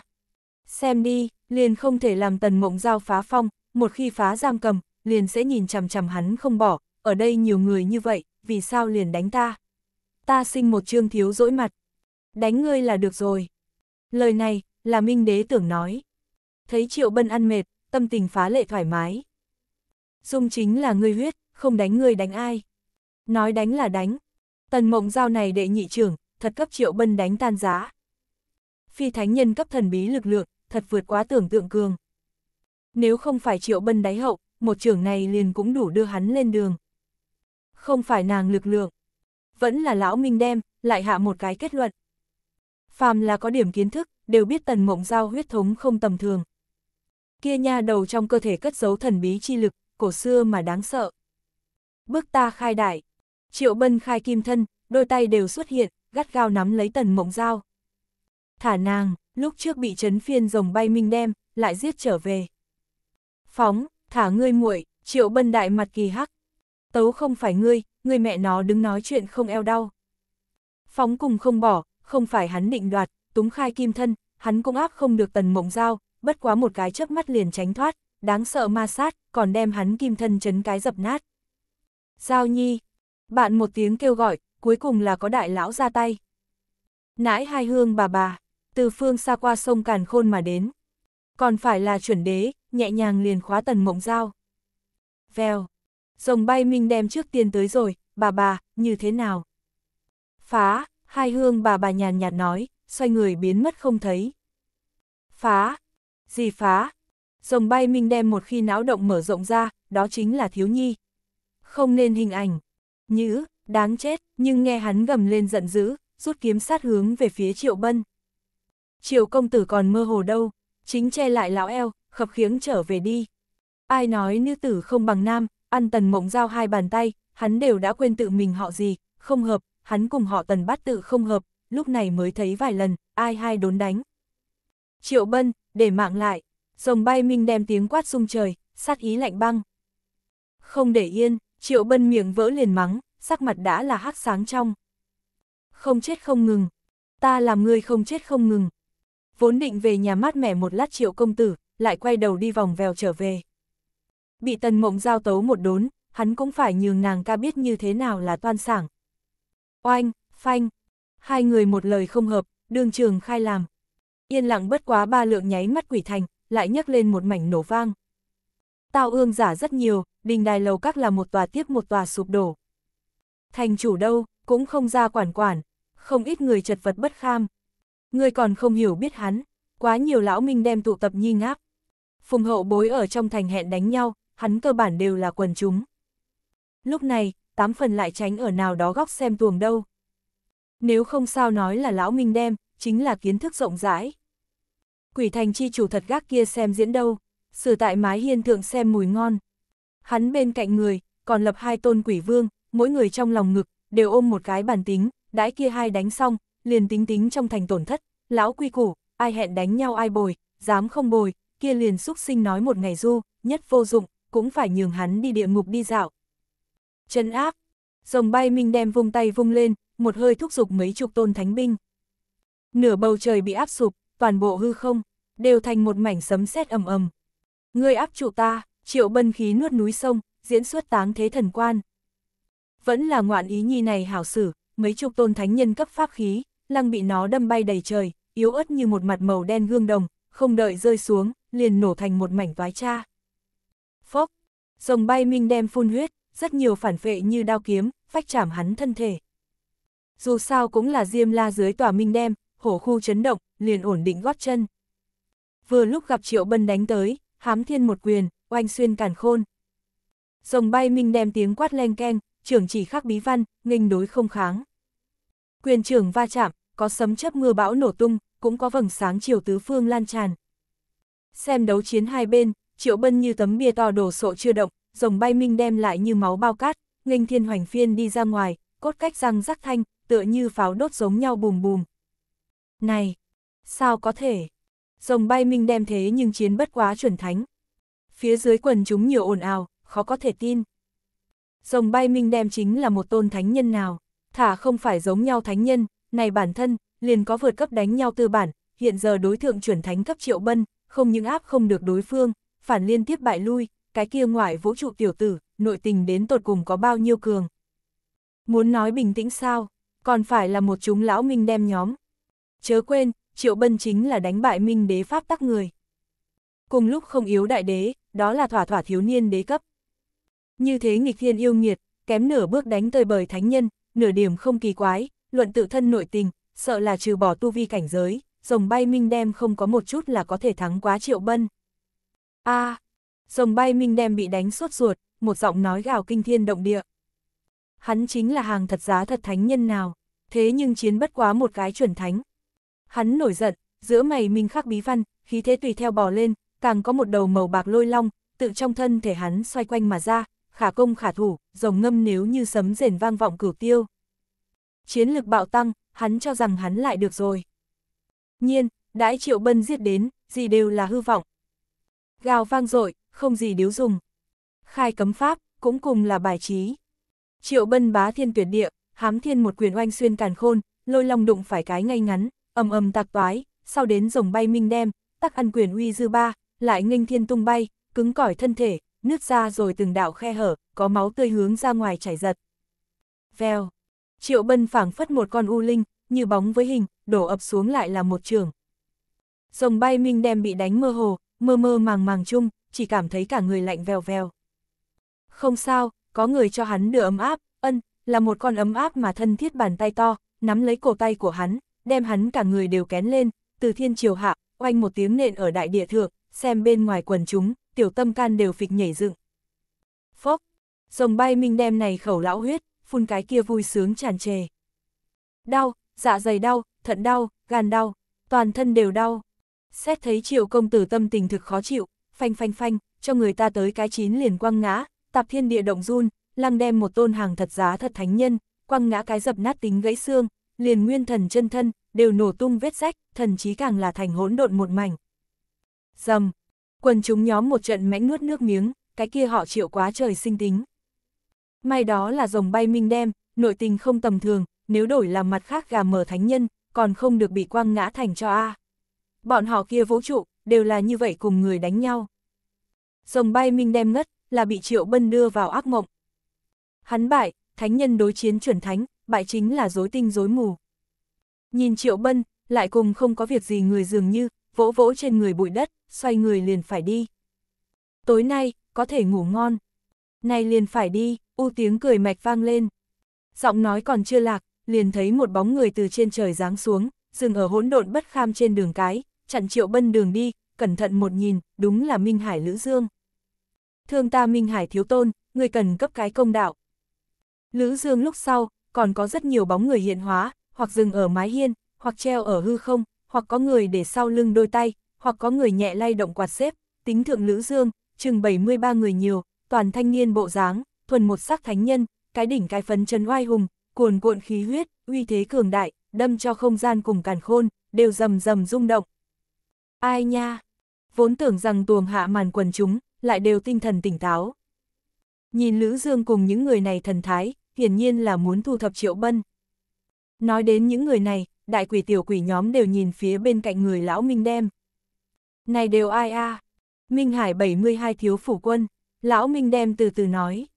Xem đi, liền không thể làm tần mộng giao phá phong, một khi phá giam cầm, liền sẽ nhìn chằm chằm hắn không bỏ, ở đây nhiều người như vậy, vì sao liền đánh ta ta sinh một chương thiếu dỗi mặt. Đánh ngươi là được rồi. Lời này, là Minh Đế tưởng nói. Thấy Triệu Bân ăn mệt, tâm tình phá lệ thoải mái. Dung chính là ngươi huyết, không đánh ngươi đánh ai. Nói đánh là đánh. Tần mộng giao này đệ nhị trưởng, thật cấp Triệu Bân đánh tan giá. Phi thánh nhân cấp thần bí lực lượng, thật vượt quá tưởng tượng cường. Nếu không phải Triệu Bân đáy hậu, một trưởng này liền cũng đủ đưa hắn lên đường. Không phải nàng lực lượng, vẫn là lão Minh đem, lại hạ một cái kết luận. Phàm là có điểm kiến thức, đều biết tần mộng giao huyết thống không tầm thường. Kia nha đầu trong cơ thể cất giấu thần bí chi lực, cổ xưa mà đáng sợ. Bước ta khai đại, triệu bân khai kim thân, đôi tay đều xuất hiện, gắt gao nắm lấy tần mộng dao. Thả nàng, lúc trước bị chấn phiên rồng bay minh đem, lại giết trở về. Phóng, thả ngươi muội, triệu bân đại mặt kỳ hắc. Tấu không phải ngươi, người mẹ nó đứng nói chuyện không eo đau. Phóng cùng không bỏ, không phải hắn định đoạt, túng khai kim thân, hắn cũng áp không được tần mộng giao bất quá một cái chớp mắt liền tránh thoát, đáng sợ ma sát, còn đem hắn kim thân chấn cái dập nát. Giao nhi, bạn một tiếng kêu gọi, cuối cùng là có đại lão ra tay. Nãi hai hương bà bà, từ phương xa qua sông Càn Khôn mà đến. Còn phải là chuẩn đế, nhẹ nhàng liền khóa tần mộng giao Vèo rồng bay minh đem trước tiên tới rồi, bà bà, như thế nào? Phá, hai hương bà bà nhàn nhạt nói, xoay người biến mất không thấy. Phá, gì phá? Rồng bay minh đem một khi não động mở rộng ra, đó chính là thiếu nhi. Không nên hình ảnh. Nhữ, đáng chết, nhưng nghe hắn gầm lên giận dữ, rút kiếm sát hướng về phía triệu bân. Triệu công tử còn mơ hồ đâu, chính che lại lão eo, khập khiếng trở về đi. Ai nói nữ tử không bằng nam, ăn tần mộng giao hai bàn tay, hắn đều đã quên tự mình họ gì, không hợp, hắn cùng họ tần bát tự không hợp, lúc này mới thấy vài lần, ai hai đốn đánh. Triệu bân, để mạng lại, rồng bay minh đem tiếng quát sung trời, sát ý lạnh băng. Không để yên, triệu bân miệng vỡ liền mắng, sắc mặt đã là hắc sáng trong. Không chết không ngừng, ta làm người không chết không ngừng. Vốn định về nhà mát mẻ một lát triệu công tử, lại quay đầu đi vòng vèo trở về. Bị tần mộng giao tấu một đốn, hắn cũng phải nhường nàng ca biết như thế nào là toan sảng. Oanh, phanh, hai người một lời không hợp, đường trường khai làm. Yên lặng bất quá ba lượng nháy mắt quỷ thành, lại nhấc lên một mảnh nổ vang. Tao ương giả rất nhiều, đình đài lầu các là một tòa tiếp một tòa sụp đổ. Thành chủ đâu, cũng không ra quản quản, không ít người chật vật bất kham. Người còn không hiểu biết hắn, quá nhiều lão minh đem tụ tập nhi ngáp. Phùng hậu bối ở trong thành hẹn đánh nhau, hắn cơ bản đều là quần chúng. Lúc này, tám phần lại tránh ở nào đó góc xem tuồng đâu. Nếu không sao nói là lão Minh đem, chính là kiến thức rộng rãi. Quỷ thành chi chủ thật gác kia xem diễn đâu, sử tại mái hiên thượng xem mùi ngon. Hắn bên cạnh người, còn lập hai tôn quỷ vương, mỗi người trong lòng ngực, đều ôm một cái bản tính, đãi kia hai đánh xong, liền tính tính trong thành tổn thất, lão quy củ, ai hẹn đánh nhau ai bồi, dám không bồi, kia liền xúc sinh nói một ngày du, nhất vô dụng, cũng phải nhường hắn đi địa ngục đi dạo. Chân áp, rồng bay minh đem vung tay vung lên, một hơi thúc giục mấy chục tôn thánh binh. Nửa bầu trời bị áp sụp, toàn bộ hư không, đều thành một mảnh sấm sét ầm ầm. Ngươi áp trụ ta, triệu bân khí nuốt núi sông, diễn xuất táng thế thần quan. Vẫn là ngoạn ý nhi này hảo sử, mấy chục tôn thánh nhân cấp pháp khí, lăng bị nó đâm bay đầy trời, yếu ớt như một mặt màu đen gương đồng, không đợi rơi xuống, liền nổ thành một mảnh vái cha. Rồng bay minh đem phun huyết, rất nhiều phản vệ như đao kiếm, phách chảm hắn thân thể. Dù sao cũng là Diêm La dưới tòa minh đem, hổ khu chấn động, liền ổn định gót chân. Vừa lúc gặp Triệu Bân đánh tới, hám thiên một quyền, oanh xuyên càn khôn. Rồng bay minh đem tiếng quát len keng, trưởng chỉ khắc bí văn, nghênh đối không kháng. Quyền trưởng va chạm, có sấm chớp mưa bão nổ tung, cũng có vầng sáng chiều tứ phương lan tràn. Xem đấu chiến hai bên, triệu bân như tấm bia to đổ sộ chưa động, rồng bay minh đem lại như máu bao cát, nghênh thiên hoành phiên đi ra ngoài, cốt cách răng rắc thanh, tựa như pháo đốt giống nhau bùm bùm. Này, sao có thể? Rồng bay minh đem thế nhưng chiến bất quá chuẩn thánh. Phía dưới quần chúng nhiều ồn ào, khó có thể tin. Rồng bay minh đem chính là một tôn thánh nhân nào, thả không phải giống nhau thánh nhân, này bản thân, liền có vượt cấp đánh nhau tư bản, hiện giờ đối tượng chuẩn thánh cấp triệu bân, không những áp không được đối phương, phản liên tiếp bại lui, cái kia ngoại vũ trụ tiểu tử, nội tình đến tột cùng có bao nhiêu cường. Muốn nói bình tĩnh sao, còn phải là một chúng lão minh đem nhóm. Chớ quên, Triệu Bân chính là đánh bại minh đế pháp tắc người. Cùng lúc không yếu đại đế, đó là thỏa thỏa thiếu niên đế cấp. Như thế nghịch thiên yêu nghiệt, kém nửa bước đánh tơi bời thánh nhân, nửa điểm không kỳ quái, luận tự thân nội tình, sợ là trừ bỏ tu vi cảnh giới, rồng bay minh đem không có một chút là có thể thắng quá Triệu Bân a à, rồng bay minh đem bị đánh sốt ruột, một giọng nói gào kinh thiên động địa. Hắn chính là hàng thật giá thật thánh nhân nào, thế nhưng chiến bất quá một cái chuẩn thánh. Hắn nổi giận, giữa mày minh khắc bí văn, khí thế tùy theo bò lên, càng có một đầu màu bạc lôi long, tự trong thân thể hắn xoay quanh mà ra, khả công khả thủ, rồng ngâm nếu như sấm rền vang vọng cửu tiêu. Chiến lực bạo tăng, hắn cho rằng hắn lại được rồi. Nhiên, đãi triệu bân giết đến, gì đều là hư vọng, Gào vang dội, không gì điếu dùng. Khai cấm pháp, cũng cùng là bài trí. Triệu bân bá thiên tuyệt địa, hám thiên một quyền oanh xuyên càn khôn, lôi long đụng phải cái ngay ngắn, ầm ầm tạc toái, sau đến rồng bay minh đem, tắc ăn quyền uy dư ba, lại nghênh thiên tung bay, cứng cỏi thân thể, nứt ra rồi từng đạo khe hở, có máu tươi hướng ra ngoài chảy giật. Vèo. Triệu Bân phảng phất một con u linh, như bóng với hình, đổ ập xuống lại là một trường. Rồng bay minh đem bị đánh mơ hồ, mơ mơ màng màng chung, chỉ cảm thấy cả người lạnh vèo vèo. Không sao, có người cho hắn đưa ấm áp, ân, là một con ấm áp mà thân thiết bàn tay to, nắm lấy cổ tay của hắn, đem hắn cả người đều kén lên, từ thiên triều hạ, oanh một tiếng nện ở đại địa thượng, xem bên ngoài quần chúng, tiểu tâm can đều phịch nhảy dựng. Phốc, rồng bay minh đem này khẩu lão huyết, phun cái kia vui sướng tràn trề. Đau, dạ dày đau, thận đau, gan đau, toàn thân đều đau. Xét thấy triệu công tử tâm tình thực khó chịu, phanh phanh phanh, cho người ta tới cái chín liền quăng ngã, tạp thiên địa động run, lăng đem một tôn hàng thật giá thật thánh nhân, quăng ngã cái dập nát tính gãy xương, liền nguyên thần chân thân, đều nổ tung vết rách, thần chí càng là thành hỗn độn một mảnh. Dầm, quần chúng nhóm một trận mãnh nuốt nước miếng, cái kia họ chịu quá trời sinh tính. May đó là rồng bay minh đem, nội tình không tầm thường, nếu đổi làm mặt khác gà mở thánh nhân, còn không được bị quăng ngã thành cho A. À bọn họ kia vũ trụ, đều là như vậy cùng người đánh nhau. Rồng bay minh đem ngất, là bị Triệu Bân đưa vào ác mộng. Hắn bại, thánh nhân đối chiến chuẩn thánh, bại chính là dối tinh dối mù. Nhìn Triệu Bân, lại cùng không có việc gì người dường như, vỗ vỗ trên người bụi đất, xoay người liền phải đi. Tối nay, có thể ngủ ngon. Nay liền phải đi, u tiếng cười mạch vang lên. Giọng nói còn chưa lạc, liền thấy một bóng người từ trên trời giáng xuống, dừng ở hỗn độn bất kham trên đường cái, chặn Triệu Bân đường đi, cẩn thận một nhìn, đúng là Minh Hải Lữ Dương. Thương ta Minh Hải thiếu tôn, người cần cấp cái công đạo. Lữ Dương lúc sau, còn có rất nhiều bóng người hiện hóa, hoặc dừng ở mái hiên, hoặc treo ở hư không, hoặc có người để sau lưng đôi tay, hoặc có người nhẹ lay động quạt xếp, tính thượng Lữ Dương, chừng 73 người nhiều, toàn thanh niên bộ dáng, thuần một sắc thánh nhân, cái đỉnh cái phấn chân oai hùng, cuồn cuộn khí huyết, uy thế cường đại, đâm cho không gian cùng càn khôn, đều rầm rầm rung động, Ai nha? Vốn tưởng rằng tuồng hạ màn quần chúng, lại đều tinh thần tỉnh táo. Nhìn Lữ Dương cùng những người này thần thái, hiển nhiên là muốn thu thập triệu bân. Nói đến những người này, đại quỷ tiểu quỷ nhóm đều nhìn phía bên cạnh người lão Minh Đem. Này đều ai a? Minh Hải 72 thiếu phủ quân, lão Minh Đem từ từ nói.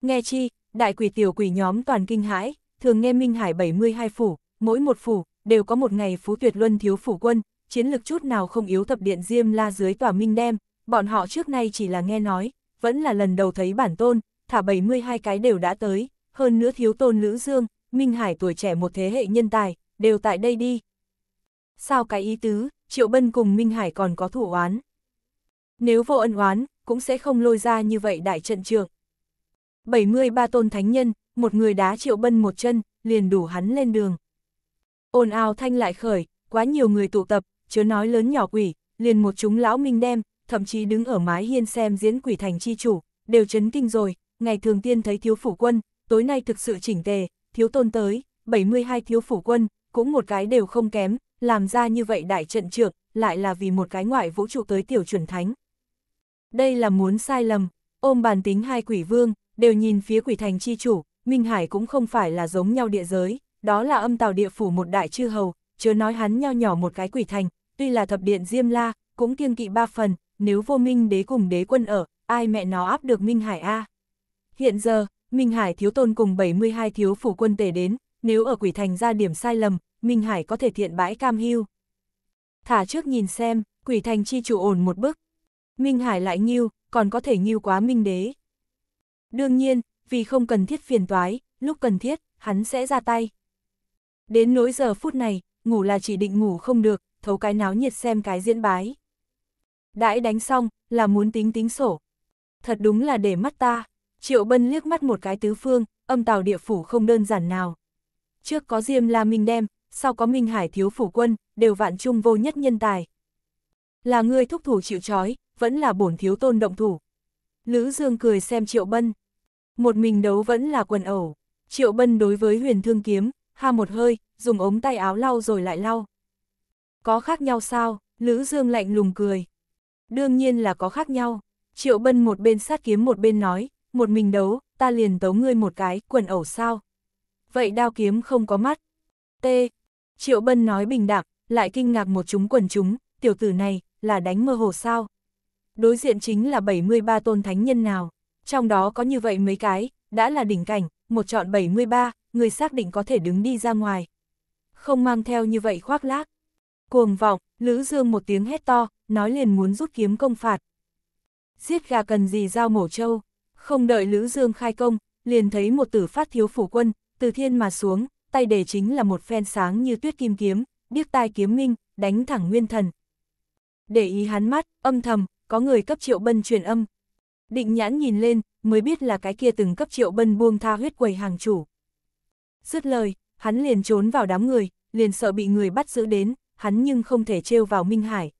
Nghe chi, đại quỷ tiểu quỷ nhóm toàn kinh hãi, thường nghe Minh Hải 72 phủ, mỗi một phủ, đều có một ngày phú tuyệt luân thiếu phủ quân, chiến lực chút nào không yếu thập điện Diêm La dưới tòa minh đem, bọn họ trước nay chỉ là nghe nói, vẫn là lần đầu thấy bản tôn, thả 72 cái đều đã tới, hơn nữa thiếu tôn Lữ Dương, Minh Hải tuổi trẻ một thế hệ nhân tài, đều tại đây đi. Sao cái ý tứ, Triệu Bân cùng Minh Hải còn có thủ oán. Nếu vô ân oán, cũng sẽ không lôi ra như vậy đại trận trường. 73 tôn thánh nhân, một người đá Triệu Bân một chân, liền đủ hắn lên đường. Ồn ào thanh lại khởi, quá nhiều người tụ tập, chớ nói lớn nhỏ quỷ, liền một chúng lão minh đem, thậm chí đứng ở mái hiên xem diễn quỷ thành chi chủ, đều chấn kinh rồi, ngày thường tiên thấy thiếu phủ quân, tối nay thực sự chỉnh tề, thiếu tôn tới, 72 thiếu phủ quân, cũng một cái đều không kém, làm ra như vậy đại trận trược, lại là vì một cái ngoại vũ trụ tới tiểu chuẩn thánh. Đây là muốn sai lầm, ôm bàn tính hai quỷ vương, đều nhìn phía quỷ thành chi chủ, Minh Hải cũng không phải là giống nhau địa giới, đó là âm tàu địa phủ một đại chư hầu, chớ nói hắn nho nhỏ một cái quỷ thành, tuy là thập điện Diêm La, cũng kiêng kỵ ba phần, nếu vô minh đế cùng đế quân ở, ai mẹ nó áp được Minh Hải A. Hiện giờ, Minh Hải thiếu tôn cùng 72 thiếu phủ quân tề đến, nếu ở quỷ thành ra điểm sai lầm, Minh Hải có thể thiện bãi cam hưu. Thả trước nhìn xem, quỷ thành chi chủ ổn một bước. Minh Hải lại nghiêu, còn có thể nghiêu quá Minh Đế. Đương nhiên, vì không cần thiết phiền toái, lúc cần thiết, hắn sẽ ra tay. Đến nỗi giờ phút này, ngủ là chỉ định ngủ không được, thấu cái náo nhiệt xem cái diễn bái. Đãi đánh xong, là muốn tính tính sổ. Thật đúng là để mắt ta, triệu bân liếc mắt một cái tứ phương, âm tàu địa phủ không đơn giản nào. Trước có Diêm La Minh đem, sau có Minh Hải thiếu phủ quân, đều vạn chung vô nhất nhân tài. Là ngươi thúc thủ chịu trói, vẫn là bổn thiếu tôn động thủ. Lữ Dương cười xem Triệu Bân. Một mình đấu vẫn là quần ẩu. Triệu Bân đối với huyền thương kiếm, ha một hơi, dùng ống tay áo lau rồi lại lau. Có khác nhau sao? Lữ Dương lạnh lùng cười. Đương nhiên là có khác nhau. Triệu Bân một bên sát kiếm một bên nói, một mình đấu, ta liền tấu ngươi một cái, quần ẩu sao? Vậy đao kiếm không có mắt. T. Triệu Bân nói bình đẳng, lại kinh ngạc một chúng quần chúng, tiểu tử này, là đánh mơ hồ sao? Đối diện chính là 73 tôn thánh nhân nào, trong đó có như vậy mấy cái, đã là đỉnh cảnh, một chọn 73, người xác định có thể đứng đi ra ngoài. Không mang theo như vậy khoác lác. Cuồng vọng, Lữ Dương một tiếng hét to, nói liền muốn rút kiếm công phạt. Giết gà cần gì giao mổ trâu, không đợi Lữ Dương khai công, liền thấy một tử phát thiếu phủ quân, từ thiên mà xuống, tay để chính là một phen sáng như tuyết kim kiếm, điếc tai kiếm minh, đánh thẳng nguyên thần. Để ý hắn mắt, âm thầm, có người cấp triệu bân truyền âm. Định nhãn nhìn lên, mới biết là cái kia từng cấp triệu bân buông tha huyết quầy hàng chủ. Dứt lời, hắn liền trốn vào đám người, liền sợ bị người bắt giữ đến, hắn nhưng không thể trêu vào Minh Hải.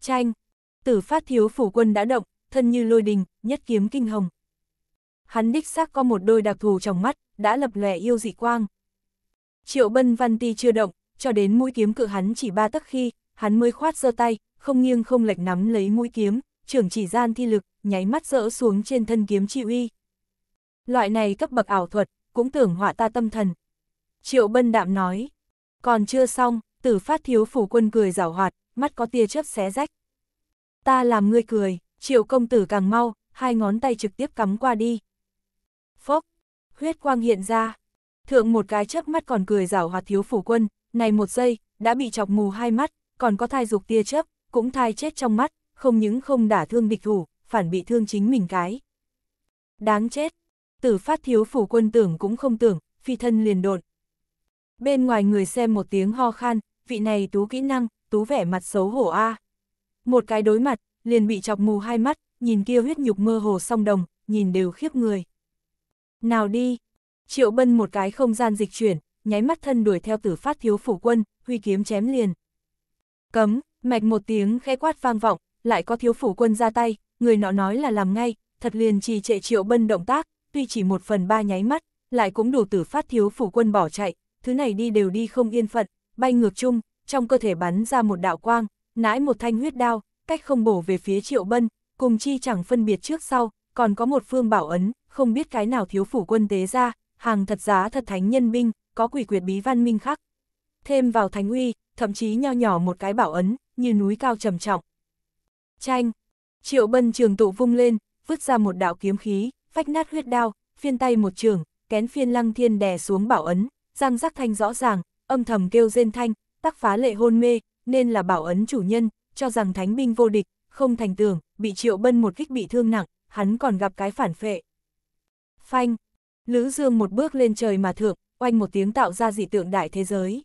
Tranh tử phát thiếu phủ quân đã động, thân như lôi đình, nhất kiếm kinh hồng. Hắn đích xác có một đôi đặc thù trong mắt, đã lập lòe yêu dị quang. Triệu bân văn ti chưa động, cho đến mũi kiếm cự hắn chỉ ba tấc khi, hắn mới khoát giơ tay, không nghiêng không lệch nắm lấy mũi kiếm, trưởng chỉ gian thi lực, nháy mắt rỡ xuống trên thân kiếm chi uy. Loại này cấp bậc ảo thuật, cũng tưởng họa ta tâm thần. Triệu Bân Đạm nói, còn chưa xong, tử phát thiếu phủ quân cười rảo hoạt, mắt có tia chớp xé rách. Ta làm ngươi cười, triệu công tử càng mau, hai ngón tay trực tiếp cắm qua đi. Phốc, huyết quang hiện ra, thượng một cái chớp mắt còn cười rảo hoạt thiếu phủ quân, này một giây, đã bị chọc mù hai mắt, còn có thai dục tia chớp, cũng thai chết trong mắt, không những không đả thương địch thủ, phản bị thương chính mình cái. Đáng chết, Tử phát thiếu phủ quân tưởng cũng không tưởng, phi thân liền đột. Bên ngoài người xem một tiếng ho khan, vị này tú kỹ năng, tú vẻ mặt xấu hổ a. À. Một cái đối mặt, liền bị chọc mù hai mắt, nhìn kia huyết nhục mơ hồ song đồng, nhìn đều khiếp người. Nào đi, triệu bân một cái không gian dịch chuyển, nháy mắt thân đuổi theo tử phát thiếu phủ quân, huy kiếm chém liền. Cấm, mạch một tiếng khẽ quát vang vọng, lại có thiếu phủ quân ra tay, người nọ nói là làm ngay, thật liền trì trệ triệu bân động tác, tuy chỉ một phần ba nháy mắt, lại cũng đủ tử phát thiếu phủ quân bỏ chạy, thứ này đi đều đi không yên phận, bay ngược chung, trong cơ thể bắn ra một đạo quang, nãi một thanh huyết đao, cách không bổ về phía triệu bân, cùng chi chẳng phân biệt trước sau, còn có một phương bảo ấn, không biết cái nào thiếu phủ quân tế ra, hàng thật giá thật thánh nhân binh, có quỷ quyệt bí văn minh khắc. Thêm vào thánh uy, thậm chí nho nhỏ một cái bảo ấn, như núi cao trầm trọng. Chanh, triệu bân trường tụ vung lên, vứt ra một đạo kiếm khí, phách nát huyết đao, phiên tay một trường, kén phiên lăng thiên đè xuống bảo ấn, răng rắc thanh rõ ràng, âm thầm kêu rên thanh, tắc phá lệ hôn mê, nên là bảo ấn chủ nhân, cho rằng thánh binh vô địch, không thành tưởng, bị triệu bân một kích bị thương nặng, hắn còn gặp cái phản phệ. Phanh, Lữ Dương một bước lên trời mà thượng, oanh một tiếng tạo ra dị tượng đại thế giới.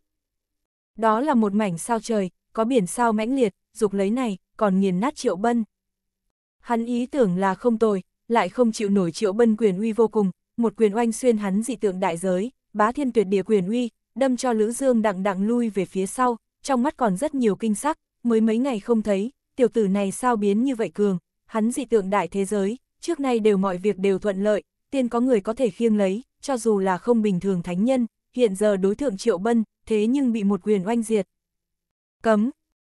Đó là một mảnh sao trời, có biển sao mãnh liệt, dục lấy này, còn nghiền nát triệu bân. Hắn ý tưởng là không tồi, lại không chịu nổi triệu bân quyền uy vô cùng, một quyền oanh xuyên hắn dị tượng đại giới, bá thiên tuyệt địa quyền uy, đâm cho Lữ Dương đặng đặng lui về phía sau, trong mắt còn rất nhiều kinh sắc, mới mấy ngày không thấy, tiểu tử này sao biến như vậy cường, hắn dị tượng đại thế giới, trước nay đều mọi việc đều thuận lợi, tiên có người có thể khiêng lấy, cho dù là không bình thường thánh nhân, hiện giờ đối thượng triệu bân, thế nhưng bị một quyền oanh diệt. Cấm!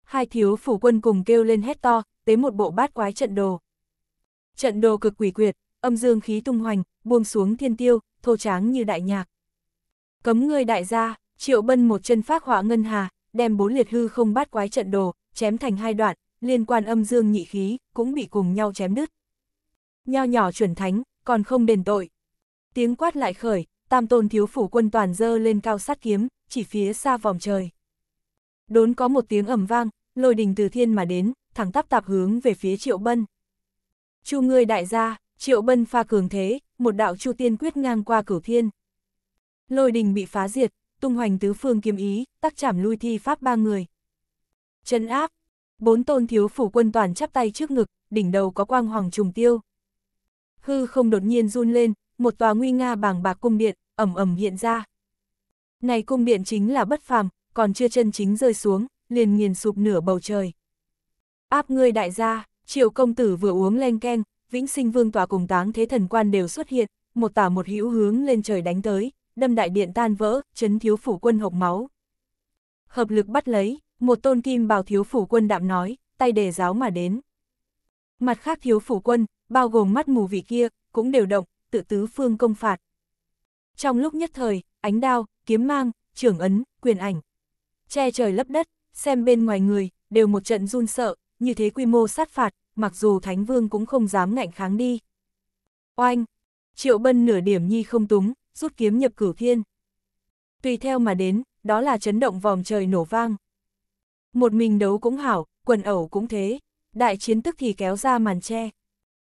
Hai thiếu phủ quân cùng kêu lên hét to, tế một bộ bát quái trận đồ. Trận đồ cực quỷ quyệt, âm dương khí tung hoành, buông xuống thiên tiêu, thô tráng như đại nhạc. Cấm người đại gia, triệu bân một chân phát hỏa ngân hà, đem bốn liệt hư không bát quái trận đồ, chém thành hai đoạn, liên quan âm dương nhị khí, cũng bị cùng nhau chém đứt. Nho nhỏ chuẩn thánh, còn không đền tội. Tiếng quát lại khởi, tam tôn thiếu phủ quân toàn dơ lên cao sát kiếm, chỉ phía xa vòng trời. Đốn có một tiếng ẩm vang, lôi đình từ thiên mà đến, thẳng tắp tạp hướng về phía triệu bân. Chu người đại gia, triệu bân pha cường thế, một đạo chu tiên quyết ngang qua cửu thiên. Lôi đình bị phá diệt, tung hoành tứ phương kiếm ý, tắc chảm lui thi pháp ba người. Chân áp, bốn tôn thiếu phủ quân toàn chắp tay trước ngực, đỉnh đầu có quang hoàng trùng tiêu. Hư không đột nhiên run lên, một tòa nguy nga bàng bạc cung điện, ẩm ẩm hiện ra. Này cung điện chính là bất phàm, còn chưa chân chính rơi xuống, liền nghiền sụp nửa bầu trời. Áp ngươi đại gia, Triệu công tử vừa uống len ken, vĩnh sinh vương tòa cùng táng thế thần quan đều xuất hiện, một tả một hữu hướng lên trời đánh tới, đâm đại điện tan vỡ, chấn thiếu phủ quân hộc máu. Hợp lực bắt lấy, một tôn kim bào thiếu phủ quân đạm nói, tay đề giáo mà đến. Mặt khác thiếu phủ quân, bao gồm mắt mù vị kia, cũng đều động, tự tứ phương công phạt. Trong lúc nhất thời, ánh đao, kiếm mang, trưởng ấn, quyền ảnh. Che trời lấp đất, xem bên ngoài người, đều một trận run sợ, như thế quy mô sát phạt, mặc dù Thánh Vương cũng không dám ngạnh kháng đi. Oanh! Triệu Bân nửa điểm nhi không túng, rút kiếm nhập cửu thiên. Tùy theo mà đến, đó là chấn động vòng trời nổ vang. Một mình đấu cũng hảo, quần ẩu cũng thế, đại chiến tức thì kéo ra màn che.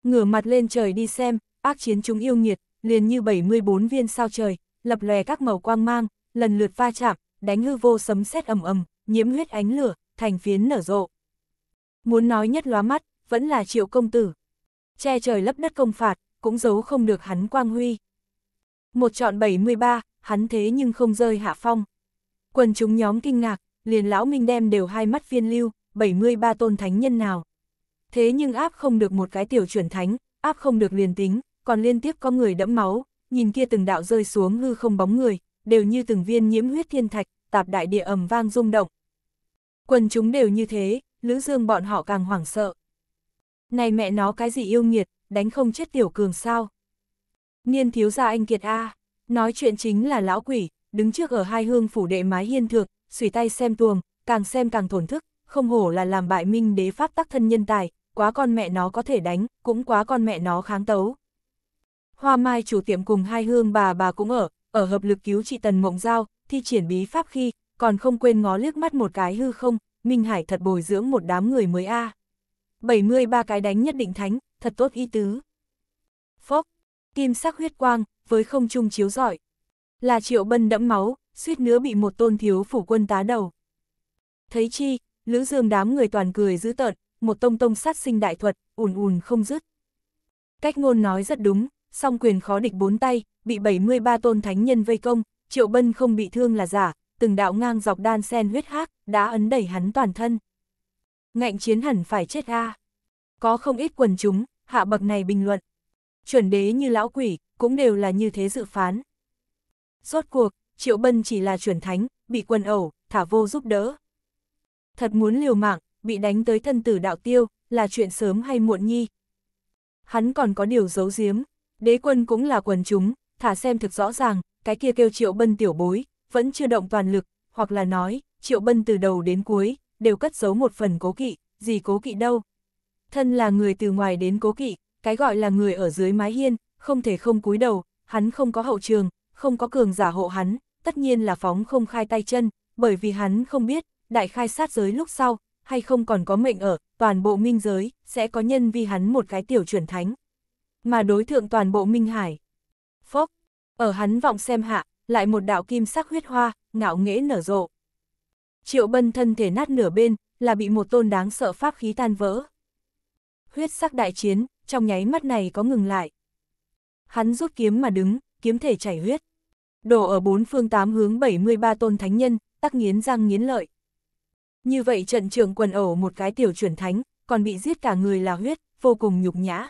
Ngửa mặt lên trời đi xem, ác chiến chúng yêu nghiệt, liền như 74 viên sao trời, lập lòe các màu quang mang, lần lượt va chạm, đánh hư vô sấm sét ầm ầm, nhiễm huyết ánh lửa, thành phiến nở rộ. Muốn nói nhất lóa mắt, vẫn là triệu công tử. Che trời lấp đất công phạt, cũng giấu không được hắn quang huy. Một chọn 73, hắn thế nhưng không rơi hạ phong. Quần chúng nhóm kinh ngạc, liền lão minh đem đều hai mắt phiên lưu, 73 tôn thánh nhân nào. Thế nhưng áp không được một cái tiểu chuẩn thánh, áp không được liền tính, còn liên tiếp có người đẫm máu, nhìn kia từng đạo rơi xuống hư không bóng người, đều như từng viên nhiễm huyết thiên thạch, tạp đại địa ầm vang rung động. Quần chúng đều như thế, Lữ Dương bọn họ càng hoảng sợ. Này mẹ nó cái gì yêu nghiệt, đánh không chết tiểu cường sao? Niên thiếu gia anh Kiệt A, nói chuyện chính là lão quỷ, đứng trước ở hai hương phủ đệ mái hiên thượng sủi tay xem tuồng, càng xem càng thổn thức, không hổ là làm bại minh đế pháp tắc thân nhân tài, quá con mẹ nó có thể đánh, cũng quá con mẹ nó kháng tấu. Hoa mai chủ tiệm cùng hai hương bà bà cũng ở, ở hợp lực cứu chị Tần Mộng Giao, thi triển bí pháp khi, còn không quên ngó liếc mắt một cái hư không, Minh Hải thật bồi dưỡng một đám người mới a. À. 73 cái đánh nhất định thánh, thật tốt ý tứ. Phốc, kim sắc huyết quang, với không trung chiếu rọi. Là triệu bân đẫm máu, suýt nữa bị một tôn thiếu phủ quân tá đầu. Thấy chi, lữ dương đám người toàn cười dữ tợn, một tông tông sát sinh đại thuật, ùn ùn không dứt. Cách ngôn nói rất đúng, song quyền khó địch bốn tay, bị 73 tôn thánh nhân vây công, triệu bân không bị thương là giả, từng đạo ngang dọc đan sen huyết hác, đã ấn đẩy hắn toàn thân. Ngạnh chiến hẳn phải chết a. Có không ít quần chúng, hạ bậc này bình luận. Chuẩn đế như lão quỷ, cũng đều là như thế dự phán. Rốt cuộc, Triệu Bân chỉ là chuẩn thánh, bị quần ẩu, thả vô giúp đỡ. Thật muốn liều mạng, bị đánh tới thân tử đạo tiêu, là chuyện sớm hay muộn nhi. Hắn còn có điều giấu giếm, đế quân cũng là quần chúng, thả xem thực rõ ràng, cái kia kêu Triệu Bân tiểu bối, vẫn chưa động toàn lực, hoặc là nói, Triệu Bân từ đầu đến cuối, đều cất giấu một phần cố kỵ, gì cố kỵ đâu. Thân là người từ ngoài đến cố kỵ, cái gọi là người ở dưới mái hiên, không thể không cúi đầu, hắn không có hậu trường, không có cường giả hộ hắn, tất nhiên là phóng không khai tay chân, bởi vì hắn không biết, đại khai sát giới lúc sau, hay không còn có mệnh ở, toàn bộ minh giới, sẽ có nhân vi hắn một cái tiểu chuẩn thánh. Mà đối thượng toàn bộ minh hải. Phốc, ở hắn vọng xem hạ, lại một đạo kim sắc huyết hoa, ngạo nghễ nở rộ. Triệu bân thân thể nát nửa bên, là bị một tôn đáng sợ pháp khí tan vỡ. Huyết sắc đại chiến, trong nháy mắt này có ngừng lại. Hắn rút kiếm mà đứng, kiếm thể chảy huyết. Đổ ở bốn phương tám hướng 73 tôn thánh nhân, tắc nghiến răng nghiến lợi. Như vậy trận trường quần ẩu một cái tiểu chuyển thánh, còn bị giết cả người là huyết, vô cùng nhục nhã.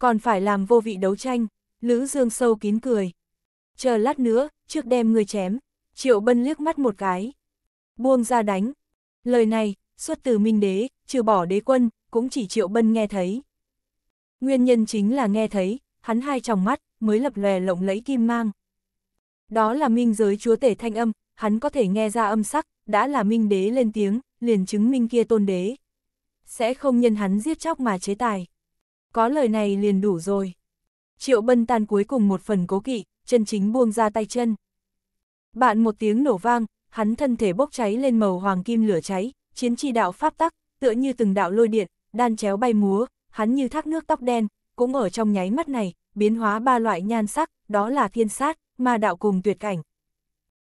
Còn phải làm vô vị đấu tranh, Lữ Dương sâu kín cười. Chờ lát nữa, trước đem người chém. Triệu Bân liếc mắt một cái. Buông ra đánh. Lời này, xuất từ Minh Đế, trừ bỏ đế quân, cũng chỉ Triệu Bân nghe thấy. Nguyên nhân chính là nghe thấy, hắn hai tròng mắt, mới lập lòe lộng lẫy kim mang. Đó là minh giới chúa tể thanh âm, hắn có thể nghe ra âm sắc, đã là minh đế lên tiếng, liền chứng minh kia tôn đế. Sẽ không nhân hắn giết chóc mà chế tài. Có lời này liền đủ rồi. Triệu bân tan cuối cùng một phần cố kỵ, chân chính buông ra tay chân. Bạn một tiếng nổ vang, hắn thân thể bốc cháy lên màu hoàng kim lửa cháy, chiến chi đạo pháp tắc, tựa như từng đạo lôi điện, đan chéo bay múa, hắn như thác nước tóc đen, cũng ở trong nháy mắt này, biến hóa ba loại nhan sắc, đó là thiên sát, ma đạo cùng tuyệt cảnh.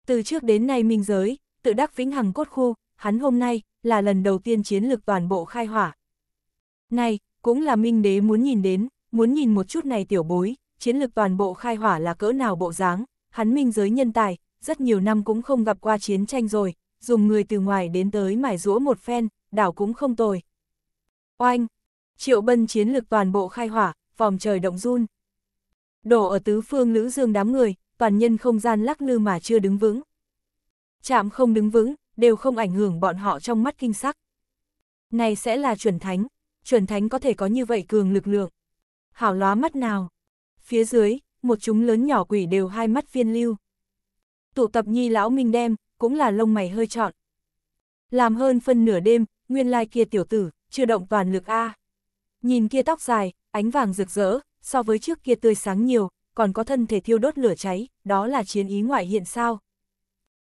Từ trước đến nay minh giới, tự đắc vĩnh hằng cốt khu, hắn hôm nay, là lần đầu tiên chiến lược toàn bộ khai hỏa. Này, cũng là minh đế muốn nhìn đến, muốn nhìn một chút này tiểu bối, chiến lược toàn bộ khai hỏa là cỡ nào bộ dáng, hắn minh giới nhân tài, rất nhiều năm cũng không gặp qua chiến tranh rồi, dùng người từ ngoài đến tới mài rũa một phen, đảo cũng không tồi. Oanh! Triệu bân chiến lược toàn bộ khai hỏa, vòng trời động run. Đổ ở tứ phương lữ dương đám người, toàn nhân không gian lắc lư mà chưa đứng vững. Chạm không đứng vững, đều không ảnh hưởng bọn họ trong mắt kinh sắc. Này sẽ là chuẩn thánh, chuẩn thánh có thể có như vậy cường lực lượng. Hảo lóa mắt nào! phía dưới, một chúng lớn nhỏ quỷ đều hai mắt viên lưu. Tụ tập nhi lão minh đem, cũng là lông mày hơi trọn. Làm hơn phân nửa đêm, nguyên lai kia tiểu tử, chưa động toàn lực A. Nhìn kia tóc dài, ánh vàng rực rỡ, so với trước kia tươi sáng nhiều, còn có thân thể thiêu đốt lửa cháy, đó là chiến ý ngoại hiện sao.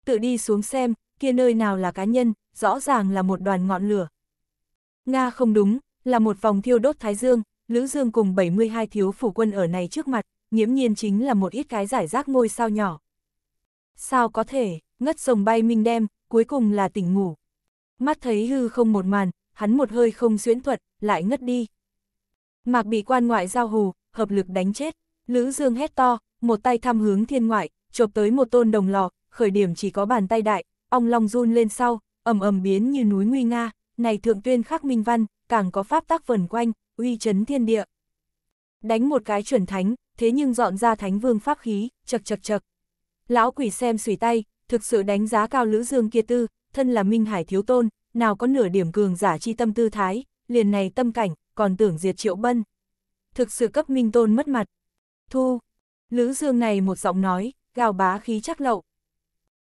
Tự đi xuống xem, kia nơi nào là cá nhân, rõ ràng là một đoàn ngọn lửa. Nga không đúng, là một vòng thiêu đốt thái dương, Lữ Dương cùng 72 thiếu phủ quân ở này trước mặt, nghiễm nhiên chính là một ít cái giải rác ngôi sao nhỏ. Sao có thể, ngất rồng bay minh đem, cuối cùng là tỉnh ngủ. Mắt thấy hư không một màn, hắn một hơi không xuyễn thuật, lại ngất đi. Mạc bị quan ngoại giao hù, hợp lực đánh chết. Lữ Dương hét to, một tay thăm hướng thiên ngoại, chộp tới một tôn đồng lò, khởi điểm chỉ có bàn tay đại, ong long run lên sau, ầm ầm biến như núi nguy nga, này thượng tuyên khắc minh văn, càng có pháp tác vần quanh, uy chấn thiên địa. Đánh một cái chuẩn thánh, thế nhưng dọn ra thánh vương pháp khí, chật chật chật. Lão quỷ xem sủi tay, thực sự đánh giá cao Lữ Dương kia tư, thân là Minh Hải thiếu tôn, nào có nửa điểm cường giả chi tâm tư thái, liền này tâm cảnh, còn tưởng diệt triệu bân. Thực sự cấp Minh Tôn mất mặt. Thu, Lữ Dương này một giọng nói, gào bá khí chắc lậu.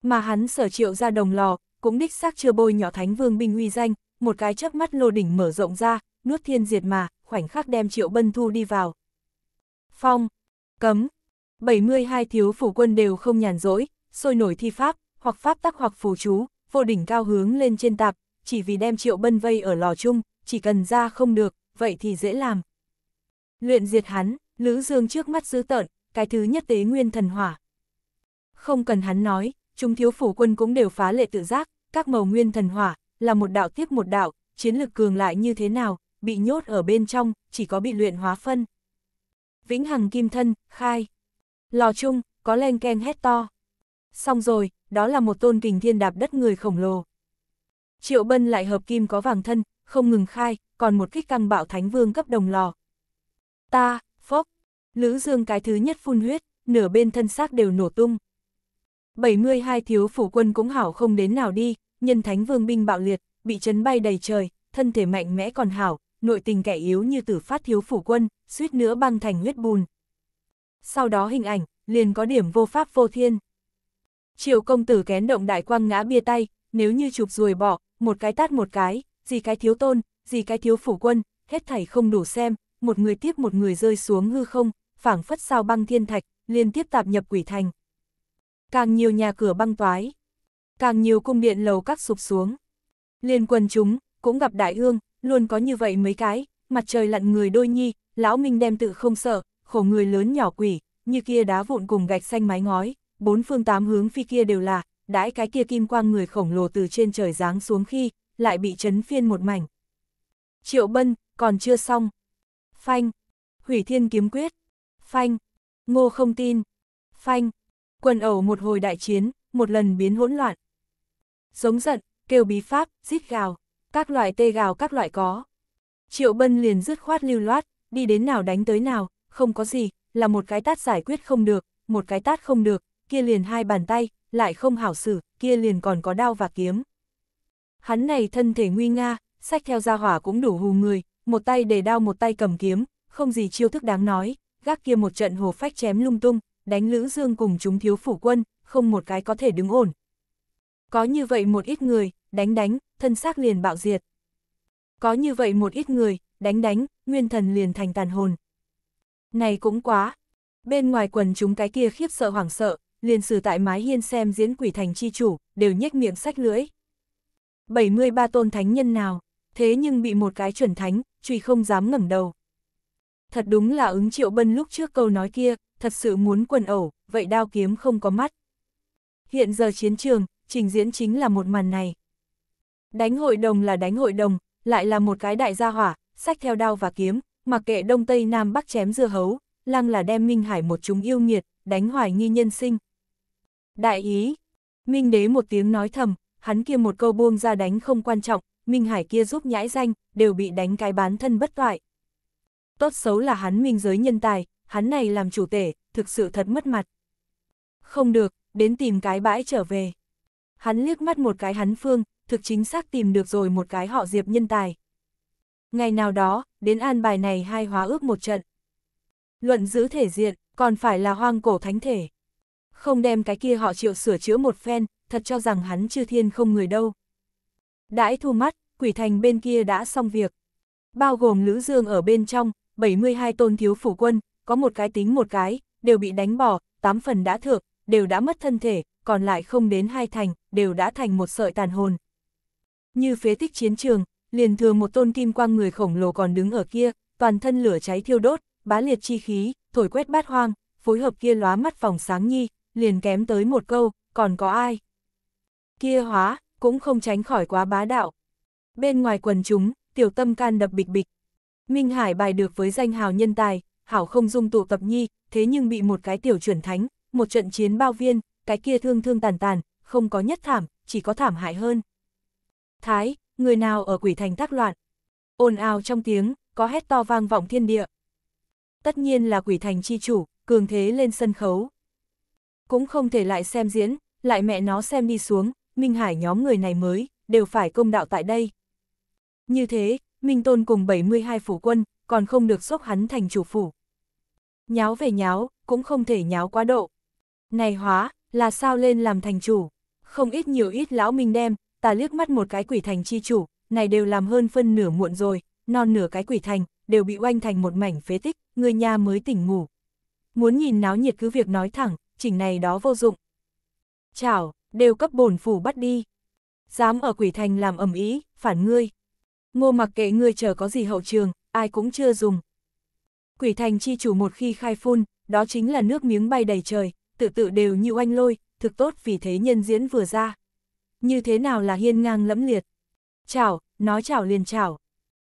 Mà hắn sở triệu ra đồng lò, cũng đích xác chưa bôi nhỏ thánh vương binh uy danh, một cái chớp mắt lô đỉnh mở rộng ra, nuốt thiên diệt mà, khoảnh khắc đem triệu bân thu đi vào. Phong, cấm, 72 thiếu phủ quân đều không nhàn rỗi, sôi nổi thi pháp, hoặc pháp tắc hoặc phù chú, vô đỉnh cao hướng lên trên tạp, chỉ vì đem triệu bân vây ở lò chung, chỉ cần ra không được, vậy thì dễ làm. Luyện diệt hắn, Lữ Dương trước mắt dữ tợn, cái thứ nhất tế nguyên thần hỏa. Không cần hắn nói, chúng thiếu phủ quân cũng đều phá lệ tự giác, các màu nguyên thần hỏa, là một đạo tiếp một đạo, chiến lực cường lại như thế nào, bị nhốt ở bên trong, chỉ có bị luyện hóa phân. Vĩnh Hằng Kim Thân, khai. Lò chung, có len keng hét to. Xong rồi, đó là một tôn kình thiên đạp đất người khổng lồ. Triệu Bân lại hợp kim có vàng thân, không ngừng khai, còn một kích căng bạo thánh vương cấp đồng lò. Ta, phốc, Lữ Dương cái thứ nhất phun huyết, nửa bên thân xác đều nổ tung. 72 thiếu phủ quân cũng hảo không đến nào đi, nhân thánh vương binh bạo liệt, bị chấn bay đầy trời, thân thể mạnh mẽ còn hảo, nội tình kẻ yếu như tử phát thiếu phủ quân, suýt nữa băng thành huyết bùn. Sau đó hình ảnh, liền có điểm vô pháp vô thiên. Triệu công tử kén động đại quang ngã bia tay, nếu như chụp ruồi bỏ, một cái tát một cái, gì cái thiếu tôn, gì cái thiếu phủ quân, hết thảy không đủ xem, một người tiếp một người rơi xuống hư không, phảng phất sao băng thiên thạch, liên tiếp tạp nhập quỷ thành. Càng nhiều nhà cửa băng toái, càng nhiều cung điện lầu các sụp xuống. Liên quân chúng, cũng gặp đại ương, luôn có như vậy mấy cái, mặt trời lặn người đôi nhi, lão minh đem tự không sợ, khổ người lớn nhỏ quỷ, như kia đá vụn cùng gạch xanh mái ngói, bốn phương tám hướng phi kia đều là, đãi cái kia kim quang người khổng lồ từ trên trời giáng xuống khi, lại bị chấn phiên một mảnh. Triệu bân, còn chưa xong. Phanh, hủy thiên kiếm quyết. Phanh, ngô không tin. Phanh, quần ẩu một hồi đại chiến, một lần biến hỗn loạn. Giống giận, kêu bí pháp, rít gào, các loại tê gào các loại có. Triệu Bân liền dứt khoát lưu loát, đi đến nào đánh tới nào, không có gì, là một cái tát giải quyết không được, một cái tát không được, kia liền hai bàn tay, lại không hảo xử, kia liền còn có đao và kiếm. Hắn này thân thể nguy nga, sách theo gia hỏa cũng đủ hù người, một tay để đao một tay cầm kiếm, không gì chiêu thức đáng nói, gác kia một trận hồ phách chém lung tung, đánh Lữ Dương cùng chúng thiếu phủ quân, không một cái có thể đứng ổn, có như vậy một ít người, đánh đánh, thân xác liền bạo diệt. Có như vậy một ít người, đánh đánh, nguyên thần liền thành tàn hồn. Này cũng quá. Bên ngoài quần chúng cái kia khiếp sợ hoảng sợ, liền sử tại mái hiên xem diễn quỷ thành chi chủ, đều nhếch miệng sách lưỡi. 73 tôn thánh nhân nào, thế nhưng bị một cái chuẩn thánh, truy không dám ngẩng đầu. Thật đúng là ứng triệu bân lúc trước câu nói kia, thật sự muốn quần ẩu, vậy đao kiếm không có mắt. Hiện giờ chiến trường, trình diễn chính là một màn này. Đánh hội đồng là đánh hội đồng, lại là một cái đại gia hỏa, sách theo đao và kiếm, mặc kệ đông tây nam bắc chém dưa hấu, lăng là đem Minh Hải một chúng yêu nghiệt, đánh hoài nghi nhân sinh. Đại ý, Minh đế một tiếng nói thầm, hắn kia một câu buông ra đánh không quan trọng, Minh Hải kia giúp nhãi danh, đều bị đánh cái bán thân bất toại. Tốt xấu là hắn minh giới nhân tài, hắn này làm chủ tể, thực sự thật mất mặt. Không được, đến tìm cái bãi trở về hắn liếc mắt một cái hắn phương, thực chính xác tìm được rồi một cái họ diệp nhân tài. Ngày nào đó, đến an bài này hai hóa ước một trận. Luận giữ thể diện, còn phải là hoang cổ thánh thể. Không đem cái kia họ triệu sửa chữa một phen, thật cho rằng hắn chư thiên không người đâu. Đãi thu mắt, quỷ thành bên kia đã xong việc. Bao gồm Lữ Dương ở bên trong, 72 tôn thiếu phủ quân, có một cái tính một cái, đều bị đánh bỏ, 8 phần đã thượng, đều đã mất thân thể, còn lại không đến hai thành, đều đã thành một sợi tàn hồn. Như phế tích chiến trường, liền thừa một tôn kim quang người khổng lồ còn đứng ở kia, toàn thân lửa cháy thiêu đốt, bá liệt chi khí, thổi quét bát hoang, phối hợp kia lóa mắt phòng sáng nhi, liền kém tới một câu, còn có ai? Kia hóa, cũng không tránh khỏi quá bá đạo. Bên ngoài quần chúng, tiểu tâm can đập bịch bịch. Minh Hải bài được với danh hào nhân tài, hảo không dung tụ tập nhi, thế nhưng bị một cái tiểu chuẩn thánh, một trận chiến bao viên, cái kia thương thương tàn tàn, không có nhất thảm, chỉ có thảm hại hơn. Thái, người nào ở quỷ thành tác loạn? Ồn ào trong tiếng, có hét to vang vọng thiên địa. Tất nhiên là quỷ thành chi chủ, cường thế lên sân khấu. Cũng không thể lại xem diễn, lại mẹ nó xem đi xuống, Minh Hải nhóm người này mới, đều phải công đạo tại đây. Như thế, Minh Tôn cùng 72 phủ quân, còn không được xốc hắn thành chủ phủ. Nháo về nháo, cũng không thể nháo quá độ. Này hóa, là sao lên làm thành chủ. Không ít nhiều ít lão mình đem, ta liếc mắt một cái quỷ thành chi chủ, này đều làm hơn phân nửa muộn rồi, non nửa cái quỷ thành, đều bị oanh thành một mảnh phế tích, người nhà mới tỉnh ngủ. Muốn nhìn náo nhiệt cứ việc nói thẳng, chỉnh này đó vô dụng. Chảo, đều cấp bổn phủ bắt đi. Dám ở quỷ thành làm ẩm ý, phản ngươi. Ngô mặc kệ ngươi chờ có gì hậu trường, ai cũng chưa dùng. Quỷ thành chi chủ một khi khai phun, đó chính là nước miếng bay đầy trời, tự tự đều như oanh lôi, thực tốt vì thế nhân diễn vừa ra. Như thế nào là hiên ngang lẫm liệt? Chảo, nói chảo liền chảo.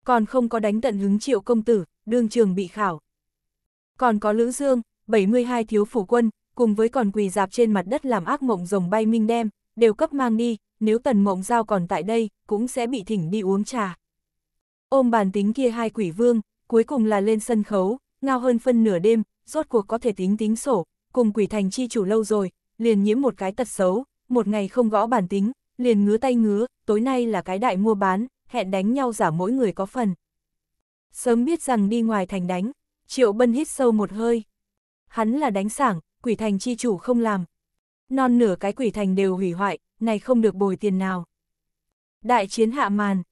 Còn không có đánh tận hứng triệu công tử, đương trường bị khảo. Còn có Lữ Dương, 72 thiếu phủ quân, cùng với còn quỳ dạp trên mặt đất làm ác mộng rồng bay minh đem, đều cấp mang đi, nếu tần mộng giao còn tại đây, cũng sẽ bị thỉnh đi uống trà. Ôm bàn tính kia hai quỷ vương, cuối cùng là lên sân khấu, ngao hơn phân nửa đêm, rốt cuộc có thể tính tính sổ, cùng quỷ thành chi chủ lâu rồi, liền nhiễm một cái tật xấu, một ngày không gõ bản tính, liền ngứa tay ngứa, tối nay là cái đại mua bán, hẹn đánh nhau giả mỗi người có phần. Sớm biết rằng đi ngoài thành đánh, triệu bân hít sâu một hơi. Hắn là đánh sảng, quỷ thành chi chủ không làm. Non nửa cái quỷ thành đều hủy hoại, này không được bồi tiền nào. Đại chiến hạ màn,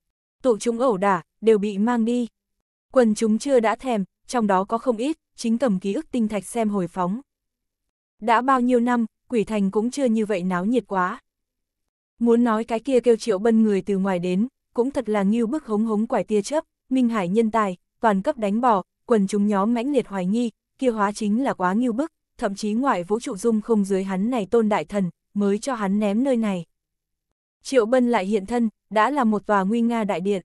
tụ chúng ẩu đả, đều bị mang đi. Quần chúng chưa đã thèm, trong đó có không ít, chính cầm ký ức tinh thạch xem hồi phóng. Đã bao nhiêu năm, quỷ thành cũng chưa như vậy náo nhiệt quá. Muốn nói cái kia kêu triệu bân người từ ngoài đến, cũng thật là nghiêu bức hống hống quải tia chấp, minh hải nhân tài, toàn cấp đánh bỏ, quần chúng nhóm mãnh liệt hoài nghi, kia hóa chính là quá nghiêu bức, thậm chí ngoại vũ trụ dung không dưới hắn này tôn đại thần, mới cho hắn ném nơi này. Triệu Bân lại hiện thân, đã là một tòa nguy nga đại điện.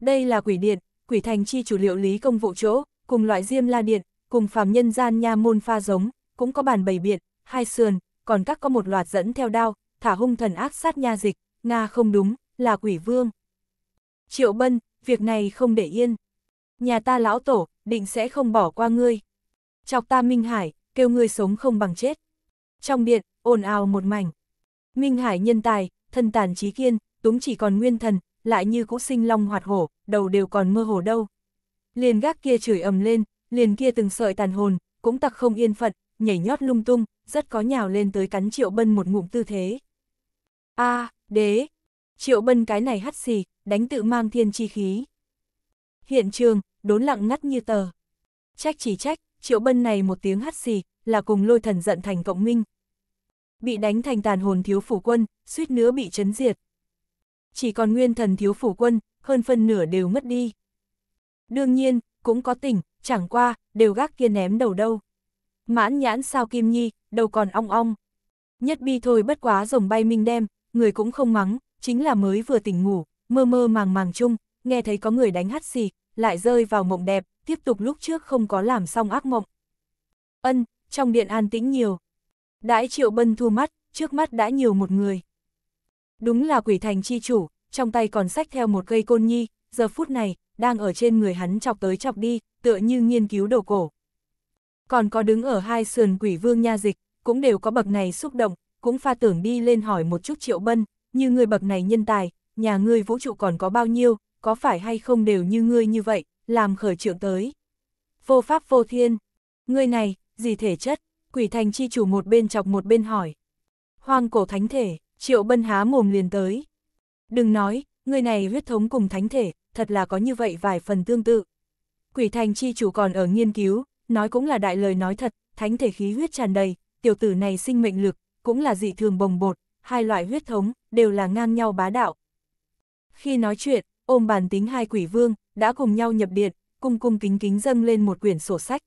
Đây là quỷ điện, quỷ thành chi chủ liệu lý công vụ chỗ, cùng loại diêm la điện, cùng phàm nhân gian nha môn pha giống, cũng có bàn bày biện, hai sườn, còn các có một loạt dẫn theo đao, thả hung thần ác sát nha dịch, Nga không đúng, là quỷ vương. Triệu Bân, việc này không để yên. Nhà ta lão tổ, định sẽ không bỏ qua ngươi. Chọc ta Minh Hải, kêu ngươi sống không bằng chết. Trong điện, ồn ào một mảnh. Minh Hải nhân tài, thân tàn trí kiên, túng chỉ còn nguyên thần, lại như cũ sinh long hoạt hổ, đầu đều còn mơ hồ đâu. Liền gác kia chửi ầm lên, liền kia từng sợi tàn hồn, cũng tặc không yên phận, nhảy nhót lung tung, rất có nhào lên tới cắn Triệu Bân một ngụm tư thế. a à, đế! Triệu Bân cái này hắt xì, đánh tự mang thiên chi khí. Hiện trường, đốn lặng ngắt như tờ. Trách chỉ trách, Triệu Bân này một tiếng hắt xì, là cùng lôi thần giận thành cộng minh. Bị đánh thành tàn hồn thiếu phủ quân, suýt nữa bị chấn diệt. Chỉ còn nguyên thần thiếu phủ quân, hơn phân nửa đều mất đi. Đương nhiên, cũng có tỉnh, chẳng qua, đều gác kia ném đầu đâu. Mãn nhãn sao kim nhi, đầu còn ong ong. Nhất bi thôi bất quá rồng bay minh đem, người cũng không mắng, chính là mới vừa tỉnh ngủ, mơ mơ màng màng chung, nghe thấy có người đánh hắt xì, lại rơi vào mộng đẹp, tiếp tục lúc trước không có làm xong ác mộng. Ân, trong điện an tĩnh nhiều. Đãi triệu bân thu mắt, trước mắt đã nhiều một người. Đúng là quỷ thành chi chủ, trong tay còn xách theo một cây côn nhi, giờ phút này, đang ở trên người hắn chọc tới chọc đi, tựa như nghiên cứu đồ cổ còn có đứng ở hai sườn quỷ vương nha dịch, cũng đều có bậc này xúc động, cũng pha tưởng đi lên hỏi một chút triệu bân, như người bậc này nhân tài, nhà ngươi vũ trụ còn có bao nhiêu, có phải hay không đều như ngươi như vậy, làm khởi trưởng tới. Vô pháp vô thiên, ngươi này, gì thể chất, quỷ thành chi chủ một bên chọc một bên hỏi. Hoang cổ thánh thể, triệu bân há mồm liền tới. Đừng nói, người này huyết thống cùng thánh thể, thật là có như vậy vài phần tương tự. Quỷ thành chi chủ còn ở nghiên cứu, nói cũng là đại lời nói thật, thánh thể khí huyết tràn đầy, tiểu tử này sinh mệnh lực, cũng là dị thường bồng bột, hai loại huyết thống, đều là ngang nhau bá đạo. Khi nói chuyện, ôm bàn tính hai quỷ vương, đã cùng nhau nhập điện, cung cung kính kính dâng lên một quyển sổ sách.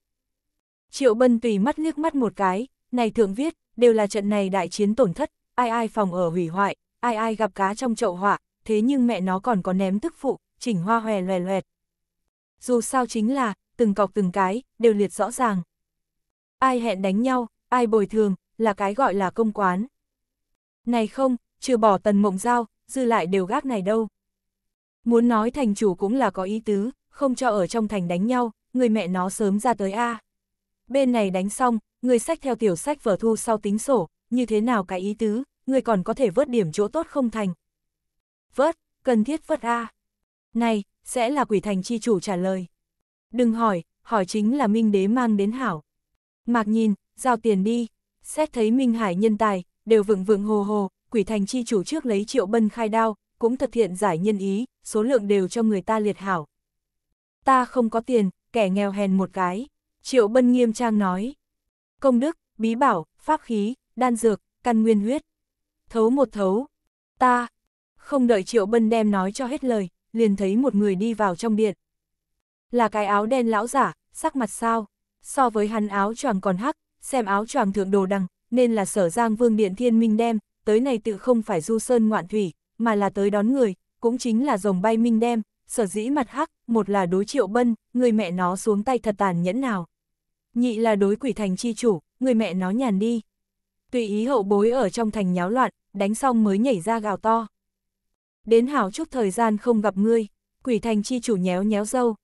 Triệu Bân tùy mắt liếc mắt một cái, này thượng viết, đều là trận này đại chiến tổn thất, ai ai phòng ở hủy hoại, ai ai gặp cá trong chậu họa, thế nhưng mẹ nó còn có ném tức phụ, chỉnh hoa hòe loè loẹt. Dù sao chính là, từng cọc từng cái, đều liệt rõ ràng. Ai hẹn đánh nhau, ai bồi thường, là cái gọi là công quán. Này không, trừ bỏ tần mộng giao, dư lại đều gác này đâu. Muốn nói thành chủ cũng là có ý tứ, không cho ở trong thành đánh nhau, người mẹ nó sớm ra tới A. Bên này đánh xong, người sách theo tiểu sách vở thu sau tính sổ, như thế nào cái ý tứ, người còn có thể vớt điểm chỗ tốt không thành. Vớt, cần thiết vớt A. Này, sẽ là quỷ thành chi chủ trả lời. Đừng hỏi, hỏi chính là Minh Đế mang đến hảo. Mạc nhìn, giao tiền đi, xét thấy Minh Hải nhân tài, đều vượng vượng hồ hồ, quỷ thành chi chủ trước lấy triệu bân khai đao, cũng thực hiện giải nhân ý, số lượng đều cho người ta liệt hảo. Ta không có tiền, kẻ nghèo hèn một cái. Triệu bân nghiêm trang nói. Công đức, bí bảo, pháp khí, đan dược, căn nguyên huyết. Thấu một thấu. Ta. Không đợi triệu bân đem nói cho hết lời, liền thấy một người đi vào trong điện, là cái áo đen lão giả, sắc mặt sao. So với hắn áo choàng còn hắc, xem áo choàng thượng đồ đằng, nên là sở giang vương điện thiên minh đem, tới này tự không phải du sơn ngoạn thủy, mà là tới đón người, cũng chính là rồng bay minh đem, sở dĩ mặt hắc, một là đối triệu bân, người mẹ nó xuống tay thật tàn nhẫn nào. Nhị là đối quỷ thành chi chủ, người mẹ nó nhàn đi. Tùy ý hậu bối ở trong thành nháo loạn, đánh xong mới nhảy ra gào to. Đến hảo chút thời gian không gặp ngươi, quỷ thành chi chủ nhéo nhéo dâu,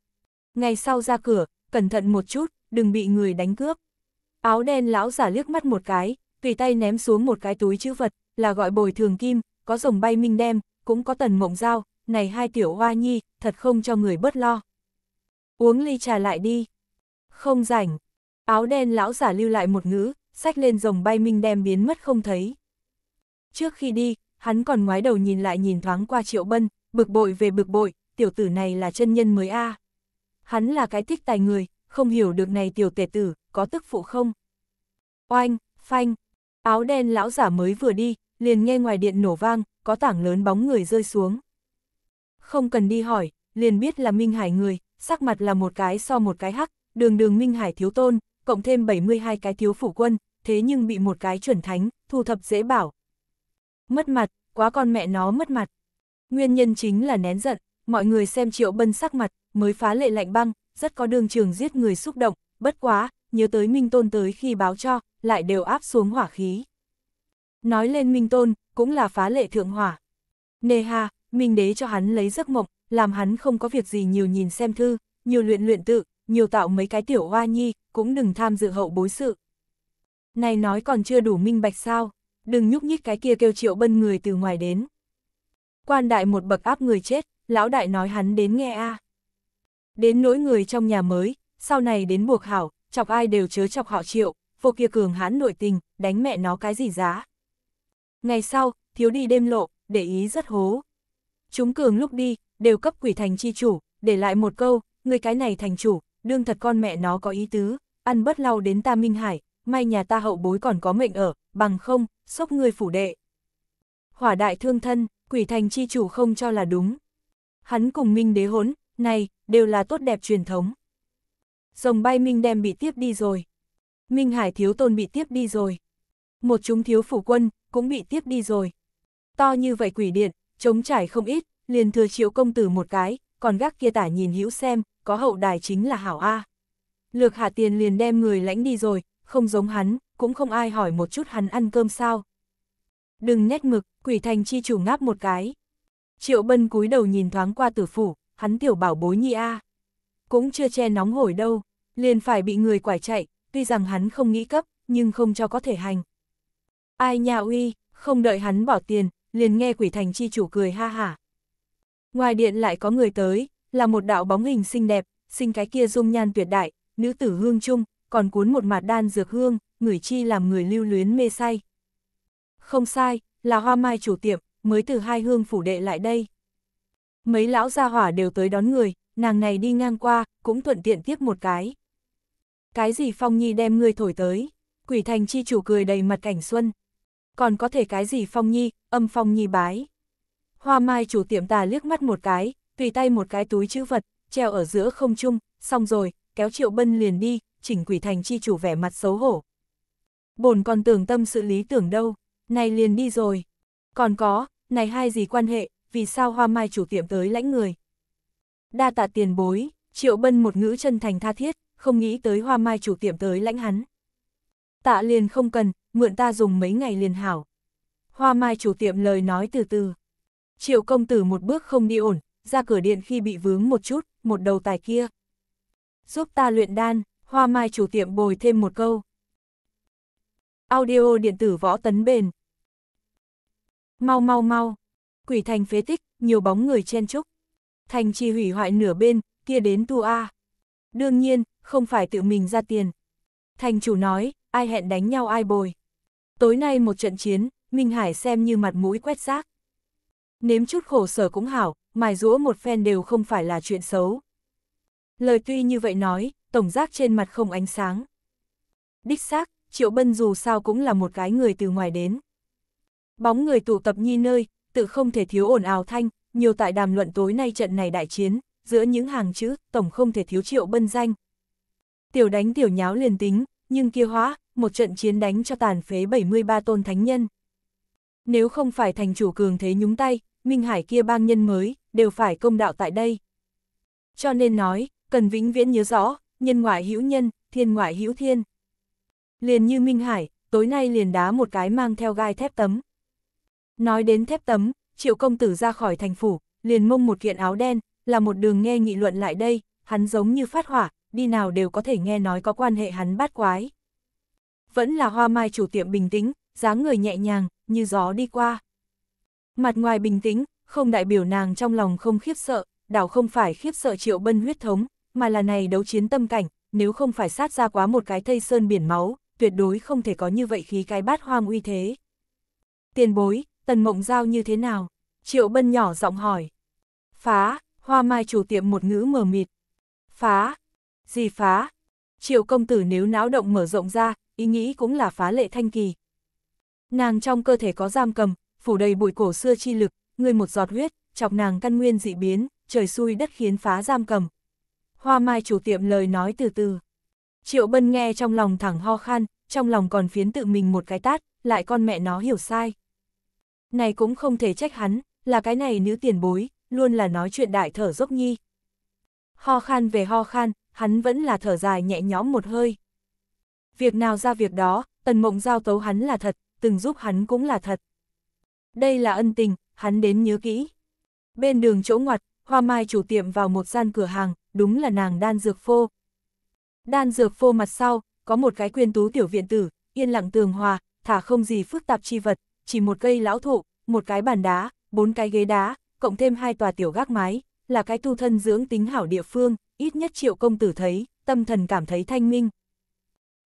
ngày sau ra cửa, cẩn thận một chút, đừng bị người đánh cướp. Áo đen lão giả liếc mắt một cái, tùy tay ném xuống một cái túi chữ vật, là gọi bồi thường kim, có rồng bay minh đem, cũng có tần mộng dao, này hai tiểu hoa nhi, thật không cho người bớt lo. Uống ly trà lại đi. Không rảnh. Áo đen lão giả lưu lại một ngữ, sách lên rồng bay minh đem biến mất không thấy. Trước khi đi, hắn còn ngoái đầu nhìn lại nhìn thoáng qua triệu bân, bực bội về bực bội, tiểu tử này là chân nhân mới a à hắn là cái thích tài người, không hiểu được này tiểu tể tử, có tức phụ không? Oanh, phanh, áo đen lão giả mới vừa đi, liền nghe ngoài điện nổ vang, có tảng lớn bóng người rơi xuống. Không cần đi hỏi, liền biết là Minh Hải người, sắc mặt là một cái so một cái hắc, đường đường Minh Hải thiếu tôn, cộng thêm 72 cái thiếu phủ quân, thế nhưng bị một cái chuẩn thánh, thu thập dễ bảo. Mất mặt, quá con mẹ nó mất mặt. Nguyên nhân chính là nén giận, mọi người xem triệu bân sắc mặt, mới phá lệ lạnh băng, rất có đường trường giết người xúc động, bất quá, nhớ tới Minh Tôn tới khi báo cho, lại đều áp xuống hỏa khí. Nói lên Minh Tôn, cũng là phá lệ thượng hỏa. Nề hà, Minh Đế cho hắn lấy giấc mộng, làm hắn không có việc gì nhiều nhìn xem thư, nhiều luyện luyện tự, nhiều tạo mấy cái tiểu hoa nhi, cũng đừng tham dự hậu bối sự. Này nói còn chưa đủ minh bạch sao, đừng nhúc nhích cái kia kêu triệu bân người từ ngoài đến. Quan đại một bậc áp người chết, lão đại nói hắn đến nghe a à đến nỗi người trong nhà mới, sau này đến buộc hảo, chọc ai đều chớ chọc họ triệu, vô kia cường hãn nội tình, đánh mẹ nó cái gì giá. Ngày sau, thiếu đi đêm lộ, để ý rất hố. Chúng cường lúc đi, đều cấp quỷ thành chi chủ, để lại một câu, người cái này thành chủ, đương thật con mẹ nó có ý tứ, ăn bất lau đến ta Minh Hải, may nhà ta hậu bối còn có mệnh ở, bằng không, sốc người phủ đệ. Hỏa đại thương thân, quỷ thành chi chủ không cho là đúng. Hắn cùng Minh đế hốn, này, đều là tốt đẹp truyền thống. Rồng bay Minh đem bị tiếp đi rồi. Minh Hải thiếu tôn bị tiếp đi rồi. Một chúng thiếu phủ quân, cũng bị tiếp đi rồi. To như vậy quỷ điện, chống trải không ít, liền thừa triệu công tử một cái, còn gác kia tả nhìn hữu xem, có hậu đài chính là hảo A. Lược hạ tiền liền đem người lãnh đi rồi, không giống hắn, cũng không ai hỏi một chút hắn ăn cơm sao. Đừng nét mực, quỷ thành chi chủ ngáp một cái. Triệu bân cúi đầu nhìn thoáng qua tử phủ, hắn tiểu bảo bối nhi a. Cũng chưa che nóng hổi đâu, liền phải bị người quải chạy, tuy rằng hắn không nghĩ cấp, nhưng không cho có thể hành. Ai nhà uy, không đợi hắn bỏ tiền, liền nghe quỷ thành chi chủ cười ha hả. Ngoài điện lại có người tới, là một đạo bóng hình xinh đẹp, xinh cái kia dung nhan tuyệt đại, nữ tử hương trung, còn cuốn một mạt đan dược hương, người chi làm người lưu luyến mê say. Không sai, là hoa mai chủ tiệm, mới từ hai hương phủ đệ lại đây. Mấy lão gia hỏa đều tới đón người, nàng này đi ngang qua, cũng thuận tiện tiếp một cái. Cái gì Phong Nhi đem ngươi thổi tới? Quỷ thành chi chủ cười đầy mặt cảnh xuân. Còn có thể cái gì Phong Nhi, âm Phong Nhi bái. Hoa mai chủ tiệm tà liếc mắt một cái, tùy tay một cái túi chữ vật, treo ở giữa không trung, xong rồi, kéo triệu bân liền đi, chỉnh quỷ thành chi chủ vẻ mặt xấu hổ. Bồn còn tưởng tâm sự lý tưởng đâu, này liền đi rồi. Còn có, này hai gì quan hệ, vì sao hoa mai chủ tiệm tới lãnh người. Đa tạ tiền bối, triệu bân một ngữ chân thành tha thiết, không nghĩ tới hoa mai chủ tiệm tới lãnh hắn. Tạ liền không cần, mượn ta dùng mấy ngày liền hảo. Hoa mai chủ tiệm lời nói từ từ. Triệu công tử một bước không đi ổn, ra cửa điện khi bị vướng một chút, một đầu tài kia. Giúp ta luyện đan, hoa mai chủ tiệm bồi thêm một câu. Audio điện tử võ tấn bền. Mau mau mau, quỷ thành phế tích, nhiều bóng người chen chúc. Thành trì hủy hoại nửa bên, kia đến tu A. Đương nhiên, không phải tự mình ra tiền. Thành chủ nói, ai hẹn đánh nhau ai bồi. Tối nay một trận chiến, Minh Hải xem như mặt mũi quét rác. Nếm chút khổ sở cũng hảo, mài rũa một phen đều không phải là chuyện xấu. Lời tuy như vậy nói, tổng giác trên mặt không ánh sáng. Đích xác, Triệu Bân dù sao cũng là một cái người từ ngoài đến. Bóng người tụ tập nhi nơi, tự không thể thiếu ồn ào thanh, nhiều tại đàm luận tối nay trận này đại chiến, giữa những hàng chữ, tổng không thể thiếu triệu bân danh. Tiểu đánh tiểu nháo liền tính, nhưng kia hóa, một trận chiến đánh cho tàn phế 73 tôn thánh nhân. Nếu không phải thành chủ cường thế nhúng tay, Minh Hải kia bang nhân mới, đều phải công đạo tại đây. Cho nên nói, cần vĩnh viễn nhớ rõ, nhân ngoại hữu nhân, thiên ngoại hữu thiên. Liền như Minh Hải, tối nay liền đá một cái mang theo gai thép tấm. Nói đến thép tấm, triệu công tử ra khỏi thành phủ, liền mông một kiện áo đen, là một đường nghe nghị luận lại đây, hắn giống như phát hỏa, đi nào đều có thể nghe nói có quan hệ hắn bát quái. Vẫn là hoa mai chủ tiệm bình tĩnh, dáng người nhẹ nhàng, như gió đi qua. Mặt ngoài bình tĩnh, không đại biểu nàng trong lòng không khiếp sợ, đảo không phải khiếp sợ triệu bân huyết thống, mà là này đấu chiến tâm cảnh, nếu không phải sát ra quá một cái thây sơn biển máu, tuyệt đối không thể có như vậy khí cái bát hoang uy thế. Tiền bối, Tần Mộng Giao như thế nào? Triệu Bân nhỏ giọng hỏi. Phá, hoa mai chủ tiệm một ngữ mờ mịt. Phá, gì phá? Triệu công tử nếu náo động mở rộng ra, ý nghĩ cũng là phá lệ thanh kỳ. Nàng trong cơ thể có giam cầm, phủ đầy bụi cổ xưa chi lực, người một giọt huyết, chọc nàng căn nguyên dị biến, trời xui đất khiến phá giam cầm. Hoa mai chủ tiệm lời nói từ từ. Triệu bân nghe trong lòng thẳng ho khan, trong lòng còn phiến tự mình một cái tát, lại con mẹ nó hiểu sai. Này cũng không thể trách hắn, là cái này nữ tiền bối, luôn là nói chuyện đại thở dốc nhi. Ho khan về ho khan, hắn vẫn là thở dài nhẹ nhõm một hơi. Việc nào ra việc đó, tần mộng giao tấu hắn là thật, từng giúp hắn cũng là thật. Đây là ân tình, hắn đến nhớ kỹ. Bên đường chỗ ngoặt, hoa mai chủ tiệm vào một gian cửa hàng, đúng là nàng đan dược phô. Đan dược phô mặt sau, có một cái quyên tú tiểu viện tử, yên lặng tường hòa, thả không gì phức tạp chi vật, chỉ một cây lão thụ, một cái bàn đá, bốn cái ghế đá, cộng thêm hai tòa tiểu gác mái, là cái tu thân dưỡng tính hảo địa phương, ít nhất triệu công tử thấy, tâm thần cảm thấy thanh minh.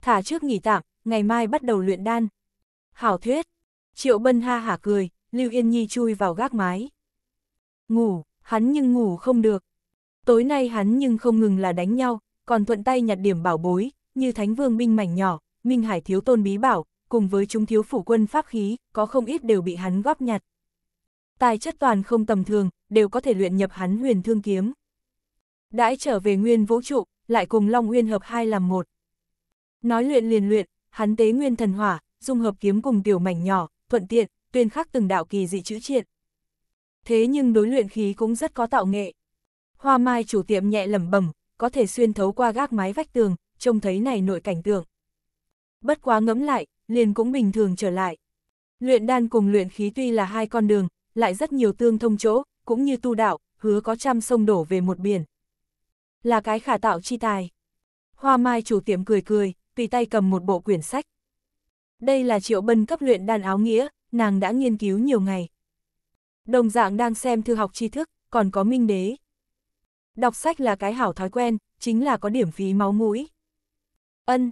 Thả trước nghỉ tạm, ngày mai bắt đầu luyện đan. Hảo thuyết, triệu bân ha hả cười, Lưu Yên Nhi chui vào gác mái. Ngủ, hắn nhưng ngủ không được. Tối nay hắn nhưng không ngừng là đánh nhau, còn thuận tay nhặt điểm bảo bối, như thánh vương binh mảnh nhỏ, minh hải thiếu tôn bí bảo, cùng với chúng thiếu phủ quân pháp khí, có không ít đều bị hắn góp nhặt. Tài chất toàn không tầm thường, đều có thể luyện nhập hắn huyền thương kiếm. Đãi trở về nguyên vũ trụ, lại cùng Long Nguyên hợp hai làm một. Nói luyện liền luyện, hắn tế nguyên thần hỏa, dung hợp kiếm cùng tiểu mảnh nhỏ, thuận tiện, tuyên khắc từng đạo kỳ dị chữ triện. Thế nhưng đối luyện khí cũng rất có tạo nghệ. Hoa Mai chủ tiệm nhẹ lẩm bẩm, có thể xuyên thấu qua gác mái vách tường, trông thấy này nội cảnh tượng. Bất quá ngẫm lại, liền cũng bình thường trở lại. Luyện đan cùng luyện khí tuy là hai con đường, lại rất nhiều tương thông chỗ, cũng như tu đạo, hứa có trăm sông đổ về một biển. Là cái khả tạo chi tài. Hoa Mai chủ tiệm cười cười, tùy tay cầm một bộ quyển sách. Đây là triệu bân cấp luyện đan áo nghĩa, nàng đã nghiên cứu nhiều ngày. Đồng dạng đang xem thư học tri thức, còn có minh đế. Đọc sách là cái hảo thói quen, chính là có điểm phí máu mũi. Ân,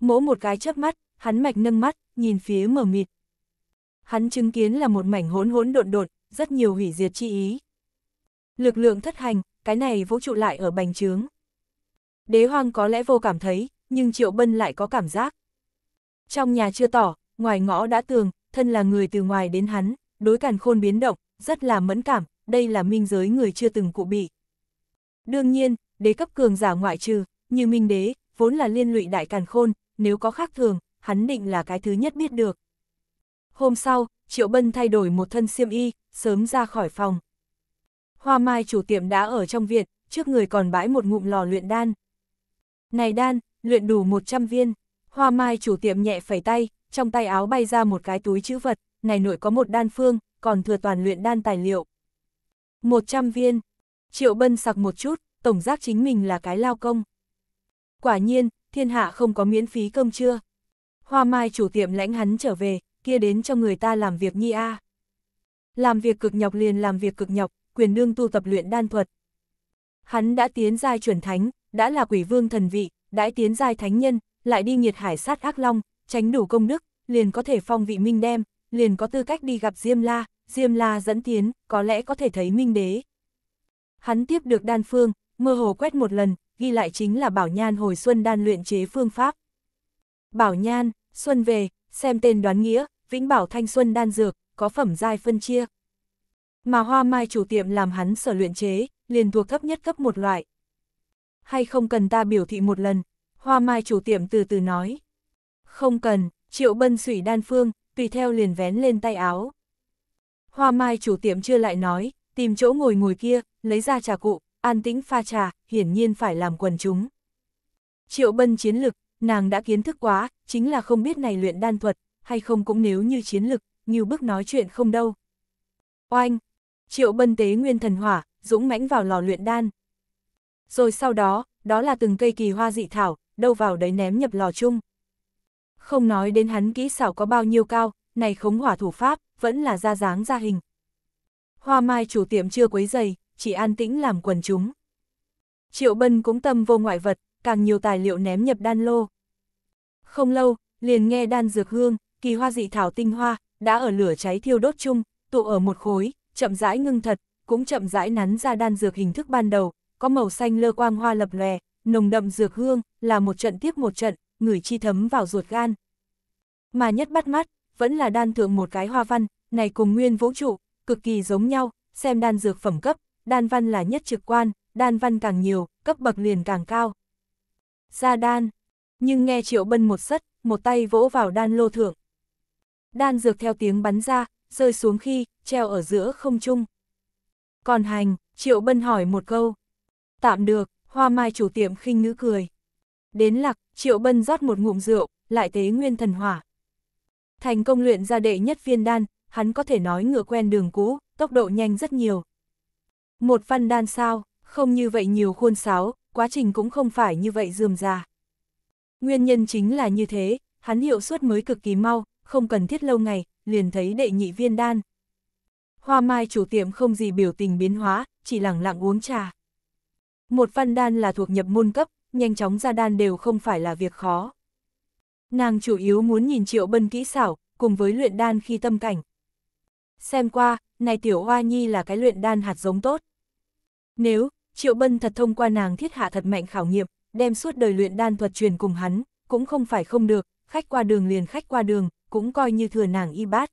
mỗ một cái chớp mắt, hắn mạch nâng mắt, nhìn phía mờ mịt. Hắn chứng kiến là một mảnh hỗn hỗn độn độn, rất nhiều hủy diệt chi ý. Lực lượng thất hành, cái này vũ trụ lại ở bành trướng. Đế hoàng có lẽ vô cảm thấy, nhưng Triệu Bân lại có cảm giác. Trong nhà chưa tỏ, ngoài ngõ đã tường, thân là người từ ngoài đến hắn, đối càn khôn biến động, rất là mẫn cảm, đây là minh giới người chưa từng cụ bị. Đương nhiên, đế cấp cường giả ngoại trừ, như minh đế, vốn là liên lụy đại càn khôn, nếu có khác thường, hắn định là cái thứ nhất biết được. Hôm sau, Triệu Bân thay đổi một thân xiêm y, sớm ra khỏi phòng. Hoa Mai chủ tiệm đã ở trong viện, trước người còn bãi một ngụm lò luyện đan. Này đan, luyện đủ 100 viên. Hoa Mai chủ tiệm nhẹ phẩy tay, trong tay áo bay ra một cái túi chữ vật, này nội có một đan phương, còn thừa toàn luyện đan tài liệu. 100 viên. Triệu Bân sặc một chút, tổng giác chính mình là cái lao công. Quả nhiên, thiên hạ không có miễn phí công chưa. Hoa mai chủ tiệm lãnh hắn trở về, kia đến cho người ta làm việc nhi a. Làm việc cực nhọc liền làm việc cực nhọc, quyền đương tu tập luyện đan thuật. Hắn đã tiến giai chuẩn thánh, đã là quỷ vương thần vị, đã tiến giai thánh nhân, lại đi nhiệt hải sát ác long, tránh đủ công đức, liền có thể phong vị minh đem, liền có tư cách đi gặp Diêm La, Diêm La dẫn tiến, có lẽ có thể thấy minh đế. Hắn tiếp được đan phương, mơ hồ quét một lần, ghi lại chính là bảo nhan hồi xuân đan luyện chế phương pháp. Bảo nhan, Xuân về, xem tên đoán nghĩa, Vĩnh Bảo Thanh Xuân đan dược, có phẩm giai phân chia. Mà hoa mai chủ tiệm làm hắn sở luyện chế, liền thuộc thấp nhất cấp một loại. Hay không cần ta biểu thị một lần, hoa mai chủ tiệm từ từ nói. Không cần, triệu bân sủy đan phương, tùy theo liền vén lên tay áo. Hoa mai chủ tiệm chưa lại nói, tìm chỗ ngồi ngồi kia, lấy ra trà cụ, an tĩnh pha trà, hiển nhiên phải làm quần chúng. Triệu bân chiến lực, nàng đã kiến thức quá, chính là không biết này luyện đan thuật, hay không cũng nếu như chiến lực, như bức nói chuyện không đâu. Oanh! Triệu bân tế nguyên thần hỏa, dũng mãnh vào lò luyện đan. Rồi sau đó, đó là từng cây kỳ hoa dị thảo, đâu vào đấy ném nhập lò chung. Không nói đến hắn kỹ xảo có bao nhiêu cao, này khống hỏa thủ pháp, vẫn là ra dáng ra hình. Hoa mai chủ tiệm chưa quấy dày, chỉ an tĩnh làm quần chúng. Triệu Bân cũng tâm vô ngoại vật, càng nhiều tài liệu ném nhập đan lô. Không lâu, liền nghe đan dược hương, kỳ hoa dị thảo tinh hoa, đã ở lửa cháy thiêu đốt chung, tụ ở một khối, chậm rãi ngưng thật, cũng chậm rãi nắn ra đan dược hình thức ban đầu, có màu xanh lơ quang hoa lập lòe, nồng đậm dược hương, là một trận tiếp một trận, người chi thấm vào ruột gan. Mà nhất bắt mắt, vẫn là đan thượng một cái hoa văn, này cùng nguyên vũ trụ, cực kỳ giống nhau, xem đan dược phẩm cấp, đan văn là nhất trực quan, đan văn càng nhiều, cấp bậc liền càng cao ra đan. Nhưng nghe Triệu Bân một sất, một tay vỗ vào đan lô thượng. Đan dược theo tiếng bắn ra, rơi xuống khi, treo ở giữa không trung. Còn hành, Triệu Bân hỏi một câu. Tạm được, hoa mai chủ tiệm khinh ngữ cười. Đến lạc, Triệu Bân rót một ngụm rượu, lại tế nguyên thần hỏa. Thành công luyện ra đệ nhất viên đan, hắn có thể nói ngựa quen đường cũ, tốc độ nhanh rất nhiều. Một văn đan sao, không như vậy nhiều khuôn sáo, quá trình cũng không phải như vậy dườm già. Nguyên nhân chính là như thế, hắn hiệu suất mới cực kỳ mau, không cần thiết lâu ngày, liền thấy đệ nhị viên đan. Hoa mai chủ tiệm không gì biểu tình biến hóa, chỉ lẳng lặng uống trà. Một văn đan là thuộc nhập môn cấp, nhanh chóng ra đan đều không phải là việc khó. Nàng chủ yếu muốn nhìn triệu bân kỹ xảo, cùng với luyện đan khi tâm cảnh. Xem qua, này tiểu hoa nhi là cái luyện đan hạt giống tốt. Nếu, Triệu Bân thật thông qua nàng thiết hạ thật mạnh khảo nghiệm, đem suốt đời luyện đan thuật truyền cùng hắn, cũng không phải không được, khách qua đường liền khách qua đường, cũng coi như thừa nàng y bát.